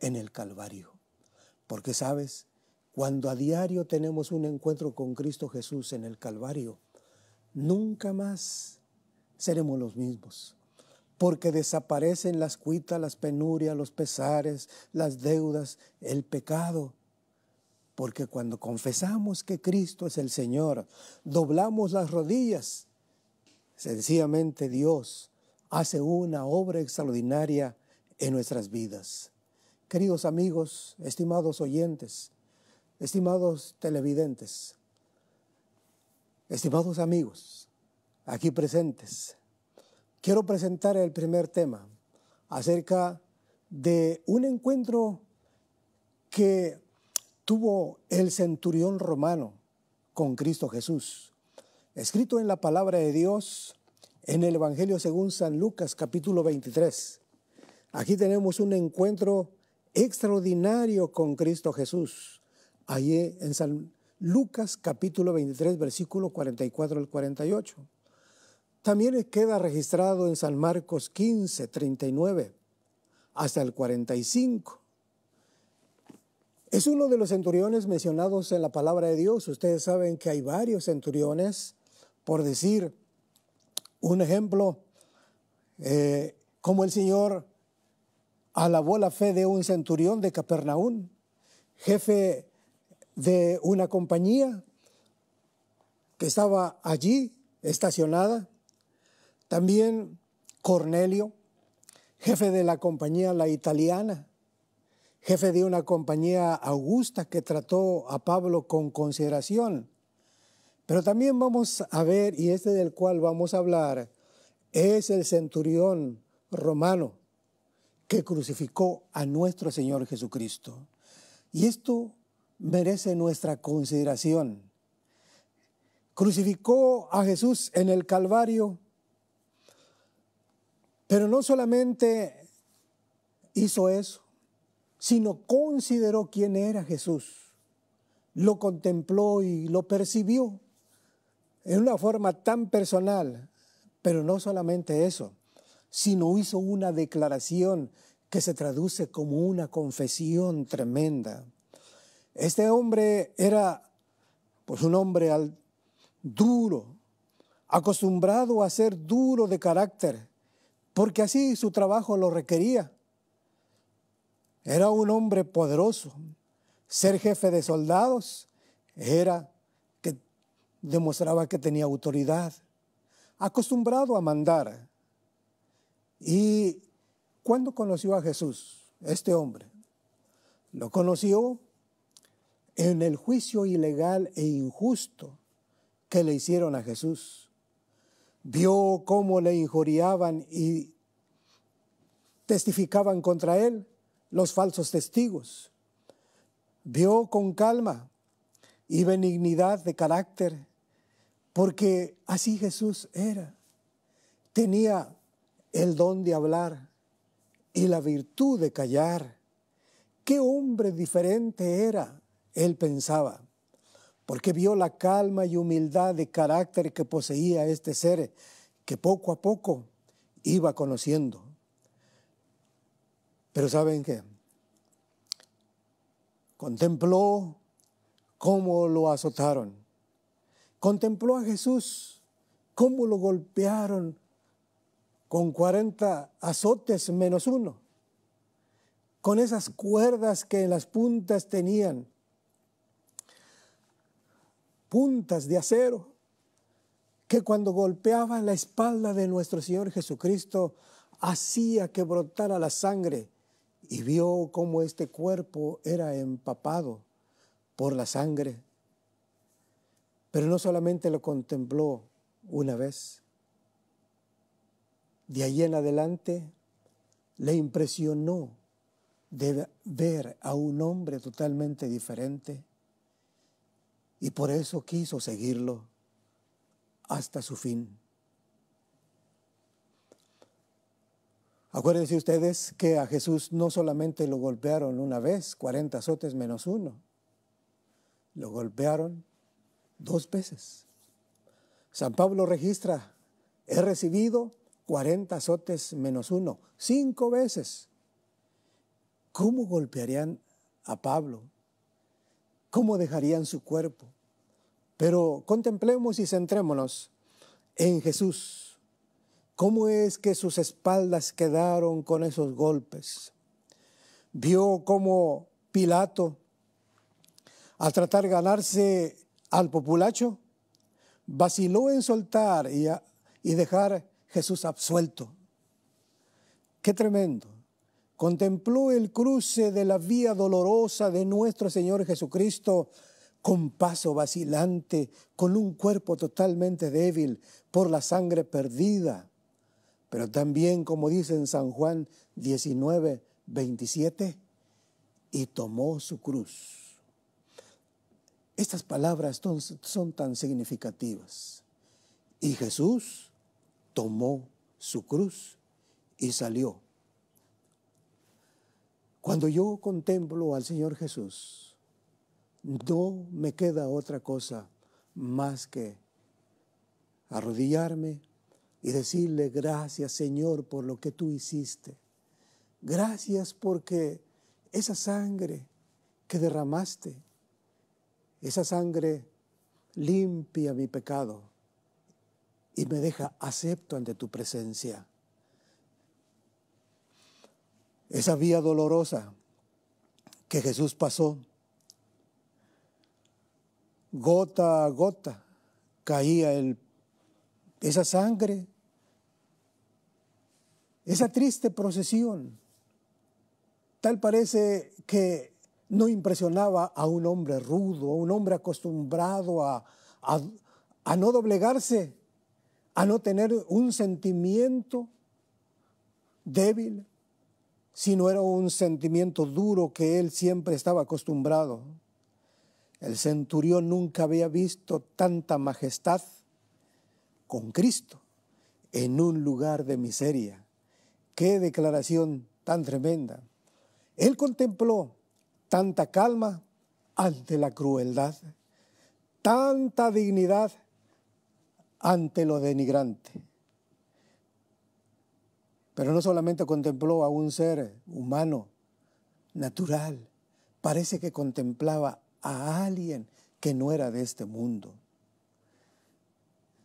en el Calvario, porque sabes, cuando a diario tenemos un encuentro con Cristo Jesús en el Calvario, nunca más seremos los mismos porque desaparecen las cuitas, las penurias, los pesares, las deudas, el pecado. Porque cuando confesamos que Cristo es el Señor, doblamos las rodillas, sencillamente Dios hace una obra extraordinaria en nuestras vidas. Queridos amigos, estimados oyentes, estimados televidentes, estimados amigos aquí presentes, quiero presentar el primer tema acerca de un encuentro que tuvo el centurión romano con Cristo Jesús. Escrito en la palabra de Dios, en el Evangelio según San Lucas capítulo 23. Aquí tenemos un encuentro extraordinario con Cristo Jesús. Allí en San Lucas capítulo 23, versículo 44 al 48. También queda registrado en San Marcos 15, 39 hasta el 45. Es uno de los centuriones mencionados en la palabra de Dios. Ustedes saben que hay varios centuriones. Por decir un ejemplo, eh, como el Señor alabó la fe de un centurión de Capernaum, jefe de una compañía que estaba allí estacionada también Cornelio, jefe de la compañía La Italiana, jefe de una compañía augusta que trató a Pablo con consideración. Pero también vamos a ver, y este del cual vamos a hablar, es el centurión romano que crucificó a nuestro Señor Jesucristo. Y esto merece nuestra consideración. Crucificó a Jesús en el Calvario pero no solamente hizo eso, sino consideró quién era Jesús. Lo contempló y lo percibió en una forma tan personal. Pero no solamente eso, sino hizo una declaración que se traduce como una confesión tremenda. Este hombre era pues, un hombre duro, acostumbrado a ser duro de carácter, porque así su trabajo lo requería. Era un hombre poderoso. Ser jefe de soldados era que demostraba que tenía autoridad, acostumbrado a mandar. ¿Y cuando conoció a Jesús, este hombre? Lo conoció en el juicio ilegal e injusto que le hicieron a Jesús vio cómo le injuriaban y testificaban contra él los falsos testigos. Vio con calma y benignidad de carácter, porque así Jesús era. Tenía el don de hablar y la virtud de callar. Qué hombre diferente era, él pensaba porque vio la calma y humildad de carácter que poseía este ser que poco a poco iba conociendo. Pero ¿saben qué? Contempló cómo lo azotaron. Contempló a Jesús, cómo lo golpearon con 40 azotes menos uno. Con esas cuerdas que en las puntas tenían puntas de acero, que cuando golpeaba la espalda de nuestro Señor Jesucristo hacía que brotara la sangre y vio cómo este cuerpo era empapado por la sangre. Pero no solamente lo contempló una vez, de allí en adelante le impresionó de ver a un hombre totalmente diferente y por eso quiso seguirlo hasta su fin. Acuérdense ustedes que a Jesús no solamente lo golpearon una vez, 40 azotes menos uno, lo golpearon dos veces. San Pablo registra, he recibido 40 azotes menos uno, cinco veces. ¿Cómo golpearían a Pablo cómo dejarían su cuerpo. Pero contemplemos y centrémonos en Jesús. ¿Cómo es que sus espaldas quedaron con esos golpes? Vio cómo Pilato, al tratar de ganarse al populacho, vaciló en soltar y, y dejar Jesús absuelto. Qué tremendo contempló el cruce de la vía dolorosa de nuestro Señor Jesucristo con paso vacilante, con un cuerpo totalmente débil por la sangre perdida. Pero también, como dice en San Juan 19, 27, y tomó su cruz. Estas palabras son tan significativas. Y Jesús tomó su cruz y salió cuando yo contemplo al Señor Jesús, no me queda otra cosa más que arrodillarme y decirle gracias Señor por lo que tú hiciste. Gracias porque esa sangre que derramaste, esa sangre limpia mi pecado y me deja acepto ante tu presencia esa vía dolorosa que Jesús pasó, gota a gota caía el, esa sangre, esa triste procesión. Tal parece que no impresionaba a un hombre rudo, a un hombre acostumbrado a, a no doblegarse, a no tener un sentimiento débil, no era un sentimiento duro que él siempre estaba acostumbrado. El centurión nunca había visto tanta majestad con Cristo en un lugar de miseria. Qué declaración tan tremenda. Él contempló tanta calma ante la crueldad, tanta dignidad ante lo denigrante. Pero no solamente contempló a un ser humano, natural, parece que contemplaba a alguien que no era de este mundo.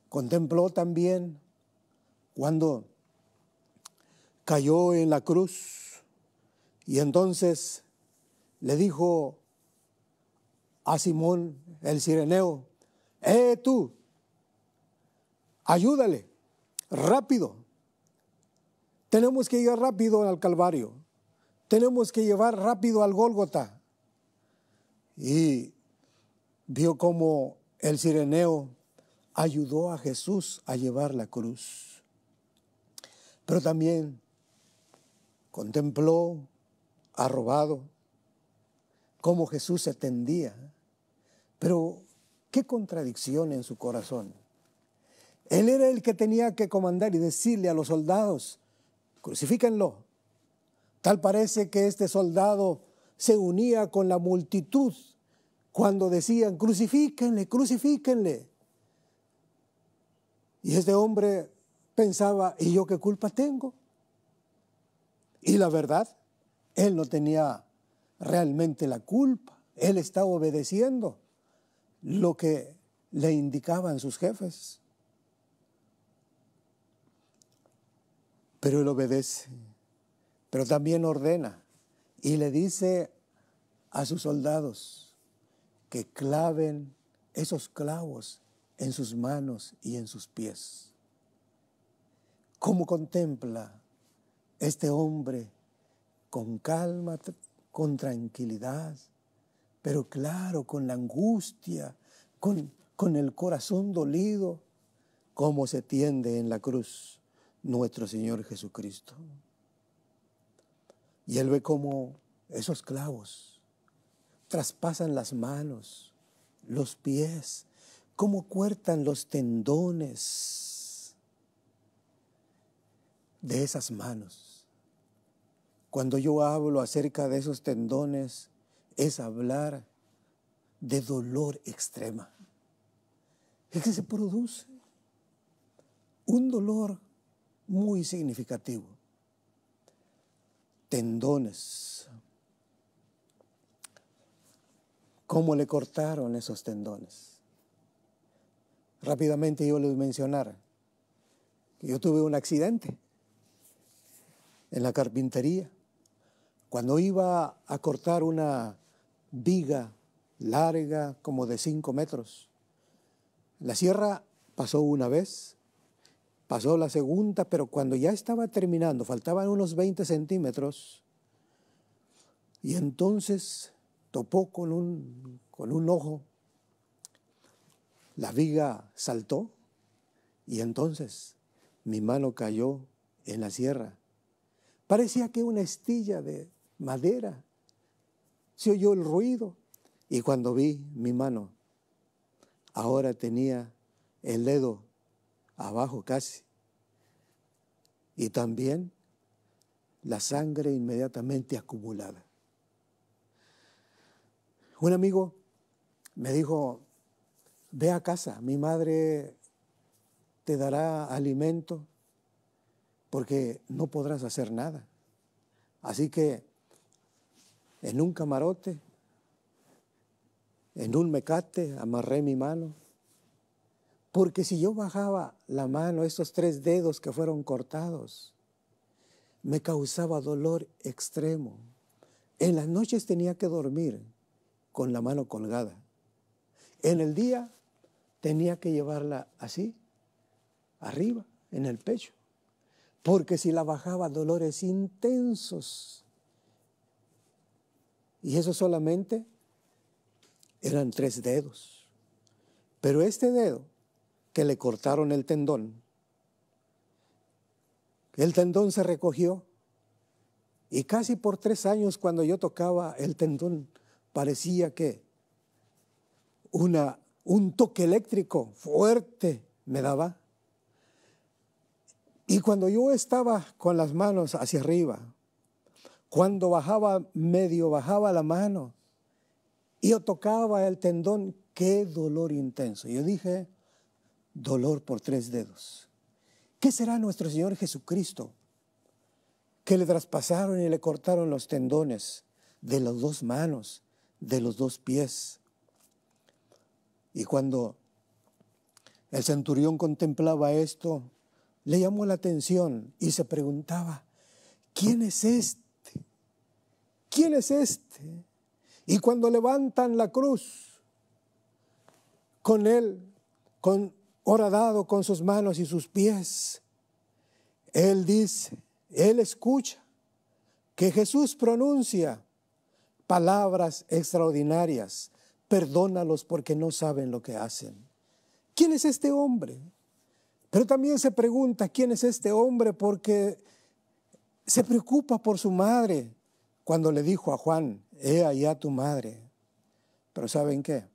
Contempló también cuando cayó en la cruz y entonces le dijo a Simón el sireneo, ¡eh tú! Ayúdale, rápido. Tenemos que llegar rápido al Calvario. Tenemos que llevar rápido al Gólgota. Y vio cómo el sireneo ayudó a Jesús a llevar la cruz. Pero también contempló, arrobado, cómo Jesús se tendía. Pero qué contradicción en su corazón. Él era el que tenía que comandar y decirle a los soldados, crucifíquenlo. Tal parece que este soldado se unía con la multitud cuando decían, crucifíquenle, crucifíquenle. Y este hombre pensaba, ¿y yo qué culpa tengo? Y la verdad, él no tenía realmente la culpa, él estaba obedeciendo lo que le indicaban sus jefes. pero él obedece, pero también ordena y le dice a sus soldados que claven esos clavos en sus manos y en sus pies. ¿Cómo contempla este hombre con calma, con tranquilidad, pero claro, con la angustia, con, con el corazón dolido, cómo se tiende en la cruz? nuestro Señor Jesucristo. Y él ve cómo esos clavos traspasan las manos, los pies, cómo cuertan los tendones de esas manos. Cuando yo hablo acerca de esos tendones, es hablar de dolor extrema. Es que se produce un dolor muy significativo. Tendones. ¿Cómo le cortaron esos tendones? Rápidamente yo les mencionara. Yo tuve un accidente en la carpintería. Cuando iba a cortar una viga larga como de 5 metros, la sierra pasó una vez Pasó la segunda, pero cuando ya estaba terminando, faltaban unos 20 centímetros, y entonces topó con un, con un ojo, la viga saltó, y entonces mi mano cayó en la sierra. Parecía que una estilla de madera. Se oyó el ruido y cuando vi mi mano, ahora tenía el dedo abajo casi. Y también la sangre inmediatamente acumulada. Un amigo me dijo, ve a casa, mi madre te dará alimento porque no podrás hacer nada. Así que en un camarote, en un mecate, amarré mi mano porque si yo bajaba la mano, esos tres dedos que fueron cortados, me causaba dolor extremo. En las noches tenía que dormir con la mano colgada. En el día tenía que llevarla así, arriba, en el pecho. Porque si la bajaba, dolores intensos. Y eso solamente eran tres dedos. Pero este dedo que le cortaron el tendón. El tendón se recogió y casi por tres años cuando yo tocaba el tendón parecía que una, un toque eléctrico fuerte me daba. Y cuando yo estaba con las manos hacia arriba, cuando bajaba, medio bajaba la mano, yo tocaba el tendón, qué dolor intenso. Yo dije, dolor por tres dedos. ¿Qué será nuestro Señor Jesucristo? Que le traspasaron y le cortaron los tendones de las dos manos, de los dos pies. Y cuando el centurión contemplaba esto, le llamó la atención y se preguntaba, ¿quién es este? ¿Quién es este? Y cuando levantan la cruz con él, con dado con sus manos y sus pies. Él dice, él escucha que Jesús pronuncia palabras extraordinarias. Perdónalos porque no saben lo que hacen. ¿Quién es este hombre? Pero también se pregunta, ¿quién es este hombre? Porque se preocupa por su madre cuando le dijo a Juan, he allá tu madre. Pero ¿saben qué?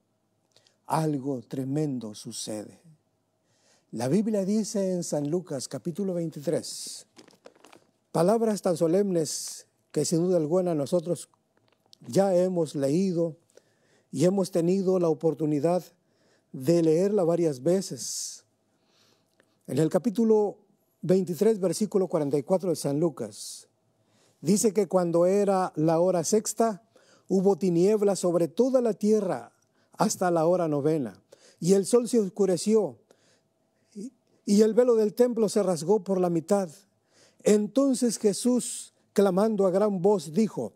Algo tremendo sucede. La Biblia dice en San Lucas capítulo 23, palabras tan solemnes que sin duda alguna nosotros ya hemos leído y hemos tenido la oportunidad de leerla varias veces. En el capítulo 23, versículo 44 de San Lucas, dice que cuando era la hora sexta, hubo tinieblas sobre toda la tierra hasta la hora novena, y el sol se oscureció y el velo del templo se rasgó por la mitad. Entonces Jesús, clamando a gran voz, dijo,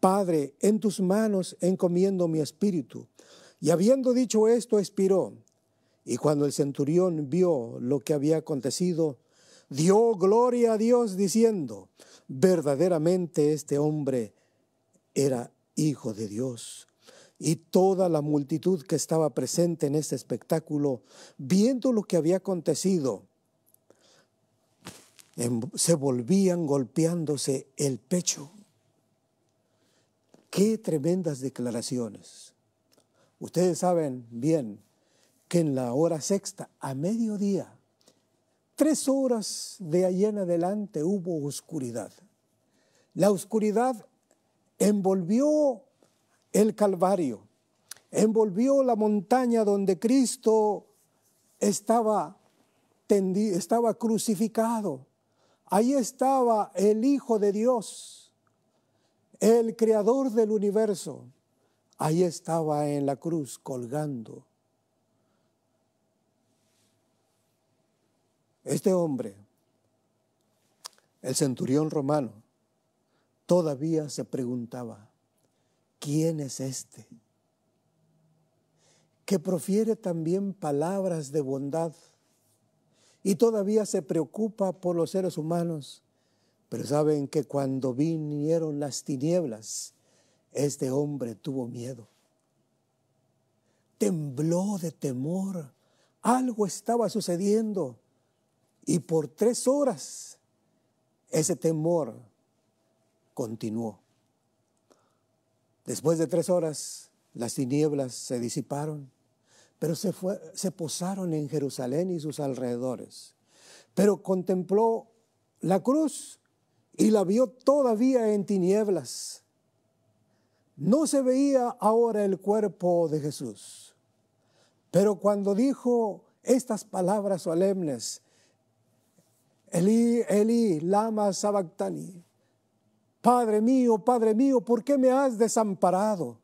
Padre, en tus manos encomiendo mi espíritu. Y habiendo dicho esto, expiró. Y cuando el centurión vio lo que había acontecido, dio gloria a Dios diciendo, verdaderamente este hombre era hijo de Dios. Y toda la multitud que estaba presente en este espectáculo, viendo lo que había acontecido, em, se volvían golpeándose el pecho. Qué tremendas declaraciones. Ustedes saben bien que en la hora sexta, a mediodía, tres horas de allí en adelante hubo oscuridad. La oscuridad envolvió el Calvario, envolvió la montaña donde Cristo estaba, estaba crucificado. Ahí estaba el Hijo de Dios, el Creador del universo. Ahí estaba en la cruz colgando. Este hombre, el centurión romano, todavía se preguntaba, ¿quién es este? Que profiere también palabras de bondad y todavía se preocupa por los seres humanos, pero saben que cuando vinieron las tinieblas, este hombre tuvo miedo. Tembló de temor. Algo estaba sucediendo. Y por tres horas ese temor continuó. Después de tres horas, las tinieblas se disiparon, pero se, fue, se posaron en Jerusalén y sus alrededores. Pero contempló la cruz y la vio todavía en tinieblas. No se veía ahora el cuerpo de Jesús. Pero cuando dijo estas palabras solemnes, Eli, Eli, lama sabactani, Padre mío, Padre mío, ¿por qué me has desamparado?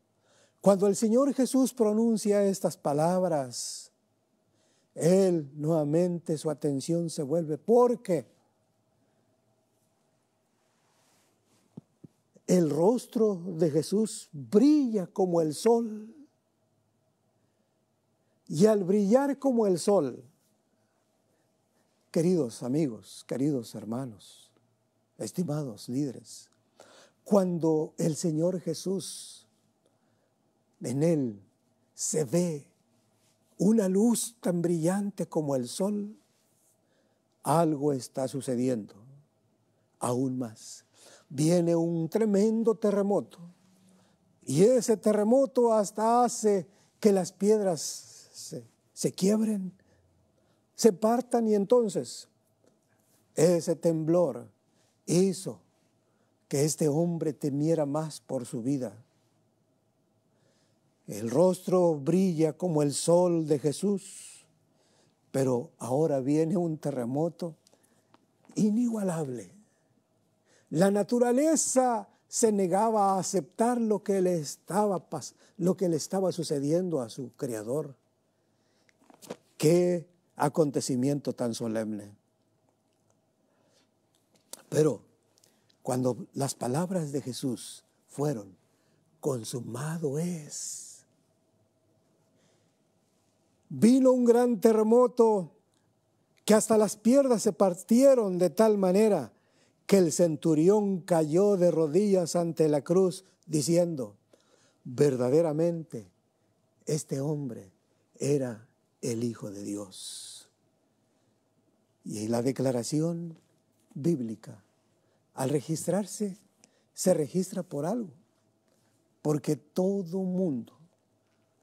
Cuando el Señor Jesús pronuncia estas palabras, Él nuevamente su atención se vuelve porque el rostro de Jesús brilla como el sol. Y al brillar como el sol, queridos amigos, queridos hermanos, estimados líderes, cuando el Señor Jesús, en Él se ve una luz tan brillante como el sol, algo está sucediendo. Aún más, viene un tremendo terremoto. Y ese terremoto hasta hace que las piedras se, quiebren, se partan y entonces ese temblor hizo que este hombre temiera más por su vida. El rostro brilla como el sol de Jesús, pero ahora viene un terremoto inigualable. La naturaleza se negaba a aceptar lo que le estaba, lo que le estaba sucediendo a su creador. Qué acontecimiento tan solemne. Pero cuando las palabras de Jesús fueron, consumado es. Vino un gran terremoto que hasta las piernas se partieron de tal manera que el centurión cayó de rodillas ante la cruz diciendo, verdaderamente este hombre era el Hijo de Dios. Y la declaración bíblica al registrarse, se registra por algo. Porque todo mundo,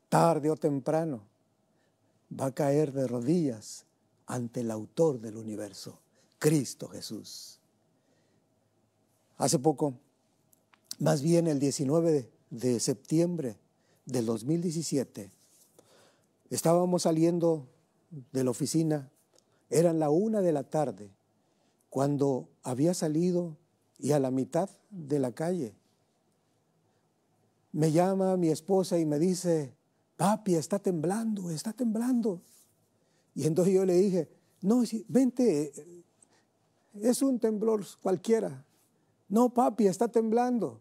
tarde o temprano, va a caer de rodillas ante el autor del universo, Cristo Jesús. Hace poco, más bien el 19 de, septiembre del 2017, estábamos saliendo de la oficina, eran la una de la tarde, cuando había salido y a la mitad de la calle, me llama mi esposa y me dice, papi, está temblando, está temblando. Y entonces yo le dije, no, vente, es un temblor cualquiera. No, papi, está temblando.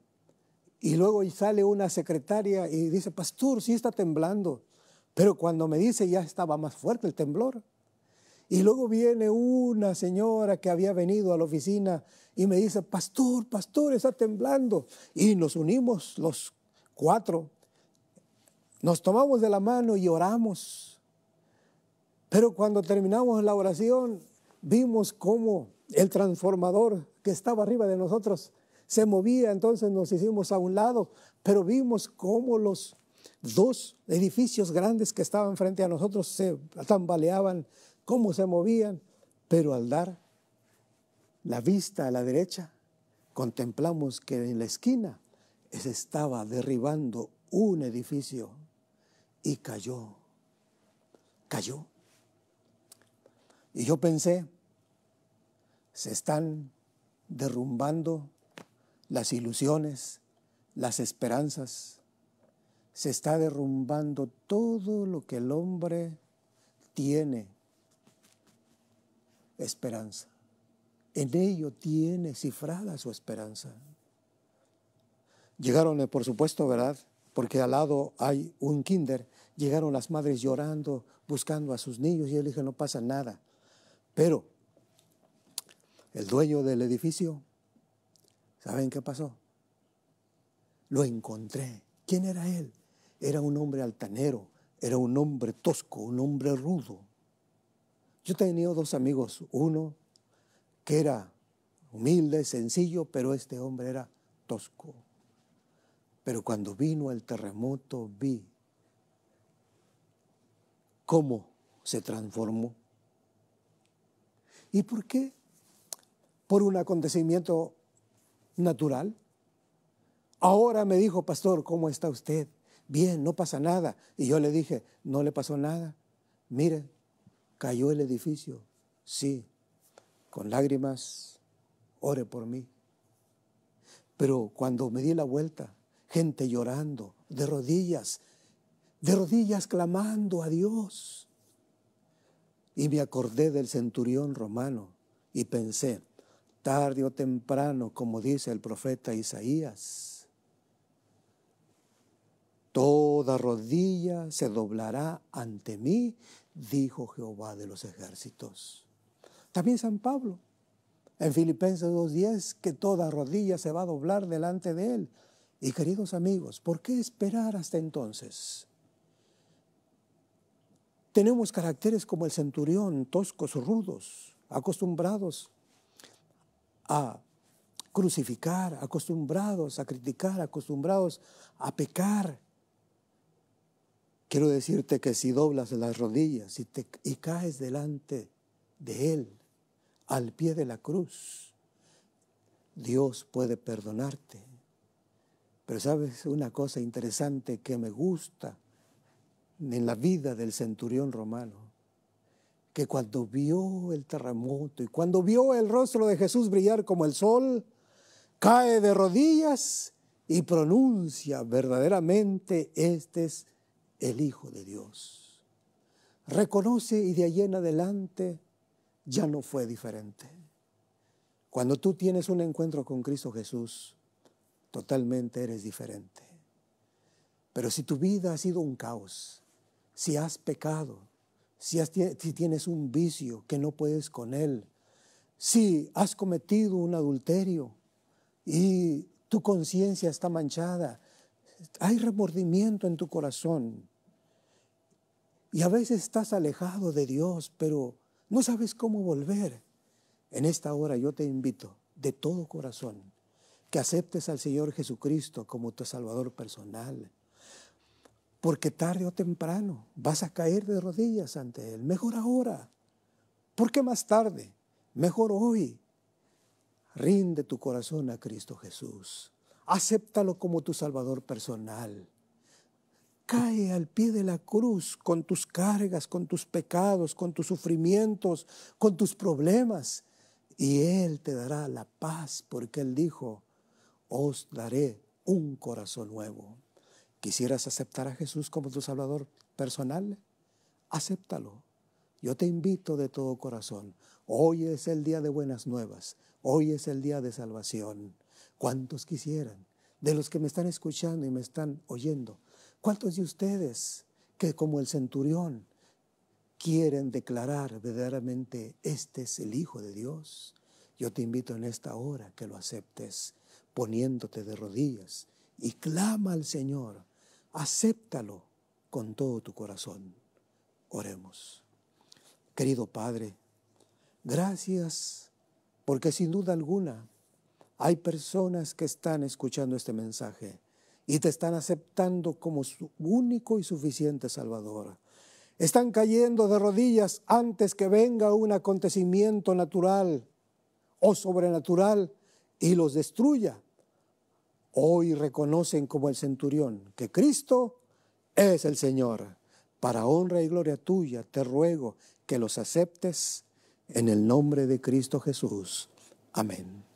Y luego sale una secretaria y dice, pastor, sí está temblando. Pero cuando me dice ya estaba más fuerte el temblor. Y luego viene una señora que había venido a la oficina y me dice, pastor, pastor, está temblando. Y nos unimos los cuatro, nos tomamos de la mano y oramos. Pero cuando terminamos la oración, vimos cómo el transformador que estaba arriba de nosotros se movía, entonces nos hicimos a un lado, pero vimos cómo los dos edificios grandes que estaban frente a nosotros se tambaleaban cómo se movían, pero al dar la vista a la derecha, contemplamos que en la esquina se estaba derribando un edificio y cayó, cayó. Y yo pensé, se están derrumbando las ilusiones, las esperanzas, se está derrumbando todo lo que el hombre tiene esperanza. En ello tiene cifrada su esperanza. Llegaron, eh, por supuesto, ¿verdad? Porque al lado hay un kinder. Llegaron las madres llorando, buscando a sus niños y él dijo, no pasa nada. Pero el dueño del edificio, ¿saben qué pasó? Lo encontré. ¿Quién era él? Era un hombre altanero, era un hombre tosco, un hombre rudo. Yo tenía dos amigos, uno que era humilde, sencillo, pero este hombre era tosco. Pero cuando vino el terremoto vi cómo se transformó. ¿Y por qué? Por un acontecimiento natural. Ahora me dijo, pastor, ¿cómo está usted? Bien, no pasa nada. Y yo le dije, no le pasó nada. Mire, cayó el edificio. Sí, con lágrimas, ore por mí. Pero cuando me di la vuelta, gente llorando, de rodillas, de rodillas clamando a Dios. Y me acordé del centurión romano y pensé, tarde o temprano, como dice el profeta Isaías, toda rodilla se doblará ante mí dijo Jehová de los ejércitos. También San Pablo, en Filipenses 2.10, que toda rodilla se va a doblar delante de él. Y queridos amigos, ¿por qué esperar hasta entonces? Tenemos caracteres como el centurión, toscos, rudos, acostumbrados a crucificar, acostumbrados a criticar, acostumbrados a pecar, Quiero decirte que si doblas las rodillas y, te, caes delante de Él, al pie de la cruz, Dios puede perdonarte. Pero sabes una cosa interesante que me gusta en la vida del centurión romano, que cuando vio el terremoto y cuando vio el rostro de Jesús brillar como el sol, cae de rodillas y pronuncia verdaderamente, este es el Hijo de Dios. Reconoce y de allí en adelante ya no fue diferente. Cuando tú tienes un encuentro con Cristo Jesús, totalmente eres diferente. Pero si tu vida ha sido un caos, si has pecado, si, si, tienes un vicio que no puedes con él, si has cometido un adulterio y tu conciencia está manchada hay remordimiento en tu corazón. Y a veces estás alejado de Dios, pero no sabes cómo volver. En esta hora yo te invito de todo corazón que aceptes al Señor Jesucristo como tu Salvador personal. Porque tarde o temprano vas a caer de rodillas ante Él. Mejor ahora. porque más tarde? Mejor hoy. Rinde tu corazón a Cristo Jesús acéptalo como tu Salvador personal. Cae al pie de la cruz con tus cargas, con tus pecados, con tus sufrimientos, con tus problemas. Y Él te dará la paz porque Él dijo, os daré un corazón nuevo. ¿Quisieras aceptar a Jesús como tu Salvador personal? Acéptalo. Yo te invito de todo corazón. Hoy es el día de buenas nuevas. Hoy es el día de salvación. ¿Cuántos quisieran? De los que me están escuchando y me están oyendo, ¿cuántos de ustedes que como el centurión quieren declarar verdaderamente, este es el Hijo de Dios? Yo te invito en esta hora que lo aceptes poniéndote de rodillas y clama al Señor, acéptalo con todo tu corazón. Oremos. Querido Padre, gracias porque sin duda alguna hay personas que están escuchando este mensaje y te están aceptando como su único y suficiente Salvador. Están cayendo de rodillas antes que venga un acontecimiento natural o sobrenatural y los destruya. Hoy reconocen como el centurión que Cristo es el Señor. Para honra y gloria tuya te ruego que los aceptes en el nombre de Cristo Jesús. Amén.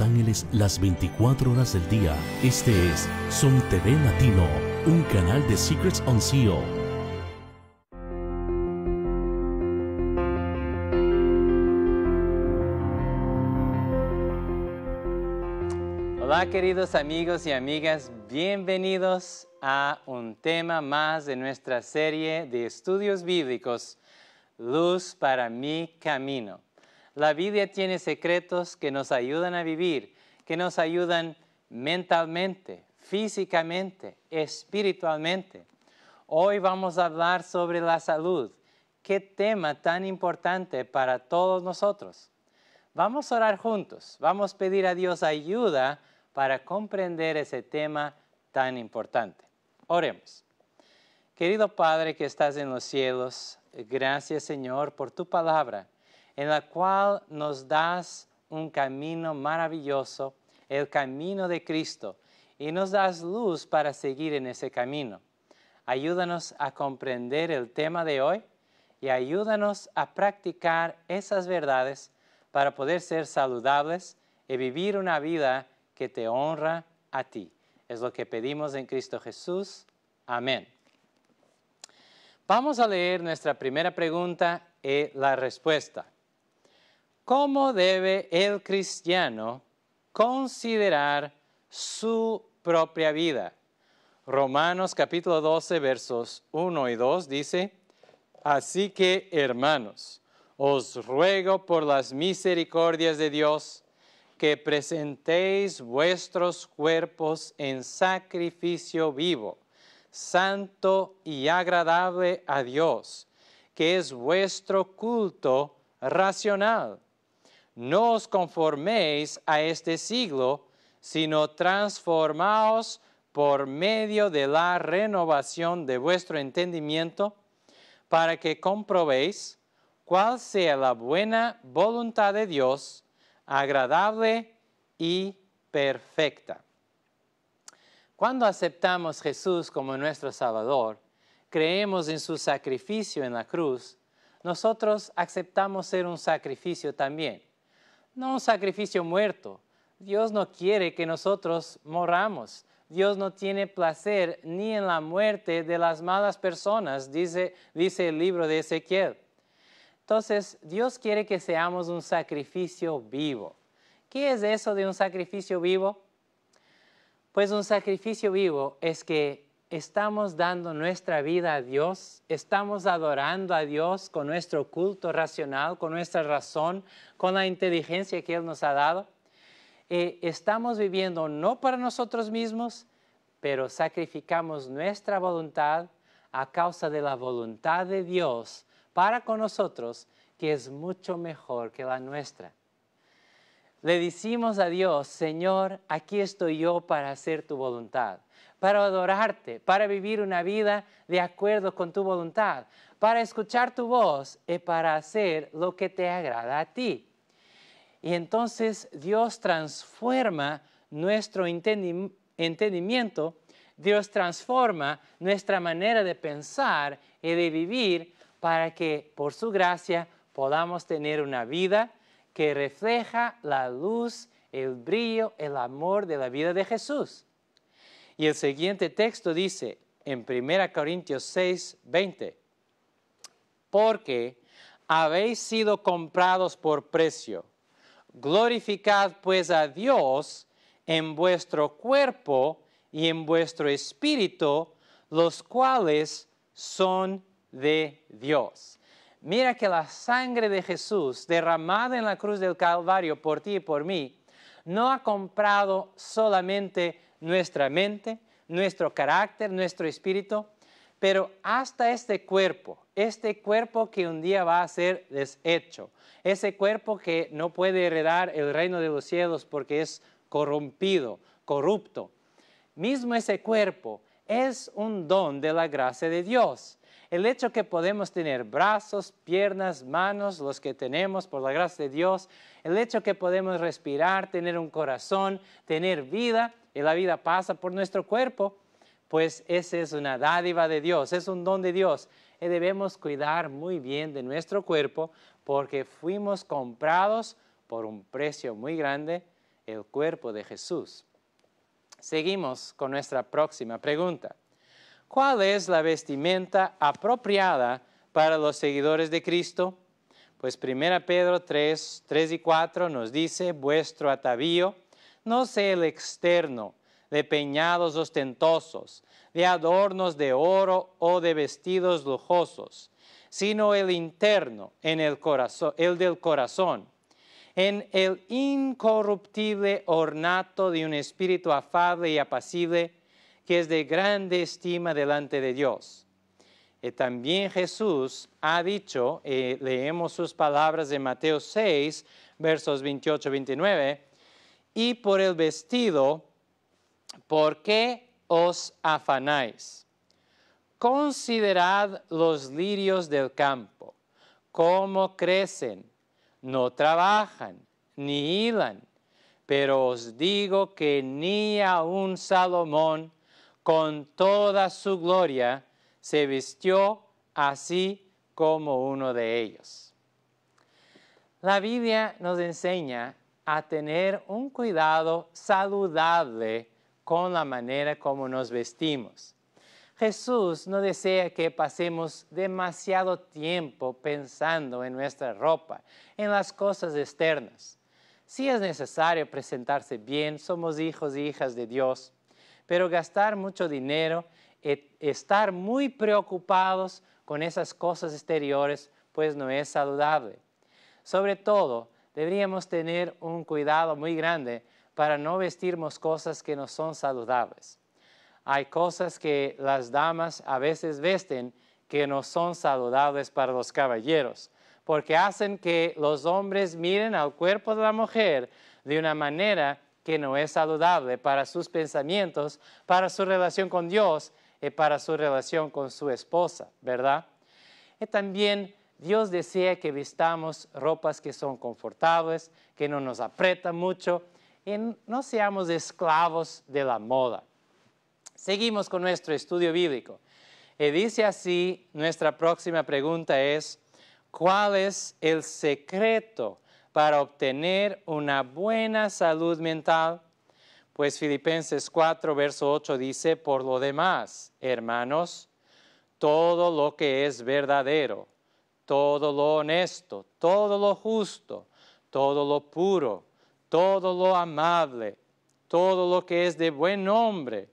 Ángeles las 24 horas del día. Este es Sun TV Latino, un canal de Secrets on CEO. Hola queridos amigos y amigas, bienvenidos a un tema más de nuestra serie de estudios bíblicos, Luz para mi camino. La Biblia tiene secretos que nos ayudan a vivir, que nos ayudan mentalmente, físicamente, espiritualmente. Hoy vamos a hablar sobre la salud. Qué tema tan importante para todos nosotros. Vamos a orar juntos. Vamos a pedir a Dios ayuda para comprender ese tema tan importante. Oremos. Querido Padre que estás en los cielos, gracias Señor por tu palabra en la cual nos das un camino maravilloso, el camino de Cristo, y nos das luz para seguir en ese camino. Ayúdanos a comprender el tema de hoy y ayúdanos a practicar esas verdades para poder ser saludables y vivir una vida que te honra a ti. Es lo que pedimos en Cristo Jesús. Amén. Vamos a leer nuestra primera pregunta y la respuesta cómo debe el cristiano considerar su propia vida. Romanos capítulo 12 versos 1 y 2 dice, Así que hermanos, os ruego por las misericordias de Dios que presentéis vuestros cuerpos en sacrificio vivo, santo y agradable a Dios, que es vuestro culto racional no os conforméis a este siglo, sino transformaos por medio de la renovación de vuestro entendimiento, para que comprobéis cuál sea la buena voluntad de Dios, agradable y perfecta. Cuando aceptamos a Jesús como nuestro Salvador, creemos en su sacrificio en la cruz, nosotros aceptamos ser un sacrificio también no un sacrificio muerto. Dios no quiere que nosotros moramos. Dios no tiene placer ni en la muerte de las malas personas, dice, dice el libro de Ezequiel. Entonces, Dios quiere que seamos un sacrificio vivo. ¿Qué es eso de un sacrificio vivo? Pues un sacrificio vivo es que estamos dando nuestra vida a Dios, estamos adorando a Dios con nuestro culto racional, con nuestra razón, con la inteligencia que Él nos ha dado. Eh, estamos viviendo no para nosotros mismos, pero sacrificamos nuestra voluntad a causa de la voluntad de Dios para con nosotros, que es mucho mejor que la nuestra le decimos a Dios, Señor, aquí estoy yo para hacer tu voluntad, para adorarte, para vivir una vida de acuerdo con tu voluntad, para escuchar tu voz y para hacer lo que te agrada a ti. Y entonces Dios transforma nuestro entendimiento, Dios transforma nuestra manera de pensar y de vivir para que por su gracia podamos tener una vida que refleja la luz, el brillo, el amor de la vida de Jesús. Y el siguiente texto dice en 1 Corintios 6, 20, porque habéis sido comprados por precio. Glorificad pues a Dios en vuestro cuerpo y en vuestro espíritu, los cuales son de Dios. Mira que la sangre de Jesús derramada en la cruz del Calvario por ti y por mí no ha comprado solamente nuestra mente, nuestro carácter, nuestro espíritu, pero hasta este cuerpo, este cuerpo que un día va a ser deshecho, ese cuerpo que no puede heredar el reino de los cielos porque es corrompido, corrupto. Mismo ese cuerpo es un don de la gracia de Dios. El hecho que podemos tener brazos, piernas, manos, los que tenemos por la gracia de Dios, el hecho que podemos respirar, tener un corazón, tener vida, y la vida pasa por nuestro cuerpo, pues esa es una dádiva de Dios, es un don de Dios. Y debemos cuidar muy bien de nuestro cuerpo porque fuimos comprados por un precio muy grande, el cuerpo de Jesús. Seguimos con nuestra próxima pregunta. ¿Cuál es la vestimenta apropiada para los seguidores de Cristo? Pues 1 Pedro 3, 3 y 4 nos dice, vuestro atavío no sea el externo de peñados ostentosos, de adornos de oro o de vestidos lujosos, sino el interno, en el, corazón, el del corazón, en el incorruptible ornato de un espíritu afable y apacible, que es de grande estima delante de Dios. Eh, también Jesús ha dicho, eh, leemos sus palabras de Mateo 6, versos 28 29, y por el vestido, ¿por qué os afanáis? Considerad los lirios del campo, cómo crecen, no trabajan, ni hilan, pero os digo que ni un Salomón con toda su gloria, se vistió así como uno de ellos. La Biblia nos enseña a tener un cuidado saludable con la manera como nos vestimos. Jesús no desea que pasemos demasiado tiempo pensando en nuestra ropa, en las cosas externas. Si es necesario presentarse bien, somos hijos e hijas de Dios, pero gastar mucho dinero, e, estar muy preocupados con esas cosas exteriores, pues no es saludable. Sobre todo, deberíamos tener un cuidado muy grande para no vestirnos cosas que no son saludables. Hay cosas que las damas a veces vesten que no son saludables para los caballeros, porque hacen que los hombres miren al cuerpo de la mujer de una manera que no es saludable para sus pensamientos, para su relación con Dios y para su relación con su esposa, ¿verdad? Y también Dios desea que vistamos ropas que son confortables, que no nos aprietan mucho y no seamos esclavos de la moda. Seguimos con nuestro estudio bíblico. Y dice así, nuestra próxima pregunta es, ¿cuál es el secreto para obtener una buena salud mental? Pues Filipenses 4, verso 8 dice, por lo demás, hermanos, todo lo que es verdadero, todo lo honesto, todo lo justo, todo lo puro, todo lo amable, todo lo que es de buen nombre,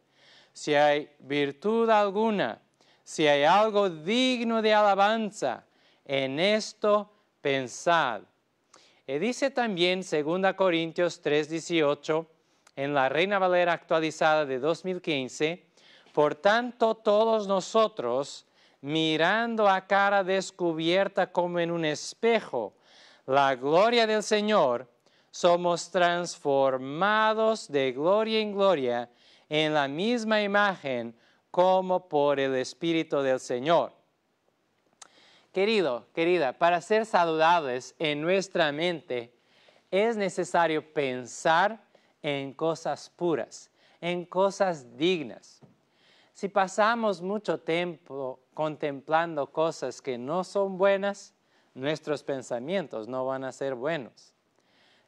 si hay virtud alguna, si hay algo digno de alabanza, en esto pensad. Eh, dice también 2 Corintios 3:18 en la Reina Valera actualizada de 2015, por tanto todos nosotros, mirando a cara descubierta como en un espejo, la gloria del Señor, somos transformados de gloria en gloria en la misma imagen como por el Espíritu del Señor Querido, querida, para ser saludables en nuestra mente es necesario pensar en cosas puras, en cosas dignas. Si pasamos mucho tiempo contemplando cosas que no son buenas, nuestros pensamientos no van a ser buenos.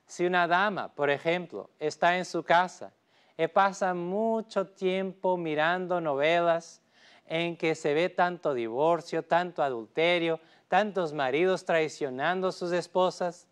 Si una dama, por ejemplo, está en su casa y pasa mucho tiempo mirando novelas, en que se ve tanto divorcio, tanto adulterio, tantos maridos traicionando a sus esposas.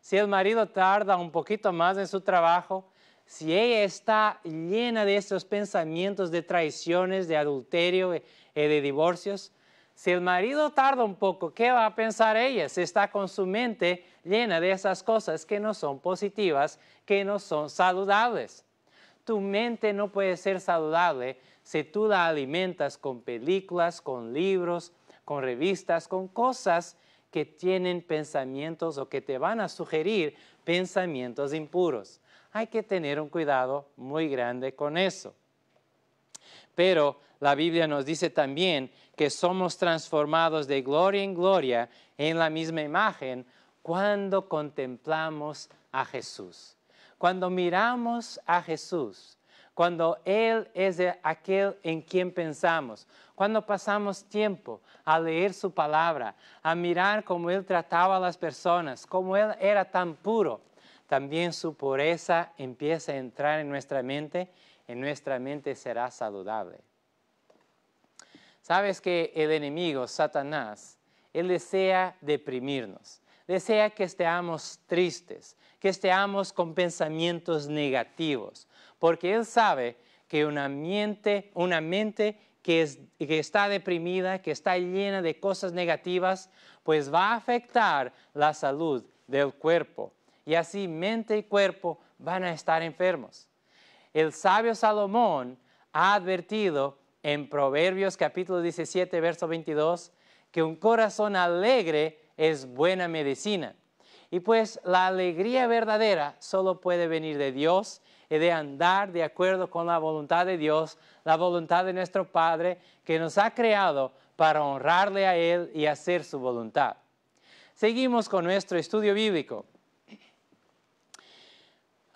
Si el marido tarda un poquito más en su trabajo, si ella está llena de esos pensamientos de traiciones, de adulterio, y eh, eh, de divorcios, si el marido tarda un poco, ¿qué va a pensar ella? Si está con su mente llena de esas cosas que no son positivas, que no son saludables. Tu mente no puede ser saludable si tú la alimentas con películas, con libros, con revistas, con cosas que tienen pensamientos o que te van a sugerir pensamientos impuros. Hay que tener un cuidado muy grande con eso. Pero la Biblia nos dice también que somos transformados de gloria en gloria en la misma imagen cuando contemplamos a Jesús. Cuando miramos a Jesús, cuando Él es aquel en quien pensamos, cuando pasamos tiempo a leer su palabra, a mirar cómo Él trataba a las personas, cómo Él era tan puro, también su pureza empieza a entrar en nuestra mente, en nuestra mente será saludable. Sabes que el enemigo, Satanás, él desea deprimirnos, desea que estemos tristes, que estemos con pensamientos negativos, porque Él sabe que una mente, una mente que, que está deprimida, que está llena de cosas negativas, pues va a afectar la salud del cuerpo. Y así mente y cuerpo van a estar enfermos. El sabio Salomón ha advertido en Proverbios capítulo 17, verso 22, que un corazón alegre es buena medicina. Y pues la alegría verdadera solo puede venir de Dios y de andar de acuerdo con la voluntad de Dios, la voluntad de nuestro Padre que nos ha creado para honrarle a Él y hacer su voluntad. Seguimos con nuestro estudio bíblico.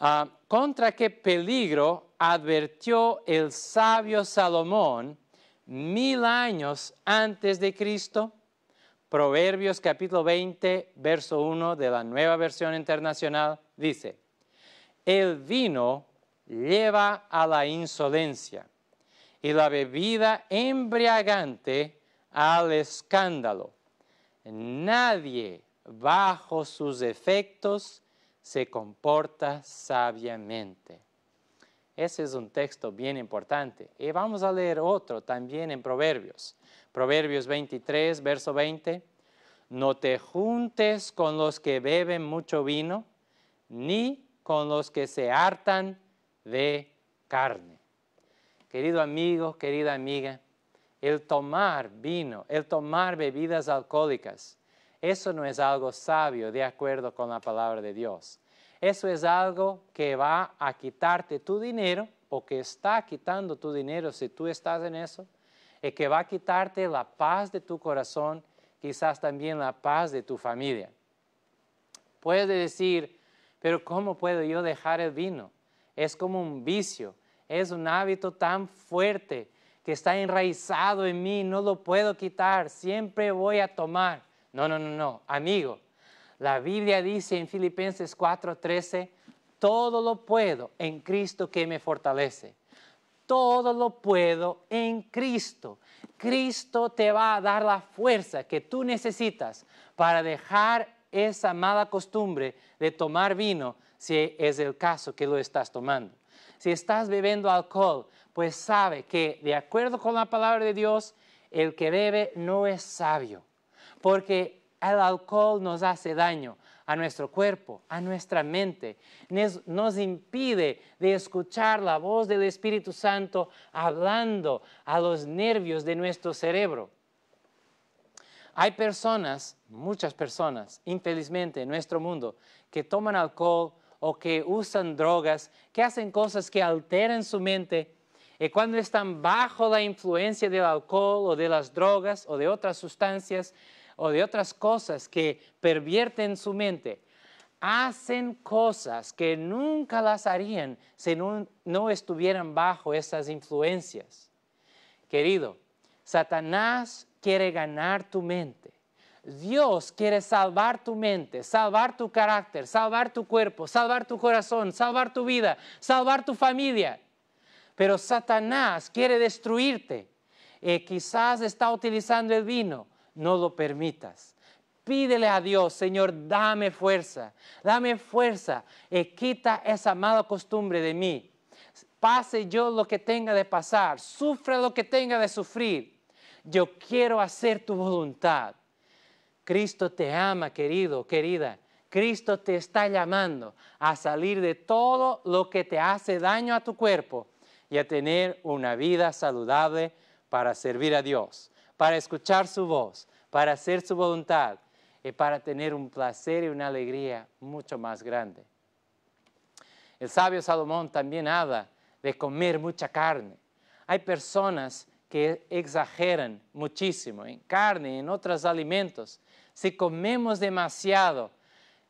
Ah, ¿Contra qué peligro advirtió el sabio Salomón mil años antes de Cristo? Proverbios capítulo 20, verso 1 de la nueva versión internacional dice, el vino lleva a la insolencia y la bebida embriagante al escándalo. Nadie bajo sus efectos se comporta sabiamente. Ese es un texto bien importante. Y vamos a leer otro también en Proverbios. Proverbios 23, verso 20. No te juntes con los que beben mucho vino, ni con los que se hartan de carne. Querido amigo, querida amiga, el tomar vino, el tomar bebidas alcohólicas, eso no es algo sabio de acuerdo con la palabra de Dios. Eso es algo que va a quitarte tu dinero, o que está quitando tu dinero si tú estás en eso, y que va a quitarte la paz de tu corazón, quizás también la paz de tu familia. Puede decir, pero ¿cómo puedo yo dejar el vino? Es como un vicio, es un hábito tan fuerte que está enraizado en mí, no lo puedo quitar, siempre voy a tomar. No, no, no, no, amigo. La Biblia dice en Filipenses 4:13, todo lo puedo en Cristo que me fortalece. Todo lo puedo en Cristo. Cristo te va a dar la fuerza que tú necesitas para dejar esa mala costumbre de tomar vino si es el caso que lo estás tomando. Si estás bebiendo alcohol, pues sabe que de acuerdo con la palabra de Dios, el que bebe no es sabio, porque el alcohol nos hace daño a nuestro cuerpo, a nuestra mente, nos, impide de escuchar la voz del Espíritu Santo hablando a los nervios de nuestro cerebro. Hay personas, muchas personas, infelizmente en nuestro mundo, que toman alcohol o que usan drogas, que hacen cosas que alteran su mente. Y cuando están bajo la influencia del alcohol o de las drogas o de otras sustancias o de otras cosas que pervierten su mente, hacen cosas que nunca las harían si no, no estuvieran bajo esas influencias. Querido, Satanás quiere ganar tu mente. Dios quiere salvar tu mente, salvar tu carácter, salvar tu cuerpo, salvar tu corazón, salvar tu vida, salvar tu familia. Pero Satanás quiere destruirte. y eh, quizás está utilizando el vino. No lo permitas. Pídele a Dios, Señor, dame fuerza, dame fuerza, y eh, quita esa mala costumbre de mí. Pase yo lo que tenga de pasar, sufre lo que tenga de sufrir yo quiero hacer tu voluntad. Cristo te ama, querido, querida. Cristo te está llamando a salir de todo lo que te hace daño a tu cuerpo y a tener una vida saludable para servir a Dios, para escuchar su voz, para hacer su voluntad y para tener un placer y una alegría mucho más grande. El sabio Salomón también habla de comer mucha carne. Hay personas que exageran muchísimo en carne, en otros alimentos. Si comemos demasiado,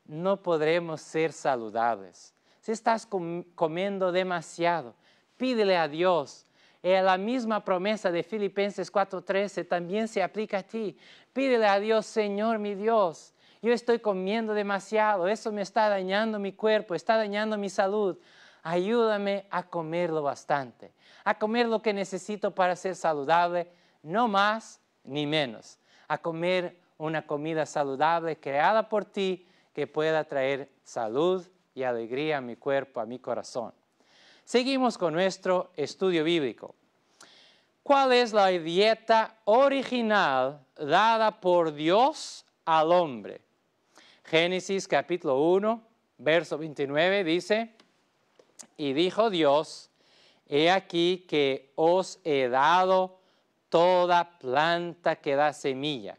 no podremos ser saludables. Si estás comiendo demasiado, pídele a Dios. Eh, la misma promesa de Filipenses 4:13 también se aplica a ti. Pídele a Dios, Señor mi Dios, yo estoy comiendo demasiado, eso me está dañando mi cuerpo, está dañando mi salud. Ayúdame a comerlo bastante a comer lo que necesito para ser saludable, no más ni menos, a comer una comida saludable creada por ti que pueda traer salud y alegría a mi cuerpo, a mi corazón. Seguimos con nuestro estudio bíblico. ¿Cuál es la dieta original dada por Dios al hombre? Génesis capítulo 1, verso 29 dice, y dijo Dios, He aquí que os he dado toda planta que da semilla,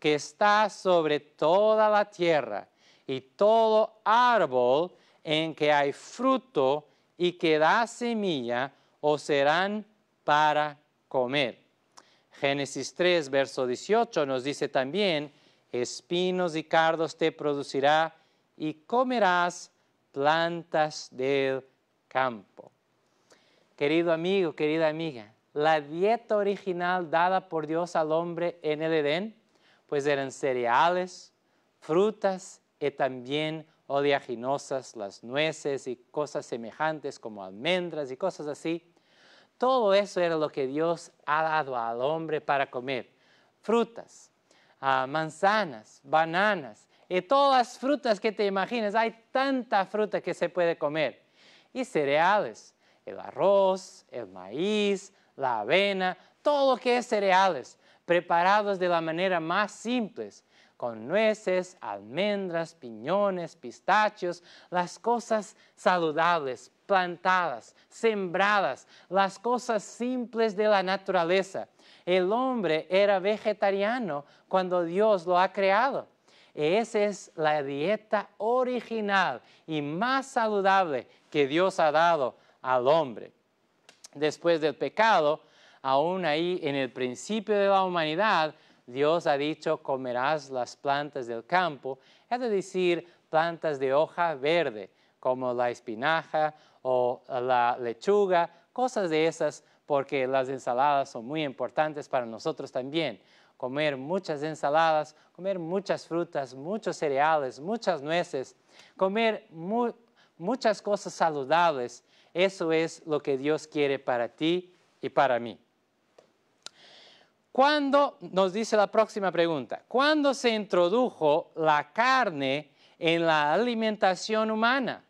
que está sobre toda la tierra, y todo árbol en que hay fruto y que da semilla, os serán para comer. Génesis 3, verso 18 nos dice también, espinos y cardos te producirá y comerás plantas del campo. Querido amigo, querida amiga, la dieta original dada por Dios al hombre en el Edén, pues eran cereales, frutas y también oleaginosas, las nueces y cosas semejantes como almendras y cosas así. Todo eso era lo que Dios ha dado al hombre para comer. Frutas, ah, manzanas, bananas y todas las frutas que te imagines. Hay tanta fruta que se puede comer. Y cereales el arroz, el maíz, la avena, todo lo que es cereales, preparados de la manera más simple, con nueces, almendras, piñones, pistachos, las cosas saludables, plantadas, sembradas, las cosas simples de la naturaleza. El hombre era vegetariano cuando Dios lo ha creado. Esa es la dieta original y más saludable que Dios ha dado al hombre. Después del pecado, aún ahí en el principio de la humanidad, Dios ha dicho, comerás las plantas del campo, es decir, plantas de hoja verde, como la espinaja o la lechuga, cosas de esas, porque las ensaladas son muy importantes para nosotros también. Comer muchas ensaladas, comer muchas frutas, muchos cereales, muchas nueces, comer muchas cosas saludables eso es lo que Dios quiere para ti y para mí. Cuando, nos dice la próxima pregunta, ¿cuándo se introdujo la carne en la alimentación humana?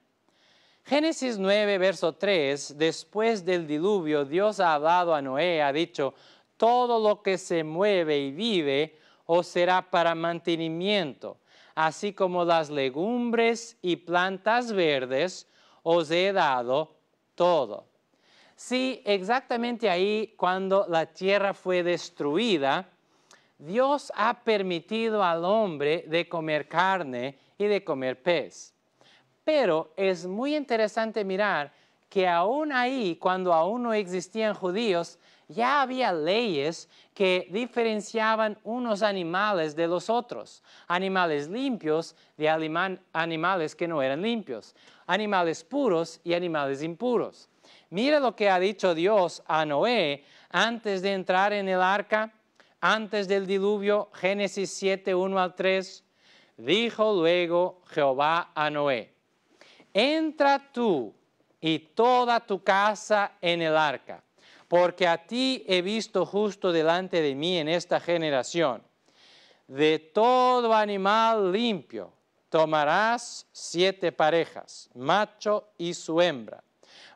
Génesis 9, verso 3, después del diluvio, Dios ha hablado a Noé, ha dicho, todo lo que se mueve y vive os será para mantenimiento, así como las legumbres y plantas verdes os he dado todo. Sí, exactamente ahí cuando la tierra fue destruida, Dios ha permitido al hombre de comer carne y de comer pez. Pero es muy interesante mirar que aún ahí, cuando aún no existían judíos, ya había leyes que diferenciaban unos animales de los otros, animales limpios de animales que no eran limpios, animales puros y animales impuros. Mira lo que ha dicho Dios a Noé antes de entrar en el arca, antes del diluvio, Génesis 7, 1 al 3. Dijo luego Jehová a Noé, entra tú y toda tu casa en el arca porque a ti he visto justo delante de mí en esta generación. De todo animal limpio tomarás siete parejas, macho y su hembra.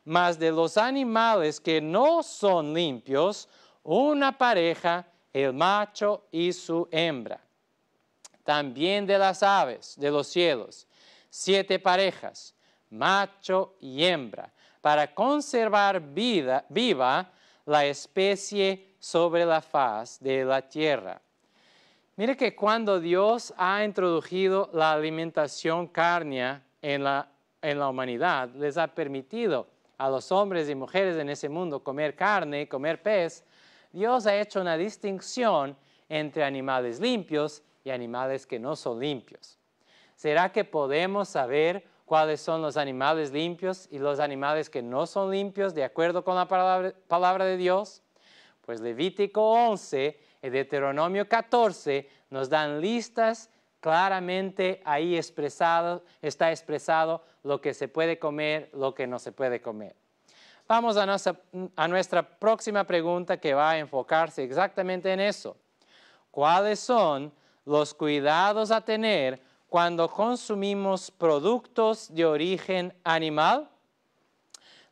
Mas de los animales que no son limpios, una pareja, el macho y su hembra. También de las aves de los cielos, siete parejas, macho y hembra, para conservar vida, viva la especie sobre la faz de la tierra. Mire que cuando Dios ha introducido la alimentación carnea en la, en la humanidad, les ha permitido a los hombres y mujeres en ese mundo comer carne, y comer pez, Dios ha hecho una distinción entre animales limpios y animales que no son limpios. ¿Será que podemos saber cuáles son los animales limpios y los animales que no son limpios de acuerdo con la palabra, de Dios? Pues Levítico 11 y eh, Deuteronomio 14 nos dan listas claramente ahí expresado, está expresado lo que se puede comer, lo que no se puede comer. Vamos a nuestra próxima pregunta que va a enfocarse exactamente en eso. ¿Cuáles son los cuidados a tener cuando consumimos productos de origen animal?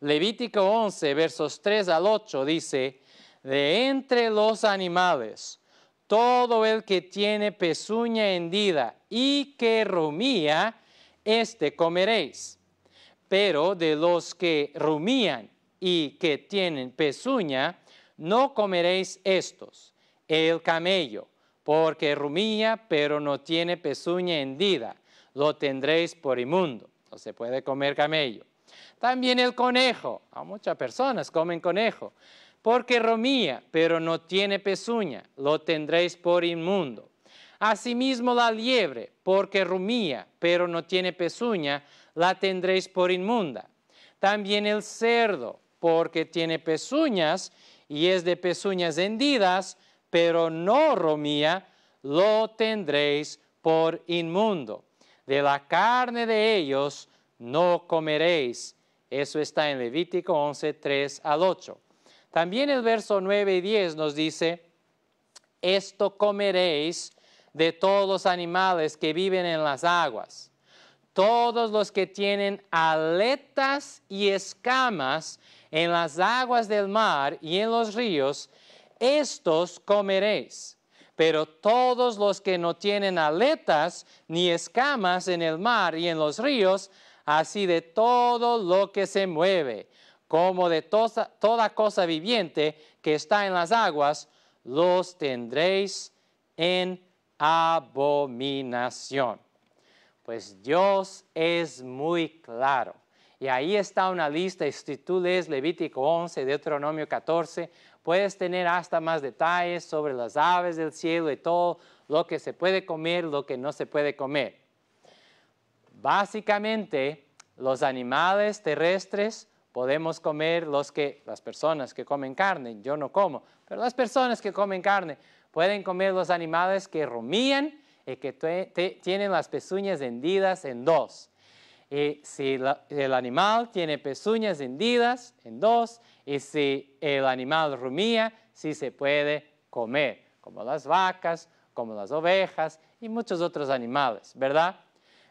Levítico 11, versos 3 al 8 dice, de entre los animales, todo el que tiene pezuña hendida y que rumía, este comeréis. Pero de los que rumían y que tienen pezuña, no comeréis estos, el camello, porque rumía, pero no tiene pezuña hendida, lo tendréis por inmundo, no se puede comer camello. También el conejo, a muchas personas comen conejo, porque rumía, pero no tiene pezuña, lo tendréis por inmundo. Asimismo la liebre, porque rumía, pero no tiene pezuña, la tendréis por inmunda. También el cerdo, porque tiene pezuñas y es de pezuñas hendidas, pero no romía, lo tendréis por inmundo. De la carne de ellos no comeréis. Eso está en Levítico 11, 3 al 8. También el verso 9 y 10 nos dice, esto comeréis de todos los animales que viven en las aguas. Todos los que tienen aletas y escamas en las aguas del mar y en los ríos, estos comeréis. Pero todos los que no tienen aletas ni escamas en el mar y en los ríos, así de todo lo que se mueve, como de toda, cosa viviente que está en las aguas, los tendréis en abominación. Pues Dios es muy claro. Y ahí está una lista, si tú lees Levítico 11, Deuteronomio 14, Puedes tener hasta más detalles sobre las aves del cielo y todo lo que se puede comer, lo que no se puede comer. Básicamente, los animales terrestres podemos comer los que las personas que comen carne, yo no como, pero las personas que comen carne pueden comer los animales que rumían y que tienen las pezuñas hendidas en dos y si el animal tiene pezuñas hendidas en dos, y si el animal rumía, sí se puede comer, como las vacas, como las ovejas y muchos otros animales, ¿verdad?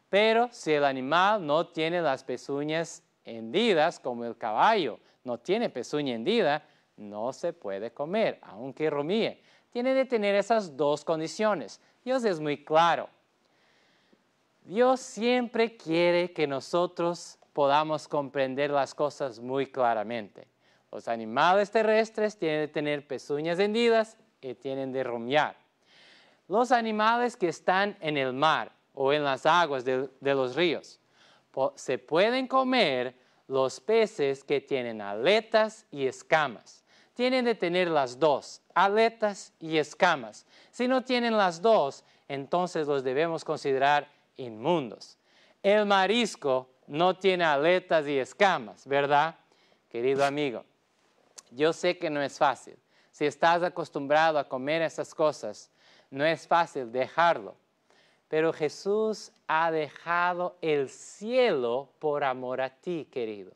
Pero si el animal no tiene las pezuñas hendidas, como el caballo, no tiene pezuña hendida, no se puede comer, aunque rumíe. Tiene que tener esas dos condiciones. Dios es muy claro. Dios siempre quiere que nosotros podamos comprender las cosas muy claramente. Los animales terrestres tienen de tener pezuñas hendidas y tienen de rumiar. Los animales que están en el mar o en las aguas de, de los ríos se pueden comer los peces que tienen aletas y escamas. Tienen de tener las dos, aletas y escamas. Si no tienen las dos, entonces los debemos considerar inmundos. El marisco no tiene aletas y escamas, ¿verdad? Querido amigo, yo sé que no es fácil. Si estás acostumbrado a comer esas cosas, no es fácil dejarlo. Pero Jesús ha dejado el cielo por amor a ti, querido.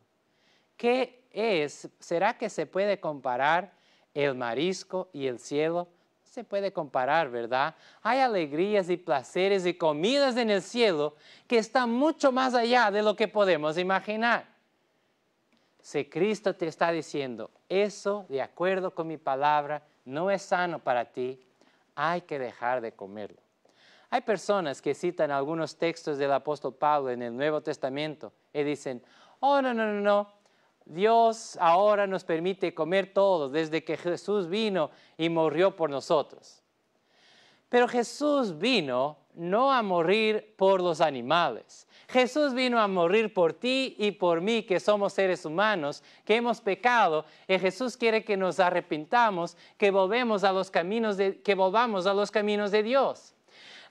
¿Qué es? ¿Será que se puede comparar el marisco y el cielo? se puede comparar, ¿verdad? Hay alegrías y placeres y comidas en el cielo que están mucho más allá de lo que podemos imaginar. Si Cristo te está diciendo, eso de acuerdo con mi palabra no es sano para ti, hay que dejar de comerlo. Hay personas que citan algunos textos del apóstol Pablo en el Nuevo Testamento y dicen, oh, no, no, no, no, Dios ahora nos permite comer todo desde que Jesús vino y murió por nosotros. Pero Jesús vino no a morir por los animales. Jesús vino a morir por ti y por mí, que somos seres humanos, que hemos pecado, y Jesús quiere que nos arrepintamos, que volvemos a los caminos de, que volvamos a los caminos de Dios.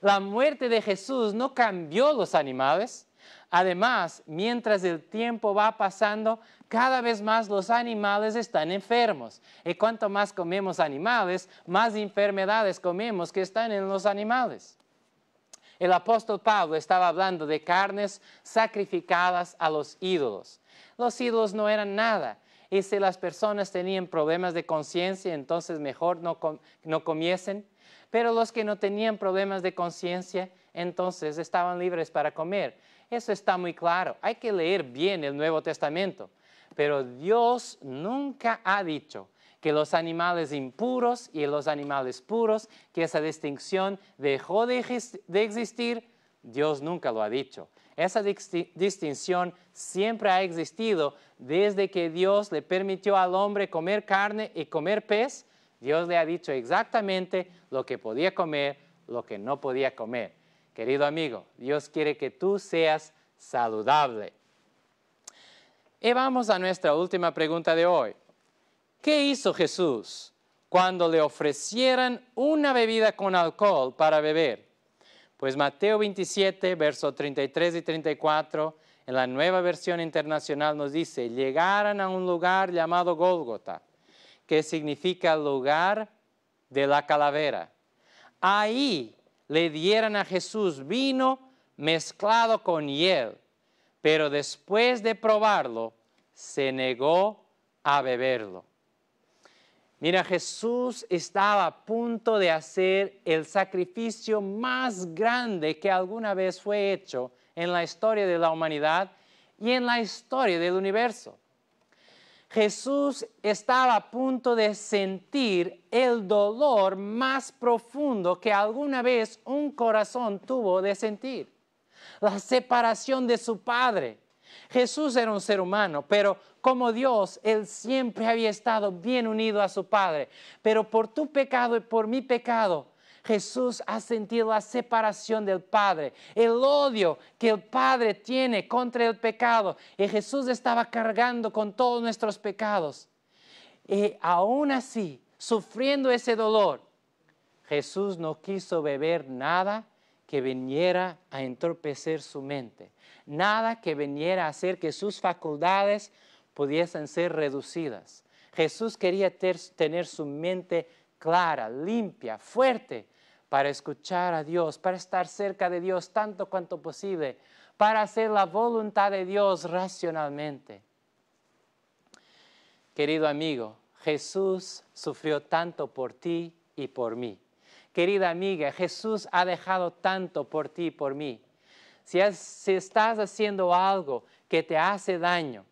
La muerte de Jesús no cambió los animales. Además, mientras el tiempo va pasando, cada vez más los animales están enfermos. Y cuanto más comemos animales, más enfermedades comemos que están en los animales. El apóstol Pablo estaba hablando de carnes sacrificadas a los ídolos. Los ídolos no eran nada. Y si las personas tenían problemas de conciencia, entonces mejor no, no comiesen. Pero los que no tenían problemas de conciencia, entonces estaban libres para comer. Eso está muy claro. Hay que leer bien el Nuevo Testamento. Pero Dios nunca ha dicho que los animales impuros y los animales puros, que esa distinción dejó de, existir, Dios nunca lo ha dicho. Esa distinción siempre ha existido desde que Dios le permitió al hombre comer carne y comer pez. Dios le ha dicho exactamente lo que podía comer, lo que no podía comer. Querido amigo, Dios quiere que tú seas saludable. Y vamos a nuestra última pregunta de hoy. ¿Qué hizo Jesús cuando le ofrecieran una bebida con alcohol para beber? Pues Mateo 27, versos 33 y 34, en la nueva versión internacional nos dice, llegaran a un lugar llamado Gólgota, que significa lugar de la calavera. Ahí le dieran a Jesús vino mezclado con hiel pero después de probarlo, se negó a beberlo. Mira, Jesús estaba a punto de hacer el sacrificio más grande que alguna vez fue hecho en la historia de la humanidad y en la historia del universo. Jesús estaba a punto de sentir el dolor más profundo que alguna vez un corazón tuvo de sentir la separación de su Padre. Jesús era un ser humano, pero como Dios, Él siempre había estado bien unido a su Padre. Pero por tu pecado y por mi pecado, Jesús ha sentido la separación del Padre, el odio que el Padre tiene contra el pecado. Y Jesús estaba cargando con todos nuestros pecados. Y aún así, sufriendo ese dolor, Jesús no quiso beber nada que viniera a entorpecer su mente, nada que viniera a hacer que sus facultades pudiesen ser reducidas. Jesús quería tener su mente clara, limpia, fuerte, para escuchar a Dios, para estar cerca de Dios tanto cuanto posible, para hacer la voluntad de Dios racionalmente. Querido amigo, Jesús sufrió tanto por ti y por mí. Querida amiga, Jesús ha dejado tanto por ti y por mí. Si, si estás haciendo algo que te hace daño,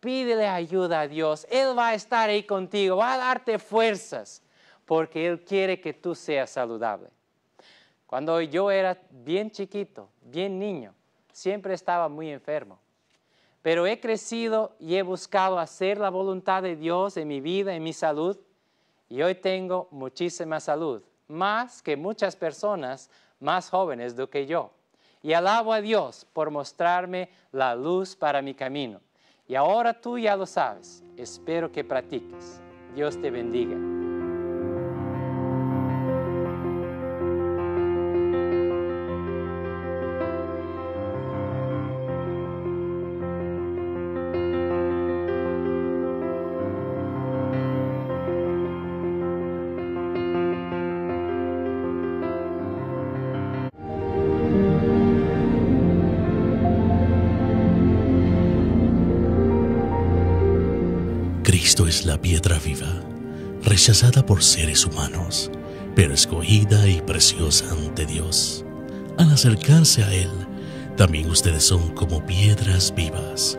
pídele ayuda a Dios. Él va a estar ahí contigo, va a darte fuerzas, porque Él quiere que tú seas saludable. Cuando yo era bien chiquito, bien niño, siempre estaba muy enfermo. Pero he crecido y he buscado hacer la voluntad de Dios en mi vida, en mi salud, y hoy tengo muchísima salud más que muchas personas más jóvenes do que yo. Y alabo a Dios por mostrarme la luz para mi camino. Y ahora tú ya lo sabes. Espero que practiques. Dios te bendiga. rechazada por seres humanos, pero escogida y preciosa ante Dios. Al acercarse a Él, también ustedes son como piedras vivas,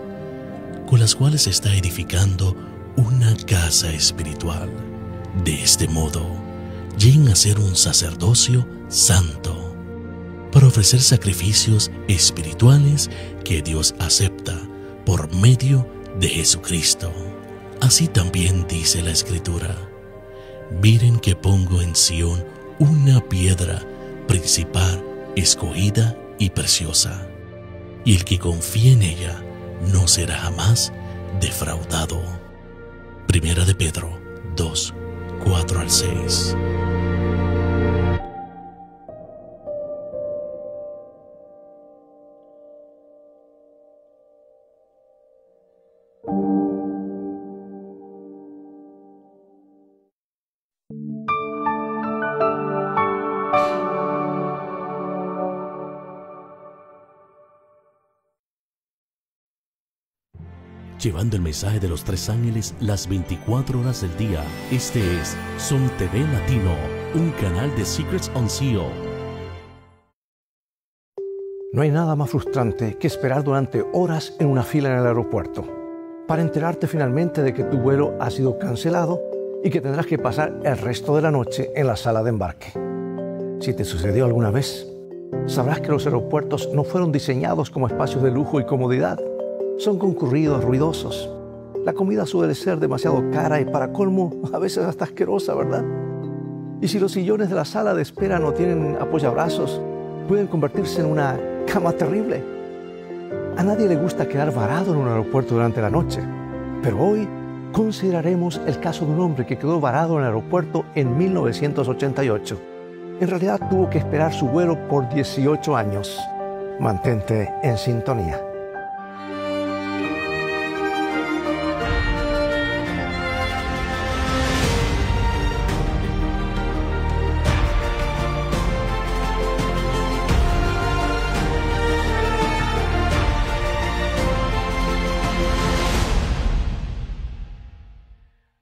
con las cuales está edificando una casa espiritual. De este modo, lleguen a ser un sacerdocio santo, para ofrecer sacrificios espirituales que Dios acepta por medio de Jesucristo. Así también dice la Escritura miren que pongo en Sión una piedra principal, escogida y preciosa. Y el que confíe en ella no será jamás defraudado. Primera de Pedro 2, 4 al 6. llevando el mensaje de los tres ángeles las 24 horas del día. Este es Son TV Latino, un canal de Secrets on Seal. No hay nada más frustrante que esperar durante horas en una fila en el aeropuerto para enterarte finalmente de que tu vuelo ha sido cancelado y que tendrás que pasar el resto de la noche en la sala de embarque. Si te sucedió alguna vez, sabrás que los aeropuertos no fueron diseñados como espacios de lujo y comodidad son concurridos, ruidosos. La comida suele ser demasiado cara y para colmo a veces hasta asquerosa, ¿verdad? Y si los sillones de la sala de espera no tienen apoyabrazos, pueden convertirse en una cama terrible. A nadie le gusta quedar varado en un aeropuerto durante la noche, pero hoy consideraremos el caso de un hombre que quedó varado en el aeropuerto en 1988. En realidad tuvo que esperar su vuelo por 18 años. Mantente en sintonía.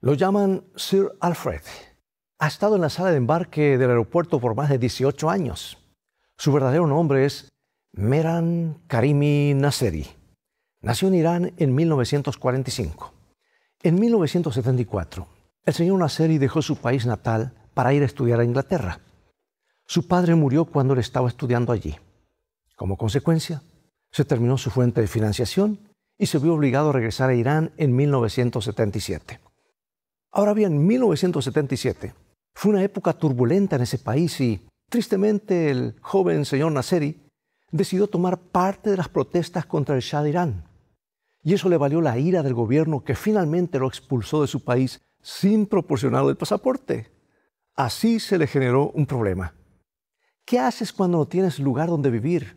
Lo llaman Sir Alfred. Ha estado en la sala de embarque del aeropuerto por más de 18 años. Su verdadero nombre es Meran Karimi Nasseri. Nació en Irán en 1945. En 1974, el señor Nasseri dejó su país natal para ir a estudiar a Inglaterra. Su padre murió cuando él estaba estudiando allí. Como consecuencia, se terminó su fuente de financiación y se vio obligado a regresar a Irán en 1977. Ahora bien, 1977 fue una época turbulenta en ese país y, tristemente, el joven señor Nasseri decidió tomar parte de las protestas contra el Shah de Irán. Y eso le valió la ira del gobierno que finalmente lo expulsó de su país sin proporcionarle el pasaporte. Así se le generó un problema. ¿Qué haces cuando no tienes lugar donde vivir?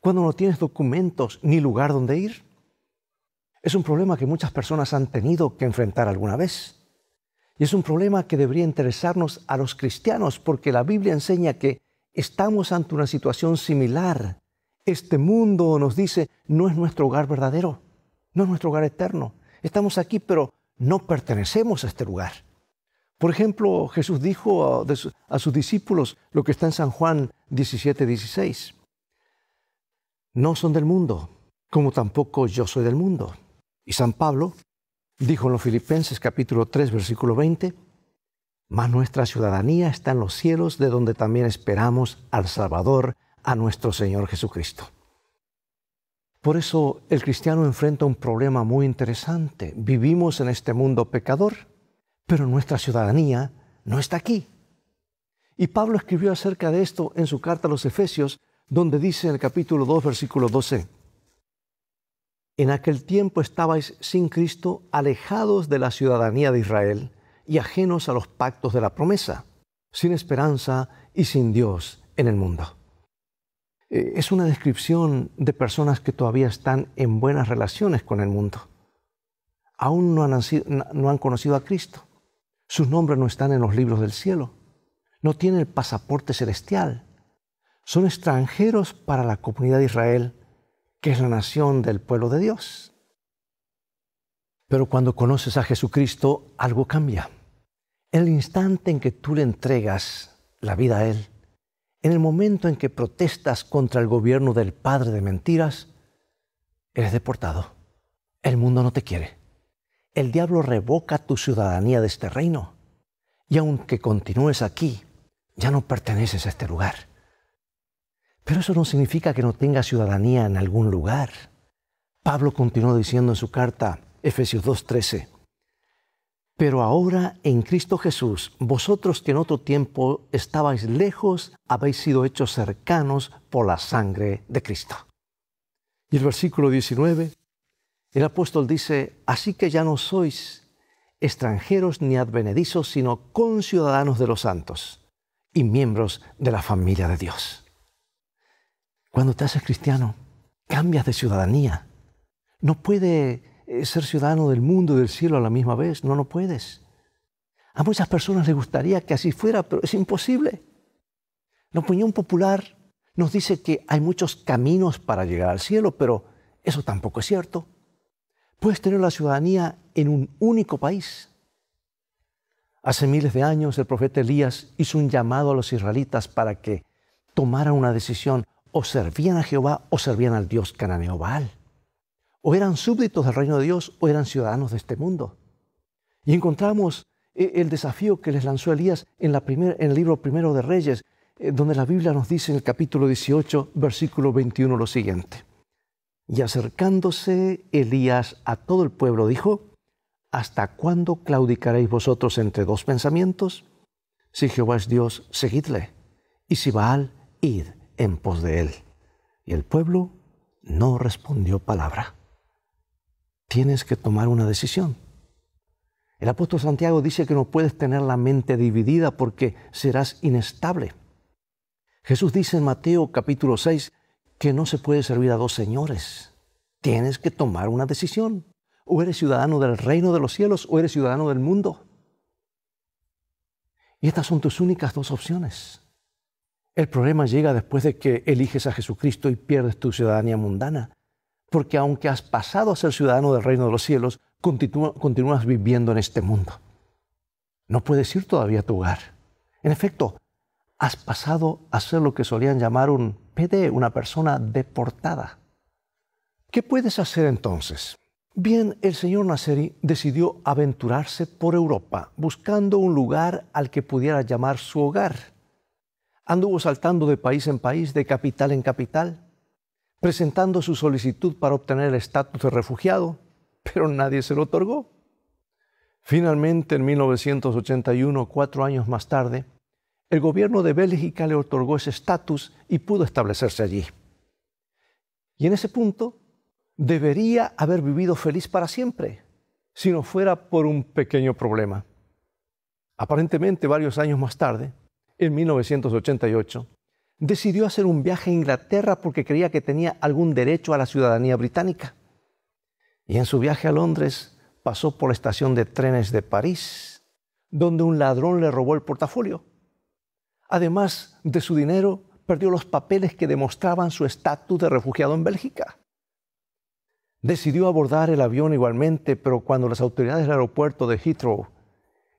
Cuando no tienes documentos ni lugar donde ir? Es un problema que muchas personas han tenido que enfrentar alguna vez. Y es un problema que debería interesarnos a los cristianos porque la Biblia enseña que estamos ante una situación similar. Este mundo nos dice no es nuestro hogar verdadero, no es nuestro hogar eterno. Estamos aquí pero no pertenecemos a este lugar. Por ejemplo, Jesús dijo a, sus discípulos lo que está en San Juan 17, 16. No son del mundo, como tampoco yo soy del mundo. Y San Pablo Dijo en los Filipenses capítulo 3 versículo 20, mas nuestra ciudadanía está en los cielos de donde también esperamos al Salvador, a nuestro Señor Jesucristo. Por eso el cristiano enfrenta un problema muy interesante. Vivimos en este mundo pecador, pero nuestra ciudadanía no está aquí. Y Pablo escribió acerca de esto en su carta a los Efesios, donde dice en el capítulo 2, versículo 12, en aquel tiempo estabais sin Cristo, alejados de la ciudadanía de Israel y ajenos a los pactos de la promesa, sin esperanza y sin Dios en el mundo. Eh, es una descripción de personas que todavía están en buenas relaciones con el mundo. Aún no han, conocido a Cristo. Sus nombres no están en los libros del cielo. No tienen el pasaporte celestial. Son extranjeros para la comunidad de Israel que es la nación del pueblo de Dios. Pero cuando conoces a Jesucristo, algo cambia. En El instante en que tú le entregas la vida a Él, en el momento en que protestas contra el gobierno del Padre de Mentiras, eres deportado. El mundo no te quiere. El diablo revoca tu ciudadanía de este reino. Y aunque continúes aquí, ya no perteneces a este lugar. Pero eso no significa que no tenga ciudadanía en algún lugar. Pablo continuó diciendo en su carta, Efesios 2.13, Pero ahora en Cristo Jesús, vosotros que en otro tiempo estabais lejos, habéis sido hechos cercanos por la sangre de Cristo. Y el versículo 19, el apóstol dice, Así que ya no sois extranjeros ni advenedizos, sino conciudadanos de los santos y miembros de la familia de Dios. Cuando te haces cristiano, cambias de ciudadanía. No puede eh, ser ciudadano del mundo y del cielo a la misma vez, no, no puedes. A muchas personas les gustaría que así fuera, pero es imposible. La opinión popular nos dice que hay muchos caminos para llegar al cielo, pero eso tampoco es cierto. Puedes tener la ciudadanía en un único país. Hace miles de años el profeta Elías hizo un llamado a los israelitas para que tomaran una decisión o servían a Jehová o servían al dios cananeo Baal. O eran súbditos del reino de Dios o eran ciudadanos de este mundo. Y encontramos eh, el desafío que les lanzó Elías en, en el libro primero de Reyes, eh, donde la Biblia nos dice en el capítulo 18, versículo 21 lo siguiente. Y acercándose Elías a todo el pueblo dijo, ¿Hasta cuándo claudicaréis vosotros entre dos pensamientos? Si Jehová es Dios, seguidle, y si Baal, id en pos de él. Y el pueblo no respondió palabra. Tienes que tomar una decisión. El apóstol Santiago dice que no puedes tener la mente dividida porque serás inestable. Jesús dice en Mateo capítulo 6 que no se puede servir a dos señores. Tienes que tomar una decisión. O eres ciudadano del reino de los cielos o eres ciudadano del mundo. Y estas son tus únicas dos opciones. El problema llega después de que eliges a Jesucristo y pierdes tu ciudadanía mundana, porque aunque has pasado a ser ciudadano del reino de los cielos, continúas viviendo en este mundo. No puedes ir todavía a tu hogar. En efecto, has pasado a ser lo que solían llamar un PD, una persona deportada. ¿Qué puedes hacer entonces? Bien, el señor Nasseri decidió aventurarse por Europa, buscando un lugar al que pudiera llamar su hogar Anduvo saltando de país en país, de capital en capital, presentando su solicitud para obtener el estatus de refugiado, pero nadie se lo otorgó. Finalmente, en 1981, cuatro años más tarde, el gobierno de Bélgica le otorgó ese estatus y pudo establecerse allí. Y en ese punto, debería haber vivido feliz para siempre, si no fuera por un pequeño problema. Aparentemente, varios años más tarde, en 1988, decidió hacer un viaje a Inglaterra porque creía que tenía algún derecho a la ciudadanía británica. Y en su viaje a Londres pasó por la estación de trenes de París, donde un ladrón le robó el portafolio. Además de su dinero, perdió los papeles que demostraban su estatus de refugiado en Bélgica. Decidió abordar el avión igualmente, pero cuando las autoridades del aeropuerto de Heathrow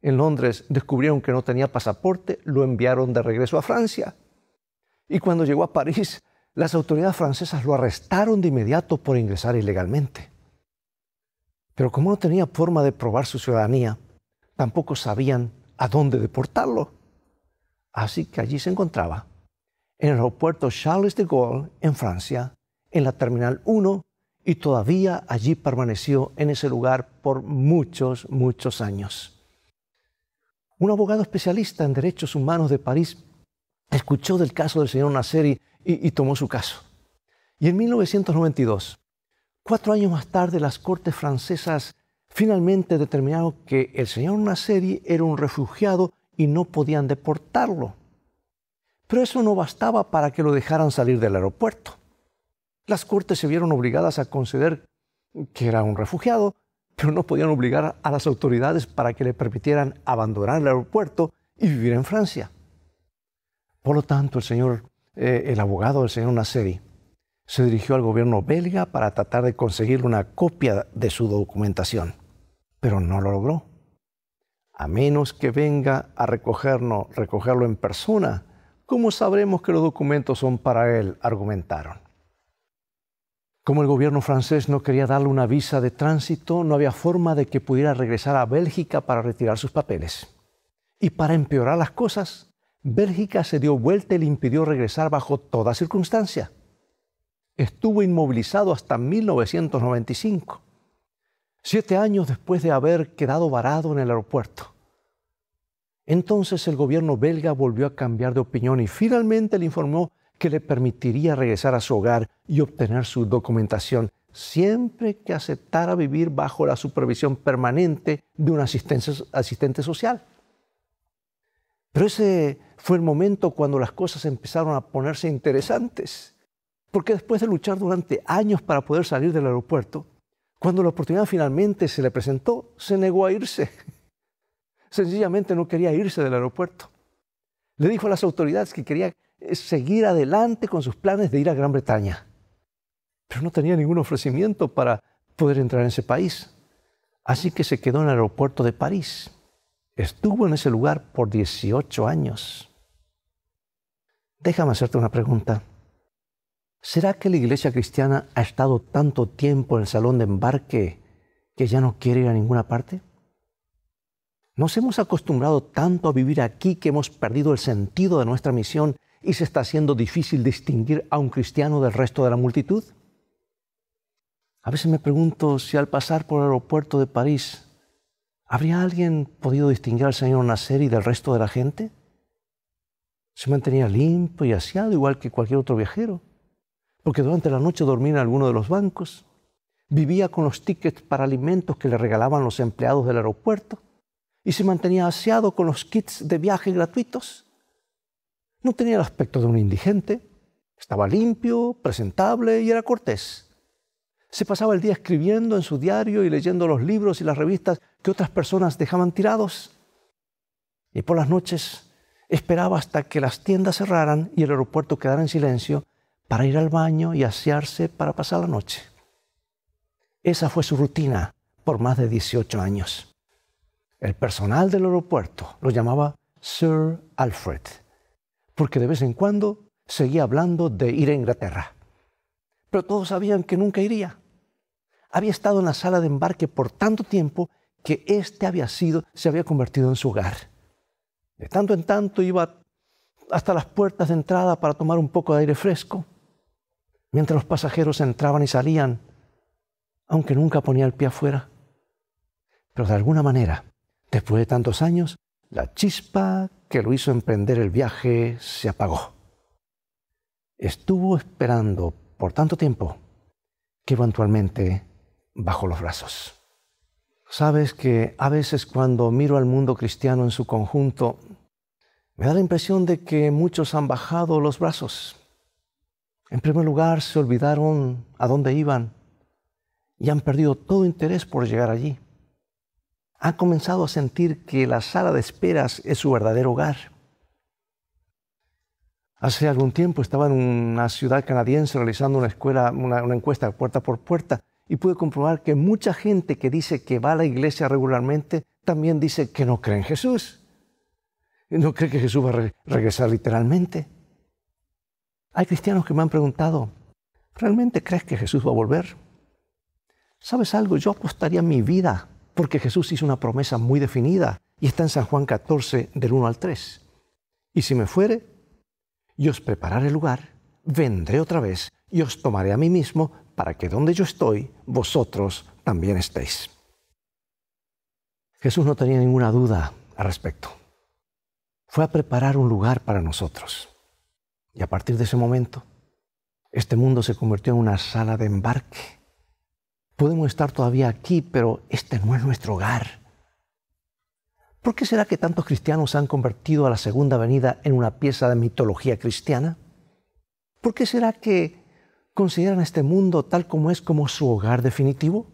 en Londres descubrieron que no tenía pasaporte, lo enviaron de regreso a Francia. Y cuando llegó a París, las autoridades francesas lo arrestaron de inmediato por ingresar ilegalmente. Pero como no tenía forma de probar su ciudadanía, tampoco sabían a dónde deportarlo. Así que allí se encontraba, en el aeropuerto Charles de Gaulle, en Francia, en la Terminal 1, y todavía allí permaneció en ese lugar por muchos, muchos años. Un abogado especialista en derechos humanos de París escuchó del caso del señor Nasseri y, tomó su caso. Y en 1992, cuatro años más tarde, las Cortes francesas finalmente determinaron que el señor Nasseri era un refugiado y no podían deportarlo. Pero eso no bastaba para que lo dejaran salir del aeropuerto. Las Cortes se vieron obligadas a conceder que era un refugiado pero no podían obligar a las autoridades para que le permitieran abandonar el aeropuerto y vivir en Francia. Por lo tanto, el señor, eh, el abogado del señor Nasseri, se dirigió al gobierno belga para tratar de conseguir una copia de su documentación, pero no lo logró. A menos que venga a recogerlo en persona, ¿cómo sabremos que los documentos son para él? argumentaron. Como el gobierno francés no quería darle una visa de tránsito, no había forma de que pudiera regresar a Bélgica para retirar sus papeles. Y para empeorar las cosas, Bélgica se dio vuelta y le impidió regresar bajo toda circunstancia. Estuvo inmovilizado hasta 1995, siete años después de haber quedado varado en el aeropuerto. Entonces el gobierno belga volvió a cambiar de opinión y finalmente le informó que le permitiría regresar a su hogar y obtener su documentación siempre que aceptara vivir bajo la supervisión permanente de un asistente social. Pero ese fue el momento cuando las cosas empezaron a ponerse interesantes, porque después de luchar durante años para poder salir del aeropuerto, cuando la oportunidad finalmente se le presentó, se negó a irse. <laughs> Sencillamente no quería irse del aeropuerto. Le dijo a las autoridades que quería seguir adelante con sus planes de ir a Gran Bretaña. Pero no tenía ningún ofrecimiento para poder entrar en ese país. Así que se quedó en el aeropuerto de París. Estuvo en ese lugar por 18 años. Déjame hacerte una pregunta. ¿Será que la iglesia cristiana ha estado tanto tiempo en el salón de embarque que ya no quiere ir a ninguna parte? Nos hemos acostumbrado tanto a vivir aquí que hemos perdido el sentido de nuestra misión y se está haciendo difícil distinguir a un cristiano del resto de la multitud. A veces me pregunto si al pasar por el aeropuerto de París, ¿habría alguien podido distinguir al Señor y del resto de la gente? Se mantenía limpio y aseado igual que cualquier otro viajero, porque durante la noche dormía en alguno de los bancos, vivía con los tickets para alimentos que le regalaban los empleados del aeropuerto y se mantenía aseado con los kits de viaje gratuitos. No tenía el aspecto de un indigente, estaba limpio, presentable y era cortés. Se pasaba el día escribiendo en su diario y leyendo los libros y las revistas que otras personas dejaban tirados. Y por las noches esperaba hasta que las tiendas cerraran y el aeropuerto quedara en silencio para ir al baño y asearse para pasar la noche. Esa fue su rutina por más de 18 años. El personal del aeropuerto lo llamaba Sir Alfred porque de vez en cuando seguía hablando de ir a Inglaterra. Pero todos sabían que nunca iría. Había estado en la sala de embarque por tanto tiempo que este había sido, se había convertido en su hogar. De tanto en tanto iba hasta las puertas de entrada para tomar un poco de aire fresco, mientras los pasajeros entraban y salían, aunque nunca ponía el pie afuera. Pero de alguna manera, después de tantos años, la chispa que lo hizo emprender el viaje se apagó. Estuvo esperando por tanto tiempo que eventualmente bajó los brazos. Sabes que a veces cuando miro al mundo cristiano en su conjunto, me da la impresión de que muchos han bajado los brazos. En primer lugar, se olvidaron a dónde iban y han perdido todo interés por llegar allí ha comenzado a sentir que la sala de esperas es su verdadero hogar. Hace algún tiempo estaba en una ciudad canadiense realizando una, escuela, una, encuesta puerta por puerta y pude comprobar que mucha gente que dice que va a la iglesia regularmente también dice que no cree en Jesús. No cree que Jesús va a regresar literalmente. Hay cristianos que me han preguntado, ¿realmente crees que Jesús va a volver? ¿Sabes algo? Yo apostaría mi vida porque Jesús hizo una promesa muy definida y está en San Juan 14 del 1 al 3. Y si me fuere, y os prepararé lugar, vendré otra vez y os tomaré a mí mismo para que donde yo estoy, vosotros también estéis. Jesús no tenía ninguna duda al respecto. Fue a preparar un lugar para nosotros. Y a partir de ese momento, este mundo se convirtió en una sala de embarque Podemos estar todavía aquí, pero este no es nuestro hogar. ¿Por qué será que tantos cristianos han convertido a la segunda venida en una pieza de mitología cristiana? ¿Por qué será que consideran este mundo tal como es como su hogar definitivo?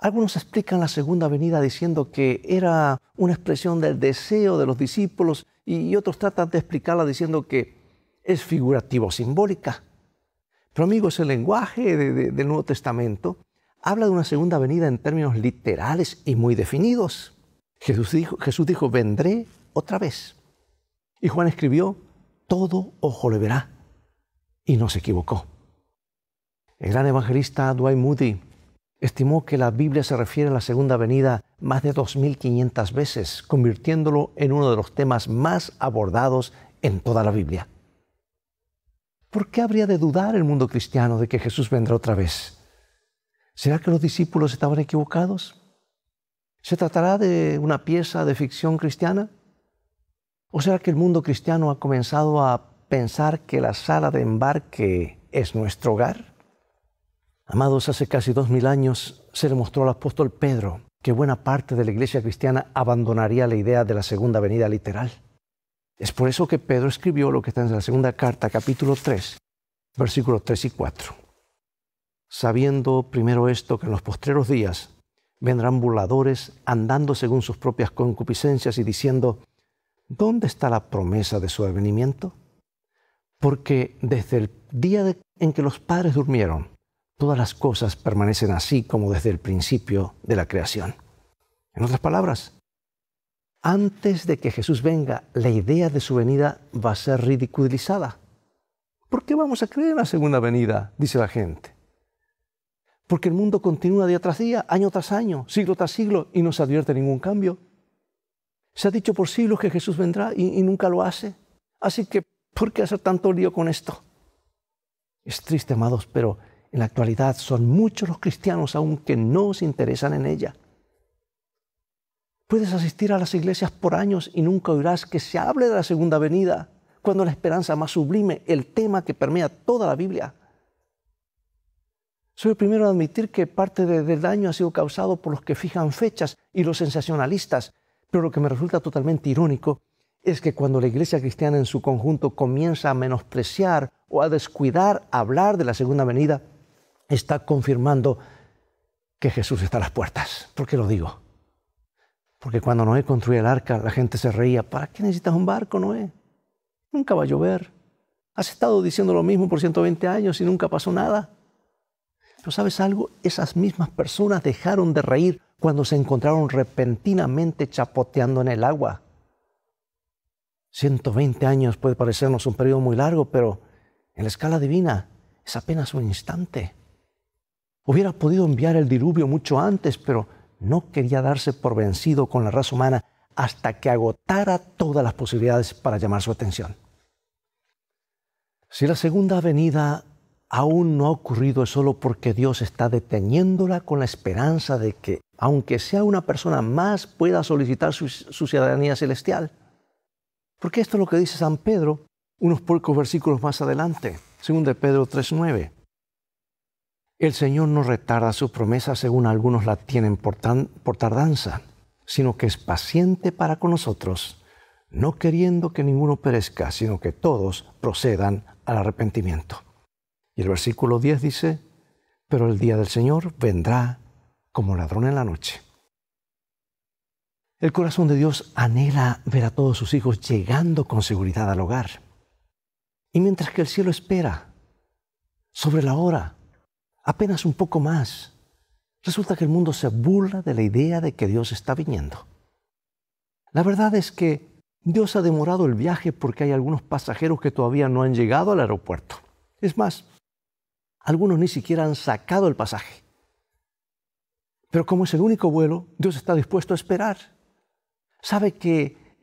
Algunos explican la segunda venida diciendo que era una expresión del deseo de los discípulos y otros tratan de explicarla diciendo que es figurativa o simbólica. Pero amigos, el lenguaje del Nuevo Testamento habla de una segunda venida en términos literales y muy definidos. Jesús dijo, Jesús dijo, vendré otra vez. Y Juan escribió, todo ojo le verá. Y no se equivocó. El gran evangelista Dwight Moody estimó que la Biblia se refiere a la segunda venida más de 2.500 veces, convirtiéndolo en uno de los temas más abordados en toda la Biblia. ¿Por qué habría de dudar el mundo cristiano de que Jesús vendrá otra vez? ¿Será que los discípulos estaban equivocados? ¿Se tratará de una pieza de ficción cristiana? ¿O será que el mundo cristiano ha comenzado a pensar que la sala de embarque es nuestro hogar? Amados, hace casi dos mil años se le mostró al apóstol Pedro que buena parte de la iglesia cristiana abandonaría la idea de la segunda venida literal es por eso que Pedro escribió lo que está en la segunda carta, capítulo 3, versículos 3 y 4. Sabiendo primero esto, que en los postreros días vendrán burladores andando según sus propias concupiscencias y diciendo, ¿dónde está la promesa de su advenimiento? Porque desde el día en que los padres durmieron, todas las cosas permanecen así como desde el principio de la creación. En otras palabras, antes de que Jesús venga, la idea de su venida va a ser ridiculizada. ¿Por qué vamos a creer en la segunda venida? Dice la gente. Porque el mundo continúa día tras día, año tras año, siglo tras siglo, y no se advierte ningún cambio. Se ha dicho por siglos que Jesús vendrá y, nunca lo hace. Así que, ¿por qué hacer tanto lío con esto? Es triste, amados, pero en la actualidad son muchos los cristianos aún que no se interesan en ella. Puedes asistir a las iglesias por años y nunca oirás que se hable de la segunda venida, cuando la esperanza más sublime, el tema que permea toda la Biblia. Soy el primero en admitir que parte del daño ha sido causado por los que fijan fechas y los sensacionalistas, pero lo que me resulta totalmente irónico es que cuando la iglesia cristiana en su conjunto comienza a menospreciar o a descuidar hablar de la segunda venida, está confirmando que Jesús está a las puertas. ¿Por qué lo digo? Porque cuando Noé construía el arca, la gente se reía. ¿Para qué necesitas un barco, Noé? Nunca va a llover. Has estado diciendo lo mismo por 120 años y nunca pasó nada. Pero sabes algo, esas mismas personas dejaron de reír cuando se encontraron repentinamente chapoteando en el agua. 120 años puede parecernos un periodo muy largo, pero en la escala divina es apenas un instante. Hubiera podido enviar el diluvio mucho antes, pero no quería darse por vencido con la raza humana hasta que agotara todas las posibilidades para llamar su atención. Si la segunda venida aún no ha ocurrido es solo porque Dios está deteniéndola con la esperanza de que, aunque sea una persona más, pueda solicitar su, ciudadanía celestial. Porque esto es lo que dice San Pedro unos pocos versículos más adelante, 2 Pedro 3.9. El Señor no retarda su promesa según algunos la tienen por, por tardanza, sino que es paciente para con nosotros, no queriendo que ninguno perezca, sino que todos procedan al arrepentimiento. Y el versículo 10 dice, pero el día del Señor vendrá como ladrón en la noche. El corazón de Dios anhela ver a todos sus hijos llegando con seguridad al hogar. Y mientras que el cielo espera, sobre la hora, apenas un poco más, resulta que el mundo se burla de la idea de que Dios está viniendo. La verdad es que Dios ha demorado el viaje porque hay algunos pasajeros que todavía no han llegado al aeropuerto. Es más, algunos ni siquiera han sacado el pasaje. Pero como es el único vuelo, Dios está dispuesto a esperar. Sabe que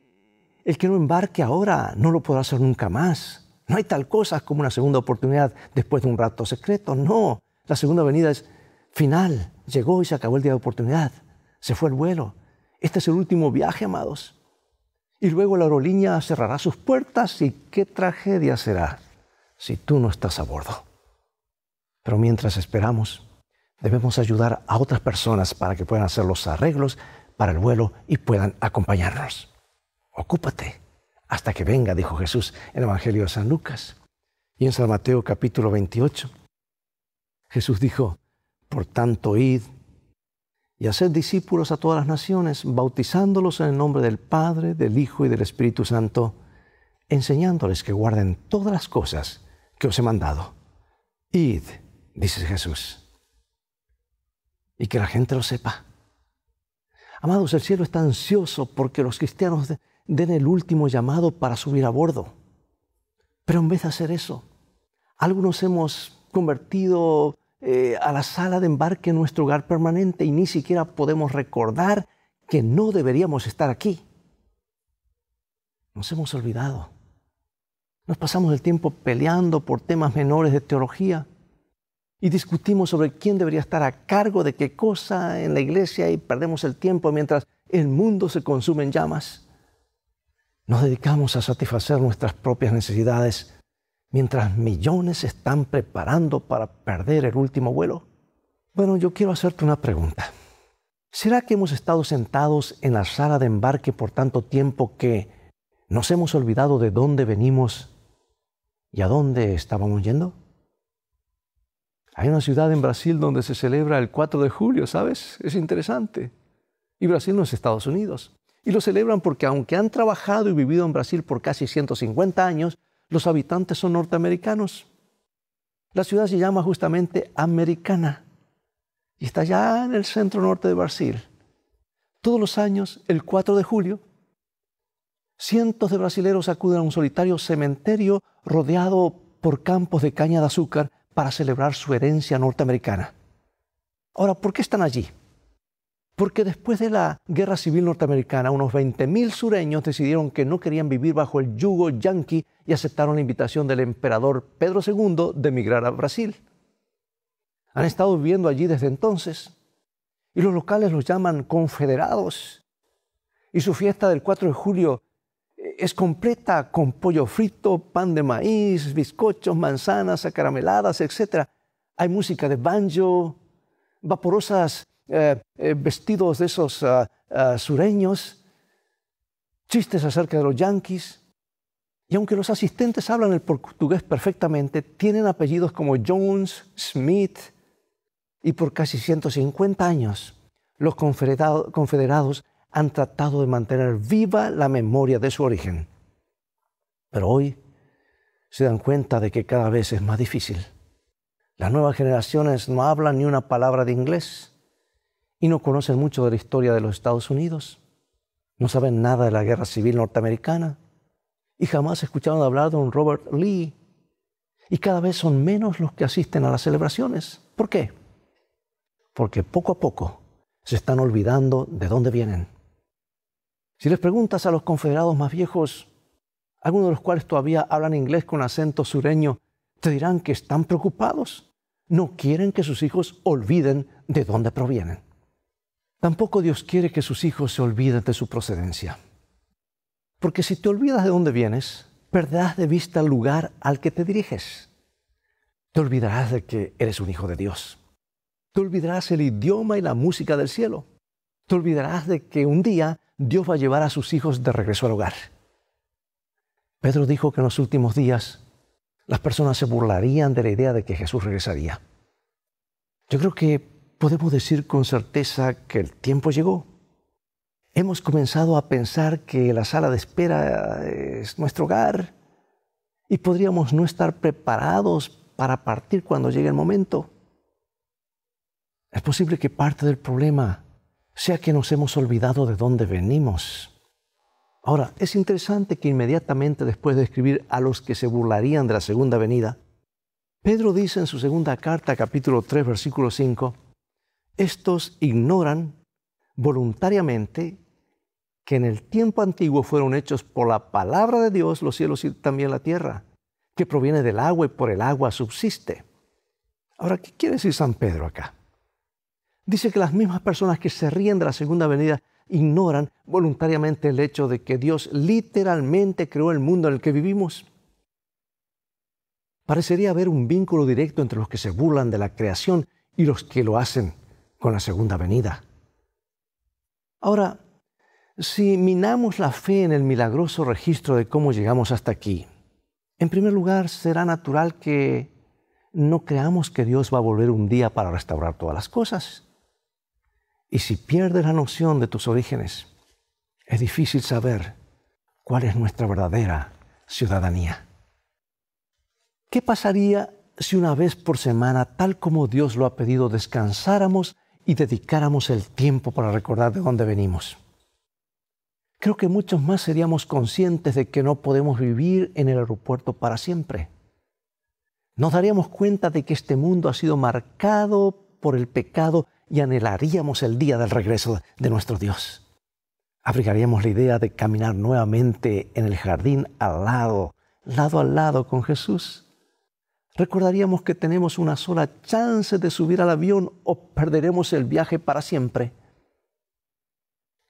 el que no embarque ahora no lo podrá hacer nunca más. No hay tal cosa como una segunda oportunidad después de un rato secreto. No, la segunda venida es final. Llegó y se acabó el día de oportunidad. Se fue el vuelo. Este es el último viaje, amados. Y luego la aerolínea cerrará sus puertas y qué tragedia será si tú no estás a bordo. Pero mientras esperamos, debemos ayudar a otras personas para que puedan hacer los arreglos para el vuelo y puedan acompañarnos. Ocúpate hasta que venga, dijo Jesús en el Evangelio de San Lucas. Y en San Mateo capítulo 28, Jesús dijo, por tanto, id y haced discípulos a todas las naciones, bautizándolos en el nombre del Padre, del Hijo y del Espíritu Santo, enseñándoles que guarden todas las cosas que os he mandado. Id, dice Jesús, y que la gente lo sepa. Amados, el cielo está ansioso porque los cristianos den el último llamado para subir a bordo. Pero en vez de hacer eso, algunos hemos convertido eh, a la sala de embarque en nuestro hogar permanente y ni siquiera podemos recordar que no deberíamos estar aquí. Nos hemos olvidado. Nos pasamos el tiempo peleando por temas menores de teología y discutimos sobre quién debería estar a cargo de qué cosa en la iglesia y perdemos el tiempo mientras el mundo se consume en llamas. Nos dedicamos a satisfacer nuestras propias necesidades mientras millones se están preparando para perder el último vuelo? Bueno, yo quiero hacerte una pregunta. ¿Será que hemos estado sentados en la sala de embarque por tanto tiempo que nos hemos olvidado de dónde venimos y a dónde estábamos yendo? Hay una ciudad en Brasil donde se celebra el 4 de julio, ¿sabes? Es interesante. Y Brasil no es Estados Unidos. Y lo celebran porque aunque han trabajado y vivido en Brasil por casi 150 años, los habitantes son norteamericanos. La ciudad se llama justamente Americana y está ya en el centro norte de Brasil. Todos los años, el 4 de julio, cientos de brasileros acuden a un solitario cementerio rodeado por campos de caña de azúcar para celebrar su herencia norteamericana. Ahora, ¿por qué están allí? Porque después de la guerra civil norteamericana, unos 20.000 sureños decidieron que no querían vivir bajo el yugo yanqui y aceptaron la invitación del emperador Pedro II de emigrar a Brasil. Han estado viviendo allí desde entonces y los locales los llaman confederados. Y su fiesta del 4 de julio eh, es completa con pollo frito, pan de maíz, bizcochos, manzanas acarameladas, etc. Hay música de banjo, vaporosas eh, eh, vestidos de esos ah, ah, sureños, chistes acerca de los yanquis. Y aunque los asistentes hablan el portugués perfectamente, tienen apellidos como Jones, Smith, y por casi 150 años los confederados han tratado de mantener viva la memoria de su origen. Pero hoy se dan cuenta de que cada vez es más difícil. Las nuevas generaciones no hablan ni una palabra de inglés y no conocen mucho de la historia de los Estados Unidos. No saben nada de la guerra civil norteamericana y jamás escucharon hablar de un Robert Lee. Y cada vez son menos los que asisten a las celebraciones. ¿Por qué? Porque poco a poco se están olvidando de dónde vienen. Si les preguntas a los confederados más viejos, algunos de los cuales todavía hablan inglés con acento sureño, te dirán que están preocupados. No quieren que sus hijos olviden de dónde provienen. Tampoco Dios quiere que sus hijos se olviden de su procedencia. Porque si te olvidas de dónde vienes, perderás de vista el lugar al que te diriges. Te olvidarás de que eres un hijo de Dios. Te olvidarás el idioma y la música del cielo. Te olvidarás de que un día Dios va a llevar a sus hijos de regreso al hogar. Pedro dijo que en los últimos días las personas se burlarían de la idea de que Jesús regresaría. Yo creo que podemos decir con certeza que el tiempo llegó. Hemos comenzado a pensar que la sala de espera eh, es nuestro hogar y podríamos no estar preparados para partir cuando llegue el momento. Es posible que parte del problema sea que nos hemos olvidado de dónde venimos. Ahora, es interesante que inmediatamente después de escribir a los que se burlarían de la segunda venida, Pedro dice en su segunda carta, capítulo 3, versículo 5, estos ignoran voluntariamente que en el tiempo antiguo fueron hechos por la palabra de Dios los cielos y también la tierra, que proviene del agua y por el agua subsiste. Ahora, ¿qué quiere decir San Pedro acá? Dice que las mismas personas que se ríen de la segunda venida ignoran voluntariamente el hecho de que Dios literalmente creó el mundo en el que vivimos. Parecería haber un vínculo directo entre los que se burlan de la creación y los que lo hacen con la segunda venida. Ahora, si minamos la fe en el milagroso registro de cómo llegamos hasta aquí, en primer lugar será natural que no creamos que Dios va a volver un día para restaurar todas las cosas. Y si pierdes la noción de tus orígenes, es difícil saber cuál es nuestra verdadera ciudadanía. ¿Qué pasaría si una vez por semana, tal como Dios lo ha pedido, descansáramos y dedicáramos el tiempo para recordar de dónde venimos. Creo que muchos más seríamos conscientes de que no podemos vivir en el aeropuerto para siempre. Nos daríamos cuenta de que este mundo ha sido marcado por el pecado y anhelaríamos el día del regreso de nuestro Dios. Abrigaríamos la idea de caminar nuevamente en el jardín al lado, lado al lado con Jesús recordaríamos que tenemos una sola chance de subir al avión o perderemos el viaje para siempre.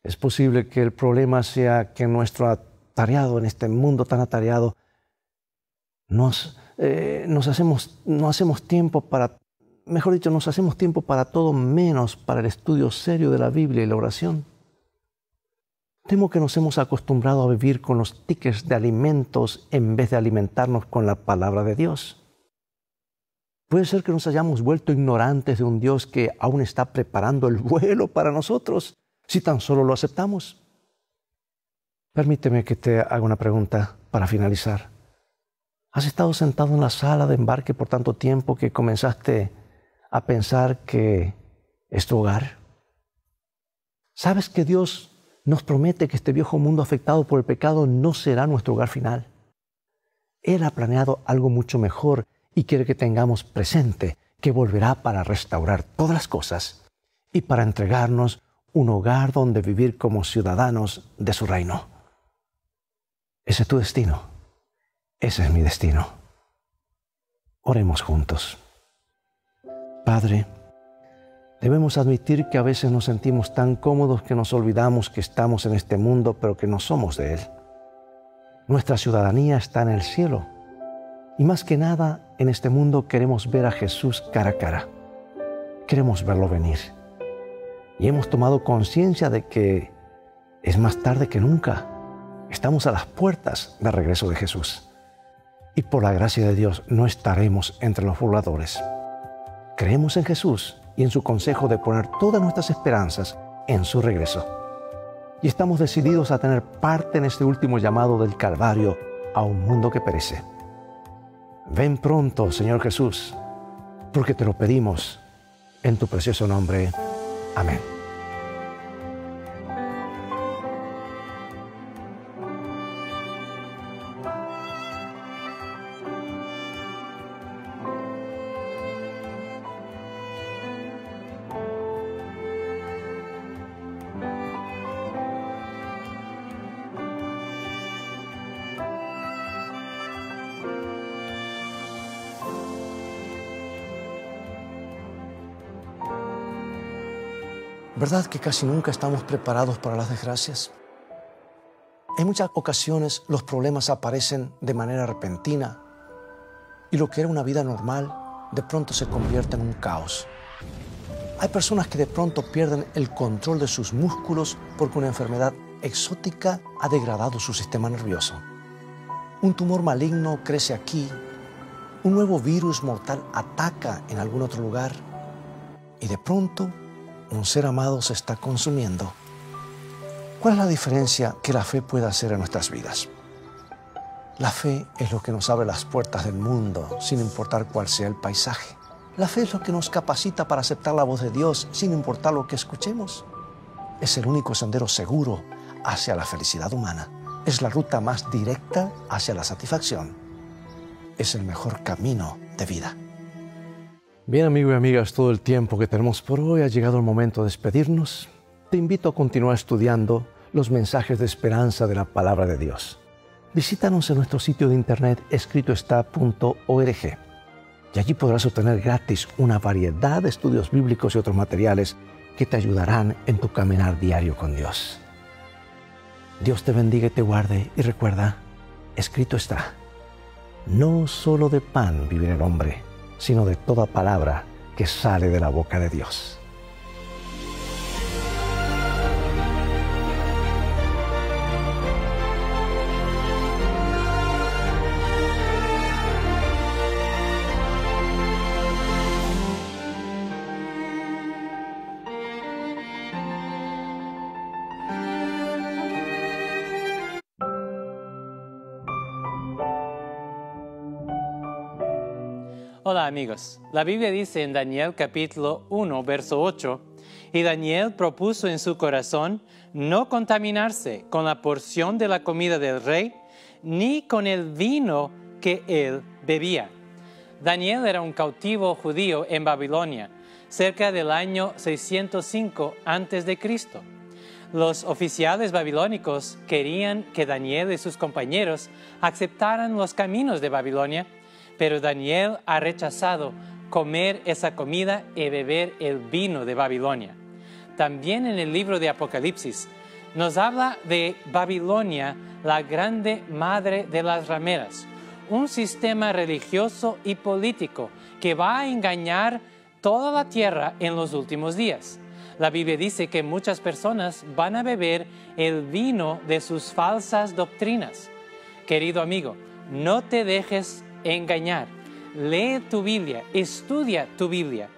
Es posible que el problema sea que nuestro atareado, en este mundo tan atareado, eh, nos, hacemos, no hacemos tiempo para, mejor dicho, nos hacemos tiempo para todo menos para el estudio serio de la Biblia y la oración. Temo que nos hemos acostumbrado a vivir con los tickets de alimentos en vez de alimentarnos con la palabra de Dios. Puede ser que nos hayamos vuelto ignorantes de un Dios que aún está preparando el <laughs> vuelo para nosotros, si tan solo lo aceptamos. Permíteme que te haga una pregunta para finalizar. ¿Has estado sentado en la sala de embarque por tanto tiempo que comenzaste a pensar que es tu hogar? ¿Sabes que Dios nos promete que este viejo mundo afectado por el pecado no será nuestro hogar final? Él ha planeado algo mucho mejor y quiere que tengamos presente que volverá para restaurar todas las cosas y para entregarnos un hogar donde vivir como ciudadanos de su reino. Ese es tu destino. Ese es mi destino. Oremos juntos. Padre, debemos admitir que a veces nos sentimos tan cómodos que nos olvidamos que estamos en este mundo pero que no somos de él. Nuestra ciudadanía está en el cielo y más que nada, en este mundo queremos ver a Jesús cara a cara. Queremos verlo venir. Y hemos tomado conciencia de que es más tarde que nunca. Estamos a las puertas del regreso de Jesús. Y por la gracia de Dios no estaremos entre los burladores. Creemos en Jesús y en su consejo de poner todas nuestras esperanzas en su regreso. Y estamos decididos a tener parte en este último llamado del Calvario a un mundo que perece. Ven pronto, Señor Jesús, porque te lo pedimos en tu precioso nombre. Amén. verdad que casi nunca estamos preparados para las desgracias. En muchas ocasiones los problemas aparecen de manera repentina y lo que era una vida normal de pronto se convierte en un caos. Hay personas que de pronto pierden el control de sus músculos porque una enfermedad exótica ha degradado su sistema nervioso. Un tumor maligno crece aquí, un nuevo virus mortal ataca en algún otro lugar y de pronto un ser amado se está consumiendo, ¿cuál es la diferencia que la fe puede hacer en nuestras vidas? La fe es lo que nos abre las puertas del mundo, sin importar cuál sea el paisaje. La fe es lo que nos capacita para aceptar la voz de Dios, sin importar lo que escuchemos. Es el único sendero seguro hacia la felicidad humana. Es la ruta más directa hacia la satisfacción. Es el mejor camino de vida. Bien amigo y amigas, todo el tiempo que tenemos por hoy ha llegado el momento de despedirnos. Te invito a continuar estudiando los mensajes de esperanza de la palabra de Dios. Visítanos en nuestro sitio de internet escritoestá.org y allí podrás obtener gratis una variedad de estudios bíblicos y otros materiales que te ayudarán en tu caminar diario con Dios. Dios te bendiga y te guarde y recuerda, escrito está, no solo de pan vivirá el hombre, sino de toda palabra que sale de la boca de Dios. amigos, la Biblia dice en Daniel capítulo 1, verso 8, y Daniel propuso en su corazón no contaminarse con la porción de la comida del rey, ni con el vino que él bebía. Daniel era un cautivo judío en Babilonia, cerca del año 605 a.C. Los oficiales babilónicos querían que Daniel y sus compañeros aceptaran los caminos de Babilonia pero Daniel ha rechazado comer esa comida y beber el vino de Babilonia. También en el libro de Apocalipsis nos habla de Babilonia, la grande madre de las rameras, un sistema religioso y político que va a engañar toda la tierra en los últimos días. La Biblia dice que muchas personas van a beber el vino de sus falsas doctrinas. Querido amigo, no te dejes engañar. Lee tu Biblia, estudia tu Biblia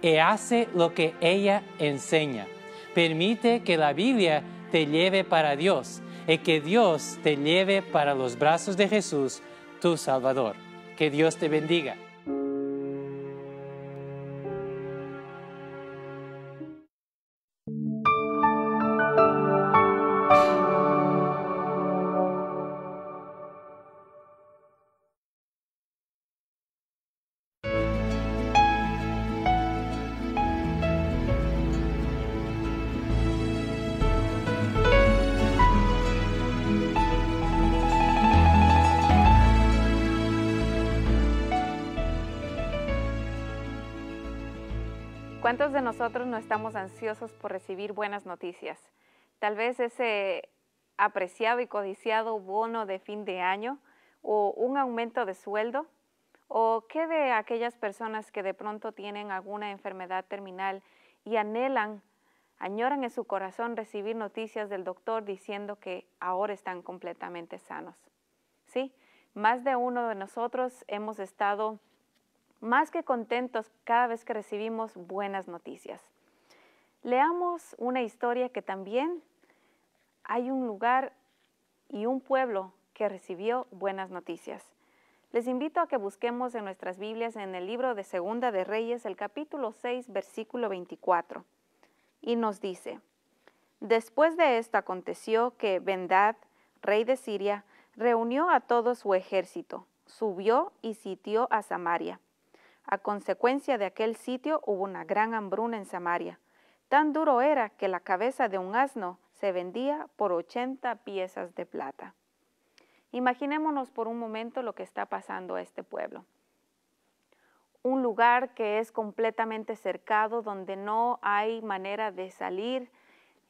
y hace lo que ella enseña. Permite que la Biblia te lleve para Dios y que Dios te lleve para los brazos de Jesús, tu Salvador. Que Dios te bendiga. ¿Cuántos de nosotros no estamos ansiosos por recibir buenas noticias? Tal vez ese apreciado y codiciado bono de fin de año o un aumento de sueldo. ¿O qué de aquellas personas que de pronto tienen alguna enfermedad terminal y anhelan, añoran en su corazón recibir noticias del doctor diciendo que ahora están completamente sanos? Sí, más de uno de nosotros hemos estado más que contentos cada vez que recibimos buenas noticias. Leamos una historia que también hay un lugar y un pueblo que recibió buenas noticias. Les invito a que busquemos en nuestras Biblias en el libro de Segunda de Reyes, el capítulo 6, versículo 24. Y nos dice, Después de esto aconteció que Bendad, rey de Siria, reunió a todo su ejército, subió y sitió a Samaria a consecuencia de aquel sitio hubo una gran hambruna en Samaria. Tan duro era que la cabeza de un asno se vendía por 80 piezas de plata. Imaginémonos por un momento lo que está pasando a este pueblo. Un lugar que es completamente cercado, donde no hay manera de salir,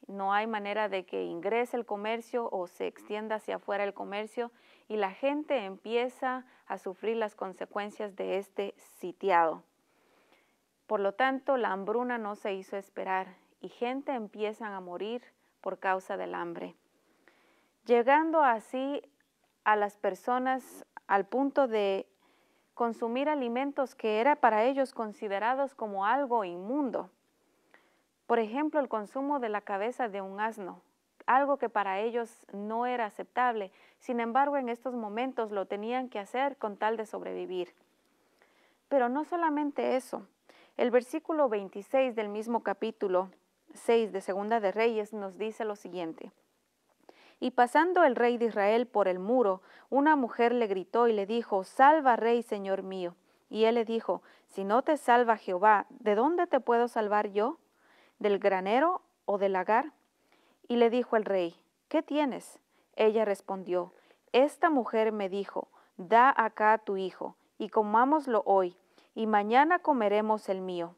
no hay manera de que ingrese el comercio o se extienda hacia afuera el comercio y la gente empieza a sufrir las consecuencias de este sitiado. Por lo tanto, la hambruna no se hizo esperar y gente empieza a morir por causa del hambre. Llegando así a las personas al punto de consumir alimentos que era para ellos considerados como algo inmundo. Por ejemplo, el consumo de la cabeza de un asno, algo que para ellos no era aceptable. Sin embargo, en estos momentos lo tenían que hacer con tal de sobrevivir. Pero no solamente eso. El versículo 26 del mismo capítulo 6 de Segunda de Reyes nos dice lo siguiente. Y pasando el rey de Israel por el muro, una mujer le gritó y le dijo, Salva rey, señor mío. Y él le dijo, Si no te salva Jehová, ¿de dónde te puedo salvar yo? del granero o del lagar? Y le dijo el rey, ¿qué tienes? Ella respondió, Esta mujer me dijo, da acá a tu hijo, y comámoslo hoy, y mañana comeremos el mío.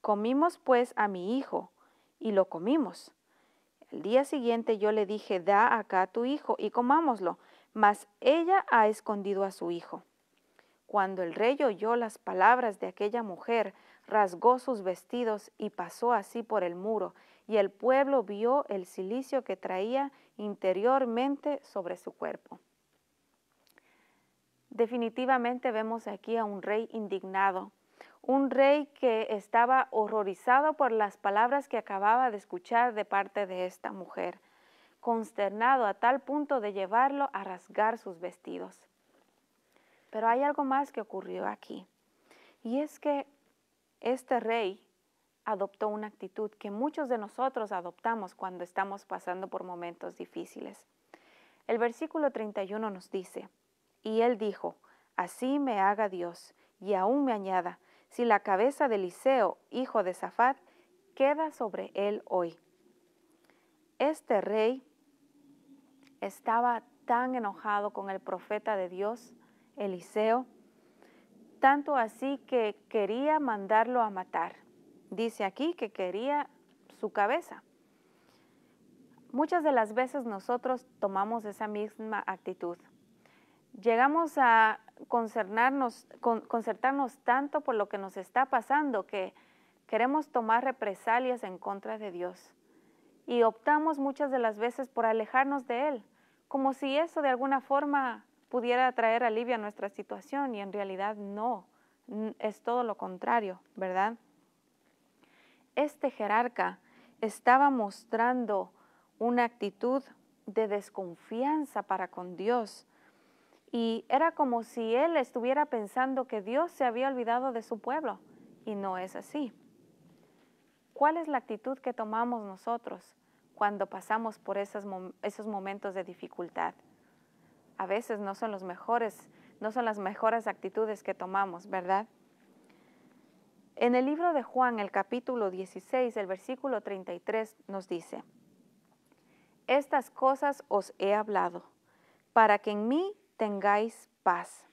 Comimos pues a mi hijo, y lo comimos. El día siguiente yo le dije, da acá a tu hijo, y comámoslo, mas ella ha escondido a su hijo. Cuando el rey oyó las palabras de aquella mujer, rasgó sus vestidos y pasó así por el muro, y el pueblo vio el cilicio que traía interiormente sobre su cuerpo. Definitivamente vemos aquí a un rey indignado, un rey que estaba horrorizado por las palabras que acababa de escuchar de parte de esta mujer, consternado a tal punto de llevarlo a rasgar sus vestidos. Pero hay algo más que ocurrió aquí, y es que este rey adoptó una actitud que muchos de nosotros adoptamos cuando estamos pasando por momentos difíciles. El versículo 31 nos dice, y él dijo, así me haga Dios, y aún me añada, si la cabeza de Eliseo, hijo de Safat, queda sobre él hoy. Este rey estaba tan enojado con el profeta de Dios, Eliseo, tanto así que quería mandarlo a matar. Dice aquí que quería su cabeza. Muchas de las veces nosotros tomamos esa misma actitud. Llegamos a concertarnos tanto por lo que nos está pasando que queremos tomar represalias en contra de Dios y optamos muchas de las veces por alejarnos de Él, como si eso de alguna forma pudiera traer alivio a nuestra situación y en realidad no, es todo lo contrario, ¿verdad? Este jerarca estaba mostrando una actitud de desconfianza para con Dios y era como si él estuviera pensando que Dios se había olvidado de su pueblo y no es así. ¿Cuál es la actitud que tomamos nosotros cuando pasamos por esos, esos momentos de dificultad? a veces no son los mejores, no son las mejores actitudes que tomamos, ¿verdad? En el libro de Juan, el capítulo 16, el versículo 33 nos dice, Estas cosas os he hablado, para que en mí tengáis paz.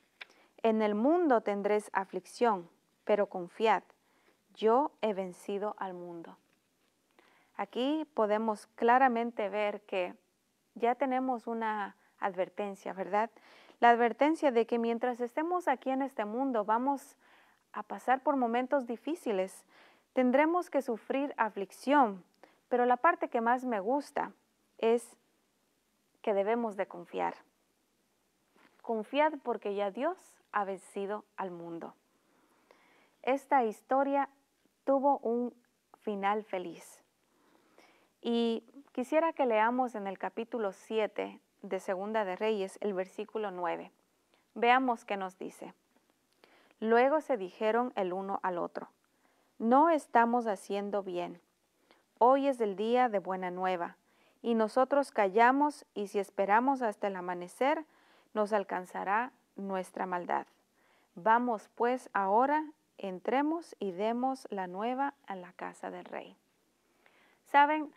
En el mundo tendréis aflicción, pero confiad, yo he vencido al mundo. Aquí podemos claramente ver que ya tenemos una advertencia, ¿verdad? La advertencia de que mientras estemos aquí en este mundo vamos a pasar por momentos difíciles, tendremos que sufrir aflicción, pero la parte que más me gusta es que debemos de confiar. Confiad porque ya Dios ha vencido al mundo. Esta historia tuvo un final feliz. Y quisiera que leamos en el capítulo 7 de Segunda de Reyes, el versículo 9. Veamos qué nos dice. Luego se dijeron el uno al otro, no estamos haciendo bien. Hoy es el día de buena nueva, y nosotros callamos, y si esperamos hasta el amanecer, nos alcanzará nuestra maldad. Vamos pues ahora, entremos y demos la nueva a la casa del rey. Saben,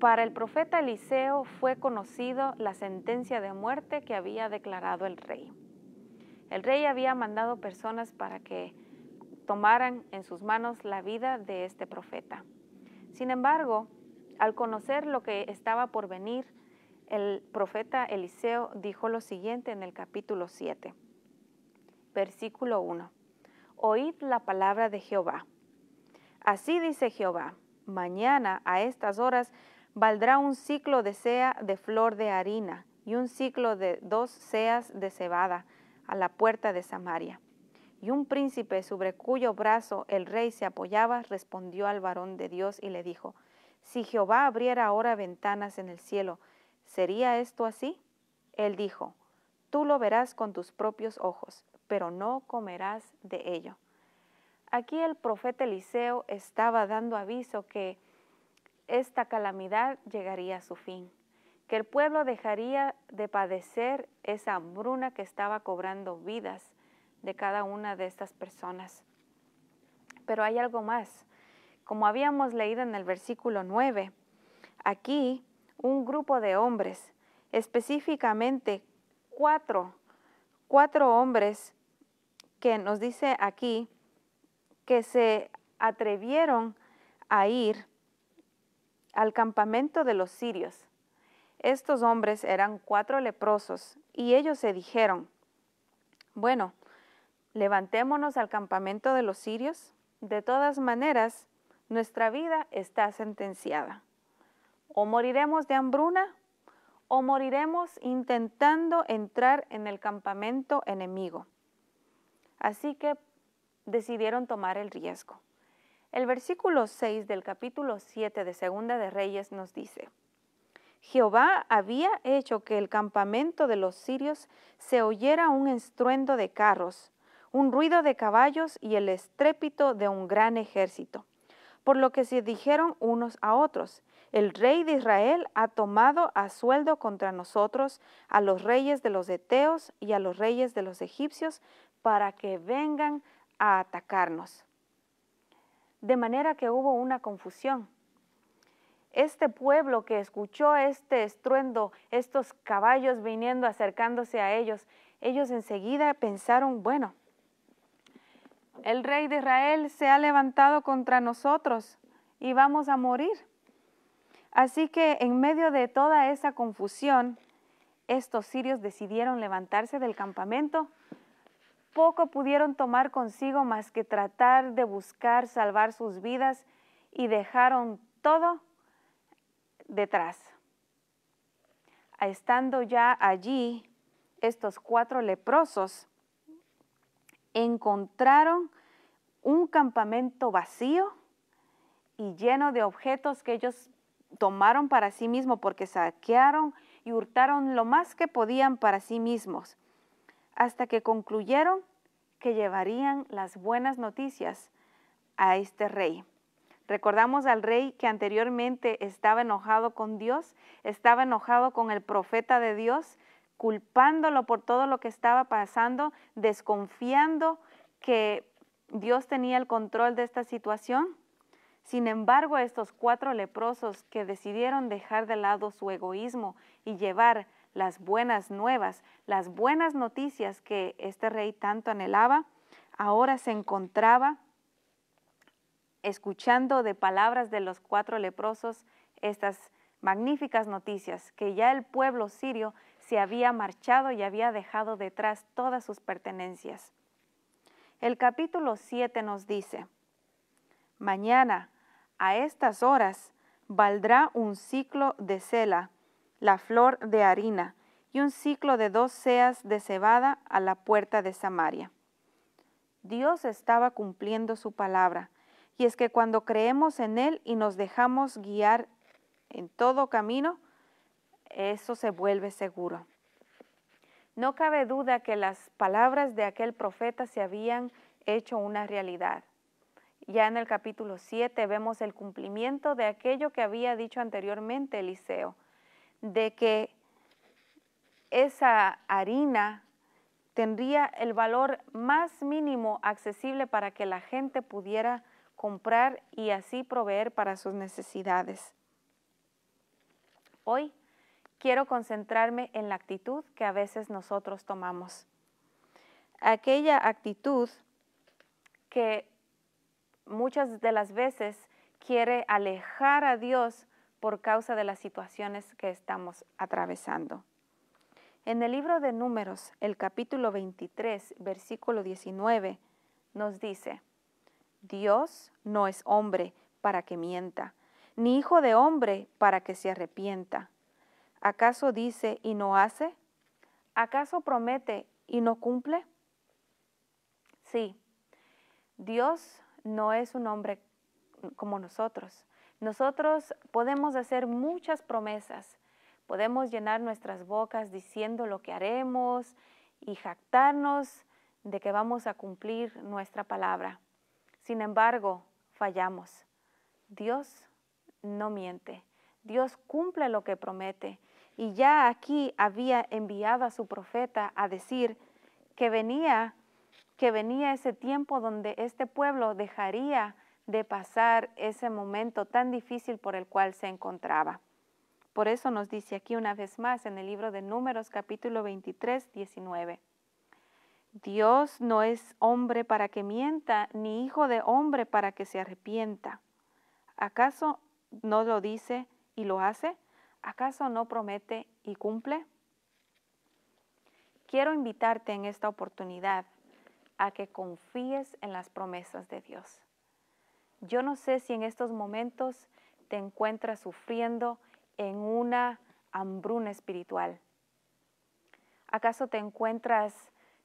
para el profeta Eliseo fue conocido la sentencia de muerte que había declarado el rey. El rey había mandado personas para que tomaran en sus manos la vida de este profeta. Sin embargo, al conocer lo que estaba por venir, el profeta Eliseo dijo lo siguiente en el capítulo 7, versículo 1. Oíd la palabra de Jehová. Así dice Jehová, mañana a estas horas valdrá un ciclo de sea de flor de harina y un ciclo de dos seas de cebada a la puerta de Samaria. Y un príncipe sobre cuyo brazo el rey se apoyaba respondió al varón de Dios y le dijo, Si Jehová abriera ahora ventanas en el cielo, ¿sería esto así? Él dijo, Tú lo verás con tus propios ojos, pero no comerás de ello. Aquí el profeta Eliseo estaba dando aviso que esta calamidad llegaría a su fin, que el pueblo dejaría de padecer esa hambruna que estaba cobrando vidas de cada una de estas personas. Pero hay algo más. Como habíamos leído en el versículo 9, aquí un grupo de hombres, específicamente cuatro, cuatro hombres que nos dice aquí, se atrevieron a ir al campamento de los sirios. Estos hombres eran cuatro leprosos y ellos se dijeron, bueno, levantémonos al campamento de los sirios, de todas maneras, nuestra vida está sentenciada. O moriremos de hambruna o moriremos intentando entrar en el campamento enemigo. Así que decidieron tomar el riesgo. El versículo 6 del capítulo 7 de Segunda de Reyes nos dice, Jehová había hecho que el campamento de los sirios se oyera un estruendo de carros, un ruido de caballos y el estrépito de un gran ejército, por lo que se dijeron unos a otros, el rey de Israel ha tomado a sueldo contra nosotros a los reyes de los Eteos y a los reyes de los egipcios para que vengan a atacarnos. De manera que hubo una confusión. Este pueblo que escuchó este estruendo, estos caballos viniendo acercándose a ellos, ellos enseguida pensaron, bueno, el rey de Israel se ha levantado contra nosotros y vamos a morir. Así que en medio de toda esa confusión, estos sirios decidieron levantarse del campamento poco pudieron tomar consigo más que tratar de buscar salvar sus vidas y dejaron todo detrás. Estando ya allí, estos cuatro leprosos encontraron un campamento vacío y lleno de objetos que ellos tomaron para sí mismos porque saquearon y hurtaron lo más que podían para sí mismos hasta que concluyeron que llevarían las buenas noticias a este rey. Recordamos al rey que anteriormente estaba enojado con Dios, estaba enojado con el profeta de Dios, culpándolo por todo lo que estaba pasando, desconfiando que Dios tenía el control de esta situación. Sin embargo, estos cuatro leprosos que decidieron dejar de lado su egoísmo y llevar las buenas nuevas, las buenas noticias que este rey tanto anhelaba, ahora se encontraba escuchando de palabras de los cuatro leprosos estas magníficas noticias, que ya el pueblo sirio se había marchado y había dejado detrás todas sus pertenencias. El capítulo 7 nos dice, Mañana, a estas horas, valdrá un ciclo de cela la flor de harina, y un ciclo de dos seas de cebada a la puerta de Samaria. Dios estaba cumpliendo su palabra, y es que cuando creemos en Él y nos dejamos guiar en todo camino, eso se vuelve seguro. No cabe duda que las palabras de aquel profeta se habían hecho una realidad. Ya en el capítulo 7 vemos el cumplimiento de aquello que había dicho anteriormente Eliseo de que esa harina tendría el valor más mínimo accesible para que la gente pudiera comprar y así proveer para sus necesidades. Hoy quiero concentrarme en la actitud que a veces nosotros tomamos. Aquella actitud que muchas de las veces quiere alejar a Dios por causa de las situaciones que estamos atravesando. En el libro de Números, el capítulo 23, versículo 19, nos dice, Dios no es hombre para que mienta, ni hijo de hombre para que se arrepienta. ¿Acaso dice y no hace? ¿Acaso promete y no cumple? Sí, Dios no es un hombre como nosotros. Nosotros podemos hacer muchas promesas, podemos llenar nuestras bocas diciendo lo que haremos y jactarnos de que vamos a cumplir nuestra palabra. Sin embargo, fallamos. Dios no miente. Dios cumple lo que promete. Y ya aquí había enviado a su profeta a decir que venía, que venía ese tiempo donde este pueblo dejaría de pasar ese momento tan difícil por el cual se encontraba. Por eso nos dice aquí una vez más en el libro de Números capítulo 23, 19. Dios no es hombre para que mienta, ni hijo de hombre para que se arrepienta. ¿Acaso no lo dice y lo hace? ¿Acaso no promete y cumple? Quiero invitarte en esta oportunidad a que confíes en las promesas de Dios. Yo no sé si en estos momentos te encuentras sufriendo en una hambruna espiritual. ¿Acaso te encuentras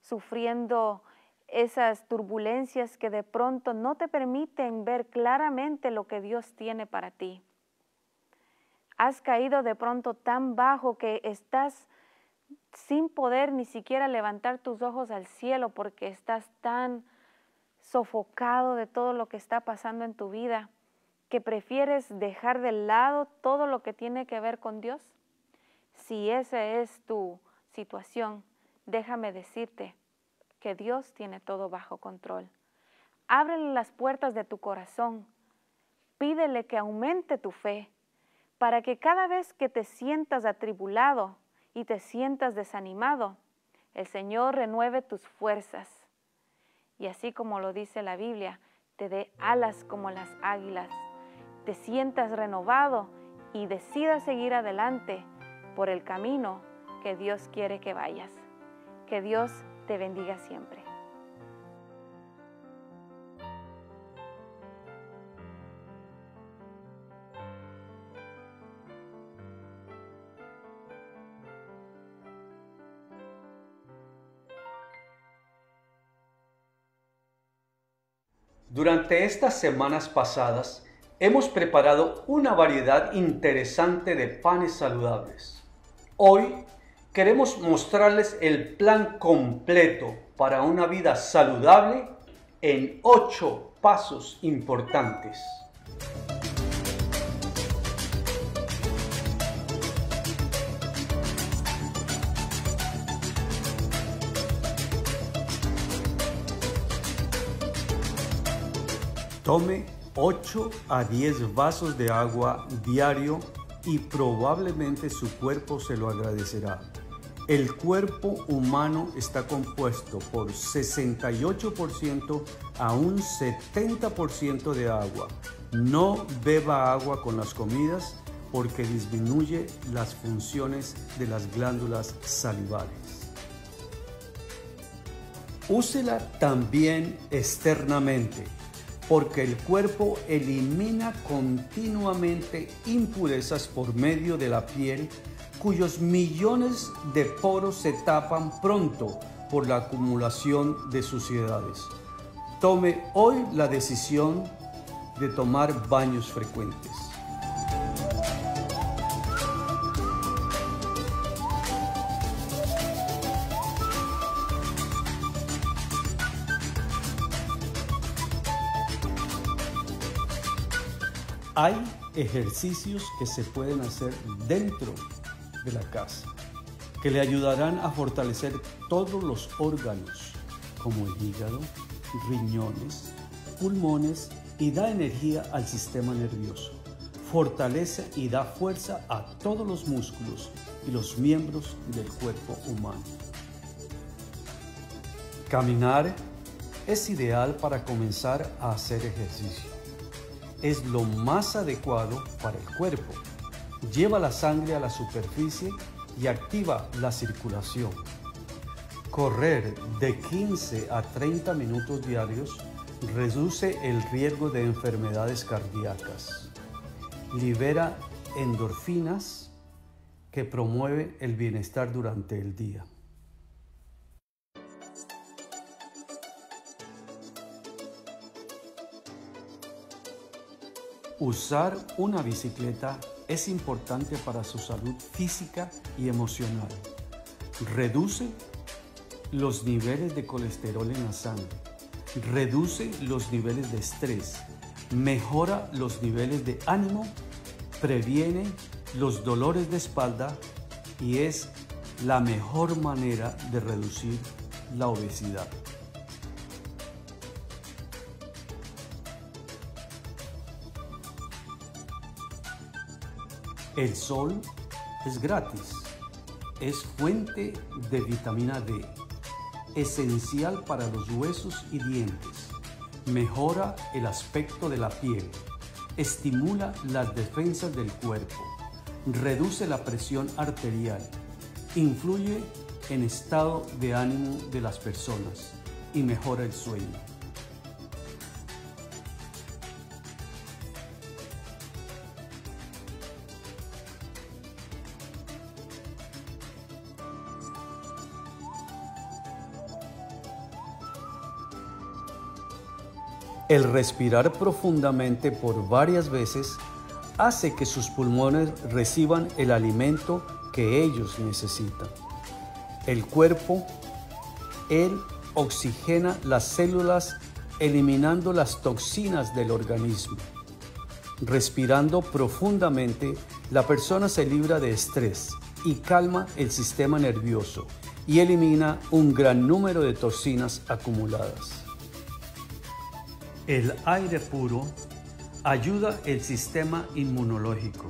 sufriendo esas turbulencias que de pronto no te permiten ver claramente lo que Dios tiene para ti? ¿Has caído de pronto tan bajo que estás sin poder ni siquiera levantar tus ojos al cielo porque estás tan sofocado de todo lo que está pasando en tu vida, que prefieres dejar de lado todo lo que tiene que ver con Dios? Si esa es tu situación, déjame decirte que Dios tiene todo bajo control. Ábrele las puertas de tu corazón, pídele que aumente tu fe, para que cada vez que te sientas atribulado y te sientas desanimado, el Señor renueve tus fuerzas y así como lo dice la Biblia, te dé alas como las águilas, te sientas renovado y decidas seguir adelante por el camino que Dios quiere que vayas. Que Dios te bendiga siempre. Durante estas semanas pasadas hemos preparado una variedad interesante de panes saludables. Hoy queremos mostrarles el plan completo para una vida saludable en 8 pasos importantes. Tome 8 a 10 vasos de agua diario y probablemente su cuerpo se lo agradecerá. El cuerpo humano está compuesto por 68% a un 70% de agua. No beba agua con las comidas porque disminuye las funciones de las glándulas salivales. Úsela también externamente porque el cuerpo elimina continuamente impurezas por medio de la piel, cuyos millones de poros se tapan pronto por la acumulación de suciedades. Tome hoy la decisión de tomar baños frecuentes. Hay ejercicios que se pueden hacer dentro de la casa que le ayudarán a fortalecer todos los órganos, como el hígado, riñones, pulmones y da energía al sistema nervioso. Fortalece y da fuerza a todos los músculos y los miembros del cuerpo humano. Caminar es ideal para comenzar a hacer ejercicio es lo más adecuado para el cuerpo. Lleva la sangre a la superficie y activa la circulación. Correr de 15 a 30 minutos diarios reduce el riesgo de enfermedades cardíacas. Libera endorfinas que promueve el bienestar durante el día. Usar una bicicleta es importante para su salud física y emocional. Reduce los niveles de colesterol en la sangre. Reduce los niveles de estrés. Mejora los niveles de ánimo. Previene los dolores de espalda y es la mejor manera de reducir la obesidad. El sol es gratis, es fuente de vitamina D, esencial para los huesos y dientes, mejora el aspecto de la piel, estimula las defensas del cuerpo, reduce la presión arterial, influye en estado de ánimo de las personas y mejora el sueño. El respirar profundamente por varias veces hace que sus pulmones reciban el alimento que ellos necesitan. El cuerpo, él oxigena las células eliminando las toxinas del organismo. Respirando profundamente, la persona se libra de estrés y calma el sistema nervioso y elimina un gran número de toxinas acumuladas. El aire puro ayuda el sistema inmunológico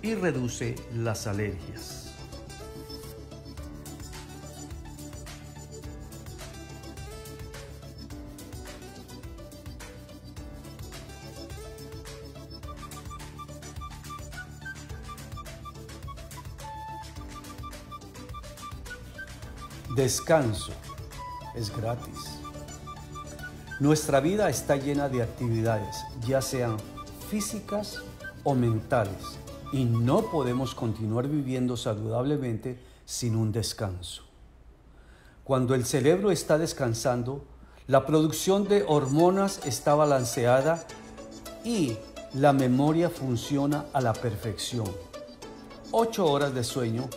y reduce las alergias. Descanso es gratis. Nuestra vida está llena de actividades, ya sean físicas o mentales, y no podemos continuar viviendo saludablemente sin un descanso. Cuando el cerebro está descansando, la producción de hormonas está balanceada y la memoria funciona a la perfección. Ocho horas de sueño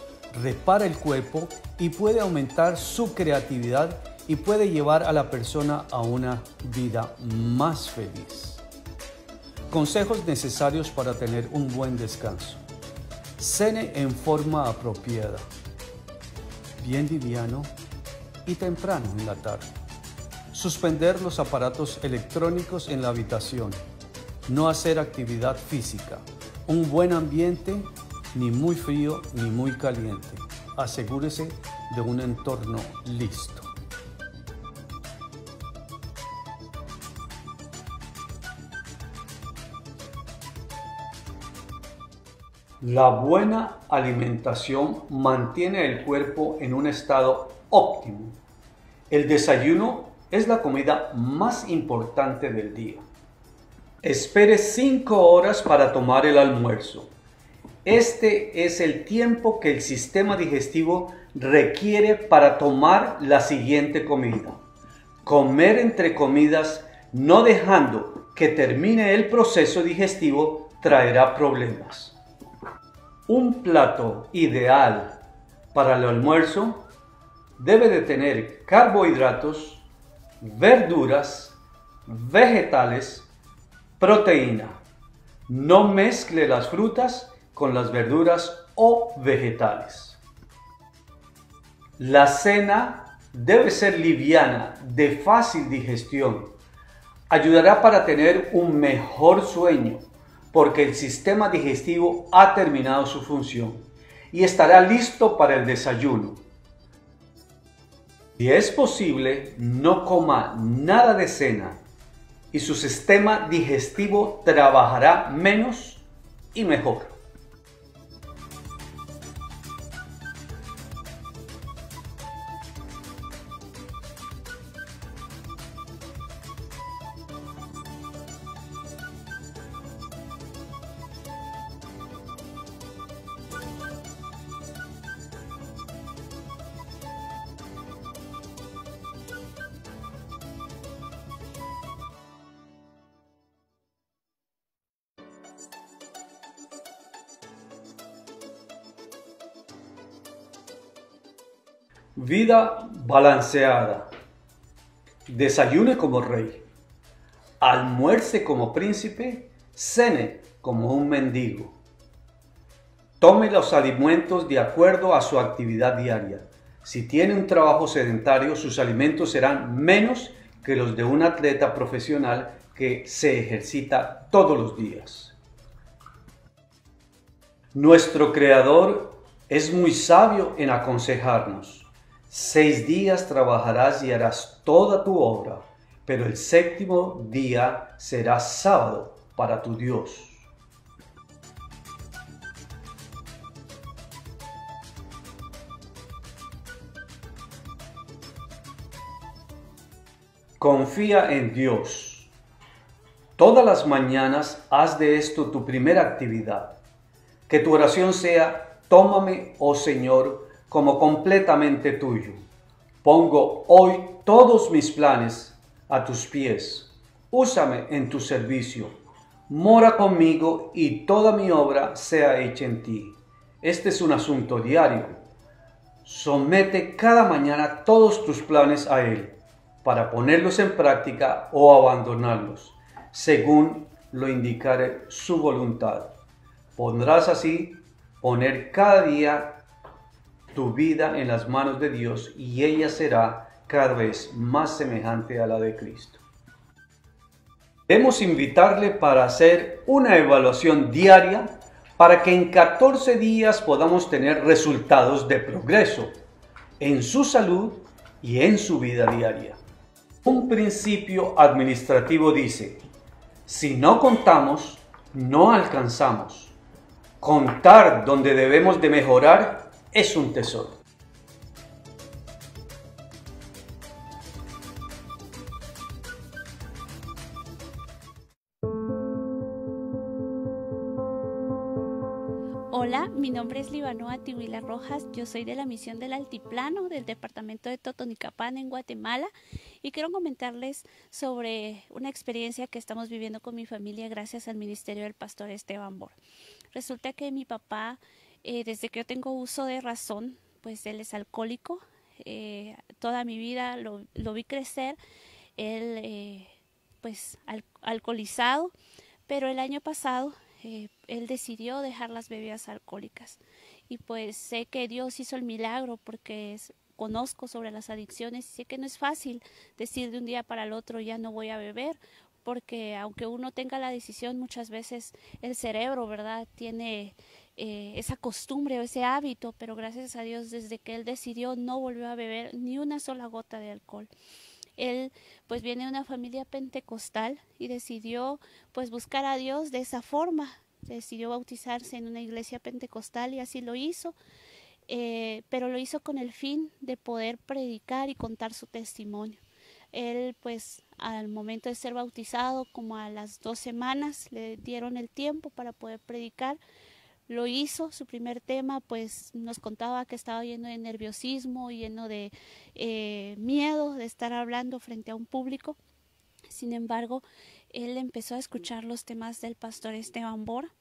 repara el cuerpo y puede aumentar su creatividad y puede llevar a la persona a una vida más feliz. Consejos necesarios para tener un buen descanso. Cene en forma apropiada, bien liviano y temprano en la tarde. Suspender los aparatos electrónicos en la habitación. No hacer actividad física. Un buen ambiente, ni muy frío ni muy caliente. Asegúrese de un entorno listo. La buena alimentación mantiene el cuerpo en un estado óptimo. El desayuno es la comida más importante del día. Espere 5 horas para tomar el almuerzo. Este es el tiempo que el sistema digestivo requiere para tomar la siguiente comida. Comer entre comidas no dejando que termine el proceso digestivo traerá problemas. Un plato ideal para el almuerzo debe de tener carbohidratos, verduras, vegetales, proteína. No mezcle las frutas con las verduras o vegetales. La cena debe ser liviana, de fácil digestión. Ayudará para tener un mejor sueño porque el sistema digestivo ha terminado su función y estará listo para el desayuno. Si es posible, no coma nada de cena y su sistema digestivo trabajará menos y mejor. Vida balanceada. Desayune como rey. Almuerce como príncipe. Cene como un mendigo. Tome los alimentos de acuerdo a su actividad diaria. Si tiene un trabajo sedentario, sus alimentos serán menos que los de un atleta profesional que se ejercita todos los días. Nuestro Creador es muy sabio en aconsejarnos. Seis días trabajarás y harás toda tu obra, pero el séptimo día será sábado para tu Dios. Confía en Dios. Todas las mañanas haz de esto tu primera actividad. Que tu oración sea, tómame, oh Señor, como completamente tuyo. Pongo hoy todos mis planes a tus pies. Úsame en tu servicio. Mora conmigo y toda mi obra sea hecha en ti. Este es un asunto diario. Somete cada mañana todos tus planes a Él para ponerlos en práctica o abandonarlos, según lo indicare su voluntad. Pondrás así poner cada día tu vida en las manos de Dios y ella será cada vez más semejante a la de Cristo. Debemos invitarle para hacer una evaluación diaria para que en 14 días podamos tener resultados de progreso en su salud y en su vida diaria. Un principio administrativo dice, si no contamos, no alcanzamos. Contar donde debemos de mejorar es un tesoro. Hola, mi nombre es Libanoa Tihuila Rojas, yo soy de la misión del Altiplano del departamento de Totonicapán en Guatemala y quiero comentarles sobre una experiencia que estamos viviendo con mi familia gracias al Ministerio del Pastor Esteban Bor. Resulta que mi papá eh, desde que yo tengo uso de razón, pues él es alcohólico. Eh, toda mi vida lo, vi crecer, él eh, pues alcoholizado, pero el año pasado él decidió dejar las bebidas alcohólicas. Y pues sé que Dios hizo el milagro porque conozco sobre las adicciones y sé que no es fácil decir de un día para el otro ya no voy a beber porque aunque uno tenga la decisión muchas veces el cerebro verdad tiene eh, esa costumbre o ese hábito, pero gracias a Dios desde que él decidió no volvió a beber ni una sola gota de alcohol. Él pues viene de una familia pentecostal y decidió pues buscar a Dios de esa forma. Decidió bautizarse en una iglesia pentecostal y así lo hizo, eh, pero lo hizo con el fin de poder predicar y contar su testimonio. Él pues al momento de ser bautizado, como a las dos semanas, le dieron el tiempo para poder predicar lo hizo, su primer tema, pues nos contaba que estaba lleno de nerviosismo, lleno de eh, miedo de estar hablando frente a un público. Sin embargo, él empezó a escuchar los temas del pastor Esteban Bor,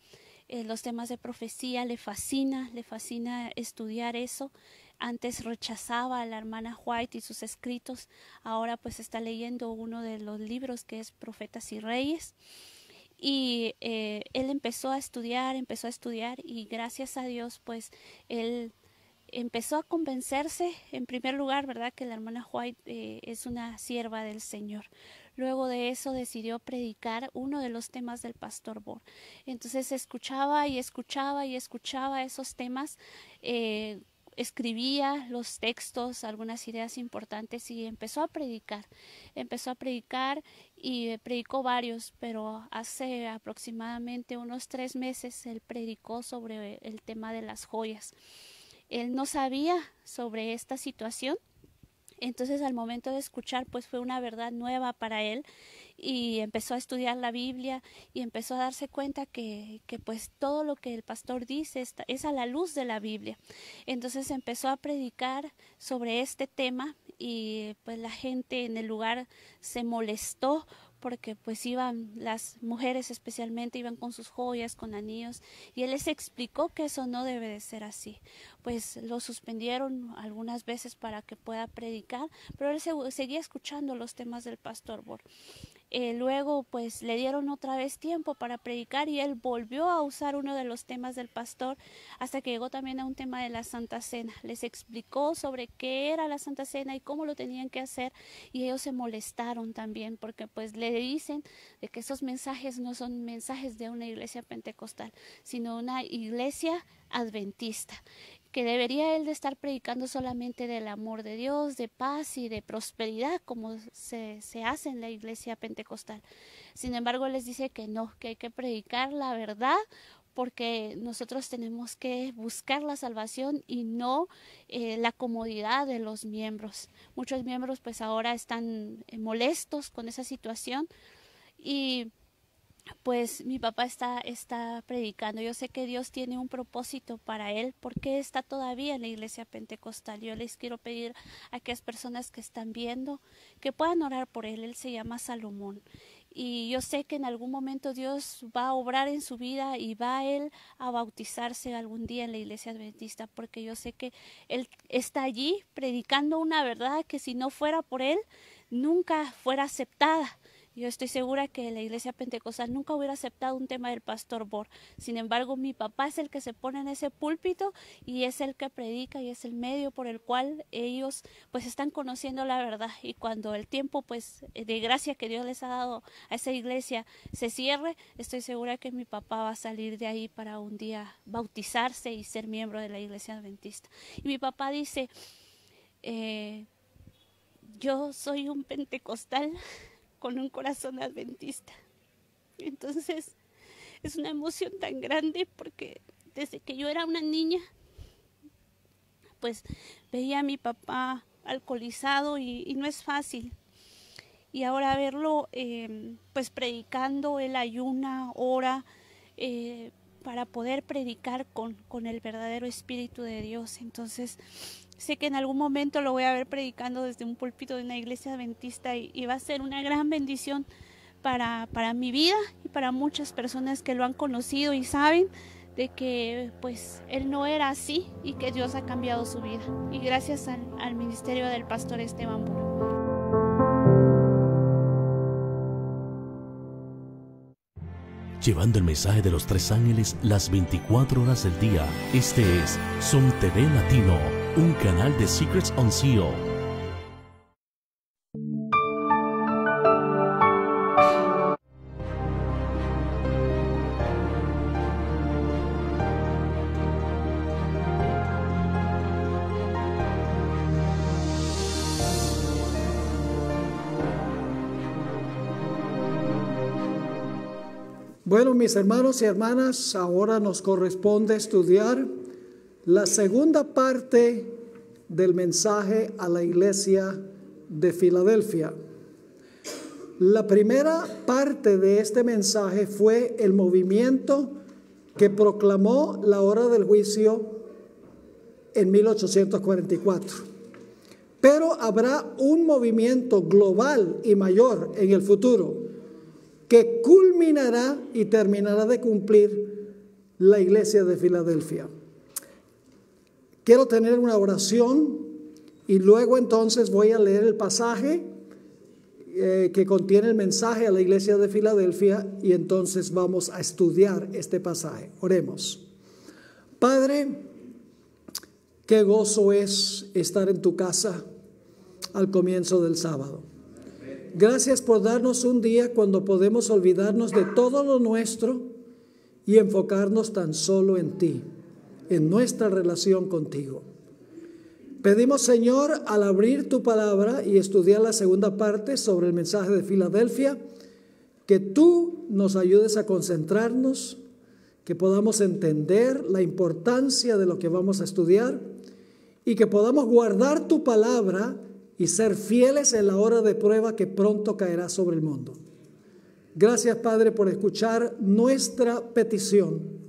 eh, los temas de profecía, le fascina, le fascina estudiar eso. Antes rechazaba a la hermana White y sus escritos, ahora pues está leyendo uno de los libros que es Profetas y Reyes. Y eh, él empezó a estudiar, empezó a estudiar y gracias a Dios, pues él empezó a convencerse, en primer lugar, ¿verdad?, que la hermana White eh, es una sierva del Señor. Luego de eso decidió predicar uno de los temas del pastor Bor. Entonces escuchaba y escuchaba y escuchaba esos temas eh, escribía los textos, algunas ideas importantes y empezó a predicar. Empezó a predicar y predicó varios, pero hace aproximadamente unos tres meses él predicó sobre el tema de las joyas. Él no sabía sobre esta situación, entonces al momento de escuchar pues fue una verdad nueva para él y empezó a estudiar la Biblia y empezó a darse cuenta que, pues todo lo que el pastor dice está, es a la luz de la Biblia. Entonces empezó a predicar sobre este tema y pues la gente en el lugar se molestó porque pues iban las mujeres especialmente iban con sus joyas, con anillos y él les explicó que eso no debe de ser así. Pues lo suspendieron algunas veces para que pueda predicar, pero él seguía escuchando los temas del pastor Bor. Eh, luego, pues le dieron otra vez tiempo para predicar y él volvió a usar uno de los temas del pastor hasta que llegó también a un tema de la Santa Cena. Les explicó sobre qué era la Santa Cena y cómo lo tenían que hacer y ellos se molestaron también porque pues le dicen de que esos mensajes no son mensajes de una iglesia pentecostal, sino una iglesia adventista que debería él de estar predicando solamente del amor de Dios, de paz y de prosperidad, como se, se, hace en la iglesia pentecostal. Sin embargo, les dice que no, que hay que predicar la verdad porque nosotros tenemos que buscar la salvación y no eh, la comodidad de los miembros. Muchos miembros pues ahora están eh, molestos con esa situación y pues mi papá está, está predicando. Yo sé que Dios tiene un propósito para él. porque está todavía en la iglesia pentecostal? Yo les quiero pedir a aquellas personas que están viendo que puedan orar por él. Él se llama Salomón. Y yo sé que en algún momento Dios va a obrar en su vida y va a él a bautizarse algún día en la iglesia adventista, porque yo sé que él está allí predicando una verdad que si no fuera por él, nunca fuera aceptada yo estoy segura que la iglesia pentecostal nunca hubiera aceptado un tema del pastor Bor. Sin embargo, mi papá es el que se pone en ese púlpito y es el que predica y es el medio por el cual ellos pues están conociendo la verdad. Y cuando el tiempo pues de gracia que Dios les ha dado a esa iglesia se cierre, estoy segura que mi papá va a salir de ahí para un día bautizarse y ser miembro de la iglesia adventista. Y mi papá dice, eh, yo soy un pentecostal <laughs> con un corazón adventista. Entonces, es una emoción tan grande porque desde que yo era una niña, pues veía a mi papá alcoholizado y, no es fácil. Y ahora verlo, em, pues predicando, él ayuna, ora, eh, para poder predicar con, con el verdadero Espíritu de Dios. Entonces, sé que en algún momento lo voy a ver predicando desde un púlpito de una iglesia adventista y, va a ser una gran bendición para, para, mi vida y para muchas personas que lo han conocido y saben de que pues él no era así y que Dios ha cambiado su vida. Y gracias al, ministerio del pastor Esteban Muro. Llevando el mensaje de los tres ángeles las 24 horas del día, este es Son TV Latino un canal de Secrets on Unsealed. Bueno, mis hermanos y hermanas, ahora nos corresponde estudiar la segunda parte del mensaje a la iglesia de Filadelfia. La primera parte de este mensaje fue el movimiento que proclamó la hora del juicio en 1844. Pero habrá un movimiento global y mayor en el futuro que culminará y terminará de cumplir la iglesia de Filadelfia. Quiero tener una oración y luego entonces voy a leer el pasaje eh, que contiene el mensaje a la iglesia de Filadelfia y entonces vamos a estudiar este pasaje. Oremos. Padre, qué gozo es estar en tu casa al comienzo del sábado. Gracias por darnos un día cuando podemos olvidarnos de todo lo nuestro y enfocarnos tan solo en ti en nuestra relación contigo. Pedimos, Señor, al abrir tu palabra y estudiar la segunda parte sobre el mensaje de Filadelfia, que tú nos ayudes a concentrarnos, que podamos entender la importancia de lo que vamos a estudiar y que podamos guardar tu palabra y ser fieles en la hora de prueba que pronto caerá sobre el mundo. Gracias, Padre, por escuchar nuestra petición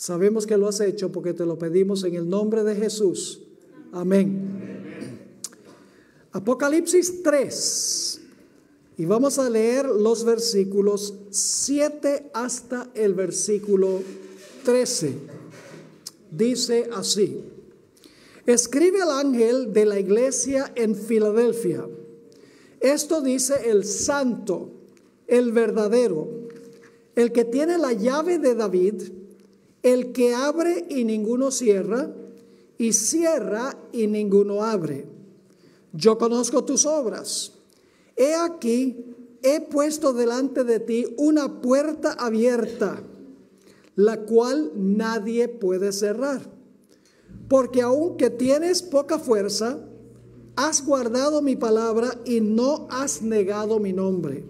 Sabemos que lo has hecho porque te lo pedimos en el nombre de Jesús. Amén. Apocalipsis 3. Y vamos a leer los versículos 7 hasta el versículo 13. Dice así. Escribe el ángel de la iglesia en Filadelfia. Esto dice el santo, el verdadero, el que tiene la llave de David el que abre y ninguno cierra, y cierra y ninguno abre. Yo conozco tus obras. He aquí, he puesto delante de ti una puerta abierta, la cual nadie puede cerrar. Porque aunque tienes poca fuerza, has guardado mi palabra y no has negado mi nombre.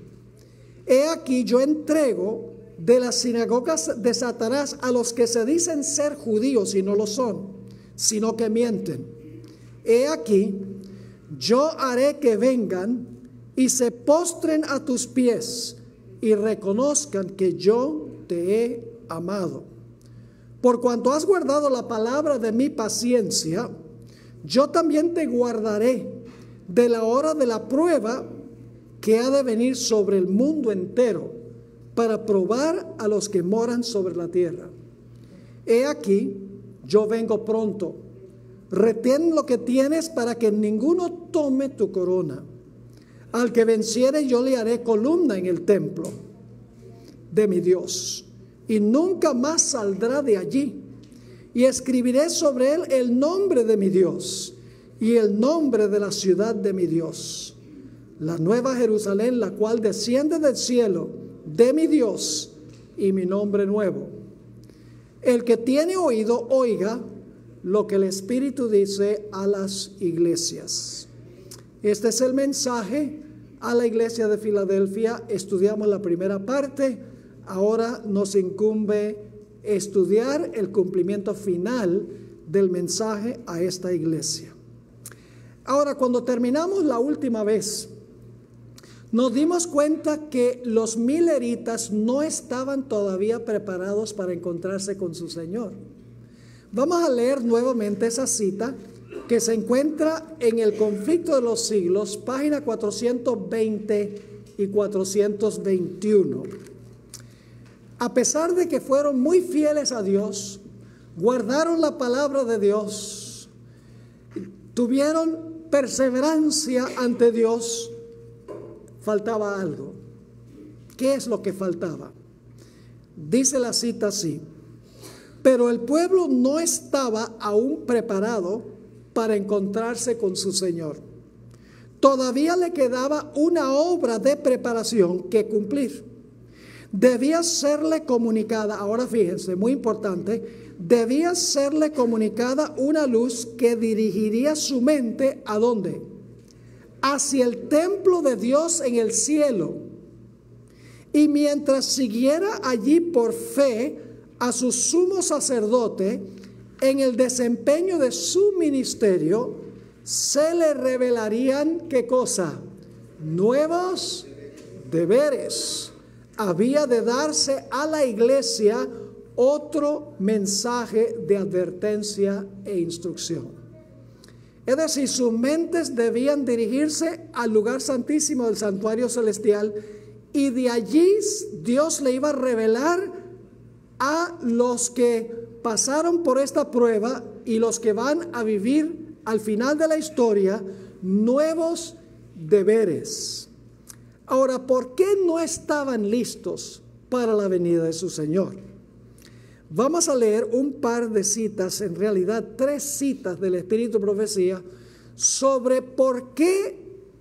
He aquí yo entrego de las sinagogas de Satanás a los que se dicen ser judíos y no lo son, sino que mienten. He aquí, yo haré que vengan y se postren a tus pies y reconozcan que yo te he amado. Por cuanto has guardado la palabra de mi paciencia, yo también te guardaré de la hora de la prueba que ha de venir sobre el mundo entero para probar a los que moran sobre la tierra. He aquí, yo vengo pronto. Retén lo que tienes para que ninguno tome tu corona. Al que venciere yo le haré columna en el templo de mi Dios. Y nunca más saldrá de allí. Y escribiré sobre él el nombre de mi Dios y el nombre de la ciudad de mi Dios. La nueva Jerusalén, la cual desciende del cielo de mi Dios y mi nombre nuevo. El que tiene oído, oiga lo que el Espíritu dice a las iglesias. Este es el mensaje a la iglesia de Filadelfia. Estudiamos la primera parte. Ahora nos incumbe estudiar el cumplimiento final del mensaje a esta iglesia. Ahora, cuando terminamos la última vez, nos dimos cuenta que los mileritas no estaban todavía preparados para encontrarse con su Señor. Vamos a leer nuevamente esa cita que se encuentra en el conflicto de los siglos, página 420 y 421. A pesar de que fueron muy fieles a Dios, guardaron la palabra de Dios, tuvieron perseverancia ante Dios, faltaba algo. ¿Qué es lo que faltaba? Dice la cita así, pero el pueblo no estaba aún preparado para encontrarse con su Señor. Todavía le quedaba una obra de preparación que cumplir. Debía serle comunicada, ahora fíjense, muy importante, debía serle comunicada una luz que dirigiría su mente a dónde? hacia el templo de Dios en el cielo. Y mientras siguiera allí por fe a su sumo sacerdote en el desempeño de su ministerio, se le revelarían qué cosa? Nuevos deberes. Había de darse a la iglesia otro mensaje de advertencia e instrucción. Es decir, sus mentes debían dirigirse al lugar santísimo del santuario celestial y de allí Dios le iba a revelar a los que pasaron por esta prueba y los que van a vivir al final de la historia nuevos deberes. Ahora, ¿por qué no estaban listos para la venida de su Señor? Vamos a leer un par de citas, en realidad tres citas del Espíritu Profecía, sobre por qué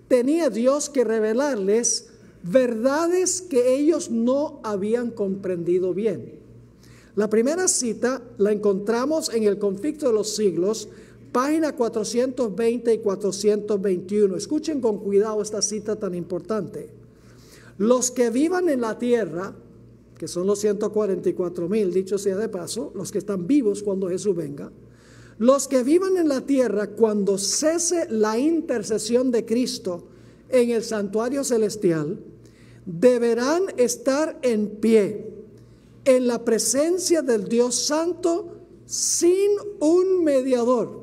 tenía Dios que revelarles verdades que ellos no habían comprendido bien. La primera cita la encontramos en el conflicto de los siglos, página 420 y 421. Escuchen con cuidado esta cita tan importante. Los que vivan en la tierra que son los 144 mil, dicho sea de paso, los que están vivos cuando Jesús venga, los que vivan en la tierra cuando cese la intercesión de Cristo en el santuario celestial, deberán estar en pie en la presencia del Dios Santo sin un mediador.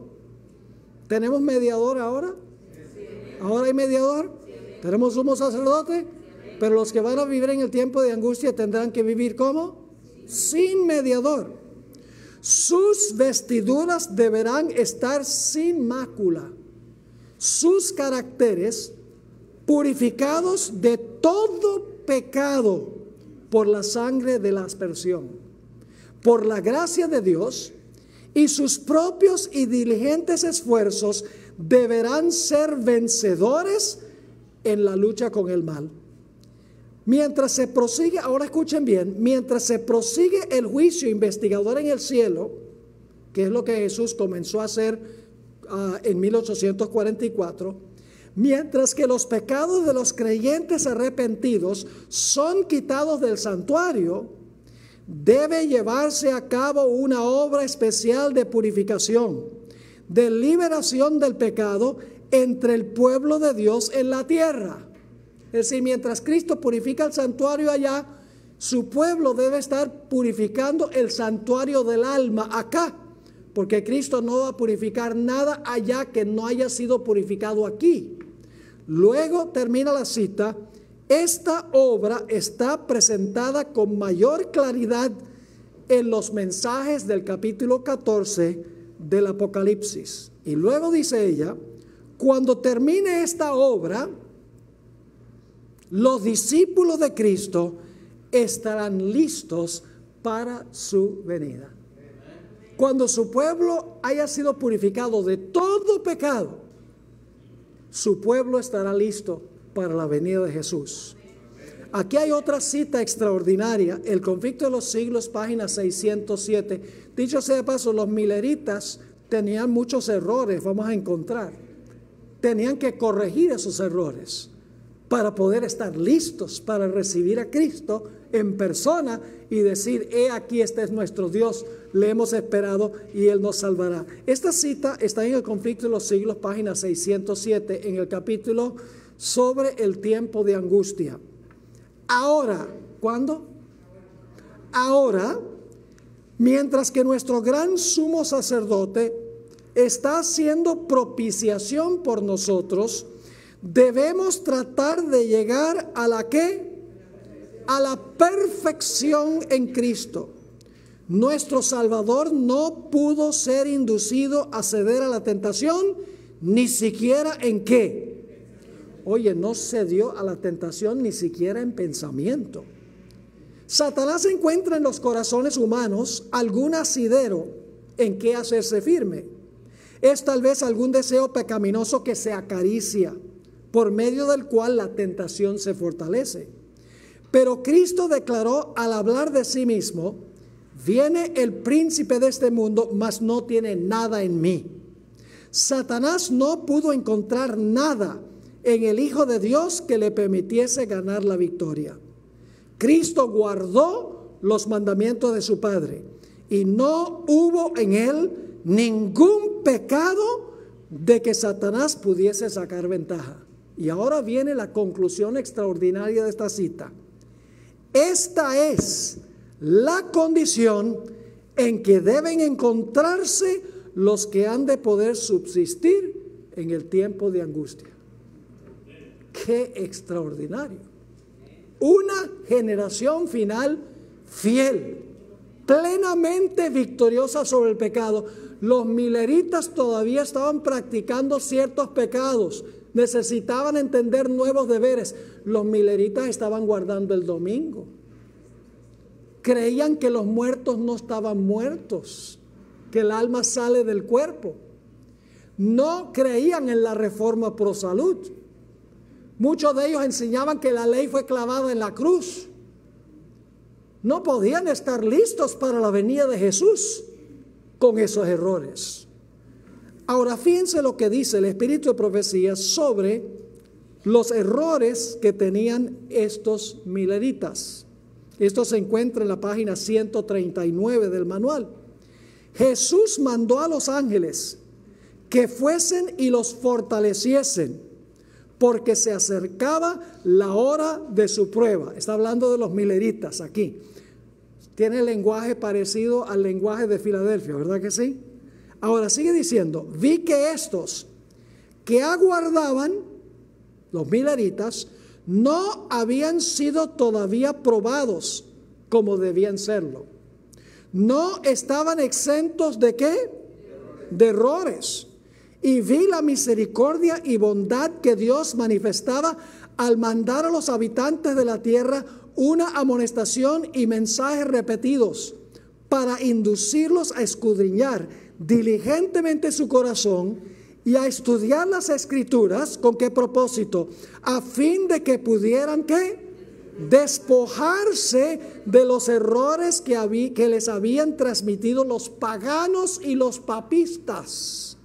¿Tenemos mediador ahora? ¿Ahora hay mediador? ¿Tenemos sumo sacerdote? Pero los que van a vivir en el tiempo de angustia tendrán que vivir como? Sin mediador. Sus vestiduras deberán estar sin mácula. Sus caracteres purificados de todo pecado por la sangre de la aspersión. Por la gracia de Dios y sus propios y diligentes esfuerzos deberán ser vencedores en la lucha con el mal. Mientras se prosigue, ahora escuchen bien, mientras se prosigue el juicio investigador en el cielo, que es lo que Jesús comenzó a hacer ah, en 1844, mientras que los pecados de los creyentes arrepentidos son quitados del santuario, debe llevarse a cabo una obra especial de purificación, de liberación del pecado entre el pueblo de Dios en la tierra. Es decir, mientras Cristo purifica el santuario allá, su pueblo debe estar purificando el santuario del alma acá, porque Cristo no va a purificar nada allá que no haya sido purificado aquí. Luego termina la cita, esta obra está presentada con mayor claridad en los mensajes del capítulo 14 del Apocalipsis. Y luego dice ella, cuando termine esta obra, los discípulos de Cristo estarán listos para su venida. Cuando su pueblo haya sido purificado de todo pecado, su pueblo estará listo para la venida de Jesús. Aquí hay otra cita extraordinaria, el conflicto de los siglos, página 607. Dicho sea de paso, los mileritas tenían muchos errores, vamos a encontrar. Tenían que corregir esos errores para poder estar listos para recibir a Cristo en persona y decir, he aquí, este es nuestro Dios, le hemos esperado y Él nos salvará. Esta cita está en el conflicto de los siglos, página 607, en el capítulo sobre el tiempo de angustia. Ahora, ¿cuándo? Ahora, mientras que nuestro gran sumo sacerdote está haciendo propiciación por nosotros, Debemos tratar de llegar a la que? A la perfección en Cristo. Nuestro Salvador no pudo ser inducido a ceder a la tentación, ni siquiera en qué. Oye, no cedió a la tentación ni siquiera en pensamiento. Satanás encuentra en los corazones humanos algún asidero en que hacerse firme. Es tal vez algún deseo pecaminoso que se acaricia por medio del cual la tentación se fortalece. Pero Cristo declaró al hablar de sí mismo, viene el príncipe de este mundo, mas no tiene nada en mí. Satanás no pudo encontrar nada en el Hijo de Dios que le permitiese ganar la victoria. Cristo guardó los mandamientos de su Padre y no hubo en él ningún pecado de que Satanás pudiese sacar ventaja. Y ahora viene la conclusión extraordinaria de esta cita. Esta es la condición en que deben encontrarse los que han de poder subsistir en el tiempo de angustia. Qué extraordinario. Una generación final fiel, plenamente victoriosa sobre el pecado. Los mileritas todavía estaban practicando ciertos pecados, Necesitaban entender nuevos deberes. Los mileritas estaban guardando el domingo. Creían que los muertos no estaban muertos, que el alma sale del cuerpo. No creían en la reforma pro salud. Muchos de ellos enseñaban que la ley fue clavada en la cruz. No podían estar listos para la venida de Jesús con esos errores. Ahora fíjense lo que dice el espíritu de profecía sobre los errores que tenían estos mileritas. Esto se encuentra en la página 139 del manual. Jesús mandó a los ángeles que fuesen y los fortaleciesen, porque se acercaba la hora de su prueba. Está hablando de los mileritas aquí. Tiene lenguaje parecido al lenguaje de Filadelfia, ¿verdad que sí? Ahora sigue diciendo, vi que estos que aguardaban, los mileritas no habían sido todavía probados como debían serlo. No estaban exentos de qué? De errores. Y vi la misericordia y bondad que Dios manifestaba al mandar a los habitantes de la tierra una amonestación y mensajes repetidos para inducirlos a escudriñar diligentemente su corazón y a estudiar las escrituras, ¿con qué propósito? A fin de que pudieran que despojarse de los errores que, que les habían transmitido los paganos y los papistas.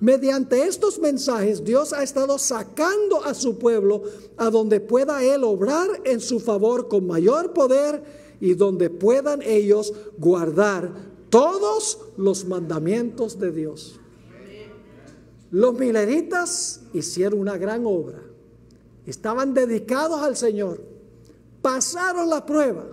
Mediante estos mensajes Dios ha estado sacando a su pueblo a donde pueda Él obrar en su favor con mayor poder y donde puedan ellos guardar todos los mandamientos de Dios. Los mileritas hicieron una gran obra. Estaban dedicados al Señor. Pasaron la prueba.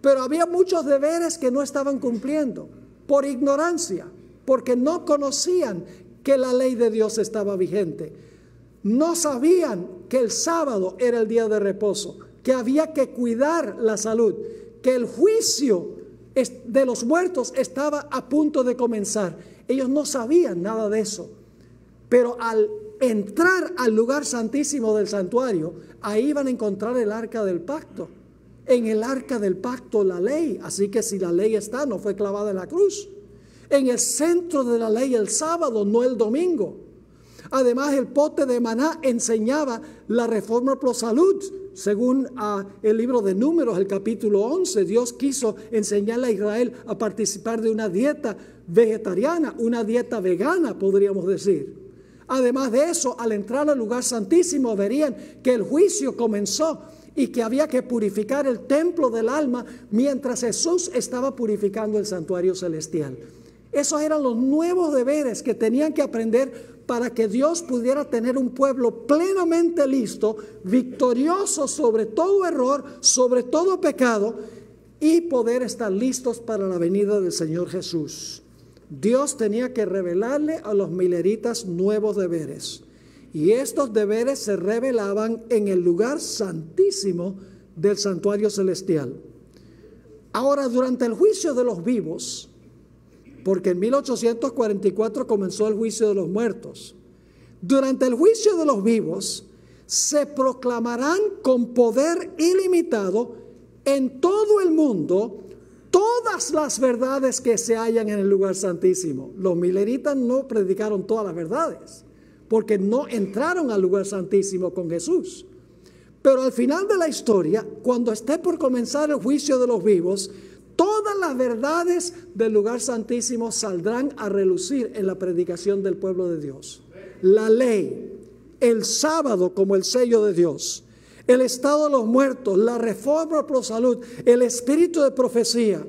Pero había muchos deberes que no estaban cumpliendo por ignorancia, porque no conocían que la ley de Dios estaba vigente. No sabían que el sábado era el día de reposo, que había que cuidar la salud, que el juicio de los muertos estaba a punto de comenzar. Ellos no sabían nada de eso. Pero al entrar al lugar santísimo del santuario, ahí iban a encontrar el arca del pacto. En el arca del pacto la ley. Así que si la ley está, no fue clavada en la cruz. En el centro de la ley el sábado, no el domingo. Además, el pote de maná enseñaba la reforma pro salud según ah, el libro de Números, el capítulo 11, Dios quiso enseñarle a Israel a participar de una dieta vegetariana, una dieta vegana, podríamos decir. Además de eso, al entrar al lugar santísimo verían que el juicio comenzó y que había que purificar el templo del alma mientras Jesús estaba purificando el santuario celestial. Esos eran los nuevos deberes que tenían que aprender para que Dios pudiera tener un pueblo plenamente listo, victorioso sobre todo error, sobre todo pecado, y poder estar listos para la venida del Señor Jesús. Dios tenía que revelarle a los mileritas nuevos deberes. Y estos deberes se revelaban en el lugar santísimo del santuario celestial. Ahora, durante el juicio de los vivos, porque en 1844 comenzó el juicio de los muertos. Durante el juicio de los vivos se proclamarán con poder ilimitado en todo el mundo todas las verdades que se hallan en el lugar santísimo. Los mileritas no predicaron todas las verdades, porque no entraron al lugar santísimo con Jesús. Pero al final de la historia, cuando esté por comenzar el juicio de los vivos, Todas las verdades del lugar santísimo saldrán a relucir en la predicación del pueblo de Dios. La ley, el sábado como el sello de Dios, el estado de los muertos, la reforma por salud, el espíritu de profecía,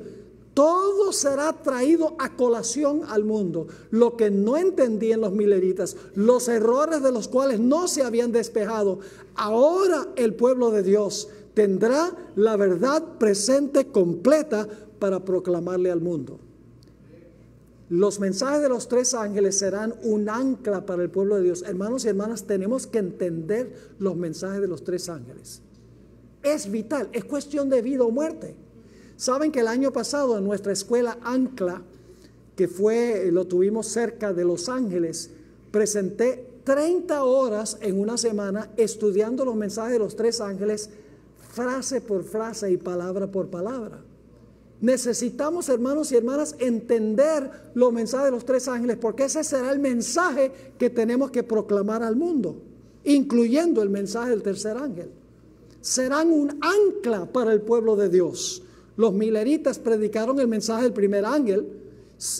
todo será traído a colación al mundo. Lo que no entendían los mileritas, los errores de los cuales no se habían despejado, ahora el pueblo de Dios tendrá la verdad presente completa para proclamarle al mundo. Los mensajes de los tres ángeles serán un ancla para el pueblo de Dios. Hermanos y hermanas, tenemos que entender los mensajes de los tres ángeles. Es vital, es cuestión de vida o muerte. Saben que el año pasado en nuestra escuela Ancla, que fue, lo tuvimos cerca de Los Ángeles, presenté 30 horas en una semana estudiando los mensajes de los tres ángeles frase por frase y palabra por palabra. Necesitamos, hermanos y hermanas, entender los mensajes de los tres ángeles, porque ese será el mensaje que tenemos que proclamar al mundo, incluyendo el mensaje del tercer ángel. Serán un ancla para el pueblo de Dios. Los mileritas predicaron el mensaje del primer ángel,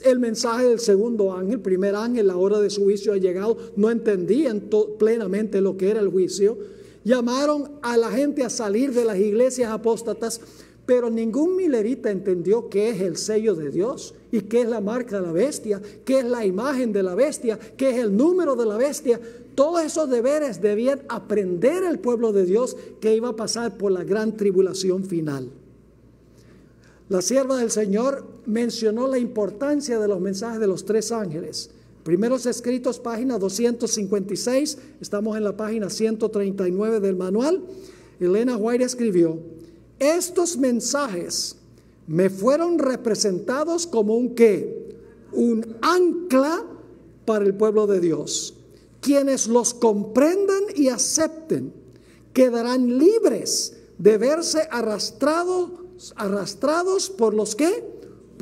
el mensaje del segundo ángel, primer ángel, la hora de su juicio ha llegado, no entendían plenamente lo que era el juicio. Llamaron a la gente a salir de las iglesias apóstatas, pero ningún milerita entendió qué es el sello de Dios y qué es la marca de la bestia, qué es la imagen de la bestia, qué es el número de la bestia. Todos esos deberes debían aprender el pueblo de Dios que iba a pasar por la gran tribulación final. La sierva del Señor mencionó la importancia de los mensajes de los tres ángeles. Primeros escritos, página 256, estamos en la página 139 del manual. Elena White escribió, estos mensajes me fueron representados como un qué, un ancla para el pueblo de Dios. Quienes los comprendan y acepten quedarán libres de verse arrastrados, arrastrados por los que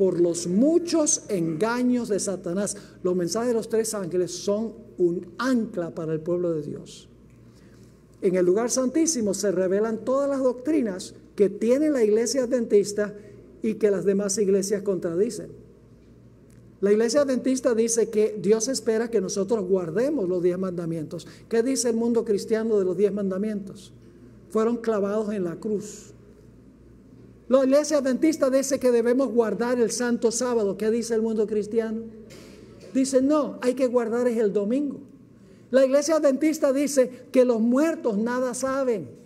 por los muchos engaños de Satanás. Los mensajes de los tres ángeles son un ancla para el pueblo de Dios. En el lugar santísimo se revelan todas las doctrinas que tiene la iglesia adventista y que las demás iglesias contradicen. La iglesia adventista dice que Dios espera que nosotros guardemos los diez mandamientos. ¿Qué dice el mundo cristiano de los diez mandamientos? Fueron clavados en la cruz. La iglesia adventista dice que debemos guardar el santo sábado. ¿Qué dice el mundo cristiano? Dice, no, hay que guardar es el domingo. La iglesia adventista dice que los muertos nada saben.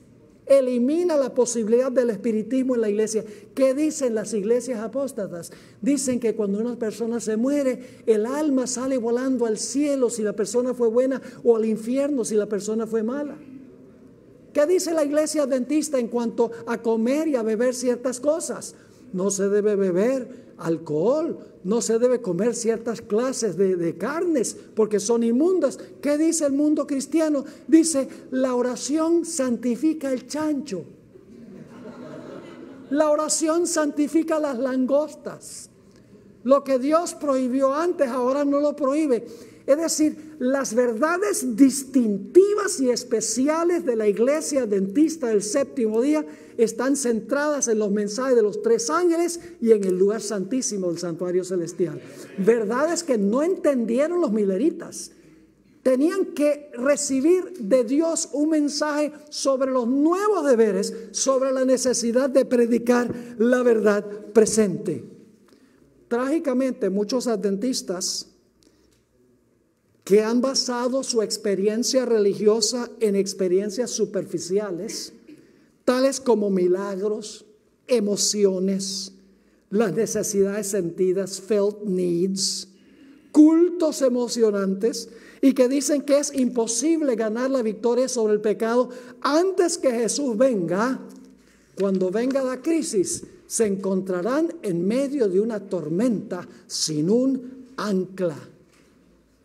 Elimina la posibilidad del espiritismo en la iglesia. ¿Qué dicen las iglesias apóstatas? Dicen que cuando una persona se muere, el alma sale volando al cielo si la persona fue buena o al infierno si la persona fue mala. ¿Qué dice la iglesia adventista en cuanto a comer y a beber ciertas cosas? No se debe beber alcohol, no se debe comer ciertas clases de, de carnes porque son inmundas. ¿Qué dice el mundo cristiano? Dice, la oración santifica el chancho. La oración santifica las langostas. Lo que Dios prohibió antes, ahora no lo prohíbe. Es decir, las verdades distintivas y especiales de la iglesia adventista del séptimo día están centradas en los mensajes de los tres ángeles y en el lugar santísimo del santuario celestial. Verdades que no entendieron los mileritas. Tenían que recibir de Dios un mensaje sobre los nuevos deberes, sobre la necesidad de predicar la verdad presente. Trágicamente, muchos adventistas que han basado su experiencia religiosa en experiencias superficiales, tales como milagros, emociones, las necesidades sentidas, felt needs, cultos emocionantes, y que dicen que es imposible ganar la victoria sobre el pecado antes que Jesús venga. Cuando venga la crisis, se encontrarán en medio de una tormenta sin un ancla.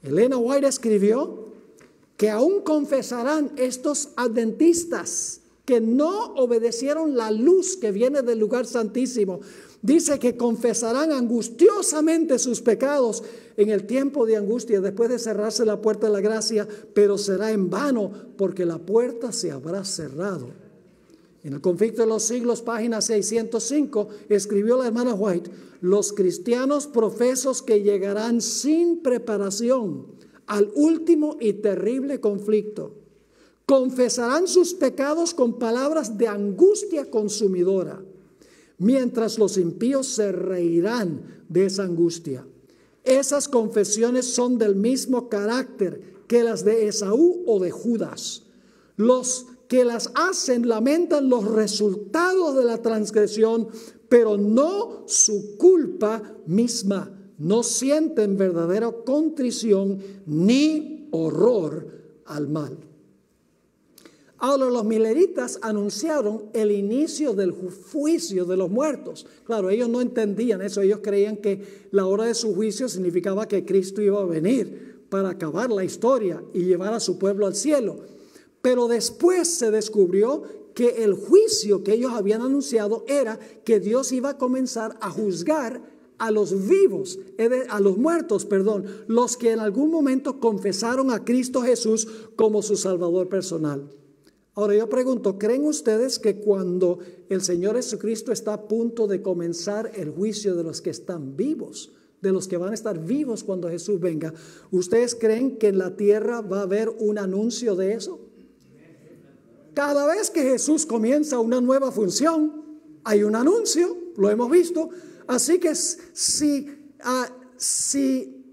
Elena White escribió que aún confesarán estos adventistas que no obedecieron la luz que viene del lugar santísimo. Dice que confesarán angustiosamente sus pecados en el tiempo de angustia, después de cerrarse la puerta de la gracia, pero será en vano porque la puerta se habrá cerrado en el conflicto de los siglos, página 605, escribió la hermana White, los cristianos profesos que llegarán sin preparación al último y terrible conflicto, confesarán sus pecados con palabras de angustia consumidora, mientras los impíos se reirán de esa angustia. Esas confesiones son del mismo carácter que las de Esaú o de Judas. Los que las hacen lamentan los resultados de la transgresión, pero no su culpa misma. No sienten verdadera contrición ni horror al mal. Ahora los mileritas anunciaron el inicio del juicio de los muertos. Claro, ellos no entendían eso, ellos creían que la hora de su juicio significaba que Cristo iba a venir para acabar la historia y llevar a su pueblo al cielo. Pero después se descubrió que el juicio que ellos habían anunciado era que Dios iba a comenzar a juzgar a los vivos, a los muertos, perdón, los que en algún momento confesaron a Cristo Jesús como su Salvador personal. Ahora yo pregunto, ¿creen ustedes que cuando el Señor Jesucristo está a punto de comenzar el juicio de los que están vivos, de los que van a estar vivos cuando Jesús venga, ¿ustedes creen que en la tierra va a haber un anuncio de eso? Cada vez que Jesús comienza una nueva función, hay un anuncio, lo hemos visto. Así que ah, si,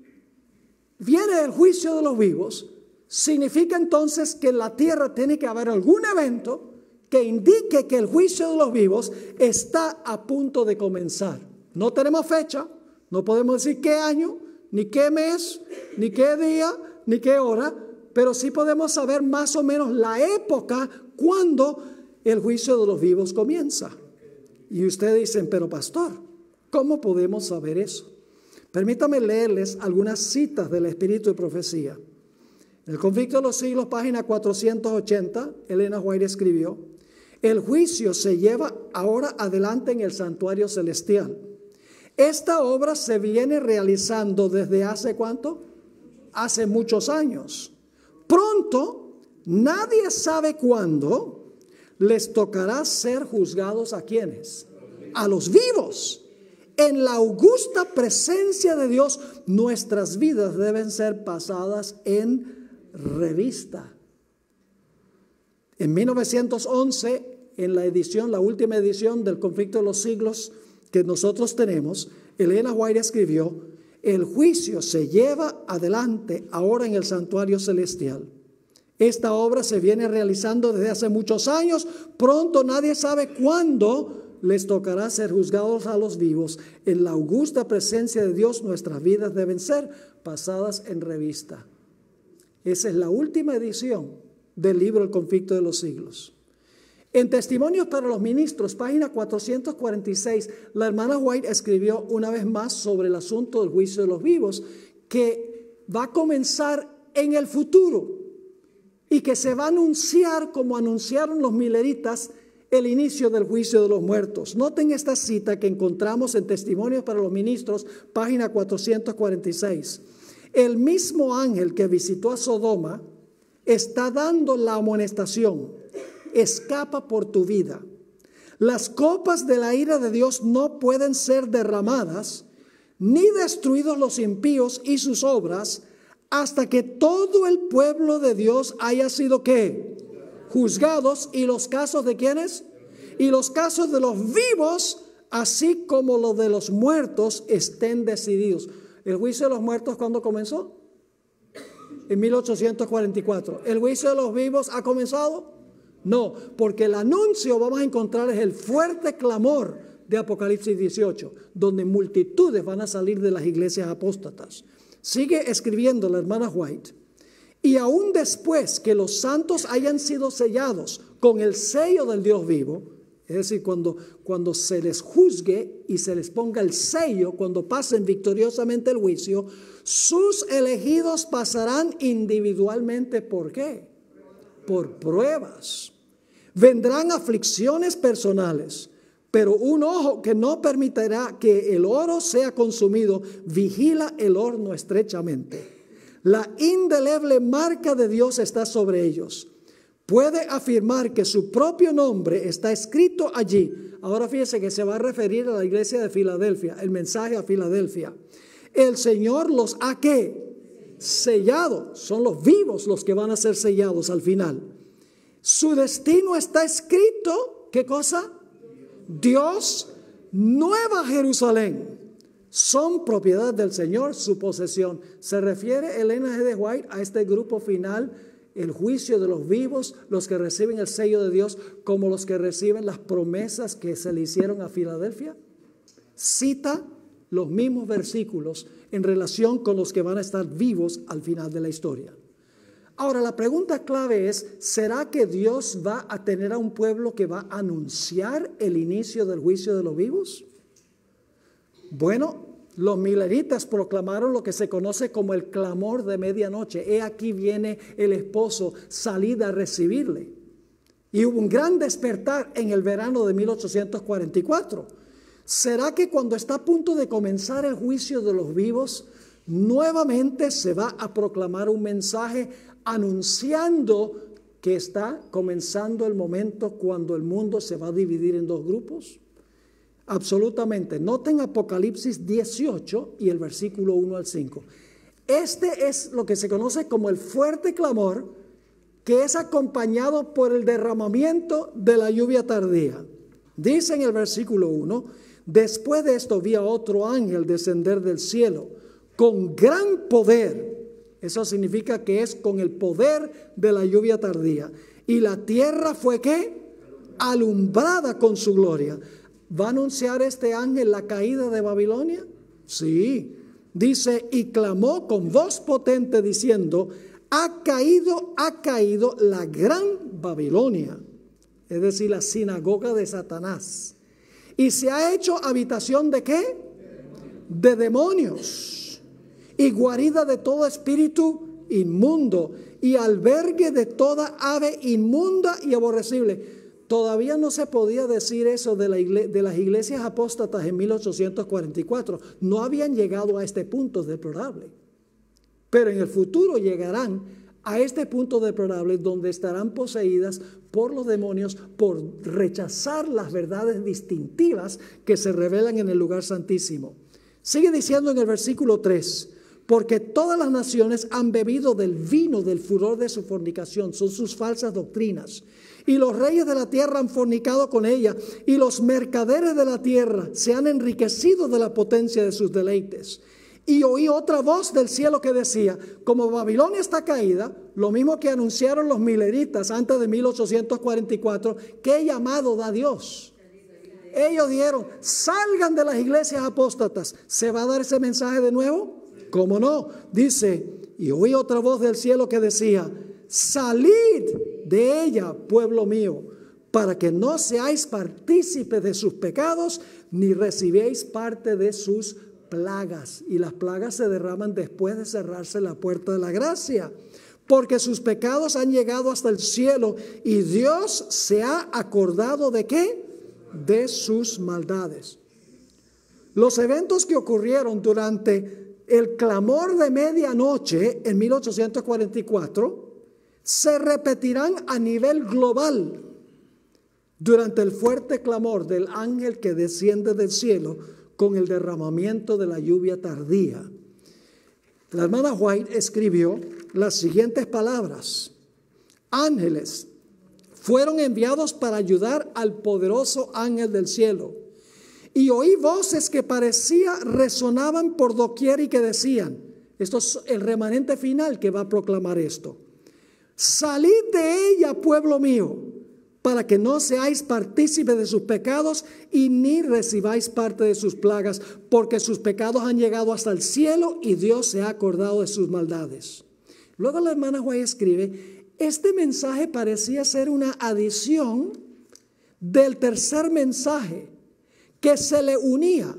viene el juicio de los vivos, significa entonces que en la tierra tiene que haber algún evento que indique que el juicio de los vivos está a punto de comenzar. No tenemos fecha, no podemos decir qué año, ni qué mes, ni qué día, ni qué hora, pero sí podemos saber más o menos la época cuando el juicio de los vivos comienza. Y ustedes dicen, pero pastor, ¿cómo podemos saber eso? Permítame leerles algunas citas del Espíritu de Profecía. En el conflicto de los siglos, página 480, Elena White escribió, el juicio se lleva ahora adelante en el santuario celestial. Esta obra se viene realizando desde hace cuánto? Hace muchos años. Pronto Nadie sabe cuándo les tocará ser juzgados a quienes. A los vivos. En la augusta presencia de Dios, nuestras vidas deben ser pasadas en revista. En 1911, en la edición, la última edición del conflicto de los siglos que nosotros tenemos, Elena White escribió, el juicio se lleva adelante ahora en el santuario celestial. Esta obra se viene realizando desde hace muchos años. Pronto nadie sabe cuándo les tocará ser juzgados a los vivos. En la augusta presencia de Dios nuestras vidas deben ser pasadas en revista. Esa es la última edición del libro El conflicto de los siglos. En Testimonios para los Ministros, página 446, la hermana White escribió una vez más sobre el asunto del juicio de los vivos, que va a comenzar en el futuro, y que se va a anunciar como anunciaron los mileritas el inicio del juicio de los muertos. Noten esta cita que encontramos en Testimonios para los Ministros, página 446. El mismo ángel que visitó a Sodoma está dando la amonestación, escapa por tu vida. Las copas de la ira de Dios no pueden ser derramadas, ni destruidos los impíos y sus obras, hasta que todo el pueblo de Dios haya sido qué? Juzgados y los casos de quienes? Y los casos de los vivos, así como los de los muertos, estén decididos. El juicio de los muertos, ¿cuándo comenzó? En 1844. ¿El juicio de los vivos ha comenzado? No, porque el anuncio vamos a encontrar es el fuerte clamor de Apocalipsis 18, donde multitudes van a salir de las iglesias apóstatas. Sigue escribiendo la hermana White. Y aún después que los santos hayan sido sellados con el sello del Dios vivo, es decir, cuando, cuando se les juzgue y se les ponga el sello, cuando pasen victoriosamente el juicio, sus elegidos pasarán individualmente. ¿Por qué? Por pruebas. Vendrán aflicciones personales pero un ojo que no permitirá que el oro sea consumido, vigila el horno estrechamente. La indeleble marca de Dios está sobre ellos. Puede afirmar que su propio nombre está escrito allí. Ahora fíjese que se va a referir a la iglesia de Filadelfia, el mensaje a Filadelfia. El Señor los ha que sellado, son los vivos los que van a ser sellados al final. Su destino está escrito, ¿qué cosa? Dios, Nueva Jerusalén, son propiedad del Señor, su posesión. Se refiere Elena G. de White a este grupo final, el juicio de los vivos, los que reciben el sello de Dios, como los que reciben las promesas que se le hicieron a Filadelfia. Cita los mismos versículos en relación con los que van a estar vivos al final de la historia. Ahora, la pregunta clave es, ¿será que Dios va a tener a un pueblo que va a anunciar el inicio del juicio de los vivos? Bueno, los mileritas proclamaron lo que se conoce como el clamor de medianoche. He aquí viene el esposo, salida a recibirle. Y hubo un gran despertar en el verano de 1844. ¿Será que cuando está a punto de comenzar el juicio de los vivos, nuevamente se va a proclamar un mensaje anunciando que está comenzando el momento cuando el mundo se va a dividir en dos grupos? Absolutamente. Noten Apocalipsis 18 y el versículo 1 al 5. Este es lo que se conoce como el fuerte clamor que es acompañado por el derramamiento de la lluvia tardía. Dice en el versículo 1, después de esto vi a otro ángel descender del cielo con gran poder eso significa que es con el poder de la lluvia tardía. Y la tierra fue qué? Alumbrada con su gloria. ¿Va a anunciar este ángel la caída de Babilonia? Sí. Dice, y clamó con voz potente diciendo, ha caído, ha caído la gran Babilonia, es decir, la sinagoga de Satanás. Y se ha hecho habitación de qué? De demonios y guarida de todo espíritu inmundo y albergue de toda ave inmunda y aborrecible. Todavía no se podía decir eso de, la de las iglesias apóstatas en 1844. No habían llegado a este punto deplorable. Pero en el futuro llegarán a este punto deplorable donde estarán poseídas por los demonios por rechazar las verdades distintivas que se revelan en el lugar santísimo. Sigue diciendo en el versículo 3, porque todas las naciones han bebido del vino del furor de su fornicación, son sus falsas doctrinas. Y los reyes de la tierra han fornicado con ella, y los mercaderes de la tierra se han enriquecido de la potencia de sus deleites. Y oí otra voz del cielo que decía, como Babilonia está caída, lo mismo que anunciaron los mileritas antes de 1844, qué llamado da Dios. Ellos dieron: salgan de las iglesias apóstatas. ¿Se va a dar ese mensaje de nuevo? ¿Cómo no? Dice, y oí otra voz del cielo que decía, salid de ella, pueblo mío, para que no seáis partícipes de sus pecados, ni recibéis parte de sus plagas. Y las plagas se derraman después de cerrarse la puerta de la gracia, porque sus pecados han llegado hasta el cielo y Dios se ha acordado de qué? De sus maldades. Los eventos que ocurrieron durante el clamor de medianoche en 1844 se repetirán a nivel global durante el fuerte clamor del ángel que desciende del cielo con el derramamiento de la lluvia tardía. La hermana White escribió las siguientes palabras. Ángeles fueron enviados para ayudar al poderoso ángel del cielo y oí voces que parecía resonaban por doquier y que decían, esto es el remanente final que va a proclamar esto, salid de ella, pueblo mío, para que no seáis partícipes de sus pecados y ni recibáis parte de sus plagas, porque sus pecados han llegado hasta el cielo y Dios se ha acordado de sus maldades. Luego la hermana Guay escribe, este mensaje parecía ser una adición del tercer mensaje que se le unía,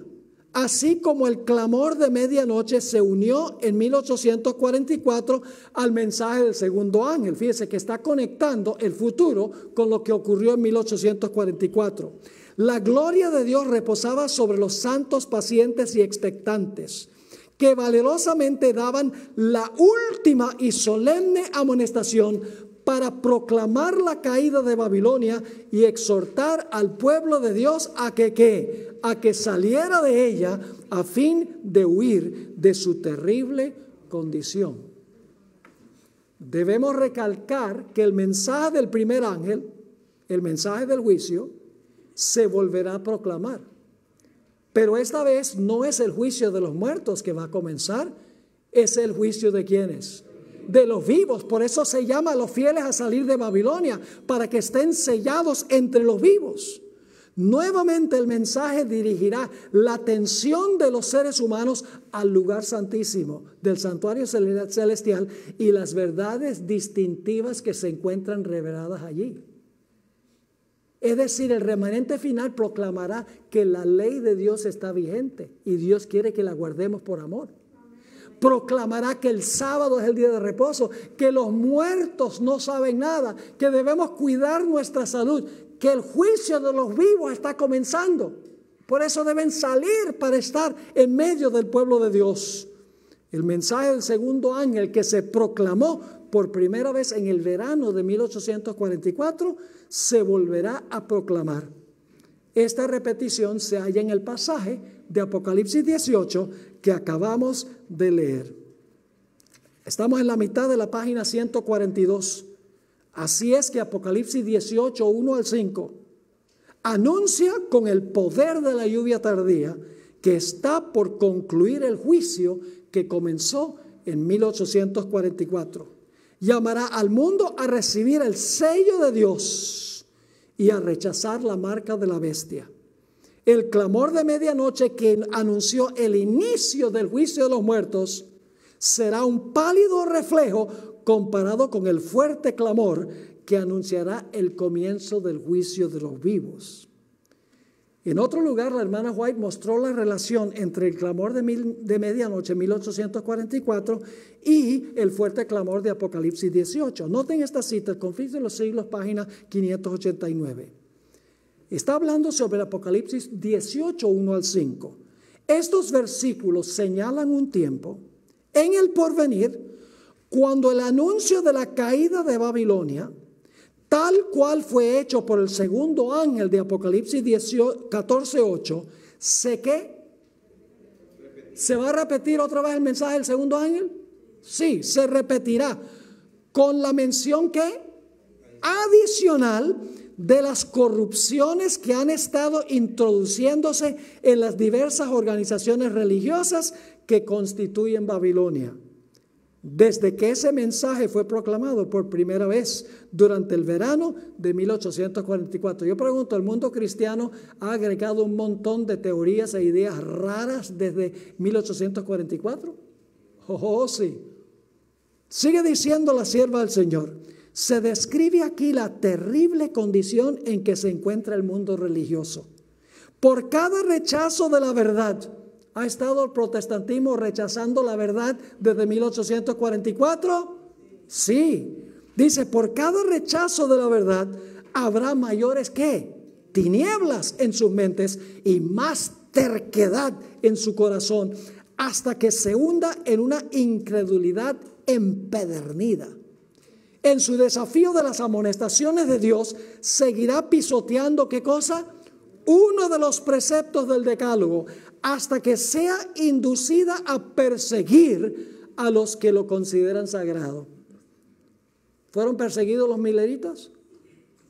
así como el clamor de medianoche se unió en 1844 al mensaje del segundo ángel. Fíjese que está conectando el futuro con lo que ocurrió en 1844. La gloria de Dios reposaba sobre los santos pacientes y expectantes que valerosamente daban la última y solemne amonestación para proclamar la caída de Babilonia y exhortar al pueblo de Dios a que a que saliera de ella a fin de huir de su terrible condición. Debemos recalcar que el mensaje del primer ángel, el mensaje del juicio, se volverá a proclamar. Pero esta vez no es el juicio de los muertos que va a comenzar, es el juicio de quienes, de los vivos. Por eso se llama a los fieles a salir de Babilonia, para que estén sellados entre los vivos. Nuevamente el mensaje dirigirá la atención de los seres humanos al lugar santísimo del santuario celestial y las verdades distintivas que se encuentran reveladas allí. Es decir, el remanente final proclamará que la ley de Dios está vigente y Dios quiere que la guardemos por amor proclamará que el sábado es el día de reposo, que los muertos no saben nada, que debemos cuidar nuestra salud, que el juicio de los vivos está comenzando. Por eso deben salir para estar en medio del pueblo de Dios. El mensaje del segundo ángel que se proclamó por primera vez en el verano de 1844 se volverá a proclamar. Esta repetición se halla en el pasaje de Apocalipsis 18 que acabamos de leer. Estamos en la mitad de la página 142. Así es que Apocalipsis 18, 1 al 5, anuncia con el poder de la lluvia tardía que está por concluir el juicio que comenzó en 1844. Llamará al mundo a recibir el sello de Dios y a rechazar la marca de la bestia. El clamor de medianoche que anunció el inicio del juicio de los muertos será un pálido reflejo comparado con el fuerte clamor que anunciará el comienzo del juicio de los vivos. En otro lugar, la hermana White mostró la relación entre el clamor de, mil, de medianoche 1844 y el fuerte clamor de Apocalipsis 18. Noten esta cita, el conflicto de los siglos, página 589. Está hablando sobre Apocalipsis 18, 1 al 5. Estos versículos señalan un tiempo en el porvenir cuando el anuncio de la caída de Babilonia tal cual fue hecho por el segundo ángel de Apocalipsis 14:8, sé qué? se va a repetir otra vez el mensaje del segundo ángel. Sí, se repetirá con la mención que adicional de las corrupciones que han estado introduciéndose en las diversas organizaciones religiosas que constituyen Babilonia desde que ese mensaje fue proclamado por primera vez durante el verano de 1844. Yo pregunto, el mundo cristiano ha agregado un montón de teorías e ideas raras desde 1844. Oh, sí. Sigue diciendo la sierva del Señor. Se describe aquí la terrible condición en que se encuentra el mundo religioso. Por cada rechazo de la verdad, ha estado el protestantismo rechazando la verdad desde 1844? Sí. Dice, por cada rechazo de la verdad habrá mayores que tinieblas en sus mentes y más terquedad en su corazón hasta que se hunda en una incredulidad empedernida. En su desafío de las amonestaciones de Dios, seguirá pisoteando qué cosa? Uno de los preceptos del decálogo, hasta que sea inducida a perseguir a los que lo consideran sagrado. ¿Fueron perseguidos los mileritas?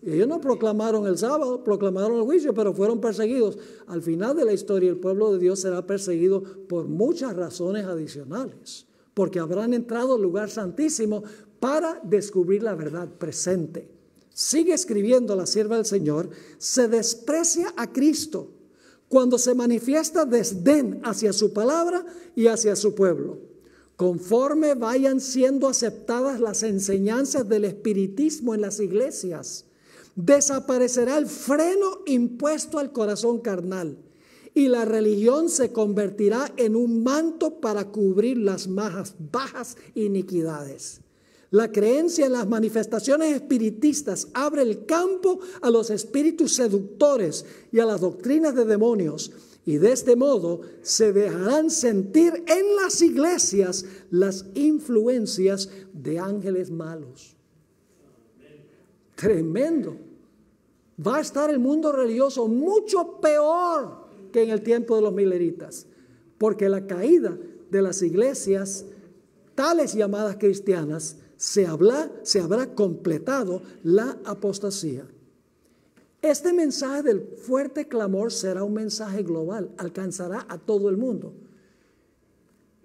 Ellos no proclamaron el sábado, proclamaron el juicio, pero fueron perseguidos. Al final de la historia, el pueblo de Dios será perseguido por muchas razones adicionales, porque habrán entrado al lugar santísimo para descubrir la verdad presente. Sigue escribiendo la sierva del Señor, se desprecia a Cristo cuando se manifiesta desdén hacia su palabra y hacia su pueblo. Conforme vayan siendo aceptadas las enseñanzas del espiritismo en las iglesias, desaparecerá el freno impuesto al corazón carnal y la religión se convertirá en un manto para cubrir las más bajas iniquidades. La creencia en las manifestaciones espiritistas abre el campo a los espíritus seductores y a las doctrinas de demonios. Y de este modo se dejarán sentir en las iglesias las influencias de ángeles malos. Tremendo. Va a estar el mundo religioso mucho peor que en el tiempo de los mileritas, porque la caída de las iglesias, tales llamadas cristianas, se, habla, se habrá completado la apostasía. Este mensaje del fuerte clamor será un mensaje global, alcanzará a todo el mundo.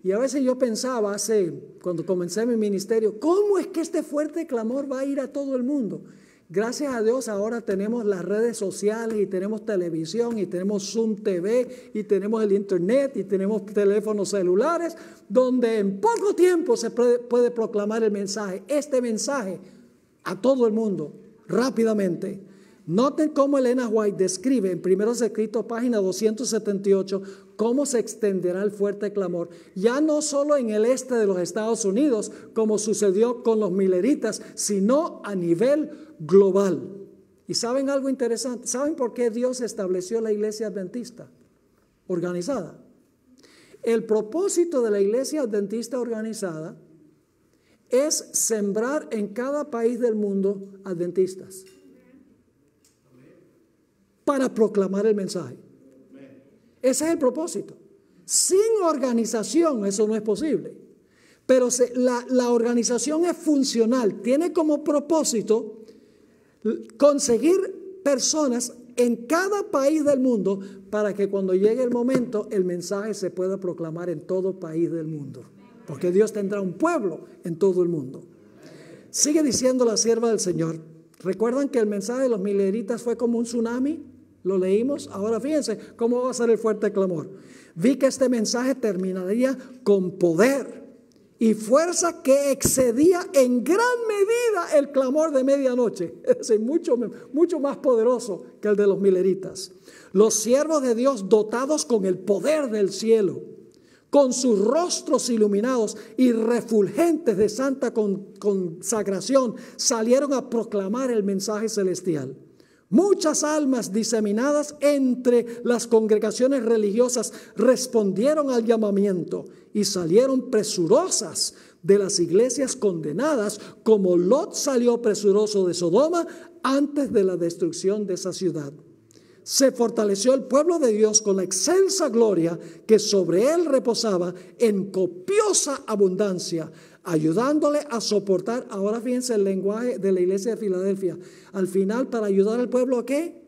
Y a veces yo pensaba hace, cuando comencé mi ministerio, ¿cómo es que este fuerte clamor va a ir a todo el mundo? Gracias a Dios ahora tenemos las redes sociales y tenemos televisión y tenemos Zoom TV y tenemos el Internet y tenemos teléfonos celulares donde en poco tiempo se puede proclamar el mensaje, este mensaje a todo el mundo rápidamente. Noten cómo Elena White describe en Primeros Escritos, página 278, cómo se extenderá el fuerte clamor, ya no solo en el este de los Estados Unidos, como sucedió con los mileritas, sino a nivel global. Y saben algo interesante, ¿saben por qué Dios estableció la iglesia adventista organizada? El propósito de la iglesia adventista organizada es sembrar en cada país del mundo adventistas para proclamar el mensaje. Ese es el propósito. Sin organización eso no es posible. Pero la organización es funcional, tiene como propósito conseguir personas en cada país del mundo para que cuando llegue el momento el mensaje se pueda proclamar en todo país del mundo. Porque Dios tendrá un pueblo en todo el mundo. Sigue diciendo la sierva del Señor. ¿Recuerdan que el mensaje de los mileritas fue como un tsunami? Lo leímos, ahora fíjense cómo va a ser el fuerte clamor. Vi que este mensaje terminaría con poder y fuerza que excedía en gran medida el clamor de medianoche, <laughs> es decir, mucho, mucho más poderoso que el de los mileritas. Los siervos de Dios dotados con el poder del cielo, con sus rostros iluminados y refulgentes de santa consagración, salieron a proclamar el mensaje celestial. Muchas almas diseminadas entre las congregaciones religiosas respondieron al llamamiento y salieron presurosas de las iglesias condenadas, como Lot salió presuroso de Sodoma antes de la destrucción de esa ciudad. Se fortaleció el pueblo de Dios con la excelsa gloria que sobre él reposaba en copiosa abundancia ayudándole a soportar, ahora fíjense el lenguaje de la iglesia de Filadelfia, al final para ayudar al pueblo a qué?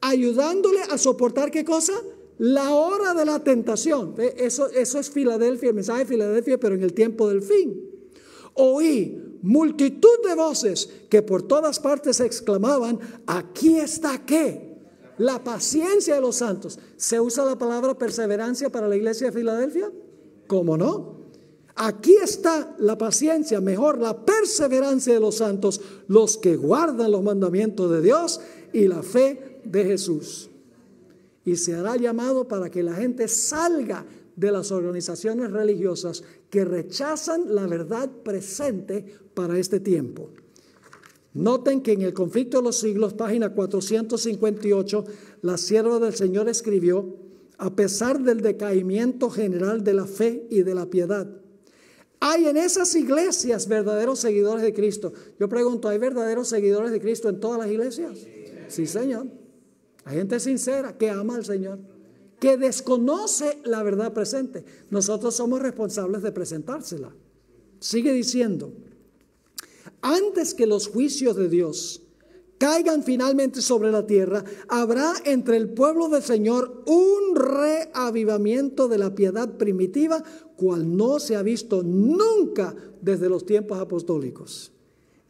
Ayudándole a soportar qué cosa? La hora de la tentación. Eso, eso es Filadelfia, el mensaje de Filadelfia, pero en el tiempo del fin. Oí multitud de voces que por todas partes exclamaban, aquí está qué? La paciencia de los santos. ¿Se usa la palabra perseverancia para la iglesia de Filadelfia? ¿Cómo no? Aquí está la paciencia, mejor la perseverancia de los santos, los que guardan los mandamientos de Dios y la fe de Jesús. Y se hará llamado para que la gente salga de las organizaciones religiosas que rechazan la verdad presente para este tiempo. Noten que en el conflicto de los siglos, página 458, la sierva del Señor escribió, a pesar del decaimiento general de la fe y de la piedad, hay en esas iglesias verdaderos seguidores de Cristo. Yo pregunto, ¿hay verdaderos seguidores de Cristo en todas las iglesias? Sí, Señor. Hay gente sincera que ama al Señor, que desconoce la verdad presente. Nosotros somos responsables de presentársela. Sigue diciendo, antes que los juicios de Dios, caigan finalmente sobre la tierra, habrá entre el pueblo del Señor un reavivamiento de la piedad primitiva, cual no se ha visto nunca desde los tiempos apostólicos.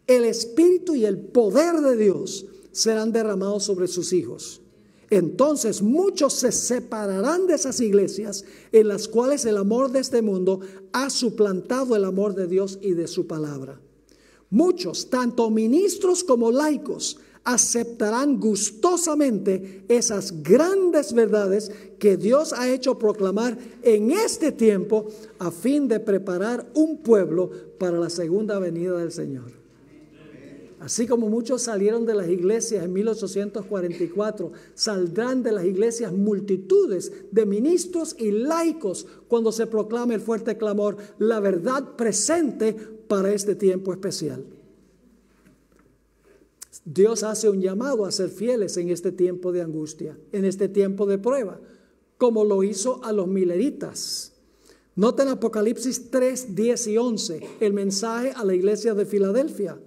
El Espíritu y el poder de Dios serán derramados sobre sus hijos. Entonces muchos se separarán de esas iglesias en las cuales el amor de este mundo ha suplantado el amor de Dios y de su palabra. Muchos, tanto ministros como laicos, aceptarán gustosamente esas grandes verdades que Dios ha hecho proclamar en este tiempo a fin de preparar un pueblo para la segunda venida del Señor. Así como muchos salieron de las iglesias en 1844, saldrán de las iglesias multitudes de ministros y laicos cuando se proclame el fuerte clamor, la verdad presente para este tiempo especial. Dios hace un llamado a ser fieles en este tiempo de angustia, en este tiempo de prueba, como lo hizo a los mileritas. Noten Apocalipsis 3, 10 y 11, el mensaje a la iglesia de Filadelfia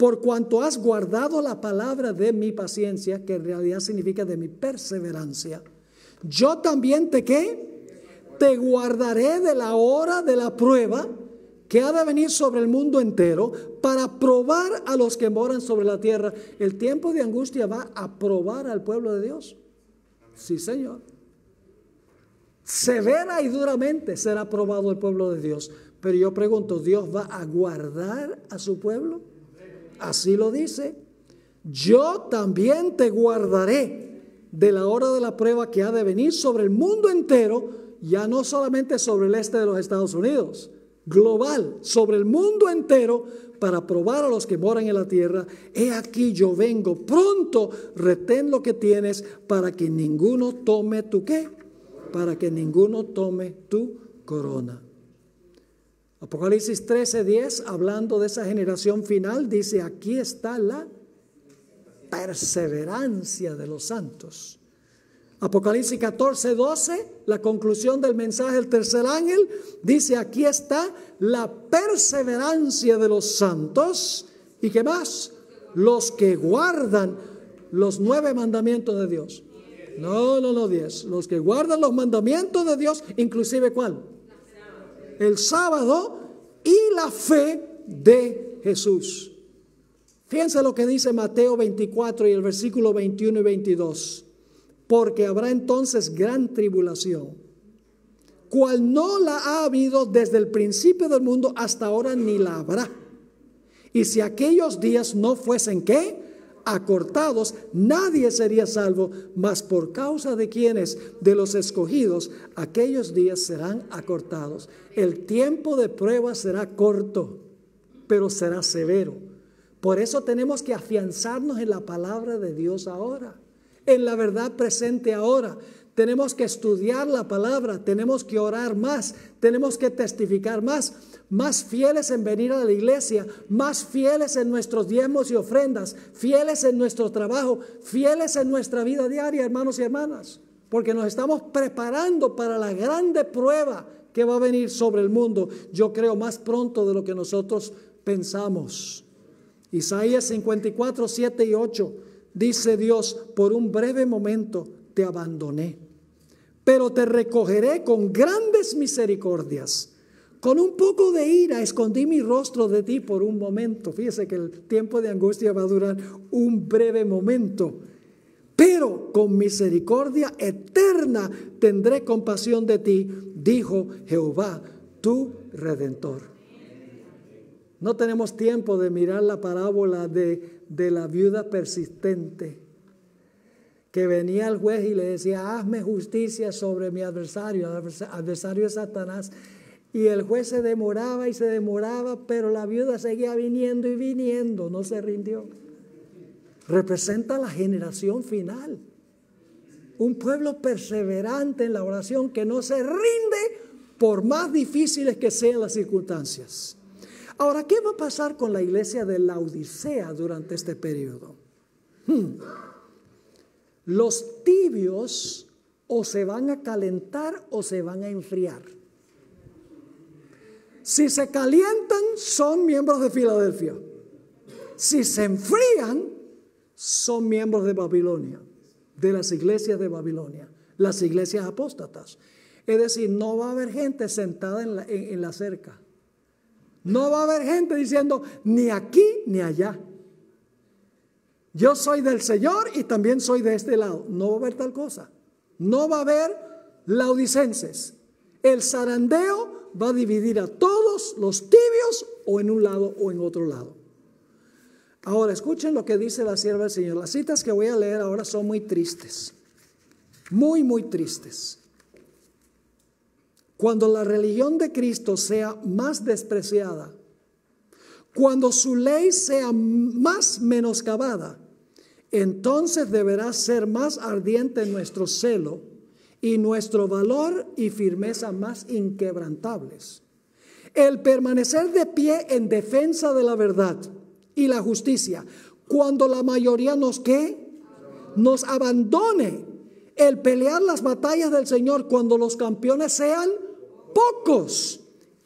por cuanto has guardado la palabra de mi paciencia, que en realidad significa de mi perseverancia, yo también te qué? Te guardaré de la hora de la prueba que ha de venir sobre el mundo entero para probar a los que moran sobre la tierra. El tiempo de angustia va a probar al pueblo de Dios. Sí, Señor. Severa y duramente será probado el pueblo de Dios. Pero yo pregunto, ¿Dios va a guardar a su pueblo? así lo dice, yo también te guardaré de la hora de la prueba que ha de venir sobre el mundo entero, ya no solamente sobre el este de los Estados Unidos, global, sobre el mundo entero, para probar a los que moran en la tierra, he aquí yo vengo pronto, retén lo que tienes para que ninguno tome tu qué, para que ninguno tome tu corona. Apocalipsis 13, 10, hablando de esa generación final, dice, aquí está la perseverancia de los santos. Apocalipsis 14, 12, la conclusión del mensaje del tercer ángel, dice, aquí está la perseverancia de los santos. ¿Y qué más? Los que guardan los nueve mandamientos de Dios. No, no, no, diez. Los que guardan los mandamientos de Dios, inclusive cuál? el sábado y la fe de Jesús. Fíjense lo que dice Mateo 24 y el versículo 21 y 22. Porque habrá entonces gran tribulación, cual no la ha habido desde el principio del mundo hasta ahora ni la habrá. Y si aquellos días no fuesen qué? acortados, nadie sería salvo, mas por causa de quienes, de los escogidos, aquellos días serán acortados. El tiempo de prueba será corto, pero será severo. Por eso tenemos que afianzarnos en la palabra de Dios ahora, en la verdad presente ahora. Tenemos que estudiar la palabra, tenemos que orar más, tenemos que testificar más, más fieles en venir a la iglesia, más fieles en nuestros diezmos y ofrendas, fieles en nuestro trabajo, fieles en nuestra vida diaria, hermanos y hermanas, porque nos estamos preparando para la grande prueba que va a venir sobre el mundo, yo creo más pronto de lo que nosotros pensamos. Isaías 54, 7 y 8 dice Dios, por un breve momento te abandoné, pero te recogeré con grandes misericordias. Con un poco de ira escondí mi rostro de ti por un momento. Fíjese que el tiempo de angustia va a durar un breve momento. Pero con misericordia eterna tendré compasión de ti, dijo Jehová, tu redentor. No tenemos tiempo de mirar la parábola de, de la viuda persistente que venía el juez y le decía, hazme justicia sobre mi adversario, adversario de Satanás. Y el juez se demoraba y se demoraba, pero la viuda seguía viniendo y viniendo, no se rindió. Representa la generación final. Un pueblo perseverante en la oración que no se rinde por más difíciles que sean las circunstancias. Ahora, ¿qué va a pasar con la iglesia de la Odisea durante este periodo? Hmm. Los tibios o se van a calentar o se van a enfriar. Si se calientan, son miembros de Filadelfia. Si se enfrían, son miembros de Babilonia, de las iglesias de Babilonia, las iglesias apóstatas. Es decir, no va a haber gente sentada en la, en la cerca. No va a haber gente diciendo ni aquí ni allá. Yo soy del Señor y también soy de este lado. No va a haber tal cosa. No va a haber laudicenses. El zarandeo va a dividir a todos los tibios o en un lado o en otro lado. Ahora escuchen lo que dice la sierva del Señor. Las citas que voy a leer ahora son muy tristes. Muy, muy tristes. Cuando la religión de Cristo sea más despreciada cuando su ley sea más menoscabada, entonces deberá ser más ardiente nuestro celo y nuestro valor y firmeza más inquebrantables. El permanecer de pie en defensa de la verdad y la justicia, cuando la mayoría nos que nos abandone, el pelear las batallas del Señor cuando los campeones sean pocos.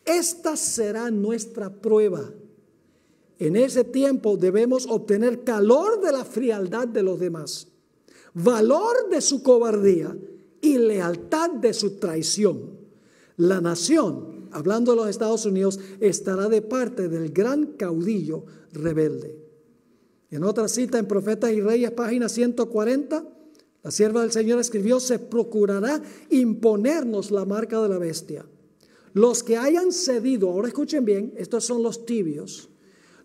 Esta será nuestra prueba en ese tiempo debemos obtener calor de la frialdad de los demás, valor de su cobardía y lealtad de su traición. La nación, hablando de los Estados Unidos, estará de parte del gran caudillo rebelde. En otra cita en Profetas y Reyes, página 140, la sierva del Señor escribió, se procurará imponernos la marca de la bestia. Los que hayan cedido, ahora escuchen bien, estos son los tibios,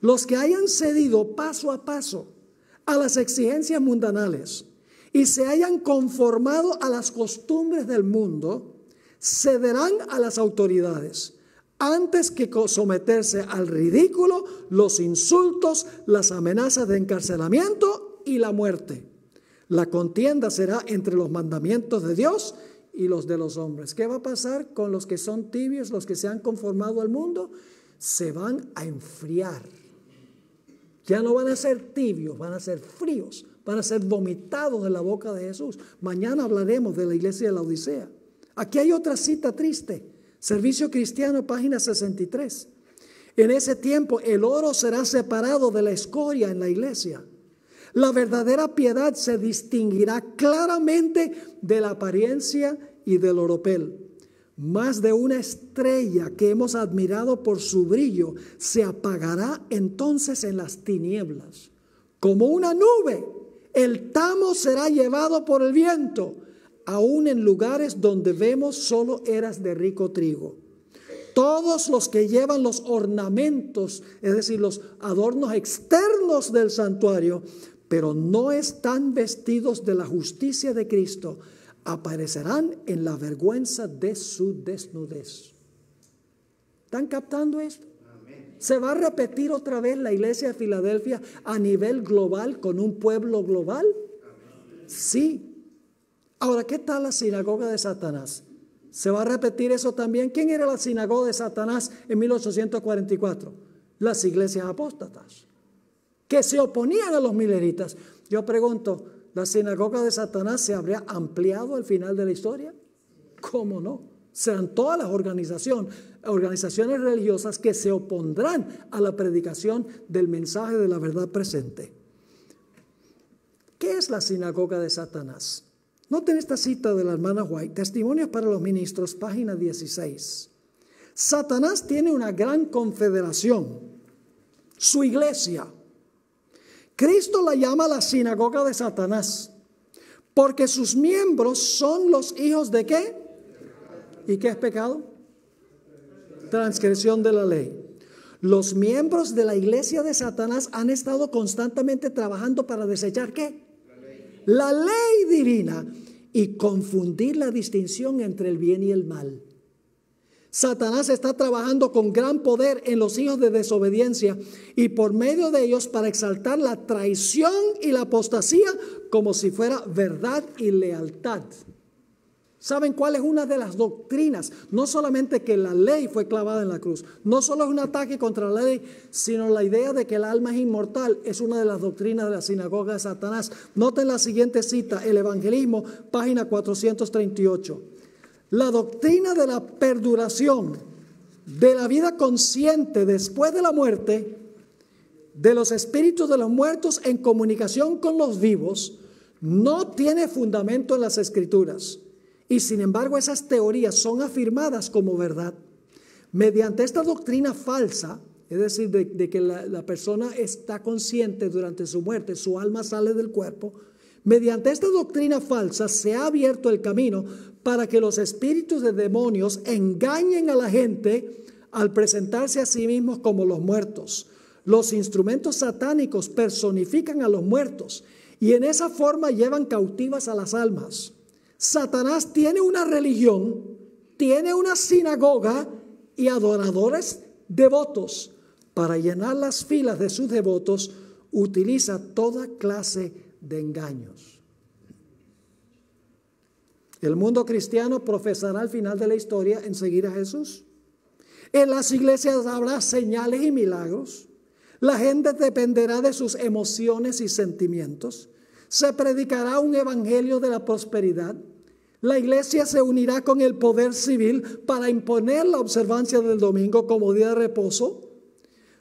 los que hayan cedido paso a paso a las exigencias mundanales y se hayan conformado a las costumbres del mundo, cederán a las autoridades antes que someterse al ridículo, los insultos, las amenazas de encarcelamiento y la muerte. La contienda será entre los mandamientos de Dios y los de los hombres. ¿Qué va a pasar con los que son tibios, los que se han conformado al mundo? Se van a enfriar. Ya no van a ser tibios, van a ser fríos, van a ser vomitados de la boca de Jesús. Mañana hablaremos de la iglesia de la Odisea. Aquí hay otra cita triste. Servicio Cristiano, página 63. En ese tiempo el oro será separado de la escoria en la iglesia. La verdadera piedad se distinguirá claramente de la apariencia y del oropel. Más de una estrella que hemos admirado por su brillo se apagará entonces en las tinieblas. Como una nube, el tamo será llevado por el viento, aún en lugares donde vemos solo eras de rico trigo. Todos los que llevan los ornamentos, es decir, los adornos externos del santuario, pero no están vestidos de la justicia de Cristo, aparecerán en la vergüenza de su desnudez. ¿Están captando esto? Se va a repetir otra vez la iglesia de Filadelfia a nivel global con un pueblo global. Sí. Ahora, ¿qué tal la sinagoga de Satanás? ¿Se va a repetir eso también? ¿Quién era la sinagoga de Satanás en 1844? Las iglesias apóstatas, que se oponían a los mileritas. Yo pregunto, la sinagoga de Satanás se habría ampliado al final de la historia? ¿Cómo no? Serán todas las organizaciones, organizaciones religiosas que se opondrán a la predicación del mensaje de la verdad presente. ¿Qué es la sinagoga de Satanás? Noten esta cita de la hermana White, Testimonios para los Ministros, página 16. Satanás tiene una gran confederación, su iglesia Cristo la llama la sinagoga de Satanás, porque sus miembros son los hijos de qué? ¿Y qué es pecado? Transgresión de la ley. Los miembros de la iglesia de Satanás han estado constantemente trabajando para desechar qué? la ley divina y confundir la distinción entre el bien y el mal. Satanás está trabajando con gran poder en los hijos de desobediencia y por medio de ellos para exaltar la traición y la apostasía como si fuera verdad y lealtad. ¿Saben cuál es una de las doctrinas? No solamente que la ley fue clavada en la cruz, no solo es un ataque contra la ley, sino la idea de que el alma es inmortal es una de las doctrinas de la sinagoga de Satanás. Noten la siguiente cita, el Evangelismo, página 438. La doctrina de la perduración de la vida consciente después de la muerte, de los espíritus de los muertos en comunicación con los vivos, no tiene fundamento en las escrituras. Y sin embargo esas teorías son afirmadas como verdad. Mediante esta doctrina falsa, es decir, de, que la, persona está consciente durante su muerte, su alma sale del cuerpo, Mediante esta doctrina falsa se ha abierto el camino para que los espíritus de demonios engañen a la gente al presentarse a sí mismos como los muertos. Los instrumentos satánicos personifican a los muertos y en esa forma llevan cautivas a las almas. Satanás tiene una religión, tiene una sinagoga y adoradores devotos. Para llenar las filas de sus devotos utiliza toda clase de de engaños. El mundo cristiano profesará al final de la historia en seguir a Jesús. En las iglesias habrá señales y milagros. La gente dependerá de sus emociones y sentimientos. Se predicará un evangelio de la prosperidad. La iglesia se unirá con el poder civil para imponer la observancia del domingo como día de reposo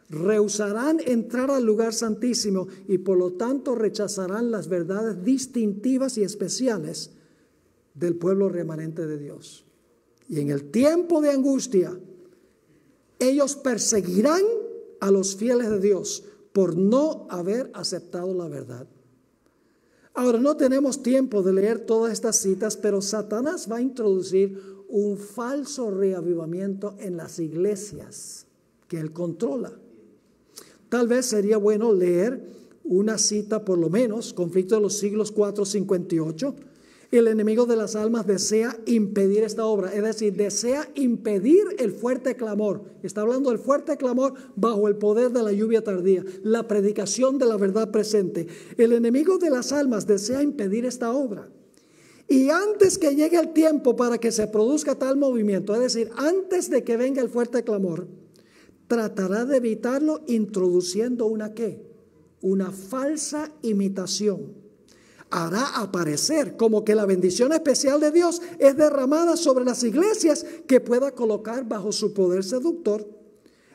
rehusarán entrar al lugar santísimo y por lo tanto rechazarán las verdades distintivas y especiales del pueblo remanente de Dios. Y en el tiempo de angustia, ellos perseguirán a los fieles de Dios por no haber aceptado la verdad. Ahora, no tenemos tiempo de leer todas estas citas, pero Satanás va a introducir un falso reavivamiento en las iglesias que él controla. Tal vez sería bueno leer una cita por lo menos, conflicto de los siglos 4, 58. El enemigo de las almas desea impedir esta obra, es decir, desea impedir el fuerte clamor. Está hablando del fuerte clamor bajo el poder de la lluvia tardía, la predicación de la verdad presente. El enemigo de las almas desea impedir esta obra. Y antes que llegue el tiempo para que se produzca tal movimiento, es decir, antes de que venga el fuerte clamor, tratará de evitarlo introduciendo una qué? Una falsa imitación. Hará aparecer como que la bendición especial de Dios es derramada sobre las iglesias que pueda colocar bajo su poder seductor.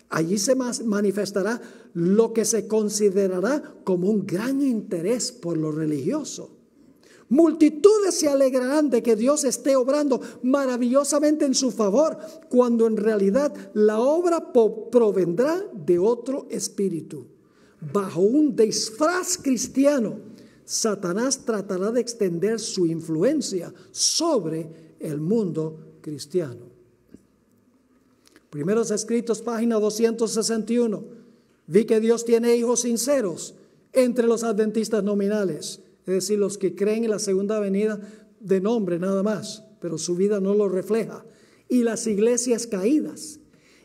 Allí se manifestará lo que se considerará como un gran interés por lo religioso Multitudes se alegrarán de que Dios esté obrando maravillosamente en su favor, cuando en realidad la obra provendrá de otro espíritu. Bajo un disfraz cristiano, Satanás tratará de extender su influencia sobre el mundo cristiano. Primeros escritos, página 261. Vi que Dios tiene hijos sinceros entre los adventistas nominales es decir, los que creen en la segunda venida de nombre nada más, pero su vida no lo refleja, y las iglesias caídas.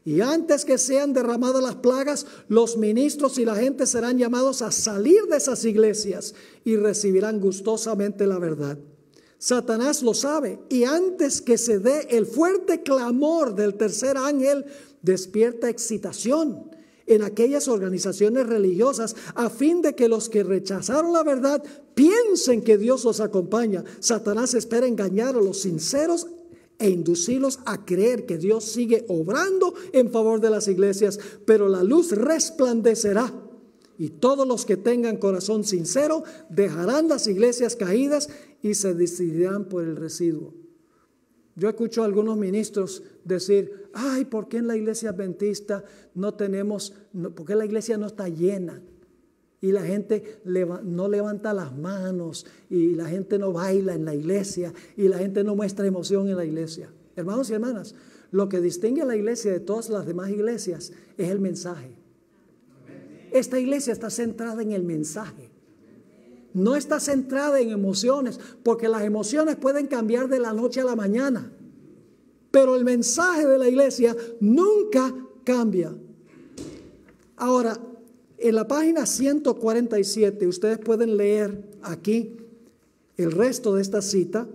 Y antes que sean derramadas las plagas, los ministros y la gente serán llamados a salir de esas iglesias y recibirán gustosamente la verdad. Satanás lo sabe y antes que se dé el fuerte clamor del tercer ángel, despierta excitación en aquellas organizaciones religiosas a fin de que los que rechazaron la verdad piensen que Dios los acompaña. Satanás espera engañar a los sinceros e inducirlos a creer que Dios sigue obrando en favor de las iglesias, pero la luz resplandecerá. Y todos los que tengan corazón sincero dejarán las iglesias caídas y se decidirán por el residuo. Yo escucho a algunos ministros decir, ay, ¿por qué en la iglesia adventista no tenemos, por qué la iglesia no está llena? Y la gente no levanta las manos, y la gente no baila en la iglesia, y la gente no muestra emoción en la iglesia. Hermanos y hermanas, lo que distingue a la iglesia de todas las demás iglesias es el mensaje. Esta iglesia está centrada en el mensaje. No está centrada en emociones, porque las emociones pueden cambiar de la noche a la mañana. Pero el mensaje de la iglesia nunca cambia. Ahora, en la página 147, ustedes pueden leer aquí el resto de esta cita,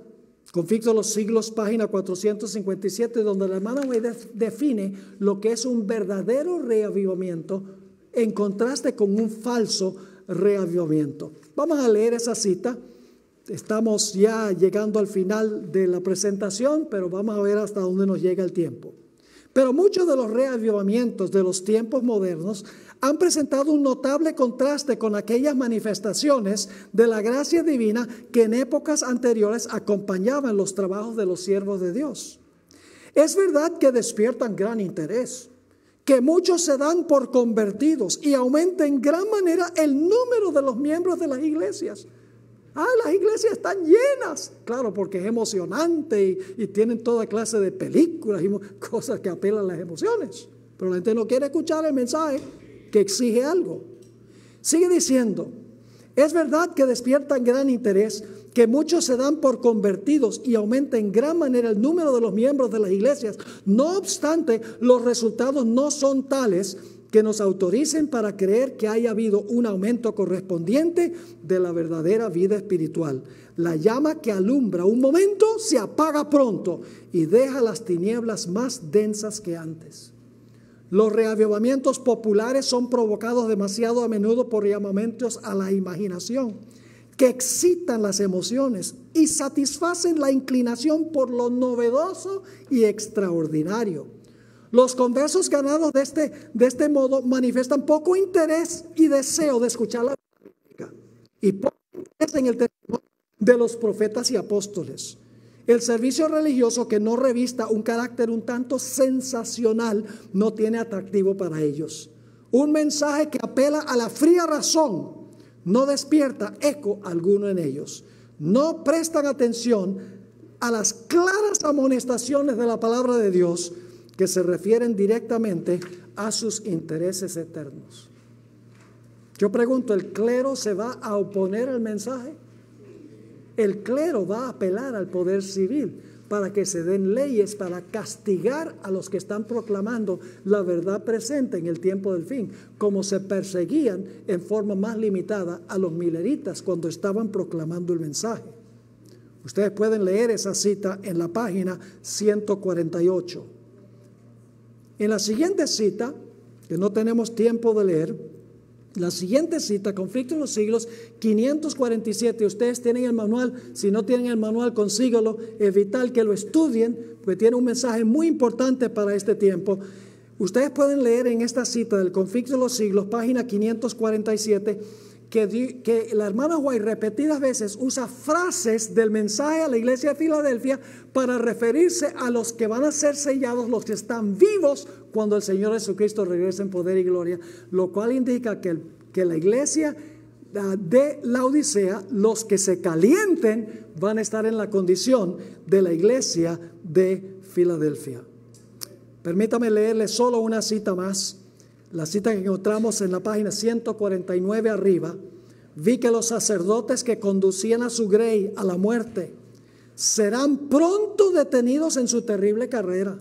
Conflicto de los siglos, página 457, donde la hermana Wade define lo que es un verdadero reavivamiento en contraste con un falso reavivamiento. Vamos a leer esa cita. Estamos ya llegando al final de la presentación, pero vamos a ver hasta dónde nos llega el tiempo. Pero muchos de los reavivamientos de los tiempos modernos han presentado un notable contraste con aquellas manifestaciones de la gracia divina que en épocas anteriores acompañaban los trabajos de los siervos de Dios. Es verdad que despiertan gran interés, que muchos se dan por convertidos y aumenta en gran manera el número de los miembros de las iglesias. Ah, las iglesias están llenas. Claro, porque es emocionante y, tienen toda clase de películas y cosas que apelan a las emociones. Pero la gente no quiere escuchar el mensaje que exige algo. Sigue diciendo, es verdad que despiertan gran interés que muchos se dan por convertidos y aumenta en gran manera el número de los miembros de las iglesias. No obstante, los resultados no son tales que nos autoricen para creer que haya habido un aumento correspondiente de la verdadera vida espiritual. La llama que alumbra un momento se apaga pronto y deja las tinieblas más densas que antes. Los reavivamientos populares son provocados demasiado a menudo por llamamientos a la imaginación que excitan las emociones y satisfacen la inclinación por lo novedoso y extraordinario. Los conversos ganados de este, de este modo manifiestan poco interés y deseo de escuchar la Biblia y poco interés en el testimonio de los profetas y apóstoles. El servicio religioso que no revista un carácter un tanto sensacional no tiene atractivo para ellos. Un mensaje que apela a la fría razón no despierta eco alguno en ellos. No prestan atención a las claras amonestaciones de la palabra de Dios que se refieren directamente a sus intereses eternos. Yo pregunto, ¿el clero se va a oponer al mensaje? El clero va a apelar al poder civil para que se den leyes para castigar a los que están proclamando la verdad presente en el tiempo del fin, como se perseguían en forma más limitada a los mileritas cuando estaban proclamando el mensaje. Ustedes pueden leer esa cita en la página 148. En la siguiente cita, que no tenemos tiempo de leer, la siguiente cita, conflicto en los siglos 547. Ustedes tienen el manual, si no tienen el manual, consígalo. Es vital que lo estudien, porque tiene un mensaje muy importante para este tiempo. Ustedes pueden leer en esta cita del conflicto de los siglos, página 547, que, que la hermana White repetidas veces usa frases del mensaje a la iglesia de Filadelfia para referirse a los que van a ser sellados, los que están vivos cuando el Señor Jesucristo regrese en poder y gloria, lo cual indica que, que la iglesia ah, de la Odisea, los que se calienten van a estar en la condición de la iglesia de Filadelfia. Permítame leerle solo una cita más, la cita que encontramos en la página 149 arriba. Vi que los sacerdotes que conducían a su grey a la muerte serán pronto detenidos en su terrible carrera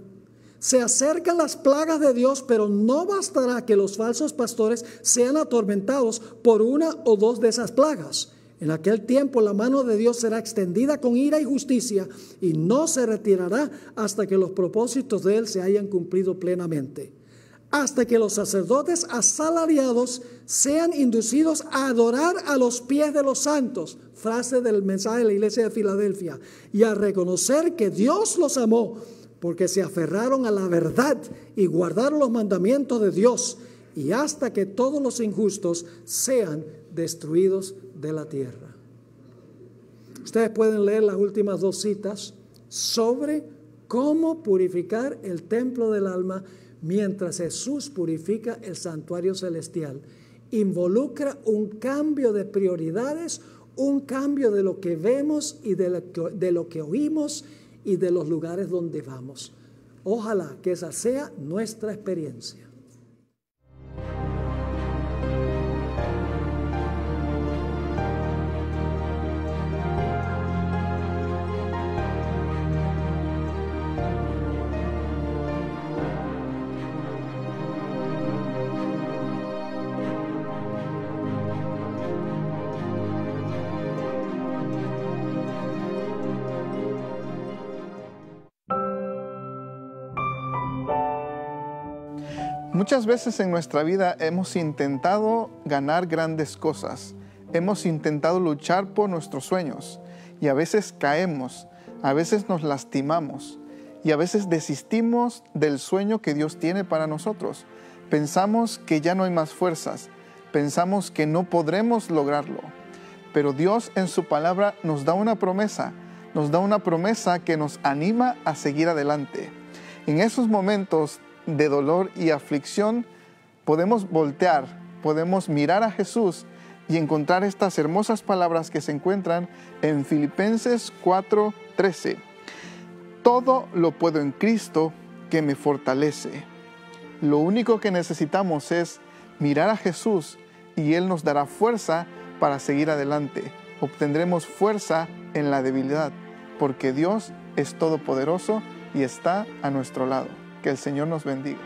se acercan las plagas de Dios, pero no bastará que los falsos pastores sean atormentados por una o dos de esas plagas. En aquel tiempo la mano de Dios será extendida con ira y justicia y no se retirará hasta que los propósitos de Él se hayan cumplido plenamente. Hasta que los sacerdotes asalariados sean inducidos a adorar a los pies de los santos, frase del mensaje de la iglesia de Filadelfia, y a reconocer que Dios los amó porque se aferraron a la verdad y guardaron los mandamientos de Dios, y hasta que todos los injustos sean destruidos de la tierra. Ustedes pueden leer las últimas dos citas sobre cómo purificar el templo del alma mientras Jesús purifica el santuario celestial. Involucra un cambio de prioridades, un cambio de lo que vemos y de lo que, oímos y de los lugares donde vamos. Ojalá que esa sea nuestra experiencia. Muchas veces en nuestra vida hemos intentado ganar grandes cosas, hemos intentado luchar por nuestros sueños y a veces caemos, a veces nos lastimamos y a veces desistimos del sueño que Dios tiene para nosotros. Pensamos que ya no hay más fuerzas, pensamos que no podremos lograrlo. Pero Dios en su palabra nos da una promesa, nos da una promesa que nos anima a seguir adelante. En esos momentos de dolor y aflicción, podemos voltear, podemos mirar a Jesús y encontrar estas hermosas palabras que se encuentran en Filipenses 4:13. Todo lo puedo en Cristo que me fortalece. Lo único que necesitamos es mirar a Jesús y Él nos dará fuerza para seguir adelante. Obtendremos fuerza en la debilidad, porque Dios es todopoderoso y está a nuestro lado. Que el Señor nos bendiga.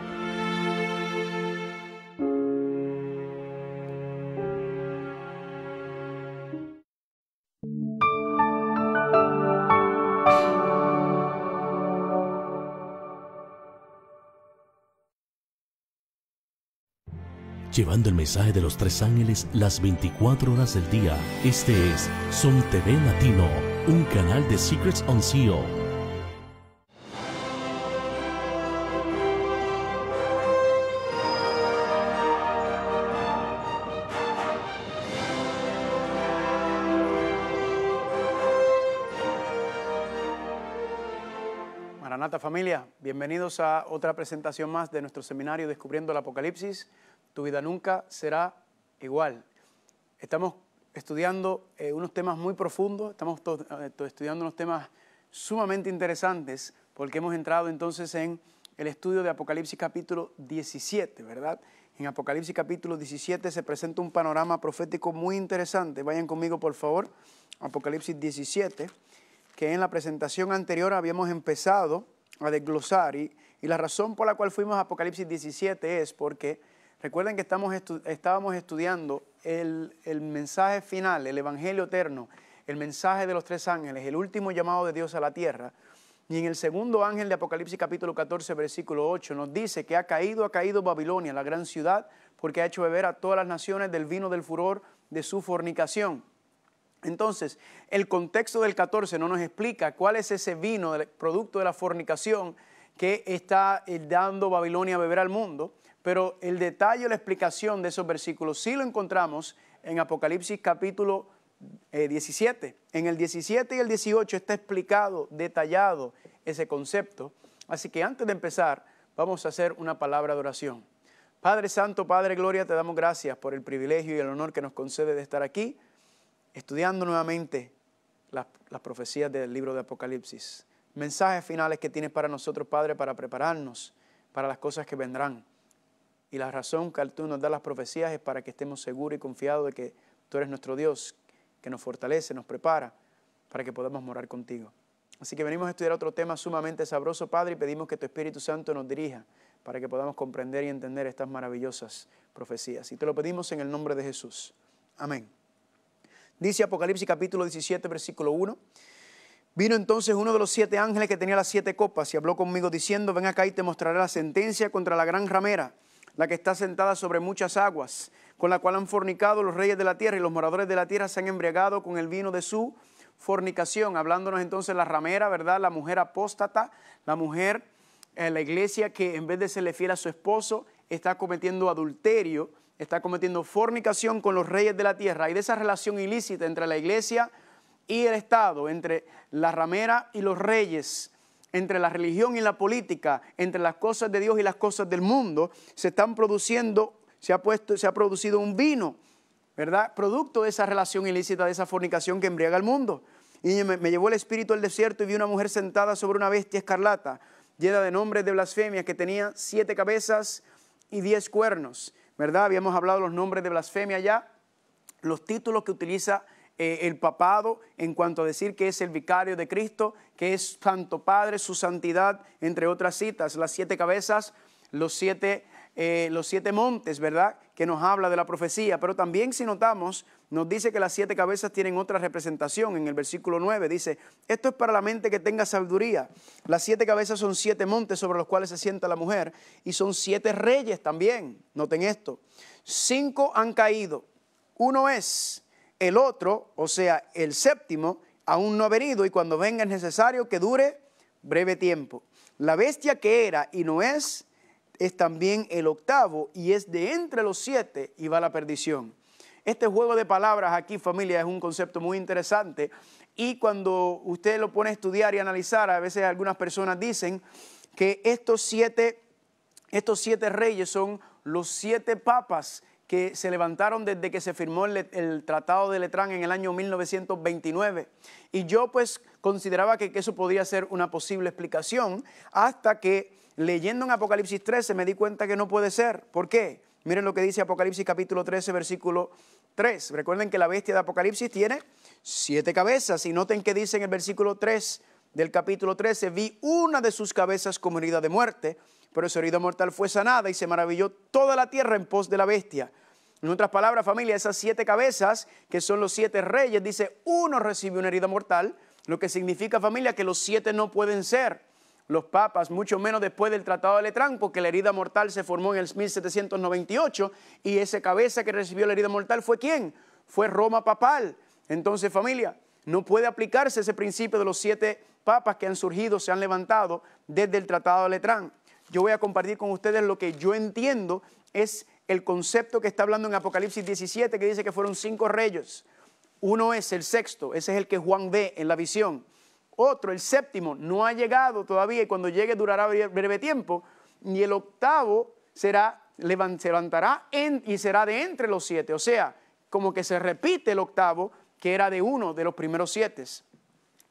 llevando el mensaje de los tres ángeles las 24 horas del día. Este es Son TV Latino, un canal de Secrets on CEO Familia, bienvenidos a otra presentación más de nuestro seminario Descubriendo el Apocalipsis. Tu vida nunca será igual. Estamos estudiando eh, unos temas muy profundos, estamos eh, estudiando unos temas sumamente interesantes porque hemos entrado entonces en el estudio de Apocalipsis capítulo 17, ¿verdad? En Apocalipsis capítulo 17 se presenta un panorama profético muy interesante. Vayan conmigo por favor, Apocalipsis 17 que en la presentación anterior habíamos empezado a desglosar y, la razón por la cual fuimos a Apocalipsis 17 es porque recuerden que estamos estábamos estudiando el, el mensaje final, el Evangelio eterno, el mensaje de los tres ángeles, el último llamado de Dios a la tierra. Y en el segundo ángel de Apocalipsis capítulo 14, versículo 8, nos dice que ha caído, ha caído Babilonia, la gran ciudad, porque ha hecho beber a todas las naciones del vino del furor de su fornicación. Entonces, el contexto del 14 no nos explica cuál es ese vino, el producto de la fornicación que está eh, dando Babilonia a beber al mundo, pero el detalle la explicación de esos versículos sí lo encontramos en Apocalipsis capítulo 17. Eh, en el 17 y el 18 está explicado, detallado ese concepto. Así que antes de empezar, vamos a hacer una palabra de oración. Padre Santo, Padre Gloria, te damos gracias por el privilegio y el honor que nos concede de estar aquí estudiando nuevamente las, profecías del libro de Apocalipsis. Mensajes finales que tienes para nosotros, Padre, para prepararnos para las cosas que vendrán. Y la razón que tú nos das las profecías es para que estemos seguros y confiados de que tú eres nuestro Dios, que nos fortalece, nos prepara para que podamos morar contigo. Así que venimos a estudiar otro tema sumamente sabroso, Padre, y pedimos que tu Espíritu Santo nos dirija para que podamos comprender y entender estas maravillosas profecías. Y te lo pedimos en el nombre de Jesús. Amén. Dice Apocalipsis capítulo 17, versículo 1. Vino entonces uno de los siete ángeles que tenía las siete copas y habló conmigo diciendo, ven acá y te mostraré la sentencia contra la gran ramera, la que está sentada sobre muchas aguas, con la cual han fornicado los reyes de la tierra y los moradores de la tierra se han embriagado con el vino de su fornicación. Hablándonos entonces la ramera, ¿verdad? La mujer apóstata, la mujer, eh, la iglesia que en vez de serle fiel a su esposo, está cometiendo adulterio está cometiendo fornicación con los reyes de la tierra y de esa relación ilícita entre la iglesia y el Estado, entre la ramera y los reyes, entre la religión y la política, entre las cosas de Dios y las cosas del mundo, se están produciendo, se ha, puesto, se ha producido un vino, ¿verdad? Producto de esa relación ilícita, de esa fornicación que embriaga al mundo. Y me, me llevó el espíritu al desierto y vi una mujer sentada sobre una bestia escarlata, llena de nombres de blasfemia, que tenía siete cabezas y diez cuernos ¿verdad? Habíamos hablado los nombres de blasfemia ya, los títulos que utiliza eh, el papado en cuanto a decir que es el vicario de Cristo, que es Santo Padre, su santidad, entre otras citas, las siete cabezas, los siete, eh, los siete montes, ¿verdad? Que nos habla de la profecía, pero también si notamos nos dice que las siete cabezas tienen otra representación. En el versículo 9 dice, esto es para la mente que tenga sabiduría. Las siete cabezas son siete montes sobre los cuales se sienta la mujer y son siete reyes también. Noten esto. Cinco han caído. Uno es el otro, o sea, el séptimo, aún no ha venido y cuando venga es necesario que dure breve tiempo. La bestia que era y no es, es también el octavo y es de entre los siete y va la perdición. Este juego de palabras aquí, familia, es un concepto muy interesante y cuando usted lo pone a estudiar y analizar, a veces algunas personas dicen que estos siete, estos siete reyes son los siete papas que se levantaron desde que se firmó el, Tratado de Letrán en el año 1929. Y yo pues consideraba que, eso podría ser una posible explicación hasta que leyendo en Apocalipsis 13 me di cuenta que no puede ser. ¿Por qué? Miren lo que dice Apocalipsis capítulo 13, versículo 3. Recuerden que la bestia de Apocalipsis tiene siete cabezas y noten que dice en el versículo 3 del capítulo 13, vi una de sus cabezas como herida de muerte, pero su herida mortal fue sanada y se maravilló toda la tierra en pos de la bestia. En otras palabras, familia, esas siete cabezas, que son los siete reyes, dice, uno recibió una herida mortal, lo que significa, familia, que los siete no pueden ser los papas, mucho menos después del Tratado de Letrán, porque la herida mortal se formó en el 1798 y ese cabeza que recibió la herida mortal fue quién? Fue Roma papal. Entonces, familia, no puede aplicarse ese principio de los siete papas que han surgido, se han levantado desde el Tratado de Letrán. Yo voy a compartir con ustedes lo que yo entiendo es el concepto que está hablando en Apocalipsis 17, que dice que fueron cinco reyes. Uno es el sexto, ese es el que Juan ve en la visión. Otro, el séptimo, no ha llegado todavía y cuando llegue durará breve tiempo. Y el octavo será, levantará y será de entre los siete. O sea, como que se repite el octavo que era de uno de los primeros siete.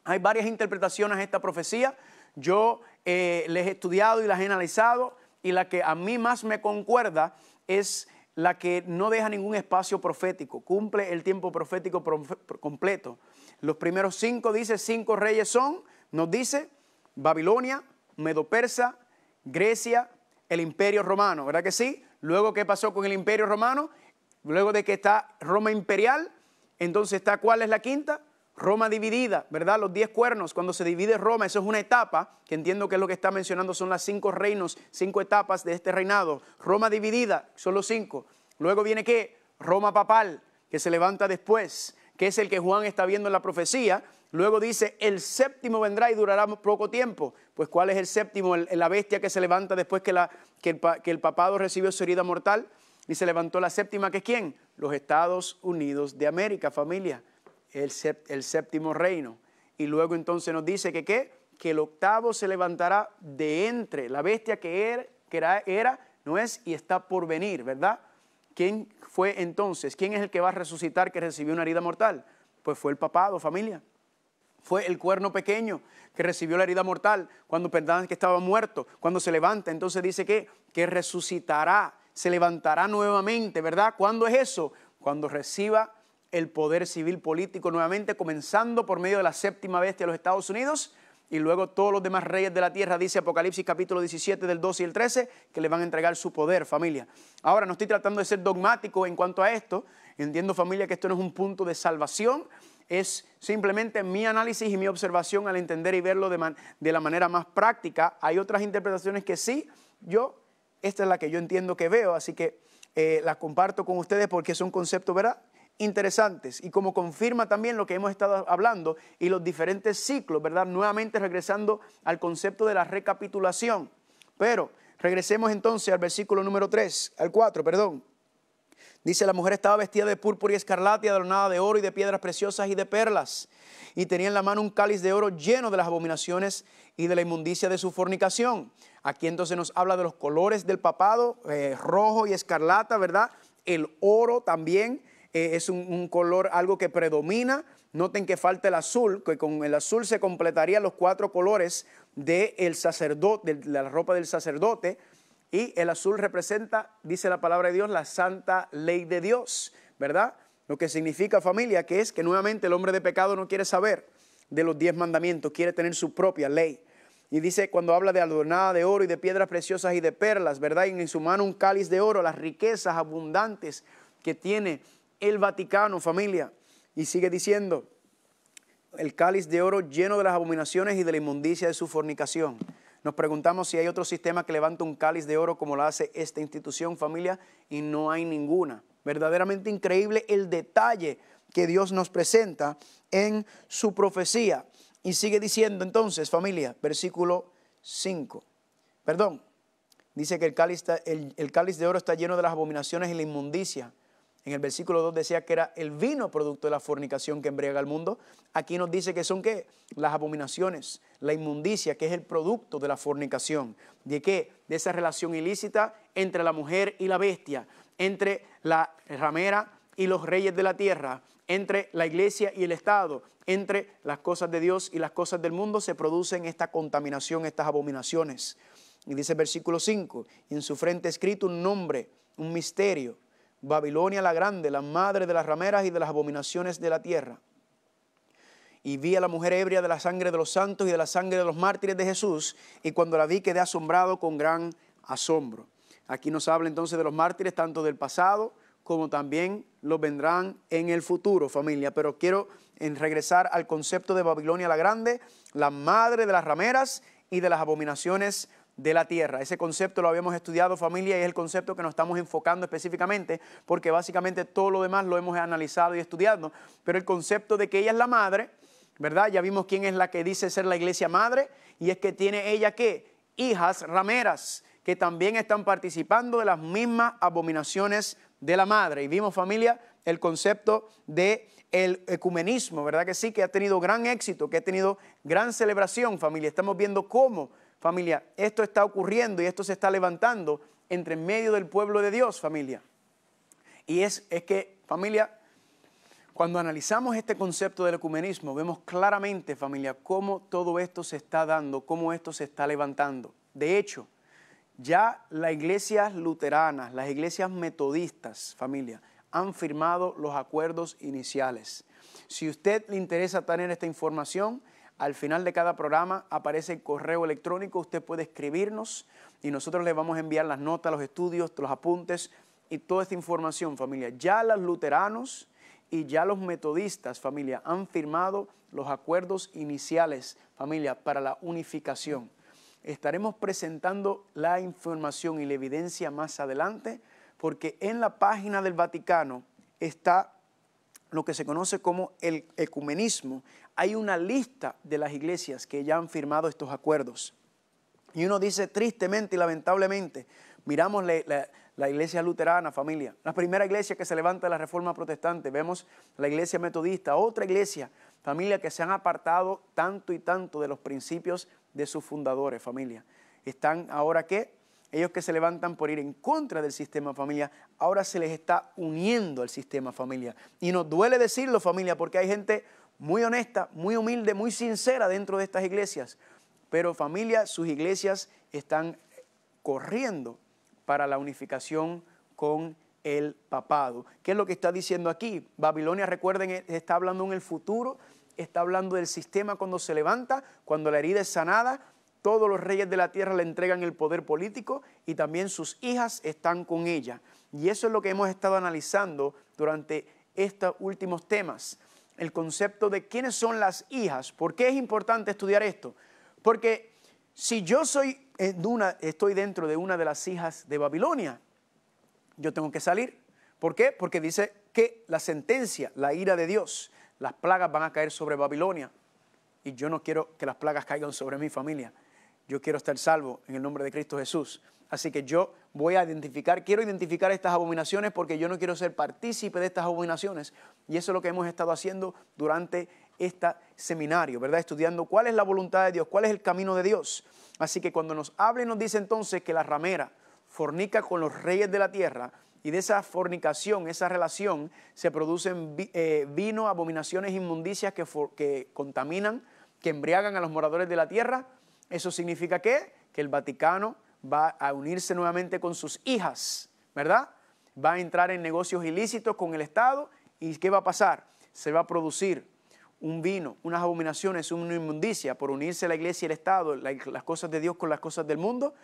Hay varias interpretaciones a esta profecía. Yo eh, las he estudiado y las he analizado y la que a mí más me concuerda es la que no deja ningún espacio profético, cumple el tiempo profético completo. Los primeros cinco, dice, cinco reyes son, nos dice, Babilonia, Medo-Persa, Grecia, el Imperio Romano, ¿verdad que sí? Luego, ¿qué pasó con el Imperio Romano? Luego de que está Roma Imperial, entonces está, ¿cuál es la quinta? Roma dividida, ¿verdad? Los diez cuernos, cuando se divide Roma, eso es una etapa, que entiendo que es lo que está mencionando, son las cinco reinos, cinco etapas de este reinado. Roma dividida, son los cinco. Luego viene qué? Roma papal, que se levanta después que es el que Juan está viendo en la profecía. Luego dice, el séptimo vendrá y durará poco tiempo. Pues ¿cuál es el séptimo? la bestia que se levanta después que, el, papado recibió su herida mortal. Y se levantó la séptima, que es quién? Los Estados Unidos de América, familia. El, séptimo reino. Y luego entonces nos dice que qué? Que el octavo se levantará de entre la bestia que era, era no es y está por venir, ¿verdad? ¿Quién fue entonces? ¿Quién es el que va a resucitar que recibió una herida mortal? Pues fue el papado, familia. Fue el cuerno pequeño que recibió la herida mortal cuando pensaban que estaba muerto, cuando se levanta. Entonces dice que, que resucitará, se levantará nuevamente, ¿verdad? ¿Cuándo es eso? Cuando reciba el poder civil político nuevamente, comenzando por medio de la séptima bestia de los Estados Unidos y luego todos los demás reyes de la tierra, dice Apocalipsis capítulo 17 del 12 y el 13, que le van a entregar su poder, familia. Ahora, no estoy tratando de ser dogmático en cuanto a esto, entiendo familia que esto no es un punto de salvación, es simplemente mi análisis y mi observación al entender y verlo de, la manera más práctica. Hay otras interpretaciones que sí, yo, esta es la que yo entiendo que veo, así que eh, las comparto con ustedes porque es un concepto, ¿verdad? interesantes y como confirma también lo que hemos estado hablando y los diferentes ciclos, ¿verdad? Nuevamente regresando al concepto de la recapitulación. Pero regresemos entonces al versículo número 3, al 4, perdón. Dice, la mujer estaba vestida de púrpura y escarlata y adornada de oro y de piedras preciosas y de perlas. Y tenía en la mano un cáliz de oro lleno de las abominaciones y de la inmundicia de su fornicación. Aquí entonces nos habla de los colores del papado, eh, rojo y escarlata, ¿verdad? El oro también, eh, es un, color, algo que predomina. Noten que falta el azul, que con el azul se completarían los cuatro colores de, sacerdote, de la ropa del sacerdote. Y el azul representa, dice la palabra de Dios, la santa ley de Dios, ¿verdad? Lo que significa familia, que es que nuevamente el hombre de pecado no quiere saber de los diez mandamientos, quiere tener su propia ley. Y dice cuando habla de adornada de oro y de piedras preciosas y de perlas, ¿verdad? Y en su mano un cáliz de oro, las riquezas abundantes que tiene el Vaticano, familia. Y sigue diciendo, el cáliz de oro lleno de las abominaciones y de la inmundicia de su fornicación. Nos preguntamos si hay otro sistema que levanta un cáliz de oro como lo hace esta institución, familia, y no hay ninguna. Verdaderamente increíble el detalle que Dios nos presenta en su profecía. Y sigue diciendo entonces, familia, versículo 5. Perdón, dice que el cáliz, el cáliz de oro está lleno de las abominaciones y la inmundicia en el versículo 2 decía que era el vino producto de la fornicación que embriaga al mundo. Aquí nos dice que son qué? Las abominaciones, la inmundicia, que es el producto de la fornicación. ¿De qué? De esa relación ilícita entre la mujer y la bestia, entre la ramera y los reyes de la tierra, entre la iglesia y el Estado, entre las cosas de Dios y las cosas del mundo, se producen esta contaminación, estas abominaciones. Y dice el versículo 5, en su frente escrito un nombre, un misterio, Babilonia la grande, la madre de las rameras y de las abominaciones de la tierra. Y vi a la mujer ebria de la sangre de los santos y de la sangre de los mártires de Jesús, y cuando la vi quedé asombrado con gran asombro. Aquí nos habla entonces de los mártires, tanto del pasado como también los vendrán en el futuro, familia. Pero quiero en regresar al concepto de Babilonia la Grande, la madre de las rameras y de las abominaciones de la tierra. Ese concepto lo habíamos estudiado familia y es el concepto que nos estamos enfocando específicamente porque básicamente todo lo demás lo hemos analizado y estudiando pero el concepto de que ella es la madre, ¿verdad? Ya vimos quién es la que dice ser la iglesia madre y es que tiene ella qué? Hijas rameras que también están participando de las mismas abominaciones de la madre. Y vimos familia el concepto de el ecumenismo, ¿verdad que sí? Que ha tenido gran éxito, que ha tenido gran celebración, familia. Estamos viendo cómo Familia, esto está ocurriendo y esto se está levantando entre medio del pueblo de Dios, familia. Y es, que, familia, cuando analizamos este concepto del ecumenismo, vemos claramente, familia, cómo todo esto se está dando, cómo esto se está levantando. De hecho, ya las iglesias luteranas, las iglesias metodistas, familia, han firmado los acuerdos iniciales. Si usted le interesa tener esta información, al final de cada programa aparece el correo electrónico, usted puede escribirnos y nosotros le vamos a enviar las notas, los estudios, los apuntes y toda esta información, familia. Ya los luteranos y ya los metodistas, familia, han firmado los acuerdos iniciales, familia, para la unificación. Estaremos presentando la información y la evidencia más adelante, porque en la página del Vaticano está lo que se conoce como el ecumenismo, hay una lista de las iglesias que ya han firmado estos acuerdos. Y uno dice tristemente y lamentablemente, miramos la, iglesia luterana, familia, la primera iglesia que se levanta de la reforma protestante, vemos la iglesia metodista, otra iglesia, familia, que se han apartado tanto y tanto de los principios de sus fundadores, familia. Están ahora qué? ellos que se levantan por ir en contra del sistema familia, ahora se les está uniendo al sistema familia. Y nos duele decirlo familia, porque hay gente muy honesta, muy humilde, muy sincera dentro de estas iglesias. Pero familia, sus iglesias están corriendo para la unificación con el papado. ¿Qué es lo que está diciendo aquí? Babilonia, recuerden, está hablando en el futuro, está hablando del sistema cuando se levanta, cuando la herida es sanada, todos los reyes de la tierra le entregan el poder político y también sus hijas están con ella. Y eso es lo que hemos estado analizando durante estos últimos temas, el concepto de quiénes son las hijas. ¿Por qué es importante estudiar esto? Porque si yo soy una, estoy dentro de una de las hijas de Babilonia, yo tengo que salir. ¿Por qué? Porque dice que la sentencia, la ira de Dios, las plagas van a caer sobre Babilonia. Y yo no quiero que las plagas caigan sobre mi familia yo quiero estar salvo en el nombre de Cristo Jesús. Así que yo voy a identificar, quiero identificar estas abominaciones porque yo no quiero ser partícipe de estas abominaciones. Y eso es lo que hemos estado haciendo durante este seminario, ¿verdad? Estudiando cuál es la voluntad de Dios, cuál es el camino de Dios. Así que cuando nos habla y nos dice entonces que la ramera fornica con los reyes de la tierra, y de esa fornicación, esa relación, se producen eh, vino, abominaciones, inmundicias que contaminan, que embriagan a los moradores de la tierra eso significa que, que el Vaticano va a unirse nuevamente con sus hijas, ¿verdad? Va a entrar en negocios ilícitos con el Estado y ¿qué va a pasar? Se va a producir un vino, unas abominaciones, una inmundicia por unirse la iglesia y el Estado, las cosas de Dios con las cosas del mundo,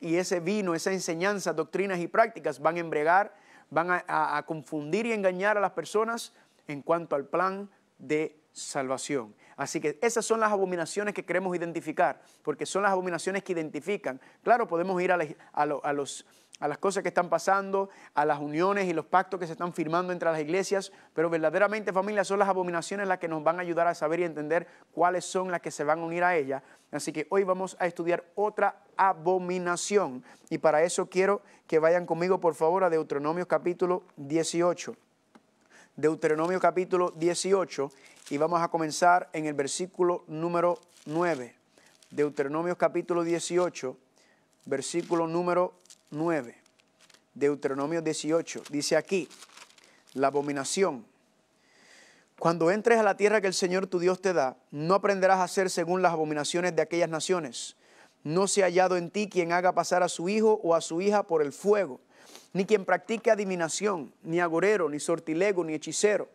y ese vino, esa enseñanza, doctrinas y prácticas van a embregar, van a confundir y engañar a las personas en cuanto al plan de salvación. Así que esas son las abominaciones que queremos identificar, porque son las abominaciones que identifican. Claro, podemos ir a, las cosas que están pasando, a las uniones y los pactos que se están firmando entre las iglesias, pero verdaderamente familia son las abominaciones las que nos van a ayudar a saber y entender cuáles son las que se van a unir a ella. Así que hoy vamos a estudiar otra abominación y para eso quiero que vayan conmigo por favor a Deuteronomio capítulo 18. Deuteronomio capítulo 18 y vamos a comenzar en el versículo número 9, Deuteronomio capítulo 18, versículo número 9. Deuteronomio 18, dice aquí, la abominación. Cuando entres a la tierra que el Señor tu Dios te da, no aprenderás a hacer según las abominaciones de aquellas naciones. No se ha hallado en ti quien haga pasar a su hijo o a su hija por el fuego, ni quien practique adivinación, ni agorero, ni sortilego, ni hechicero,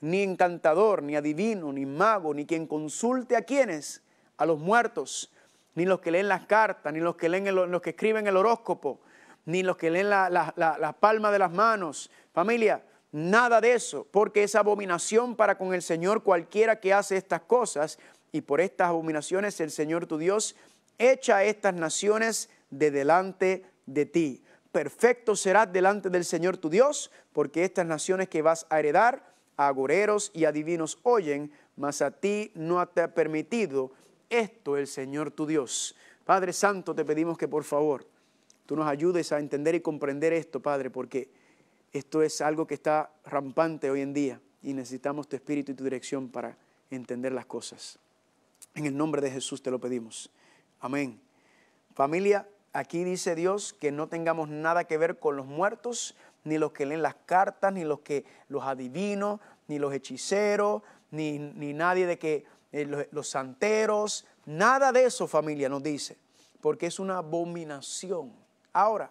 ni encantador, ni adivino, ni mago, ni quien consulte a quienes, a los muertos, ni los que leen las cartas, ni los que, leen los que escriben el horóscopo, ni los que leen las la, palmas de las manos. Familia, nada de eso, porque es abominación para con el Señor cualquiera que hace estas cosas, y por estas abominaciones el Señor tu Dios echa a estas naciones de delante de ti. Perfecto serás delante del Señor tu Dios, porque estas naciones que vas a heredar, agoreros y adivinos oyen, mas a ti no te ha permitido esto el Señor tu Dios. Padre Santo, te pedimos que por favor tú nos ayudes a entender y comprender esto, Padre, porque esto es algo que está rampante hoy en día y necesitamos tu espíritu y tu dirección para entender las cosas. En el nombre de Jesús te lo pedimos. Amén. Familia, aquí dice Dios que no tengamos nada que ver con los muertos, ni los que leen las cartas, ni los que los adivinos, ni los hechiceros, ni, nadie de que eh, los santeros, nada de eso familia nos dice, porque es una abominación. Ahora,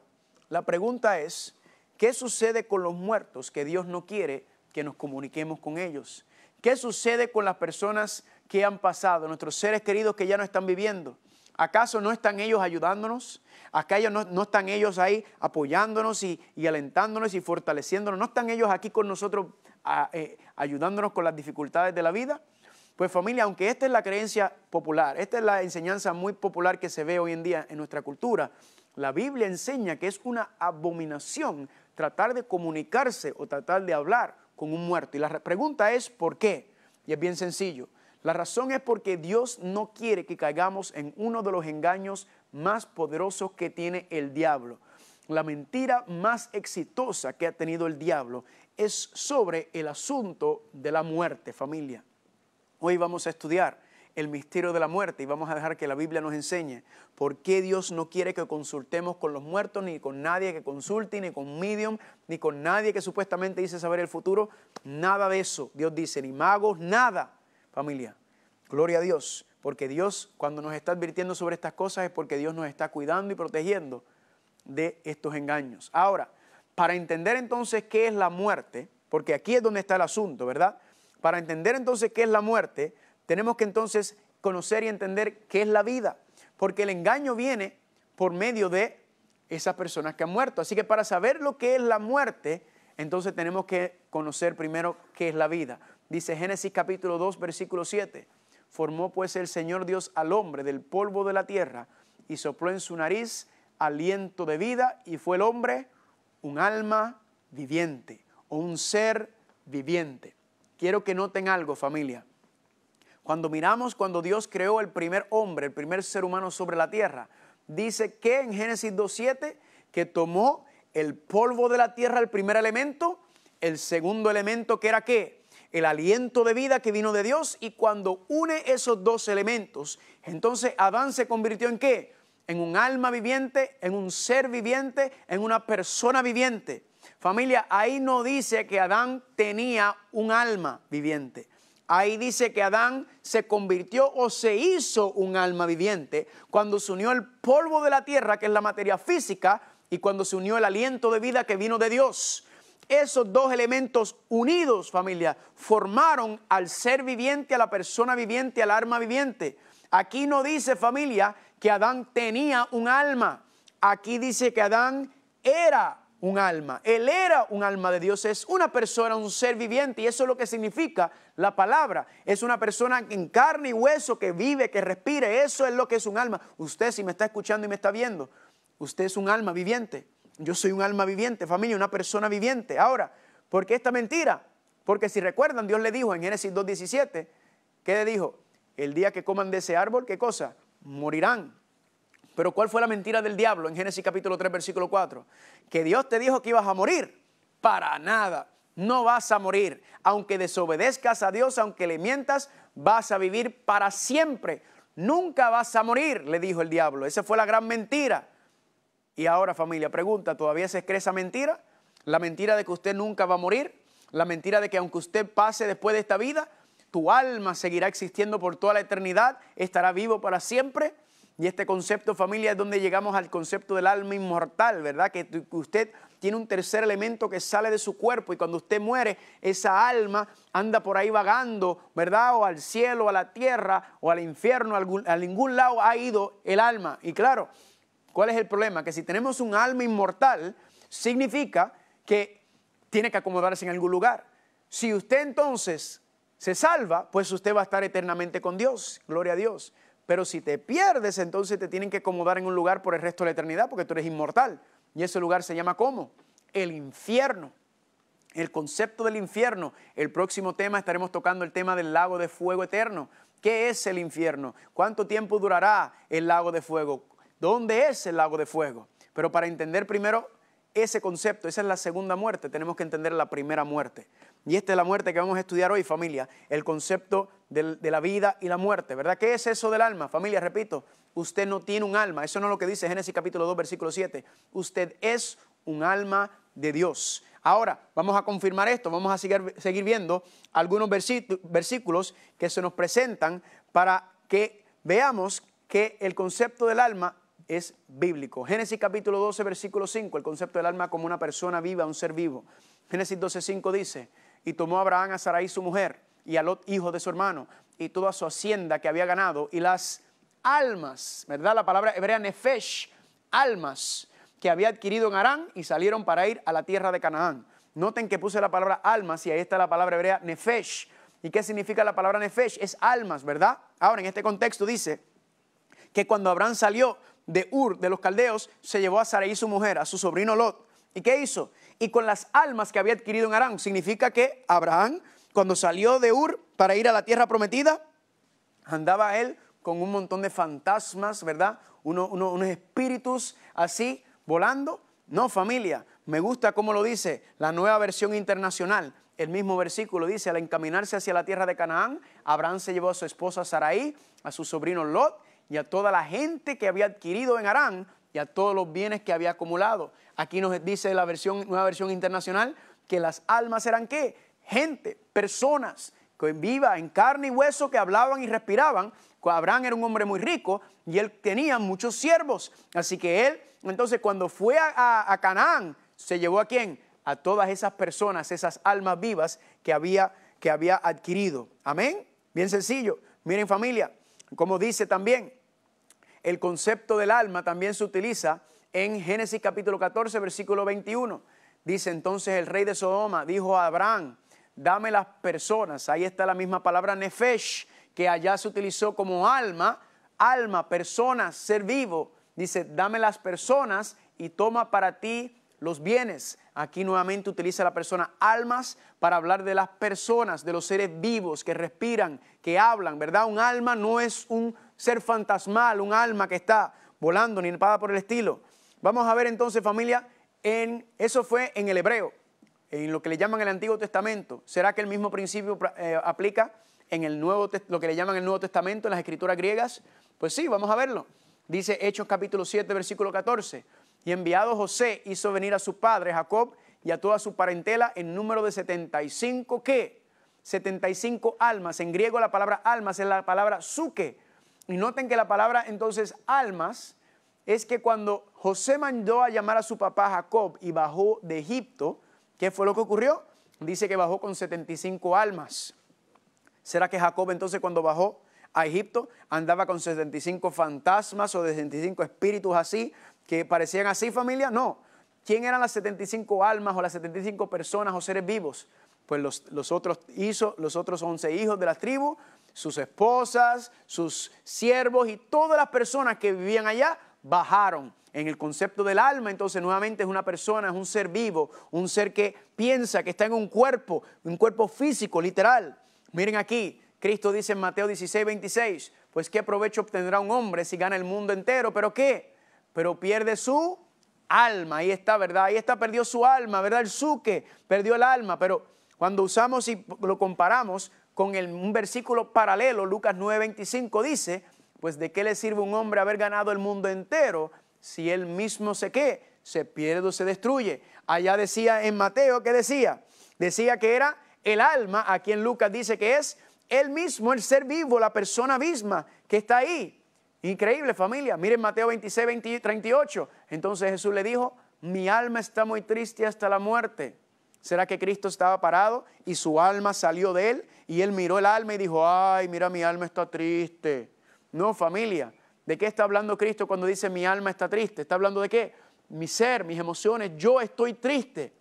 la pregunta es, ¿qué sucede con los muertos que Dios no quiere que nos comuniquemos con ellos? ¿Qué sucede con las personas que han pasado, nuestros seres queridos que ya no están viviendo? ¿Acaso no están ellos ayudándonos? ¿Acaso no, no están ellos ahí apoyándonos y, alentándonos y fortaleciéndonos? ¿No están ellos aquí con nosotros eh, ayudándonos con las dificultades de la vida? Pues familia, aunque esta es la creencia popular, esta es la enseñanza muy popular que se ve hoy en día en nuestra cultura, la Biblia enseña que es una abominación tratar de comunicarse o tratar de hablar con un muerto. Y la pregunta es, ¿por qué? Y es bien sencillo. La razón es porque Dios no quiere que caigamos en uno de los engaños más poderosos que tiene el diablo. La mentira más exitosa que ha tenido el diablo es sobre el asunto de la muerte, familia. Hoy vamos a estudiar el misterio de la muerte y vamos a dejar que la Biblia nos enseñe por qué Dios no quiere que consultemos con los muertos, ni con nadie que consulte, ni con medium, ni con nadie que supuestamente dice saber el futuro. Nada de eso. Dios dice, ni magos, nada familia. Gloria a Dios, porque Dios cuando nos está advirtiendo sobre estas cosas es porque Dios nos está cuidando y protegiendo de estos engaños. Ahora, para entender entonces qué es la muerte, porque aquí es donde está el asunto, ¿verdad? Para entender entonces qué es la muerte, tenemos que entonces conocer y entender qué es la vida, porque el engaño viene por medio de esas personas que han muerto. Así que para saber lo que es la muerte, entonces tenemos que conocer primero qué es la vida. Dice Génesis capítulo 2, versículo 7. Formó pues el Señor Dios al hombre del polvo de la tierra y sopló en su nariz aliento de vida y fue el hombre un alma viviente o un ser viviente. Quiero que noten algo familia. Cuando miramos cuando Dios creó el primer hombre, el primer ser humano sobre la tierra, dice que en Génesis 2.7 que tomó el polvo de la tierra, el primer elemento, el segundo elemento que era qué? el aliento de vida que vino de Dios y cuando une esos dos elementos, entonces Adán se convirtió en qué? En un alma viviente, en un ser viviente, en una persona viviente. Familia, ahí no dice que Adán tenía un alma viviente. Ahí dice que Adán se convirtió o se hizo un alma viviente cuando se unió el polvo de la tierra, que es la materia física, y cuando se unió el aliento de vida que vino de Dios. Esos dos elementos unidos, familia, formaron al ser viviente, a la persona viviente, al alma viviente. Aquí no dice, familia, que Adán tenía un alma. Aquí dice que Adán era un alma. Él era un alma de Dios, es una persona, un ser viviente, y eso es lo que significa la palabra. Es una persona en carne y hueso que vive, que respire, eso es lo que es un alma. Usted si me está escuchando y me está viendo, usted es un alma viviente. Yo soy un alma viviente, familia, una persona viviente. Ahora, ¿por qué esta mentira? Porque si recuerdan, Dios le dijo en Génesis 2.17, ¿qué le dijo? El día que coman de ese árbol, ¿qué cosa? Morirán. Pero ¿cuál fue la mentira del diablo en Génesis capítulo 3, versículo 4? Que Dios te dijo que ibas a morir. Para nada. No vas a morir. Aunque desobedezcas a Dios, aunque le mientas, vas a vivir para siempre. Nunca vas a morir, le dijo el diablo. Esa fue la gran mentira. Y ahora familia, pregunta, ¿todavía se cree esa mentira? La mentira de que usted nunca va a morir, la mentira de que aunque usted pase después de esta vida, tu alma seguirá existiendo por toda la eternidad, estará vivo para siempre. Y este concepto familia es donde llegamos al concepto del alma inmortal, ¿verdad? Que usted tiene un tercer elemento que sale de su cuerpo y cuando usted muere, esa alma anda por ahí vagando, ¿verdad? O al cielo, a la tierra, o al infierno, a ningún lado ha ido el alma. Y claro, ¿Cuál es el problema? Que si tenemos un alma inmortal, significa que tiene que acomodarse en algún lugar. Si usted entonces se salva, pues usted va a estar eternamente con Dios, gloria a Dios. Pero si te pierdes, entonces te tienen que acomodar en un lugar por el resto de la eternidad, porque tú eres inmortal. Y ese lugar se llama ¿cómo? El infierno. El concepto del infierno. El próximo tema estaremos tocando el tema del lago de fuego eterno. ¿Qué es el infierno? ¿Cuánto tiempo durará el lago de fuego? ¿Dónde es el lago de fuego? Pero para entender primero ese concepto, esa es la segunda muerte, tenemos que entender la primera muerte. Y esta es la muerte que vamos a estudiar hoy, familia, el concepto de la vida y la muerte, ¿verdad? ¿Qué es eso del alma? Familia, repito, usted no tiene un alma, eso no es lo que dice Génesis capítulo 2, versículo 7, usted es un alma de Dios. Ahora, vamos a confirmar esto, vamos a seguir, seguir viendo algunos versículos que se nos presentan para que veamos que el concepto del alma es bíblico. Génesis capítulo 12, versículo 5, el concepto del alma como una persona viva, un ser vivo. Génesis 12, 5 dice, y tomó Abraham a Sarai su mujer y a Lot, hijo de su hermano, y toda su hacienda que había ganado y las almas, ¿verdad? La palabra hebrea nefesh, almas que había adquirido en Arán y salieron para ir a la tierra de Canaán. Noten que puse la palabra almas y ahí está la palabra hebrea nefesh. ¿Y qué significa la palabra nefesh? Es almas, ¿verdad? Ahora, en este contexto dice que cuando Abraham salió de Ur, de los caldeos, se llevó a Sarai su mujer, a su sobrino Lot. ¿Y qué hizo? Y con las almas que había adquirido en Aram, Significa que Abraham, cuando salió de Ur para ir a la tierra prometida, andaba él con un montón de fantasmas, ¿verdad? unos espíritus así volando. No, familia, me gusta cómo lo dice la nueva versión internacional. El mismo versículo dice, al encaminarse hacia la tierra de Canaán, Abraham se llevó a su esposa Sarai, a su sobrino Lot y a toda la gente que había adquirido en Arán y a todos los bienes que había acumulado. Aquí nos dice la versión, nueva versión internacional que las almas eran qué? Gente, personas que viva en carne y hueso que hablaban y respiraban. Abraham era un hombre muy rico y él tenía muchos siervos. Así que él, entonces cuando fue a, Canaán, se llevó a quién? A todas esas personas, esas almas vivas que había, que había adquirido. Amén. Bien sencillo. Miren familia, como dice también, el concepto del alma también se utiliza en Génesis capítulo 14, versículo 21. Dice entonces el rey de Sodoma, dijo a Abraham, dame las personas. Ahí está la misma palabra nefesh, que allá se utilizó como alma, alma, personas, ser vivo. Dice, dame las personas y toma para ti los bienes. Aquí nuevamente utiliza la persona almas para hablar de las personas, de los seres vivos que respiran, que hablan, ¿verdad? Un alma no es un ser fantasmal, un alma que está volando ni nada por el estilo. Vamos a ver entonces, familia, en, eso fue en el hebreo, en lo que le llaman el Antiguo Testamento. ¿Será que el mismo principio eh, aplica en el Nuevo, lo que le llaman el Nuevo Testamento, en las escrituras griegas? Pues sí, vamos a verlo. Dice Hechos capítulo 7, versículo 14. Y enviado José hizo venir a su padre Jacob y a toda su parentela en número de 75, que, 75 almas. En griego la palabra almas es la palabra suque, y noten que la palabra entonces almas es que cuando José mandó a llamar a su papá Jacob y bajó de Egipto, ¿qué fue lo que ocurrió? Dice que bajó con 75 almas. ¿Será que Jacob entonces cuando bajó a Egipto andaba con 75 fantasmas o 75 espíritus así que parecían así familia? No. ¿Quién eran las 75 almas o las 75 personas o seres vivos? Pues los, los otros hizo, los otros 11 hijos de las tribus sus esposas, sus siervos y todas las personas que vivían allá bajaron. En el concepto del alma, entonces nuevamente es una persona, es un ser vivo, un ser que piensa, que está en un cuerpo, un cuerpo físico, literal. Miren aquí, Cristo dice en Mateo 16, 26, pues qué provecho obtendrá un hombre si gana el mundo entero, pero qué, pero pierde su alma, ahí está, ¿verdad? Ahí está, perdió su alma, ¿verdad? El suque, perdió el alma, pero cuando usamos y lo comparamos con un versículo paralelo, Lucas 9:25 dice, pues de qué le sirve un hombre haber ganado el mundo entero si él mismo se qué, se pierde o se destruye. Allá decía en Mateo, ¿qué decía? Decía que era el alma, a quien Lucas dice que es él mismo, el ser vivo, la persona misma que está ahí. Increíble familia, miren Mateo 26, 20, 38. Entonces Jesús le dijo, mi alma está muy triste hasta la muerte. ¿Será que Cristo estaba parado y su alma salió de él y él miró el alma y dijo, ay, mira, mi alma está triste. No, familia, ¿de qué está hablando Cristo cuando dice mi alma está triste? ¿Está hablando de qué? Mi ser, mis emociones, yo estoy triste.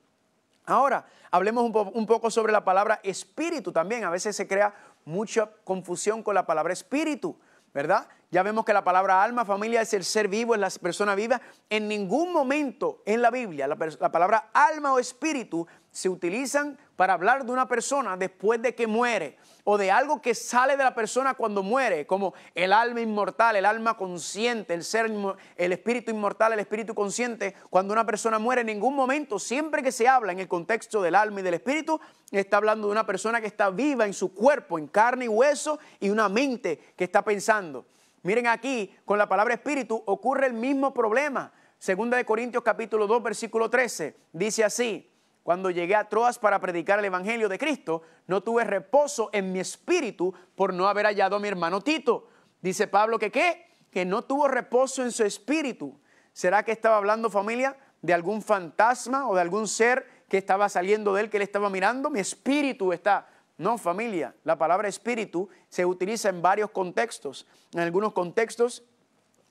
Ahora, hablemos un, poco sobre la palabra espíritu también. A veces se crea mucha confusión con la palabra espíritu, ¿verdad? Ya vemos que la palabra alma, familia, es el ser vivo, es la persona viva. En ningún momento en la Biblia la palabra alma o espíritu se utilizan para hablar de una persona después de que muere o de algo que sale de la persona cuando muere, como el alma inmortal, el alma consciente, el ser, el espíritu inmortal, el espíritu consciente, cuando una persona muere en ningún momento, siempre que se habla en el contexto del alma y del espíritu, está hablando de una persona que está viva en su cuerpo, en carne y hueso, y una mente que está pensando. Miren aquí, con la palabra espíritu ocurre el mismo problema. Segunda de Corintios capítulo 2, versículo 13, dice así, cuando llegué a Troas para predicar el Evangelio de Cristo, no tuve reposo en mi espíritu por no haber hallado a mi hermano Tito. Dice Pablo que qué? Que no tuvo reposo en su espíritu. ¿Será que estaba hablando familia de algún fantasma o de algún ser que estaba saliendo de él, que le estaba mirando? Mi espíritu está. No, familia, la palabra espíritu se utiliza en varios contextos. En algunos contextos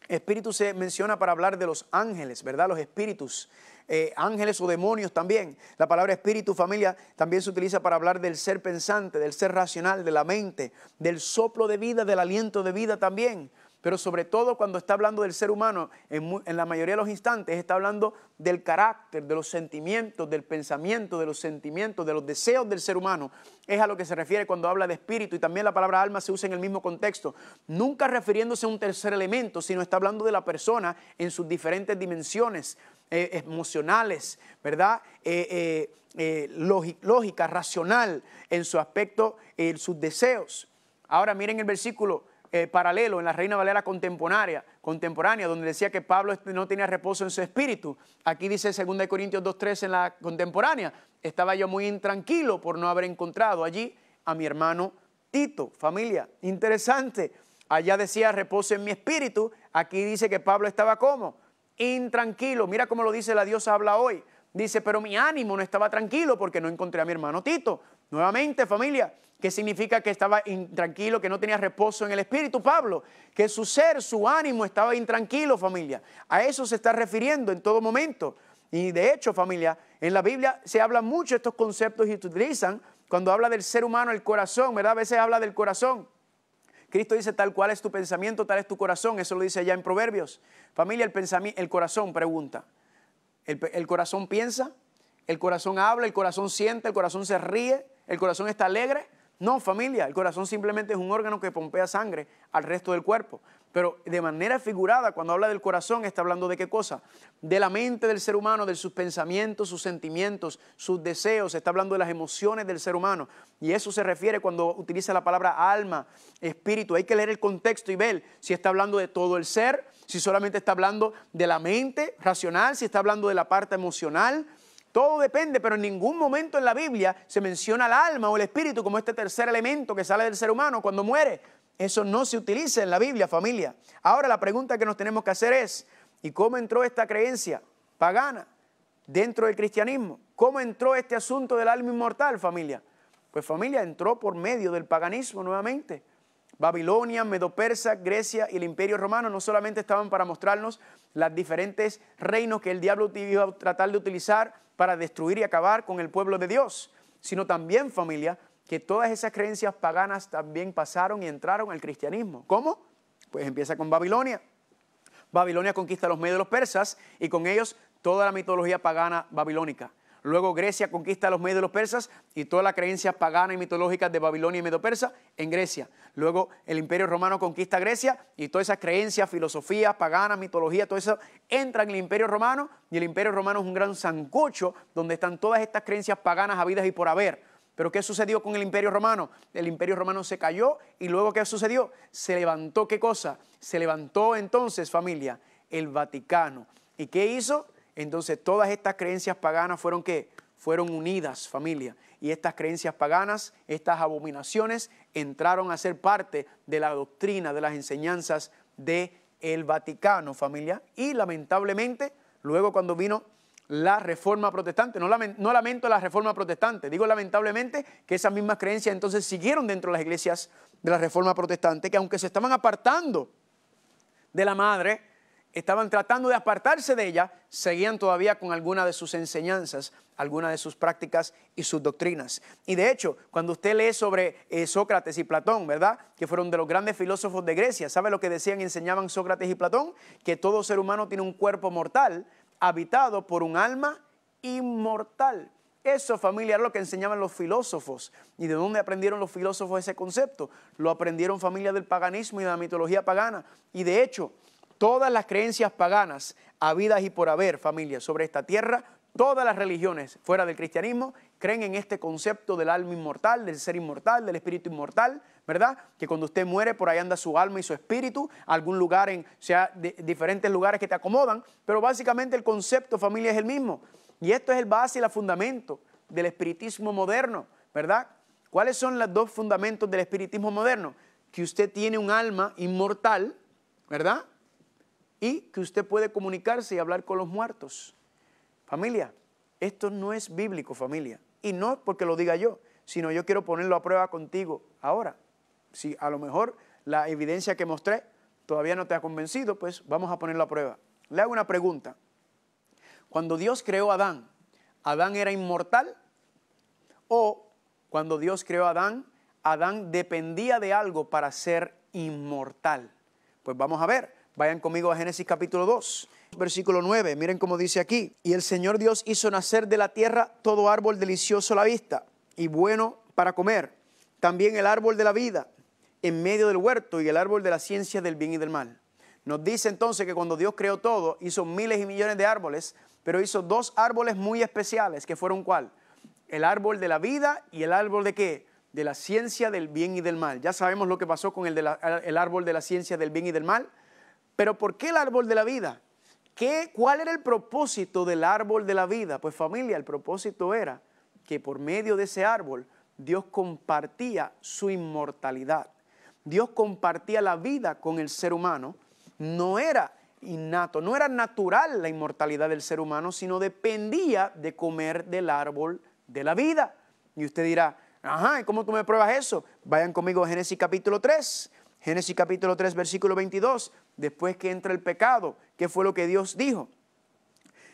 Espíritu se menciona para hablar de los ángeles, ¿verdad? Los espíritus, eh, ángeles o demonios también. La palabra espíritu, familia, también se utiliza para hablar del ser pensante, del ser racional, de la mente, del soplo de vida, del aliento de vida también pero sobre todo cuando está hablando del ser humano, en, la mayoría de los instantes está hablando del carácter, de los sentimientos, del pensamiento, de los sentimientos, de los deseos del ser humano. Es a lo que se refiere cuando habla de espíritu y también la palabra alma se usa en el mismo contexto, nunca refiriéndose a un tercer elemento, sino está hablando de la persona en sus diferentes dimensiones eh, emocionales, ¿verdad? Eh, eh, lógica, racional, en su aspecto, en sus deseos. Ahora miren el versículo eh, paralelo en la Reina Valera contemporánea, contemporánea, donde decía que Pablo este no tenía reposo en su espíritu. Aquí dice 2 Corintios 2.3 en la contemporánea, estaba yo muy intranquilo por no haber encontrado allí a mi hermano Tito. Familia, interesante. Allá decía reposo en mi espíritu, aquí dice que Pablo estaba como intranquilo. Mira cómo lo dice la diosa habla hoy. Dice, pero mi ánimo no estaba tranquilo porque no encontré a mi hermano Tito. Nuevamente, familia, ¿qué significa que estaba intranquilo, que no tenía reposo en el espíritu, Pablo, que su ser, su ánimo estaba intranquilo, familia. A eso se está refiriendo en todo momento. Y de hecho, familia, en la Biblia se habla mucho estos conceptos y se utilizan cuando habla del ser humano, el corazón, ¿verdad? A veces habla del corazón. Cristo dice, tal cual es tu pensamiento, tal es tu corazón. Eso lo dice allá en Proverbios. Familia, el, el corazón pregunta. ¿El, el corazón piensa, el corazón habla, el corazón siente, el corazón se ríe, ¿El corazón está alegre? No, familia, el corazón simplemente es un órgano que pompea sangre al resto del cuerpo. Pero de manera figurada, cuando habla del corazón, está hablando de qué cosa? De la mente del ser humano, de sus pensamientos, sus sentimientos, sus deseos, está hablando de las emociones del ser humano. Y eso se refiere cuando utiliza la palabra alma, espíritu. Hay que leer el contexto y ver si está hablando de todo el ser, si solamente está hablando de la mente racional, si está hablando de la parte emocional, todo depende, pero en ningún momento en la Biblia se menciona el alma o el espíritu como este tercer elemento que sale del ser humano cuando muere. Eso no se utiliza en la Biblia, familia. Ahora la pregunta que nos tenemos que hacer es, ¿y cómo entró esta creencia pagana dentro del cristianismo? ¿Cómo entró este asunto del alma inmortal, familia? Pues familia, entró por medio del paganismo nuevamente. Babilonia, Medo-Persa, Grecia y el Imperio Romano no solamente estaban para mostrarnos los diferentes reinos que el diablo iba a tratar de utilizar para destruir y acabar con el pueblo de Dios, sino también, familia, que todas esas creencias paganas también pasaron y entraron al cristianismo. ¿Cómo? Pues empieza con Babilonia. Babilonia conquista los medios los persas y con ellos toda la mitología pagana babilónica. Luego Grecia conquista los medios de los persas y todas las creencias paganas y mitológicas de Babilonia y Medio persa en Grecia. Luego el Imperio Romano conquista Grecia y todas esas creencias, filosofías paganas, mitología, todo eso entra en el Imperio Romano y el Imperio Romano es un gran zancucho donde están todas estas creencias paganas habidas y por haber. Pero ¿qué sucedió con el Imperio Romano? El Imperio Romano se cayó y luego ¿qué sucedió? Se levantó qué cosa? Se levantó entonces, familia, el Vaticano. ¿Y qué hizo? Entonces todas estas creencias paganas fueron que fueron unidas, familia. Y estas creencias paganas, estas abominaciones, entraron a ser parte de la doctrina, de las enseñanzas de el Vaticano, familia. Y lamentablemente, luego cuando vino la reforma protestante, no, no lamento la reforma protestante, digo lamentablemente que esas mismas creencias entonces siguieron dentro de las iglesias de la reforma protestante, que aunque se estaban apartando de la madre, estaban tratando de apartarse de ella, seguían todavía con alguna de sus enseñanzas, alguna de sus prácticas y sus doctrinas. Y de hecho, cuando usted lee sobre eh, Sócrates y Platón, ¿verdad? Que fueron de los grandes filósofos de Grecia, ¿sabe lo que decían y enseñaban Sócrates y Platón? Que todo ser humano tiene un cuerpo mortal habitado por un alma inmortal. Eso, familia, era lo que enseñaban los filósofos. ¿Y de dónde aprendieron los filósofos ese concepto? Lo aprendieron familia del paganismo y de la mitología pagana. Y de hecho, todas las creencias paganas, habidas y por haber, familia, sobre esta tierra, todas las religiones fuera del cristianismo creen en este concepto del alma inmortal, del ser inmortal, del espíritu inmortal, ¿verdad? Que cuando usted muere por ahí anda su alma y su espíritu, algún lugar en, o sea, diferentes lugares que te acomodan, pero básicamente el concepto familia es el mismo. Y esto es el base y el fundamento del espiritismo moderno, ¿verdad? ¿Cuáles son los dos fundamentos del espiritismo moderno? Que usted tiene un alma inmortal, ¿verdad? y que usted puede comunicarse y hablar con los muertos. Familia, esto no es bíblico, familia. Y no porque lo diga yo, sino yo quiero ponerlo a prueba contigo ahora. Si a lo mejor la evidencia que mostré todavía no te ha convencido, pues vamos a ponerlo a prueba. Le hago una pregunta. Cuando Dios creó a Adán, ¿Adán era inmortal? ¿O cuando Dios creó a Adán, Adán dependía de algo para ser inmortal? Pues vamos a ver. Vayan conmigo a Génesis capítulo 2, versículo 9. Miren cómo dice aquí. Y el Señor Dios hizo nacer de la tierra todo árbol delicioso a la vista y bueno para comer. También el árbol de la vida en medio del huerto y el árbol de la ciencia del bien y del mal. Nos dice entonces que cuando Dios creó todo, hizo miles y millones de árboles, pero hizo dos árboles muy especiales, que fueron cuál? El árbol de la vida y el árbol de qué? De la ciencia del bien y del mal. Ya sabemos lo que pasó con el, el árbol de la ciencia del bien y del mal pero ¿por qué el árbol de la vida? ¿Qué, ¿Cuál era el propósito del árbol de la vida? Pues familia, el propósito era que por medio de ese árbol Dios compartía su inmortalidad. Dios compartía la vida con el ser humano. No era innato, no era natural la inmortalidad del ser humano, sino dependía de comer del árbol de la vida. Y usted dirá, ajá, ¿y cómo tú me pruebas eso? Vayan conmigo a Génesis capítulo 3, Génesis capítulo 3, versículo 22 después que entra el pecado, que fue lo que Dios dijo.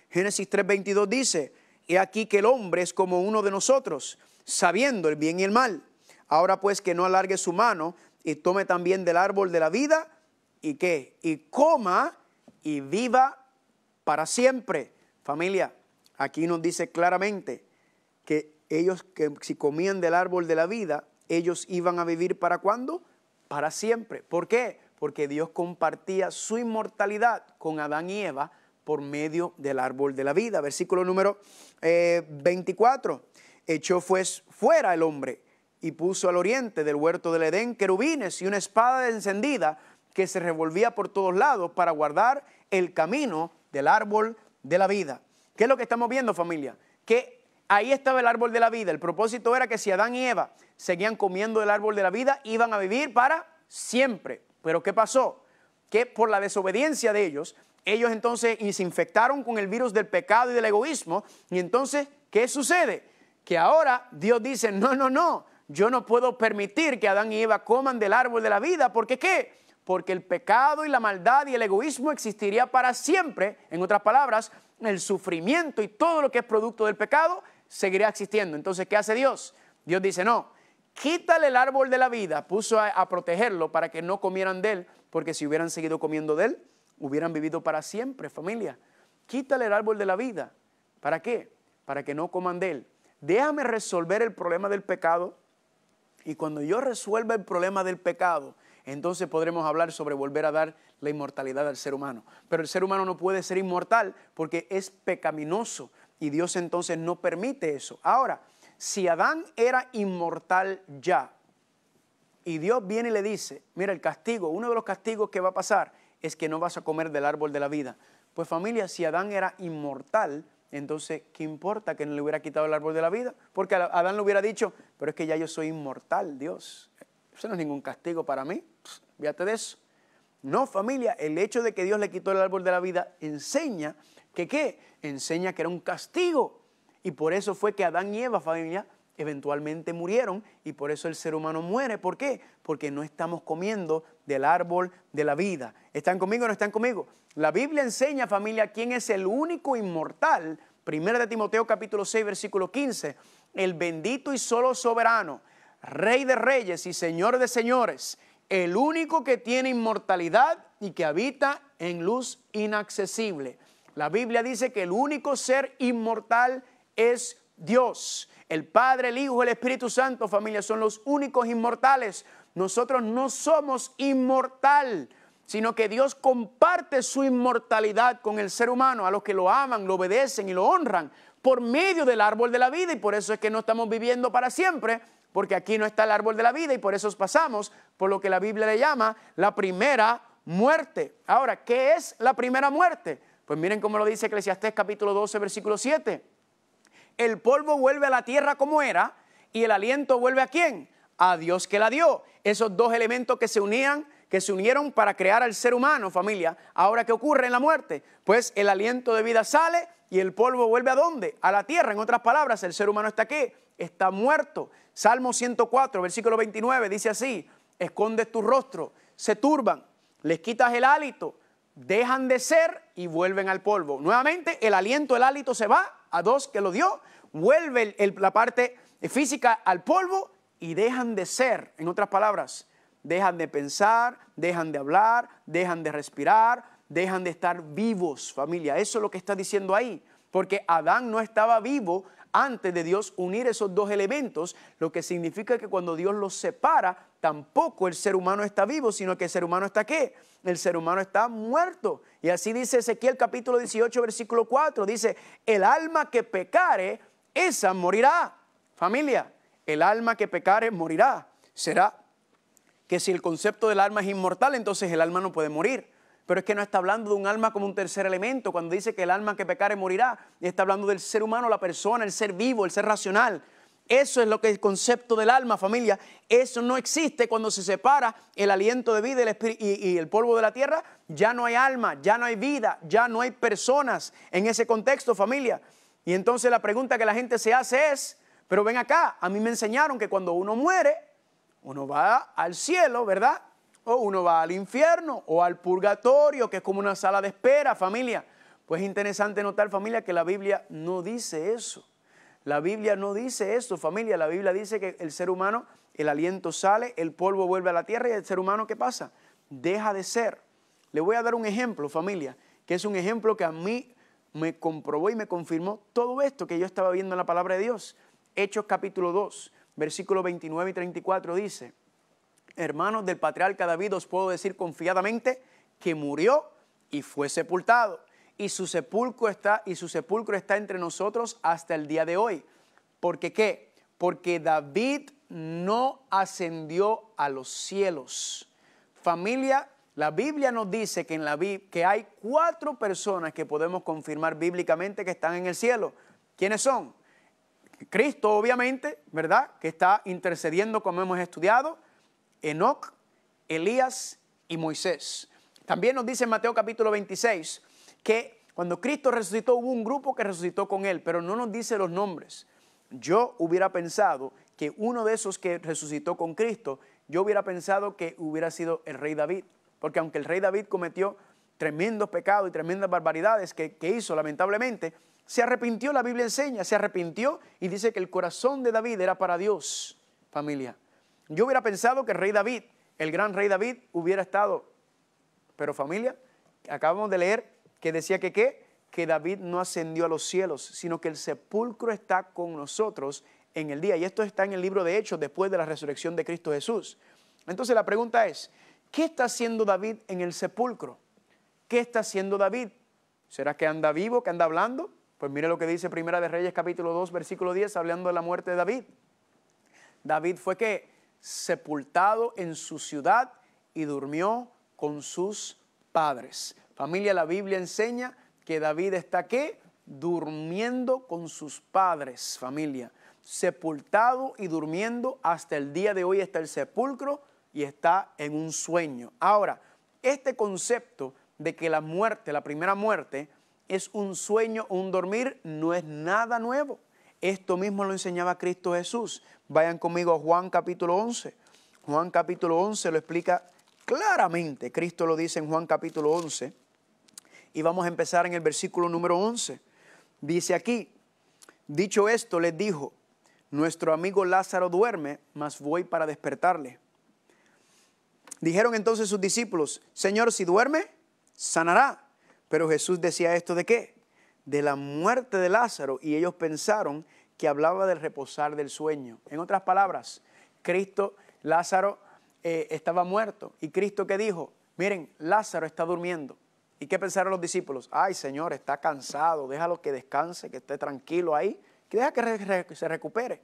Génesis 3:22 dice, he aquí que el hombre es como uno de nosotros, sabiendo el bien y el mal. Ahora pues que no alargue su mano y tome también del árbol de la vida y que, y coma y viva para siempre. Familia, aquí nos dice claramente que ellos que si comían del árbol de la vida, ellos iban a vivir para cuándo? Para siempre. ¿Por qué? porque Dios compartía su inmortalidad con Adán y Eva por medio del árbol de la vida. Versículo número 24. Eh, Echó pues fuera el hombre y puso al oriente del huerto del Edén querubines y una espada encendida que se revolvía por todos lados para guardar el camino del árbol de la vida. ¿Qué es lo que estamos viendo familia? Que ahí estaba el árbol de la vida. El propósito era que si Adán y Eva seguían comiendo el árbol de la vida, iban a vivir para siempre. Pero ¿qué pasó? Que por la desobediencia de ellos, ellos entonces se infectaron con el virus del pecado y del egoísmo. Y entonces, ¿qué sucede? Que ahora Dios dice, no, no, no, yo no puedo permitir que Adán y Eva coman del árbol de la vida, porque ¿qué? Porque el pecado y la maldad y el egoísmo existiría para siempre. En otras palabras, el sufrimiento y todo lo que es producto del pecado seguirá existiendo. Entonces, ¿qué hace Dios? Dios dice, no, quítale el árbol de la vida, puso a, protegerlo para que no comieran de él, porque si hubieran seguido comiendo de él, hubieran vivido para siempre, familia. Quítale el árbol de la vida. ¿Para qué? Para que no coman de él. Déjame resolver el problema del pecado. Y cuando yo resuelva el problema del pecado, entonces podremos hablar sobre volver a dar la inmortalidad al ser humano. Pero el ser humano no puede ser inmortal porque es pecaminoso y Dios entonces no permite eso. Ahora, si Adán era inmortal ya, y Dios viene y le dice, mira, el castigo, uno de los castigos que va a pasar es que no vas a comer del árbol de la vida. Pues familia, si Adán era inmortal, entonces, ¿qué importa que no le hubiera quitado el árbol de la vida? Porque Adán le hubiera dicho, pero es que ya yo soy inmortal, Dios. Eso no es ningún castigo para mí. fíjate de eso. No, familia, el hecho de que Dios le quitó el árbol de la vida enseña que qué? Enseña que era un castigo y por eso fue que Adán y Eva, familia, eventualmente murieron y por eso el ser humano muere. ¿Por qué? Porque no estamos comiendo del árbol de la vida. ¿Están conmigo o no están conmigo? La Biblia enseña, familia, quién es el único inmortal. Primera de Timoteo capítulo 6, versículo 15. El bendito y solo soberano, rey de reyes y señor de señores, el único que tiene inmortalidad y que habita en luz inaccesible. La Biblia dice que el único ser inmortal es Dios. El Padre, el Hijo, el Espíritu Santo, familia, son los únicos inmortales. Nosotros no somos inmortal, sino que Dios comparte su inmortalidad con el ser humano, a los que lo aman, lo obedecen y lo honran por medio del árbol de la vida. Y por eso es que no estamos viviendo para siempre, porque aquí no está el árbol de la vida y por eso pasamos por lo que la Biblia le llama la primera muerte. Ahora, ¿qué es la primera muerte? Pues miren cómo lo dice Eclesiastés capítulo 12, versículo 7 el polvo vuelve a la tierra como era y el aliento vuelve a quién? A Dios que la dio. Esos dos elementos que se unían, que se unieron para crear al ser humano, familia. Ahora, ¿qué ocurre en la muerte? Pues el aliento de vida sale y el polvo vuelve a dónde? A la tierra. En otras palabras, el ser humano está aquí, está muerto. Salmo 104, versículo 29, dice así, escondes tu rostro, se turban, les quitas el hálito, dejan de ser y vuelven al polvo. Nuevamente, el aliento, el hálito se va a dos que lo dio, vuelve la parte física al polvo y dejan de ser, en otras palabras, dejan de pensar, dejan de hablar, dejan de respirar, dejan de estar vivos, familia. Eso es lo que está diciendo ahí, porque Adán no estaba vivo antes de Dios unir esos dos elementos, lo que significa que cuando Dios los separa, tampoco el ser humano está vivo, sino que el ser humano está qué? El ser humano está muerto. Y así dice Ezequiel capítulo 18, versículo 4, dice, el alma que pecare, esa morirá. Familia, el alma que pecare morirá. Será que si el concepto del alma es inmortal, entonces el alma no puede morir. Pero es que no está hablando de un alma como un tercer elemento. Cuando dice que el alma que pecare morirá, está hablando del ser humano, la persona, el ser vivo, el ser racional. Eso es lo que es el concepto del alma, familia. Eso no existe cuando se separa el aliento de vida y el, polvo de la tierra. Ya no hay alma, ya no hay vida, ya no hay personas en ese contexto, familia. Y entonces la pregunta que la gente se hace es, pero ven acá, a mí me enseñaron que cuando uno muere, uno va al cielo, ¿verdad? o uno va al infierno o al purgatorio, que es como una sala de espera, familia. Pues es interesante notar, familia, que la Biblia no dice eso. La Biblia no dice eso, familia. La Biblia dice que el ser humano, el aliento sale, el polvo vuelve a la tierra y el ser humano, ¿qué pasa? Deja de ser. Le voy a dar un ejemplo, familia, que es un ejemplo que a mí me comprobó y me confirmó todo esto que yo estaba viendo en la palabra de Dios. Hechos capítulo 2, versículo 29 y 34 dice, hermanos del patriarca David, os puedo decir confiadamente que murió y fue sepultado. Y su sepulcro está, y su sepulcro está entre nosotros hasta el día de hoy. ¿Porque qué? Porque David no ascendió a los cielos. Familia, la Biblia nos dice que, en la, que hay cuatro personas que podemos confirmar bíblicamente que están en el cielo. ¿Quiénes son? Cristo, obviamente, ¿verdad? Que está intercediendo como hemos estudiado. Enoc, Elías y Moisés. También nos dice en Mateo capítulo 26 que cuando Cristo resucitó hubo un grupo que resucitó con él, pero no nos dice los nombres. Yo hubiera pensado que uno de esos que resucitó con Cristo, yo hubiera pensado que hubiera sido el rey David, porque aunque el rey David cometió tremendos pecados y tremendas barbaridades que, que hizo lamentablemente, se arrepintió, la Biblia enseña, se arrepintió y dice que el corazón de David era para Dios, familia. Yo hubiera pensado que el rey David, el gran rey David, hubiera estado. Pero familia, acabamos de leer que decía que qué, que David no ascendió a los cielos, sino que el sepulcro está con nosotros en el día. Y esto está en el libro de Hechos después de la resurrección de Cristo Jesús. Entonces la pregunta es, ¿qué está haciendo David en el sepulcro? ¿Qué está haciendo David? ¿Será que anda vivo, que anda hablando? Pues mire lo que dice Primera de Reyes capítulo 2 versículo 10 hablando de la muerte de David. David fue que sepultado en su ciudad y durmió con sus padres. Familia, la Biblia enseña que David está aquí Durmiendo con sus padres, familia. Sepultado y durmiendo hasta el día de hoy está el sepulcro y está en un sueño. Ahora, este concepto de que la muerte, la primera muerte, es un sueño, un dormir, no es nada nuevo. Esto mismo lo enseñaba Cristo Jesús. Vayan conmigo a Juan capítulo 11. Juan capítulo 11 lo explica claramente. Cristo lo dice en Juan capítulo 11. Y vamos a empezar en el versículo número 11. Dice aquí, dicho esto, les dijo, nuestro amigo Lázaro duerme, mas voy para despertarle. Dijeron entonces sus discípulos, Señor, si duerme, sanará. Pero Jesús decía esto de qué? de la muerte de Lázaro y ellos pensaron que hablaba del reposar del sueño. En otras palabras, Cristo, Lázaro eh, estaba muerto y Cristo que dijo, miren, Lázaro está durmiendo. ¿Y qué pensaron los discípulos? Ay, Señor, está cansado, déjalo que descanse, que esté tranquilo ahí, que deja que se recupere.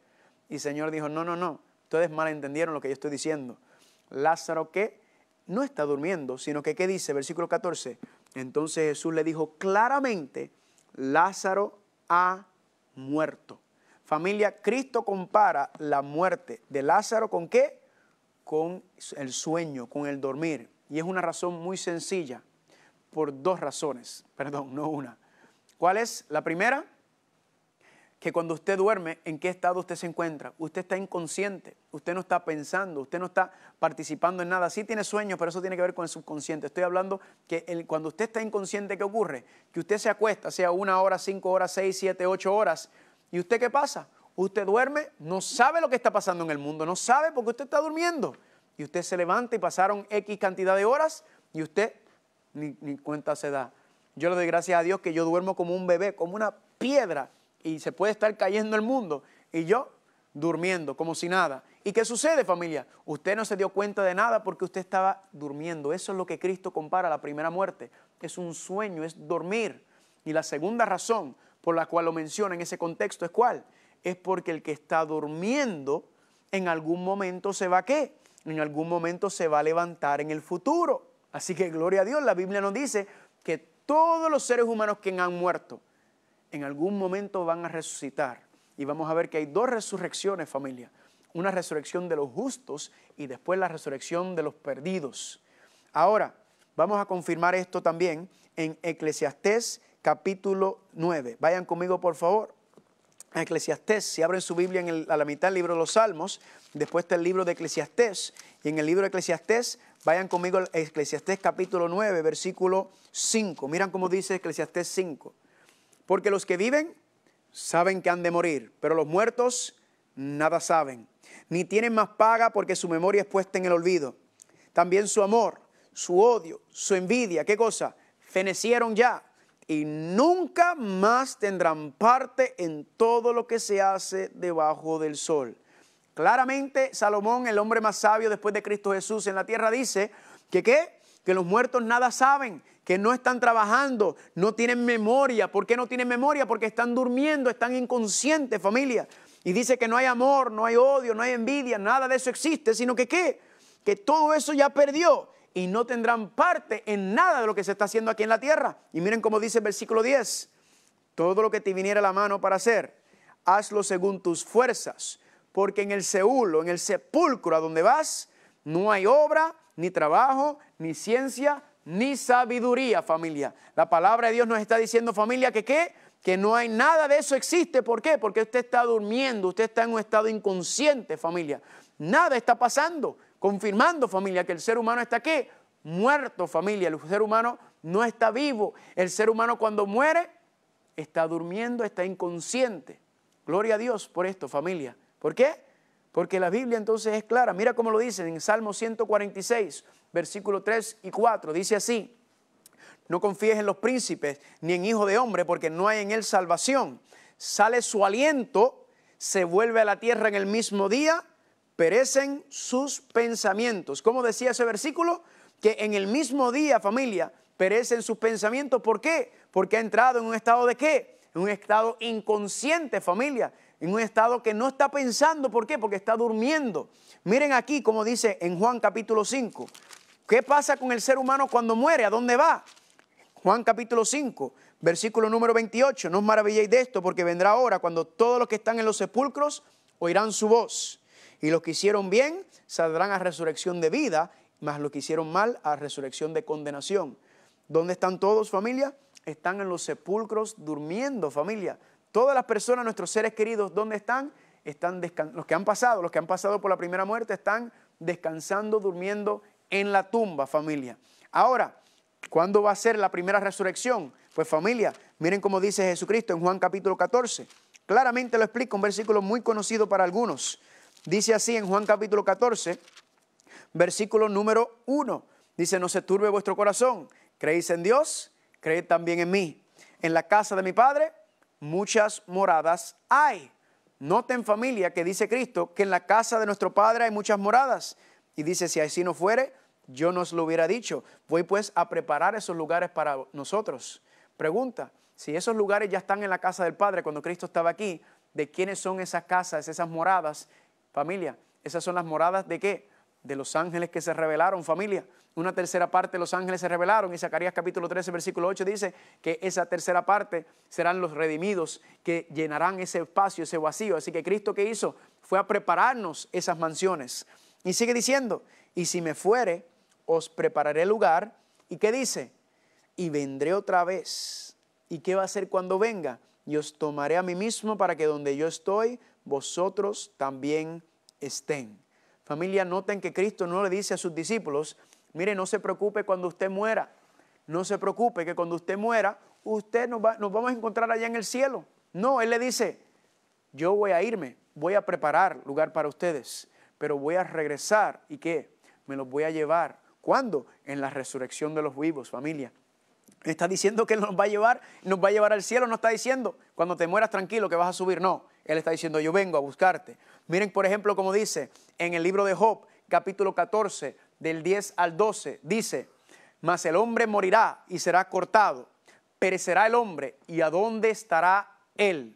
Y Señor dijo, no, no, no, ustedes malentendieron lo que yo estoy diciendo. Lázaro que no está durmiendo, sino que, ¿qué dice? Versículo 14. Entonces Jesús le dijo claramente, Lázaro ha muerto. Familia, Cristo compara la muerte de Lázaro con qué? Con el sueño, con el dormir. Y es una razón muy sencilla, por dos razones, perdón, no una. ¿Cuál es la primera? que cuando usted duerme, ¿en qué estado usted se encuentra? Usted está inconsciente, usted no está pensando, usted no está participando en nada. Sí tiene sueños, pero eso tiene que ver con el subconsciente. Estoy hablando que cuando usted está inconsciente, ¿qué ocurre? Que usted se acuesta, sea una hora, cinco horas, seis, siete, ocho horas. ¿Y usted qué pasa? Usted duerme, no sabe lo que está pasando en el mundo, no sabe porque usted está durmiendo. Y usted se levanta y pasaron X cantidad de horas y usted ni, ni cuenta se da. Yo le doy gracias a Dios que yo duermo como un bebé, como una piedra y se puede estar cayendo el mundo y yo durmiendo como si nada. ¿Y qué sucede familia? Usted no se dio cuenta de nada porque usted estaba durmiendo. Eso es lo que Cristo compara a la primera muerte. Es un sueño, es dormir. Y la segunda razón por la cual lo menciona en ese contexto es cuál? Es porque el que está durmiendo en algún momento se va a qué? En algún momento se va a levantar en el futuro. Así que gloria a Dios, la Biblia nos dice que todos los seres humanos que han muerto, en algún momento van a resucitar. Y vamos a ver que hay dos resurrecciones, familia. Una resurrección de los justos y después la resurrección de los perdidos. Ahora, vamos a confirmar esto también en Eclesiastés capítulo 9. Vayan conmigo, por favor. Eclesiastés, si abren su Biblia a la mitad el libro de los Salmos, después está el libro de Eclesiastés, y en el libro de Eclesiastés, vayan conmigo a Eclesiastés capítulo 9, versículo 5. Miran cómo dice Eclesiastés 5. Porque los que viven saben que han de morir, pero los muertos nada saben, ni tienen más paga porque su memoria es puesta en el olvido. También su amor, su odio, su envidia, ¿qué cosa? Fenecieron ya y nunca más tendrán parte en todo lo que se hace debajo del sol. Claramente Salomón, el hombre más sabio después de Cristo Jesús en la tierra, dice que qué? Que los muertos nada saben que no están trabajando, no tienen memoria. ¿Por qué no tienen memoria? Porque están durmiendo, están inconscientes, familia. Y dice que no hay amor, no hay odio, no hay envidia, nada de eso existe, sino que qué? Que todo eso ya perdió y no tendrán parte en nada de lo que se está haciendo aquí en la tierra. Y miren cómo dice el versículo 10, todo lo que te viniera la mano para hacer, hazlo según tus fuerzas, porque en el Seúl o en el sepulcro a donde vas, no hay obra, ni trabajo, ni ciencia, ni sabiduría, familia. La palabra de Dios nos está diciendo, familia, que qué? Que no hay nada de eso existe. ¿Por qué? Porque usted está durmiendo, usted está en un estado inconsciente, familia. Nada está pasando, confirmando, familia, que el ser humano está qué? Muerto, familia. El ser humano no está vivo. El ser humano cuando muere está durmiendo, está inconsciente. Gloria a Dios por esto, familia. ¿Por qué? Porque la Biblia entonces es clara. Mira cómo lo dicen en Salmo 146, versículo 3 y 4. Dice así, no confíes en los príncipes ni en hijo de hombre, porque no hay en él salvación. Sale su aliento, se vuelve a la tierra en el mismo día, perecen sus pensamientos. ¿Cómo decía ese versículo? Que en el mismo día, familia, perecen sus pensamientos. ¿Por qué? Porque ha entrado en un estado de qué? En un estado inconsciente, familia. En un estado que no está pensando. ¿Por qué? Porque está durmiendo. Miren aquí como dice en Juan capítulo 5, ¿Qué pasa con el ser humano cuando muere? ¿A dónde va? Juan capítulo 5, versículo número 28. No os maravilléis de esto, porque vendrá ahora cuando todos los que están en los sepulcros oirán su voz. Y los que hicieron bien saldrán a resurrección de vida, mas los que hicieron mal a resurrección de condenación. ¿Dónde están todos, familia? Están en los sepulcros durmiendo, familia. Todas las personas, nuestros seres queridos, ¿dónde están? Están los que han pasado, los que han pasado por la primera muerte, están descansando, durmiendo en la tumba, familia. Ahora, ¿cuándo va a ser la primera resurrección? Pues familia, miren cómo dice Jesucristo en Juan capítulo 14. Claramente lo explica, un versículo muy conocido para algunos. Dice así en Juan capítulo 14, versículo número 1. Dice, no se turbe vuestro corazón. Creéis en Dios, creed también en mí. En la casa de mi Padre muchas moradas hay. Noten familia que dice Cristo que en la casa de nuestro Padre hay muchas moradas. Y dice, si así no fuere, yo nos lo hubiera dicho. Voy pues a preparar esos lugares para nosotros. Pregunta, si esos lugares ya están en la casa del Padre cuando Cristo estaba aquí, ¿de quiénes son esas casas, esas moradas? Familia, esas son las moradas de qué? De los ángeles que se revelaron, familia. Una tercera parte de los ángeles se revelaron y Zacarías capítulo 13, versículo 8 dice que esa tercera parte serán los redimidos que llenarán ese espacio, ese vacío. Así que Cristo ¿qué hizo fue a prepararnos esas mansiones. Y sigue diciendo, y si me fuere, os prepararé lugar. ¿Y qué dice? Y vendré otra vez. ¿Y qué va a hacer cuando venga? Y os tomaré a mí mismo para que donde yo estoy, vosotros también estén. Familia, noten que Cristo no le dice a sus discípulos, mire, no se preocupe cuando usted muera. No se preocupe que cuando usted muera, usted nos, va, nos vamos a encontrar allá en el cielo. No, Él le dice, yo voy a irme, voy a preparar lugar para ustedes pero voy a regresar y qué? Me los voy a llevar. ¿Cuándo? En la resurrección de los vivos, familia. Está diciendo que nos va a llevar, nos va a llevar al cielo, no está diciendo cuando te mueras tranquilo que vas a subir, no. Él está diciendo yo vengo a buscarte. Miren, por ejemplo, como dice en el libro de Job, capítulo 14, del 10 al 12, dice, mas el hombre morirá y será cortado, perecerá el hombre y a dónde estará Él.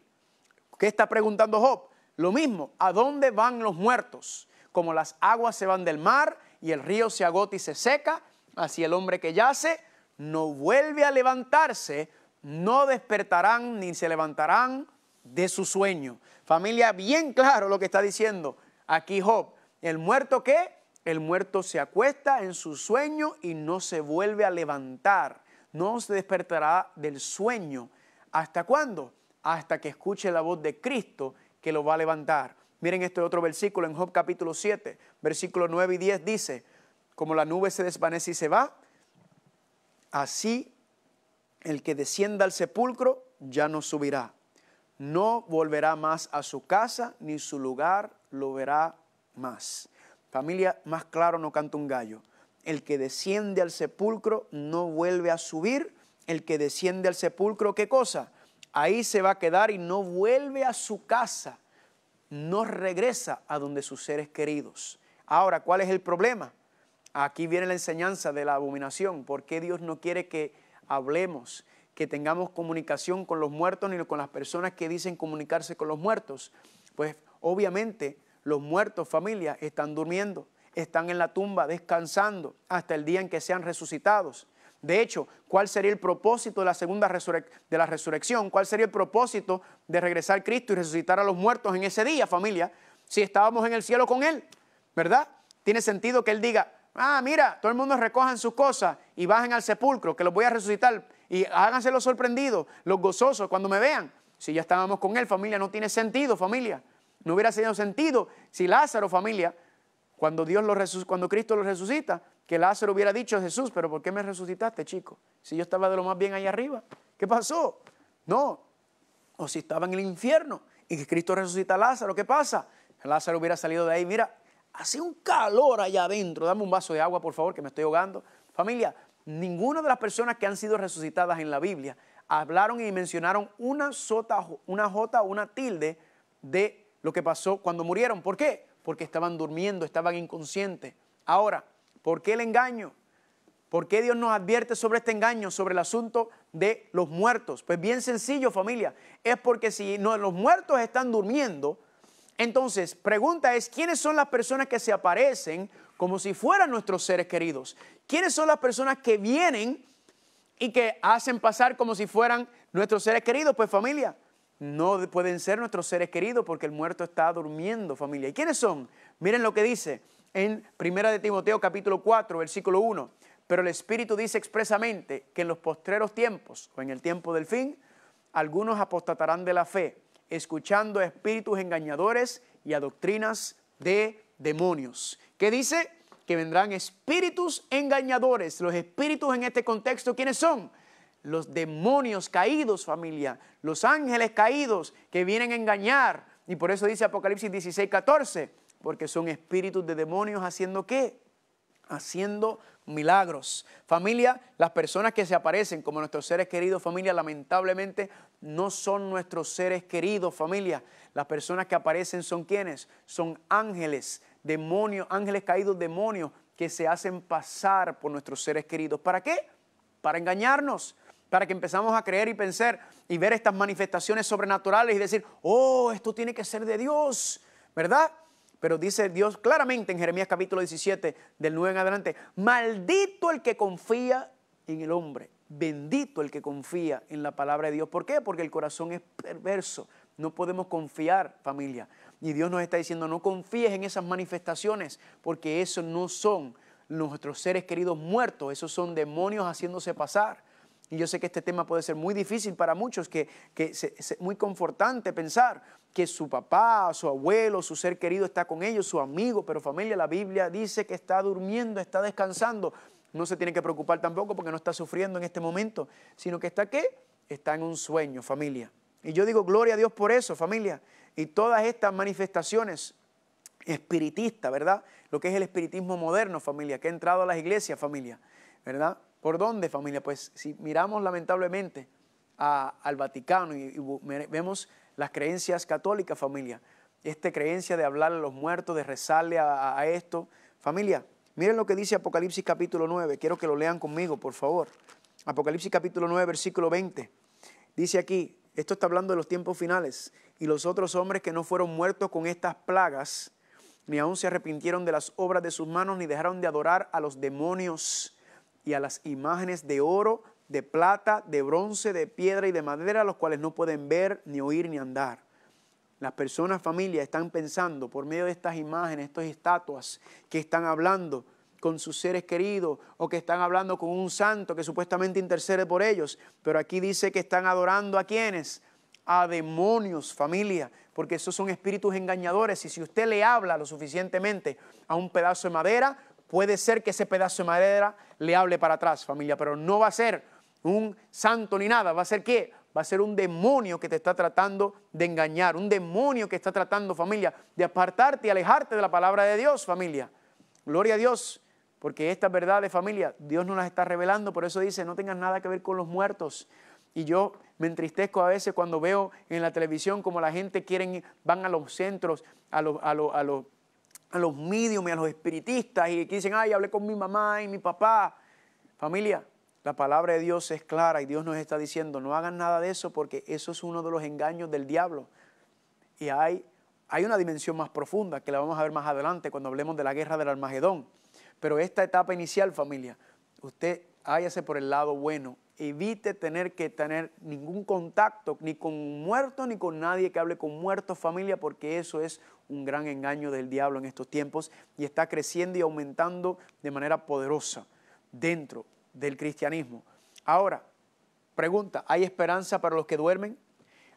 ¿Qué está preguntando Job? Lo mismo, ¿a dónde van los muertos? como las aguas se van del mar y el río se agota y se seca, así el hombre que yace no vuelve a levantarse, no despertarán ni se levantarán de su sueño. Familia, bien claro lo que está diciendo aquí Job. ¿El muerto qué? El muerto se acuesta en su sueño y no se vuelve a levantar, no se despertará del sueño. ¿Hasta cuándo? Hasta que escuche la voz de Cristo que lo va a levantar. Miren este otro versículo en Job capítulo 7, versículo 9 y 10 dice, como la nube se desvanece y se va, así el que descienda al sepulcro ya no subirá. No volverá más a su casa, ni su lugar lo verá más. Familia, más claro no canta un gallo. El que desciende al sepulcro no vuelve a subir. El que desciende al sepulcro, ¿qué cosa? Ahí se va a quedar y no vuelve a su casa no regresa a donde sus seres queridos. Ahora, ¿cuál es el problema? Aquí viene la enseñanza de la abominación. ¿Por qué Dios no quiere que hablemos, que tengamos comunicación con los muertos ni con las personas que dicen comunicarse con los muertos? Pues obviamente los muertos, familia, están durmiendo, están en la tumba, descansando hasta el día en que sean resucitados. De hecho, ¿cuál sería el propósito de la segunda de la resurrección? ¿Cuál sería el propósito de regresar Cristo y resucitar a los muertos en ese día, familia? Si estábamos en el cielo con Él, ¿verdad? Tiene sentido que Él diga, ah, mira, todo el mundo recojan sus cosas y bajen al sepulcro, que los voy a resucitar y háganse los sorprendidos, los gozosos cuando me vean. Si ya estábamos con Él, familia, no tiene sentido, familia. No hubiera sido sentido si Lázaro, familia, cuando, Dios lo cuando Cristo lo resucita, que Lázaro hubiera dicho, Jesús, pero ¿por qué me resucitaste, chico? Si yo estaba de lo más bien ahí arriba, ¿qué pasó? No. O si estaba en el infierno y que Cristo resucita a Lázaro, ¿qué pasa? Lázaro hubiera salido de ahí, mira, hace un calor allá adentro, dame un vaso de agua, por favor, que me estoy ahogando. Familia, ninguna de las personas que han sido resucitadas en la Biblia hablaron y mencionaron una, sota, una jota, una tilde de lo que pasó cuando murieron. ¿Por qué? Porque estaban durmiendo, estaban inconscientes. Ahora, ¿Por qué el engaño? ¿Por qué Dios nos advierte sobre este engaño, sobre el asunto de los muertos? Pues bien sencillo, familia. Es porque si los muertos están durmiendo, entonces pregunta es, ¿quiénes son las personas que se aparecen como si fueran nuestros seres queridos? ¿Quiénes son las personas que vienen y que hacen pasar como si fueran nuestros seres queridos? Pues familia, no pueden ser nuestros seres queridos porque el muerto está durmiendo, familia. ¿Y quiénes son? Miren lo que dice en 1 de Timoteo capítulo 4, versículo 1. Pero el Espíritu dice expresamente que en los postreros tiempos o en el tiempo del fin, algunos apostatarán de la fe, escuchando a espíritus engañadores y a doctrinas de demonios. ¿Qué dice? Que vendrán espíritus engañadores. Los espíritus en este contexto, ¿quiénes son? Los demonios caídos, familia. Los ángeles caídos que vienen a engañar. Y por eso dice Apocalipsis 16, 14 porque son espíritus de demonios haciendo qué? Haciendo milagros. Familia, las personas que se aparecen como nuestros seres queridos, familia, lamentablemente no son nuestros seres queridos, familia. Las personas que aparecen son quienes? Son ángeles, demonios, ángeles caídos, demonios que se hacen pasar por nuestros seres queridos. ¿Para qué? Para engañarnos, para que empezamos a creer y pensar y ver estas manifestaciones sobrenaturales y decir, oh, esto tiene que ser de Dios, ¿verdad? Pero dice Dios claramente en Jeremías capítulo 17, del 9 en adelante, maldito el que confía en el hombre, bendito el que confía en la palabra de Dios. ¿Por qué? Porque el corazón es perverso. No podemos confiar, familia. Y Dios nos está diciendo, no confíes en esas manifestaciones, porque esos no son nuestros seres queridos muertos, esos son demonios haciéndose pasar y yo sé que este tema puede ser muy difícil para muchos, que, es muy confortante pensar que su papá, su abuelo, su ser querido está con ellos, su amigo, pero familia, la Biblia dice que está durmiendo, está descansando. No se tiene que preocupar tampoco porque no está sufriendo en este momento, sino que está qué? Está en un sueño, familia. Y yo digo gloria a Dios por eso, familia. Y todas estas manifestaciones espiritistas, ¿verdad? Lo que es el espiritismo moderno, familia, que ha entrado a las iglesias, familia, ¿verdad? ¿Por dónde, familia? Pues si miramos lamentablemente al Vaticano y, vemos las creencias católicas, familia, esta creencia de hablar a los muertos, de rezarle a, a esto, familia, miren lo que dice Apocalipsis capítulo 9, quiero que lo lean conmigo, por favor. Apocalipsis capítulo 9, versículo 20. Dice aquí, esto está hablando de los tiempos finales, y los otros hombres que no fueron muertos con estas plagas, ni aún se arrepintieron de las obras de sus manos, ni dejaron de adorar a los demonios y a las imágenes de oro, de plata, de bronce, de piedra y de madera, a los cuales no pueden ver, ni oír, ni andar. Las personas, familia, están pensando por medio de estas imágenes, estas estatuas, que están hablando con sus seres queridos o que están hablando con un santo que supuestamente intercede por ellos. Pero aquí dice que están adorando a quienes? A demonios, familia, porque esos son espíritus engañadores. Y si usted le habla lo suficientemente a un pedazo de madera, Puede ser que ese pedazo de madera le hable para atrás, familia, pero no va a ser un santo ni nada. ¿Va a ser qué? Va a ser un demonio que te está tratando de engañar, un demonio que está tratando, familia, de apartarte y alejarte de la palabra de Dios, familia. Gloria a Dios, porque estas verdades, familia, Dios no las está revelando, por eso dice, no tengas nada que ver con los muertos. Y yo me entristezco a veces cuando veo en la televisión como la gente quieren, van a los centros, a a los a los medios y a los espiritistas y que dicen, ay, hablé con mi mamá y mi papá. Familia, la palabra de Dios es clara y Dios nos está diciendo, no hagan nada de eso porque eso es uno de los engaños del diablo. Y hay, hay una dimensión más profunda que la vamos a ver más adelante cuando hablemos de la guerra del almagedón Pero esta etapa inicial, familia, usted háyase por el lado bueno evite tener que tener ningún contacto ni con muertos ni con nadie que hable con muertos, familia, porque eso es un gran engaño del diablo en estos tiempos y está creciendo y aumentando de manera poderosa dentro del cristianismo. Ahora, pregunta, ¿hay esperanza para los que duermen?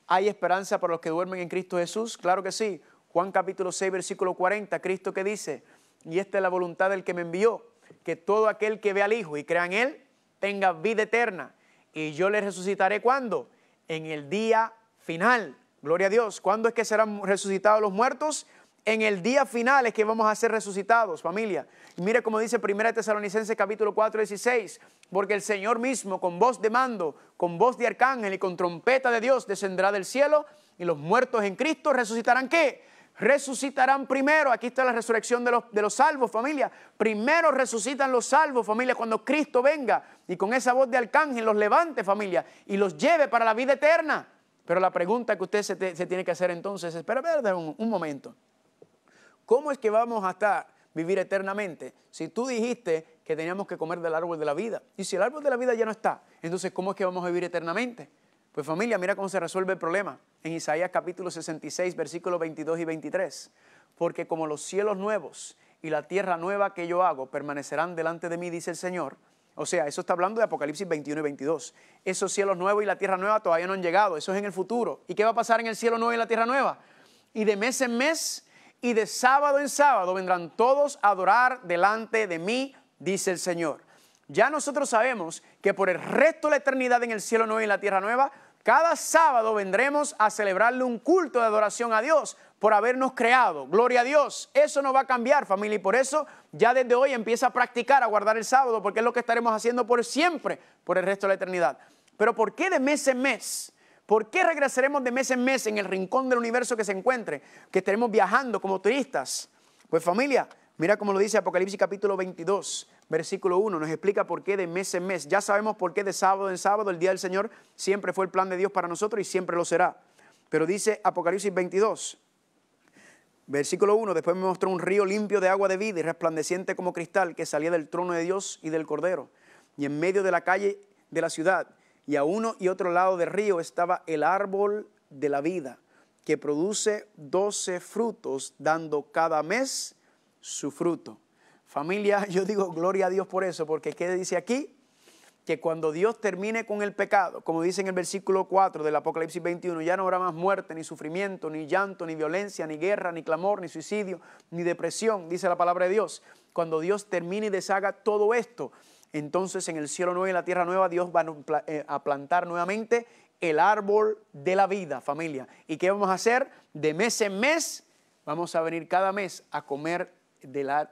¿Hay esperanza para los que duermen en Cristo Jesús? Claro que sí. Juan capítulo 6, versículo 40, Cristo que dice, y esta es la voluntad del que me envió, que todo aquel que ve al Hijo y crea en Él, tenga vida eterna. Y yo le resucitaré cuando? En el día final. Gloria a Dios. ¿Cuándo es que serán resucitados los muertos? En el día final es que vamos a ser resucitados, familia. Y mire como dice 1 Tesalonicenses capítulo 4, 16. Porque el Señor mismo, con voz de mando, con voz de arcángel y con trompeta de Dios, descenderá del cielo y los muertos en Cristo resucitarán qué? resucitarán primero. Aquí está la resurrección de los, de los, salvos, familia. Primero resucitan los salvos, familia, cuando Cristo venga y con esa voz de arcángel los levante familia y los lleve para la vida eterna. Pero la pregunta que usted se, tiene que hacer entonces es, espera un, un momento, ¿cómo es que vamos a estar vivir eternamente. Si tú dijiste que teníamos que comer del árbol de la vida, y si el árbol de la vida ya no está, entonces ¿cómo es que vamos a vivir eternamente? Pues familia, mira cómo se resuelve el problema en Isaías capítulo 66, versículos 22 y 23. Porque como los cielos nuevos y la tierra nueva que yo hago permanecerán delante de mí, dice el Señor, o sea, eso está hablando de Apocalipsis 21 y 22. Esos cielos nuevos y la tierra nueva todavía no han llegado, eso es en el futuro. ¿Y qué va a pasar en el cielo nuevo y la tierra nueva? Y de mes en mes y de sábado en sábado vendrán todos a adorar delante de mí, dice el Señor. Ya nosotros sabemos que por el resto de la eternidad en el cielo nuevo y en la tierra nueva, cada sábado vendremos a celebrarle un culto de adoración a Dios por habernos creado. Gloria a Dios. Eso no va a cambiar, familia, y por eso ya desde hoy empieza a practicar, a guardar el sábado, porque es lo que estaremos haciendo por siempre, por el resto de la eternidad. Pero ¿por qué de mes en mes? ¿Por qué regresaremos de mes en mes en el rincón del universo que se encuentre, que estaremos viajando como turistas? Pues familia, mira cómo lo dice Apocalipsis capítulo 22, versículo 1, nos explica por qué de mes en mes. Ya sabemos por qué de sábado en sábado, el día del Señor siempre fue el plan de Dios para nosotros y siempre lo será. Pero dice Apocalipsis 22, Versículo 1, después me mostró un río limpio de agua de vida y resplandeciente como cristal que salía del trono de Dios y del Cordero. Y en medio de la calle de la ciudad y a uno y otro lado del río estaba el árbol de la vida que produce doce frutos dando cada mes su fruto. Familia, <laughs> yo digo gloria a Dios por eso, porque ¿qué dice aquí? que cuando Dios termine con el pecado, como dice en el versículo 4 del Apocalipsis 21, ya no habrá más muerte, ni sufrimiento, ni llanto, ni violencia, ni guerra, ni clamor, ni suicidio, ni depresión, dice la palabra de Dios. Cuando Dios termine y deshaga todo esto, entonces en el cielo nuevo y en la tierra nueva Dios va a eh, plantar nuevamente el árbol de la vida, familia. ¿Y qué vamos a hacer? De mes en mes, vamos a venir cada mes a comer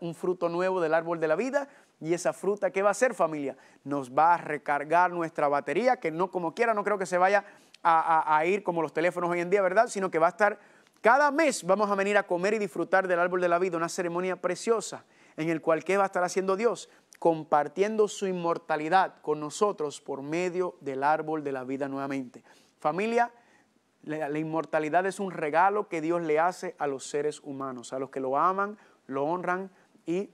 un fruto nuevo del árbol de la vida y esa fruta, ¿qué va a hacer familia? Nos va a recargar nuestra batería, que no como quiera, no creo que se vaya a, ir como los teléfonos hoy en día, ¿verdad? Sino que va a estar, cada mes vamos a venir a comer y disfrutar del árbol de la vida, una ceremonia preciosa en el cual ¿qué va a estar haciendo Dios? Compartiendo su inmortalidad con nosotros por medio del árbol de la vida nuevamente. Familia, la, inmortalidad es un regalo que Dios le hace a los seres humanos, a los que lo aman, lo honran y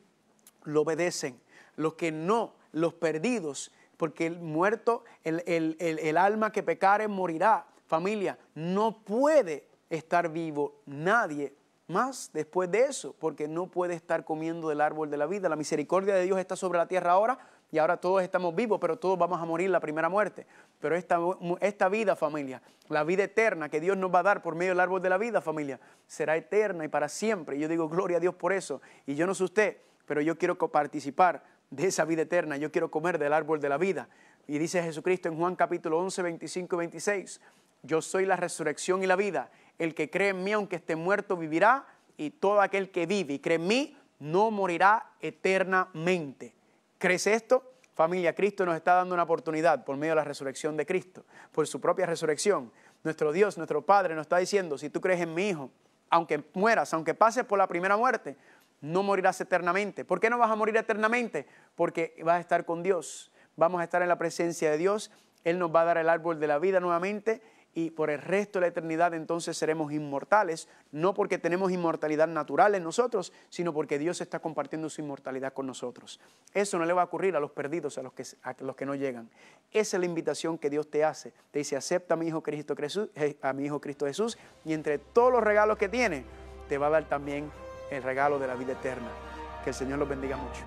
lo obedecen los que no, los perdidos, porque el muerto, el, alma que pecare morirá. Familia, no puede estar vivo nadie más después de eso, porque no puede estar comiendo del árbol de la vida. La misericordia de Dios está sobre la tierra ahora y ahora todos estamos vivos, pero todos vamos a morir la primera muerte. Pero esta, vida, familia, la vida eterna que Dios nos va a dar por medio del árbol de la vida, familia, será eterna y para siempre. yo digo gloria a Dios por eso. Y yo no sé usted, pero yo quiero participar de esa vida eterna, yo quiero comer del árbol de la vida. Y dice Jesucristo en Juan capítulo 11, 25 y 26, yo soy la resurrección y la vida. El que cree en mí, aunque esté muerto, vivirá. Y todo aquel que vive y cree en mí, no morirá eternamente. ¿Crees esto? Familia, Cristo nos está dando una oportunidad por medio de la resurrección de Cristo, por su propia resurrección. Nuestro Dios, nuestro Padre nos está diciendo, si tú crees en mi Hijo, aunque mueras, aunque pases por la primera muerte, no morirás eternamente. ¿Por qué no vas a morir eternamente? Porque vas a estar con Dios, vamos a estar en la presencia de Dios, Él nos va a dar el árbol de la vida nuevamente y por el resto de la eternidad entonces seremos inmortales, no porque tenemos inmortalidad natural en nosotros, sino porque Dios está compartiendo su inmortalidad con nosotros. Eso no le va a ocurrir a los perdidos, a los que, no llegan. Esa es la invitación que Dios te hace. Te dice, acepta a mi Hijo Cristo, Jesús, eh, a mi Hijo Cristo Jesús y entre todos los regalos que tiene, te va a dar también el regalo de la vida eterna. Que el Señor los bendiga mucho.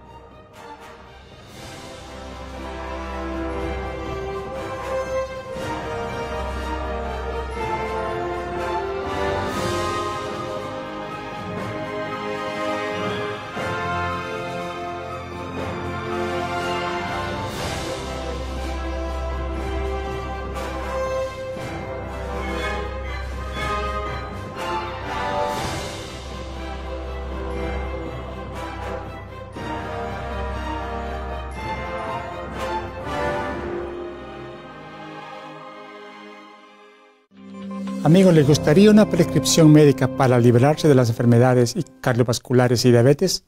Amigos, ¿les gustaría una prescripción médica para librarse de las enfermedades cardiovasculares y diabetes?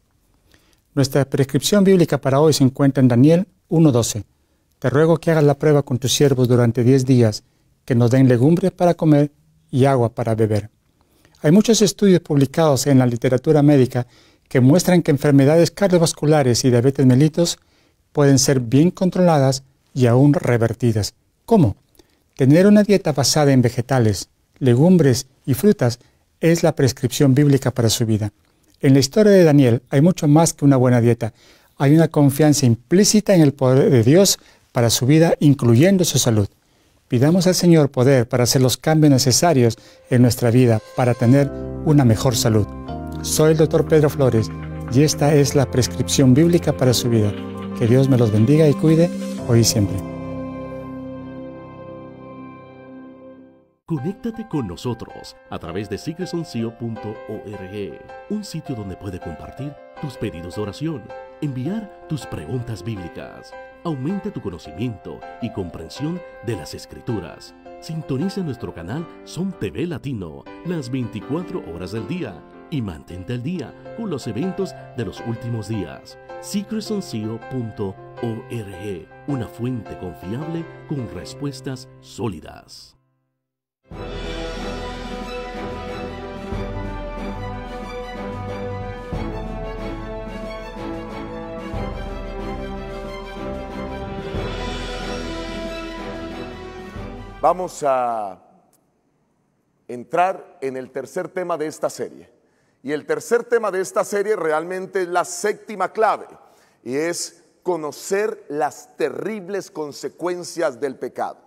Nuestra prescripción bíblica para hoy se encuentra en Daniel 1.12. Te ruego que hagas la prueba con tus siervos durante 10 días, que nos den legumbres para comer y agua para beber. Hay muchos estudios publicados en la literatura médica que muestran que enfermedades cardiovasculares y diabetes mellitus pueden ser bien controladas y aún revertidas. ¿Cómo? Tener una dieta basada en vegetales, legumbres y frutas es la prescripción bíblica para su vida. En la historia de Daniel hay mucho más que una buena dieta. Hay una confianza implícita en el poder de Dios para su vida, incluyendo su salud. Pidamos al Señor poder para hacer los cambios necesarios en nuestra vida para tener una mejor salud. Soy el doctor Pedro Flores y esta es la prescripción bíblica para su vida. Que Dios me los bendiga y cuide hoy y siempre. Conéctate con nosotros a través de secretsoncio.org, un sitio donde puede compartir tus pedidos de oración, enviar tus preguntas bíblicas. Aumenta tu conocimiento y comprensión de las escrituras. Sintoniza nuestro canal Son TV Latino las 24 horas del día y mantente al día con los eventos de los últimos días. secretsoncio.org, una fuente confiable con respuestas sólidas. Vamos a entrar en el tercer tema de esta serie. Y el tercer tema de esta serie realmente es la séptima clave y es conocer las terribles consecuencias del pecado.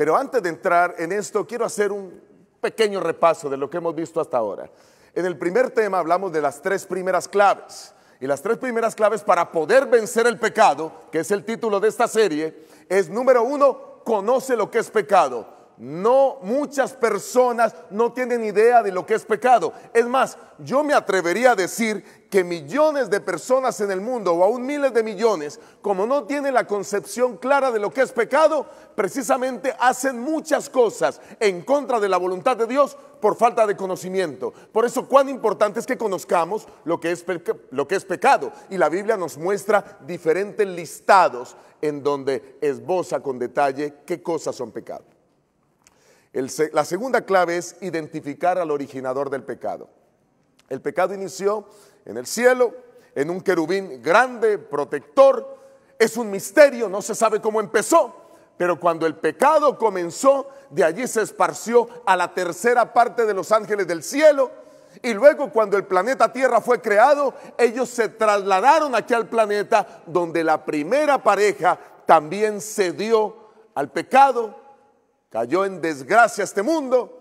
Pero antes de entrar en esto, quiero hacer un pequeño repaso de lo que hemos visto hasta ahora. En el primer tema hablamos de las tres primeras claves. Y las tres primeras claves para poder vencer el pecado, que es el título de esta serie, es número uno, conoce lo que es pecado. No muchas personas no tienen idea de lo que es pecado. Es más, yo me atrevería a decir que millones de personas en el mundo, o aún miles de millones, como no tienen la concepción clara de lo que es pecado, precisamente hacen muchas cosas en contra de la voluntad de Dios por falta de conocimiento. Por eso cuán importante es que conozcamos lo que es, lo que es pecado. Y la Biblia nos muestra diferentes listados en donde esboza con detalle qué cosas son pecado. la segunda clave es identificar al originador del pecado. El pecado inició en el cielo, en un querubín grande, protector. Es un misterio, no se sabe cómo empezó, pero cuando el pecado comenzó, de allí se esparció a la tercera parte de los ángeles del cielo. Y luego cuando el planeta Tierra fue creado, ellos se trasladaron aquí al planeta donde la primera pareja también cedió al pecado, cayó en desgracia este mundo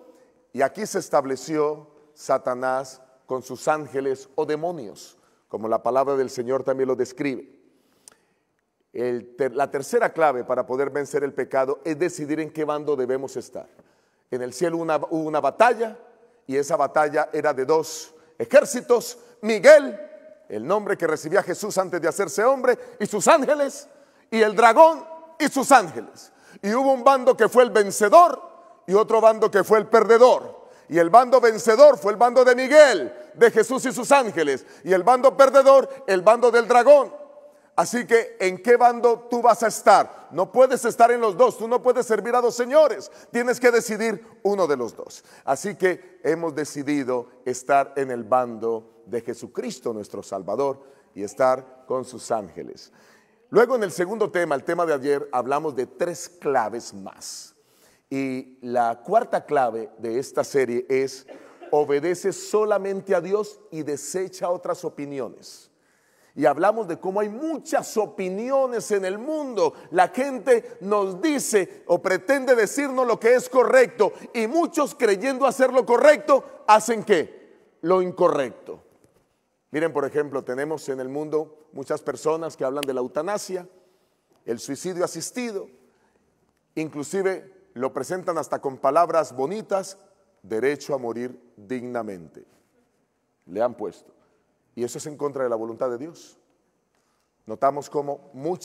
y aquí se estableció Satanás con sus ángeles o demonios, como la palabra del Señor también lo describe. la tercera clave para poder vencer el pecado es decidir en qué bando debemos estar. En el cielo hubo una batalla y esa batalla era de dos ejércitos, Miguel, el nombre que recibía Jesús antes de hacerse hombre, y sus ángeles, y el dragón y sus ángeles. Y hubo un bando que fue el vencedor y otro bando que fue el perdedor. Y el bando vencedor fue el bando de Miguel, de Jesús y sus ángeles. Y el bando perdedor, el bando del dragón. Así que, ¿en qué bando tú vas a estar? No puedes estar en los dos, tú no puedes servir a dos señores, tienes que decidir uno de los dos. Así que hemos decidido estar en el bando de Jesucristo nuestro Salvador y estar con sus ángeles. Luego en el segundo tema, el tema de ayer, hablamos de tres claves más. Y la cuarta clave de esta serie es obedece solamente a Dios y desecha otras opiniones. Y hablamos de cómo hay muchas opiniones en el mundo. La gente nos dice o pretende decirnos lo que es correcto. Y muchos creyendo hacer lo correcto, hacen qué? Lo incorrecto. Miren, por ejemplo, tenemos en el mundo muchas personas que hablan de la eutanasia, el suicidio asistido, inclusive lo presentan hasta con palabras bonitas, derecho a morir dignamente. Le han puesto. Y eso es en contra de la voluntad de Dios. Notamos como muchas...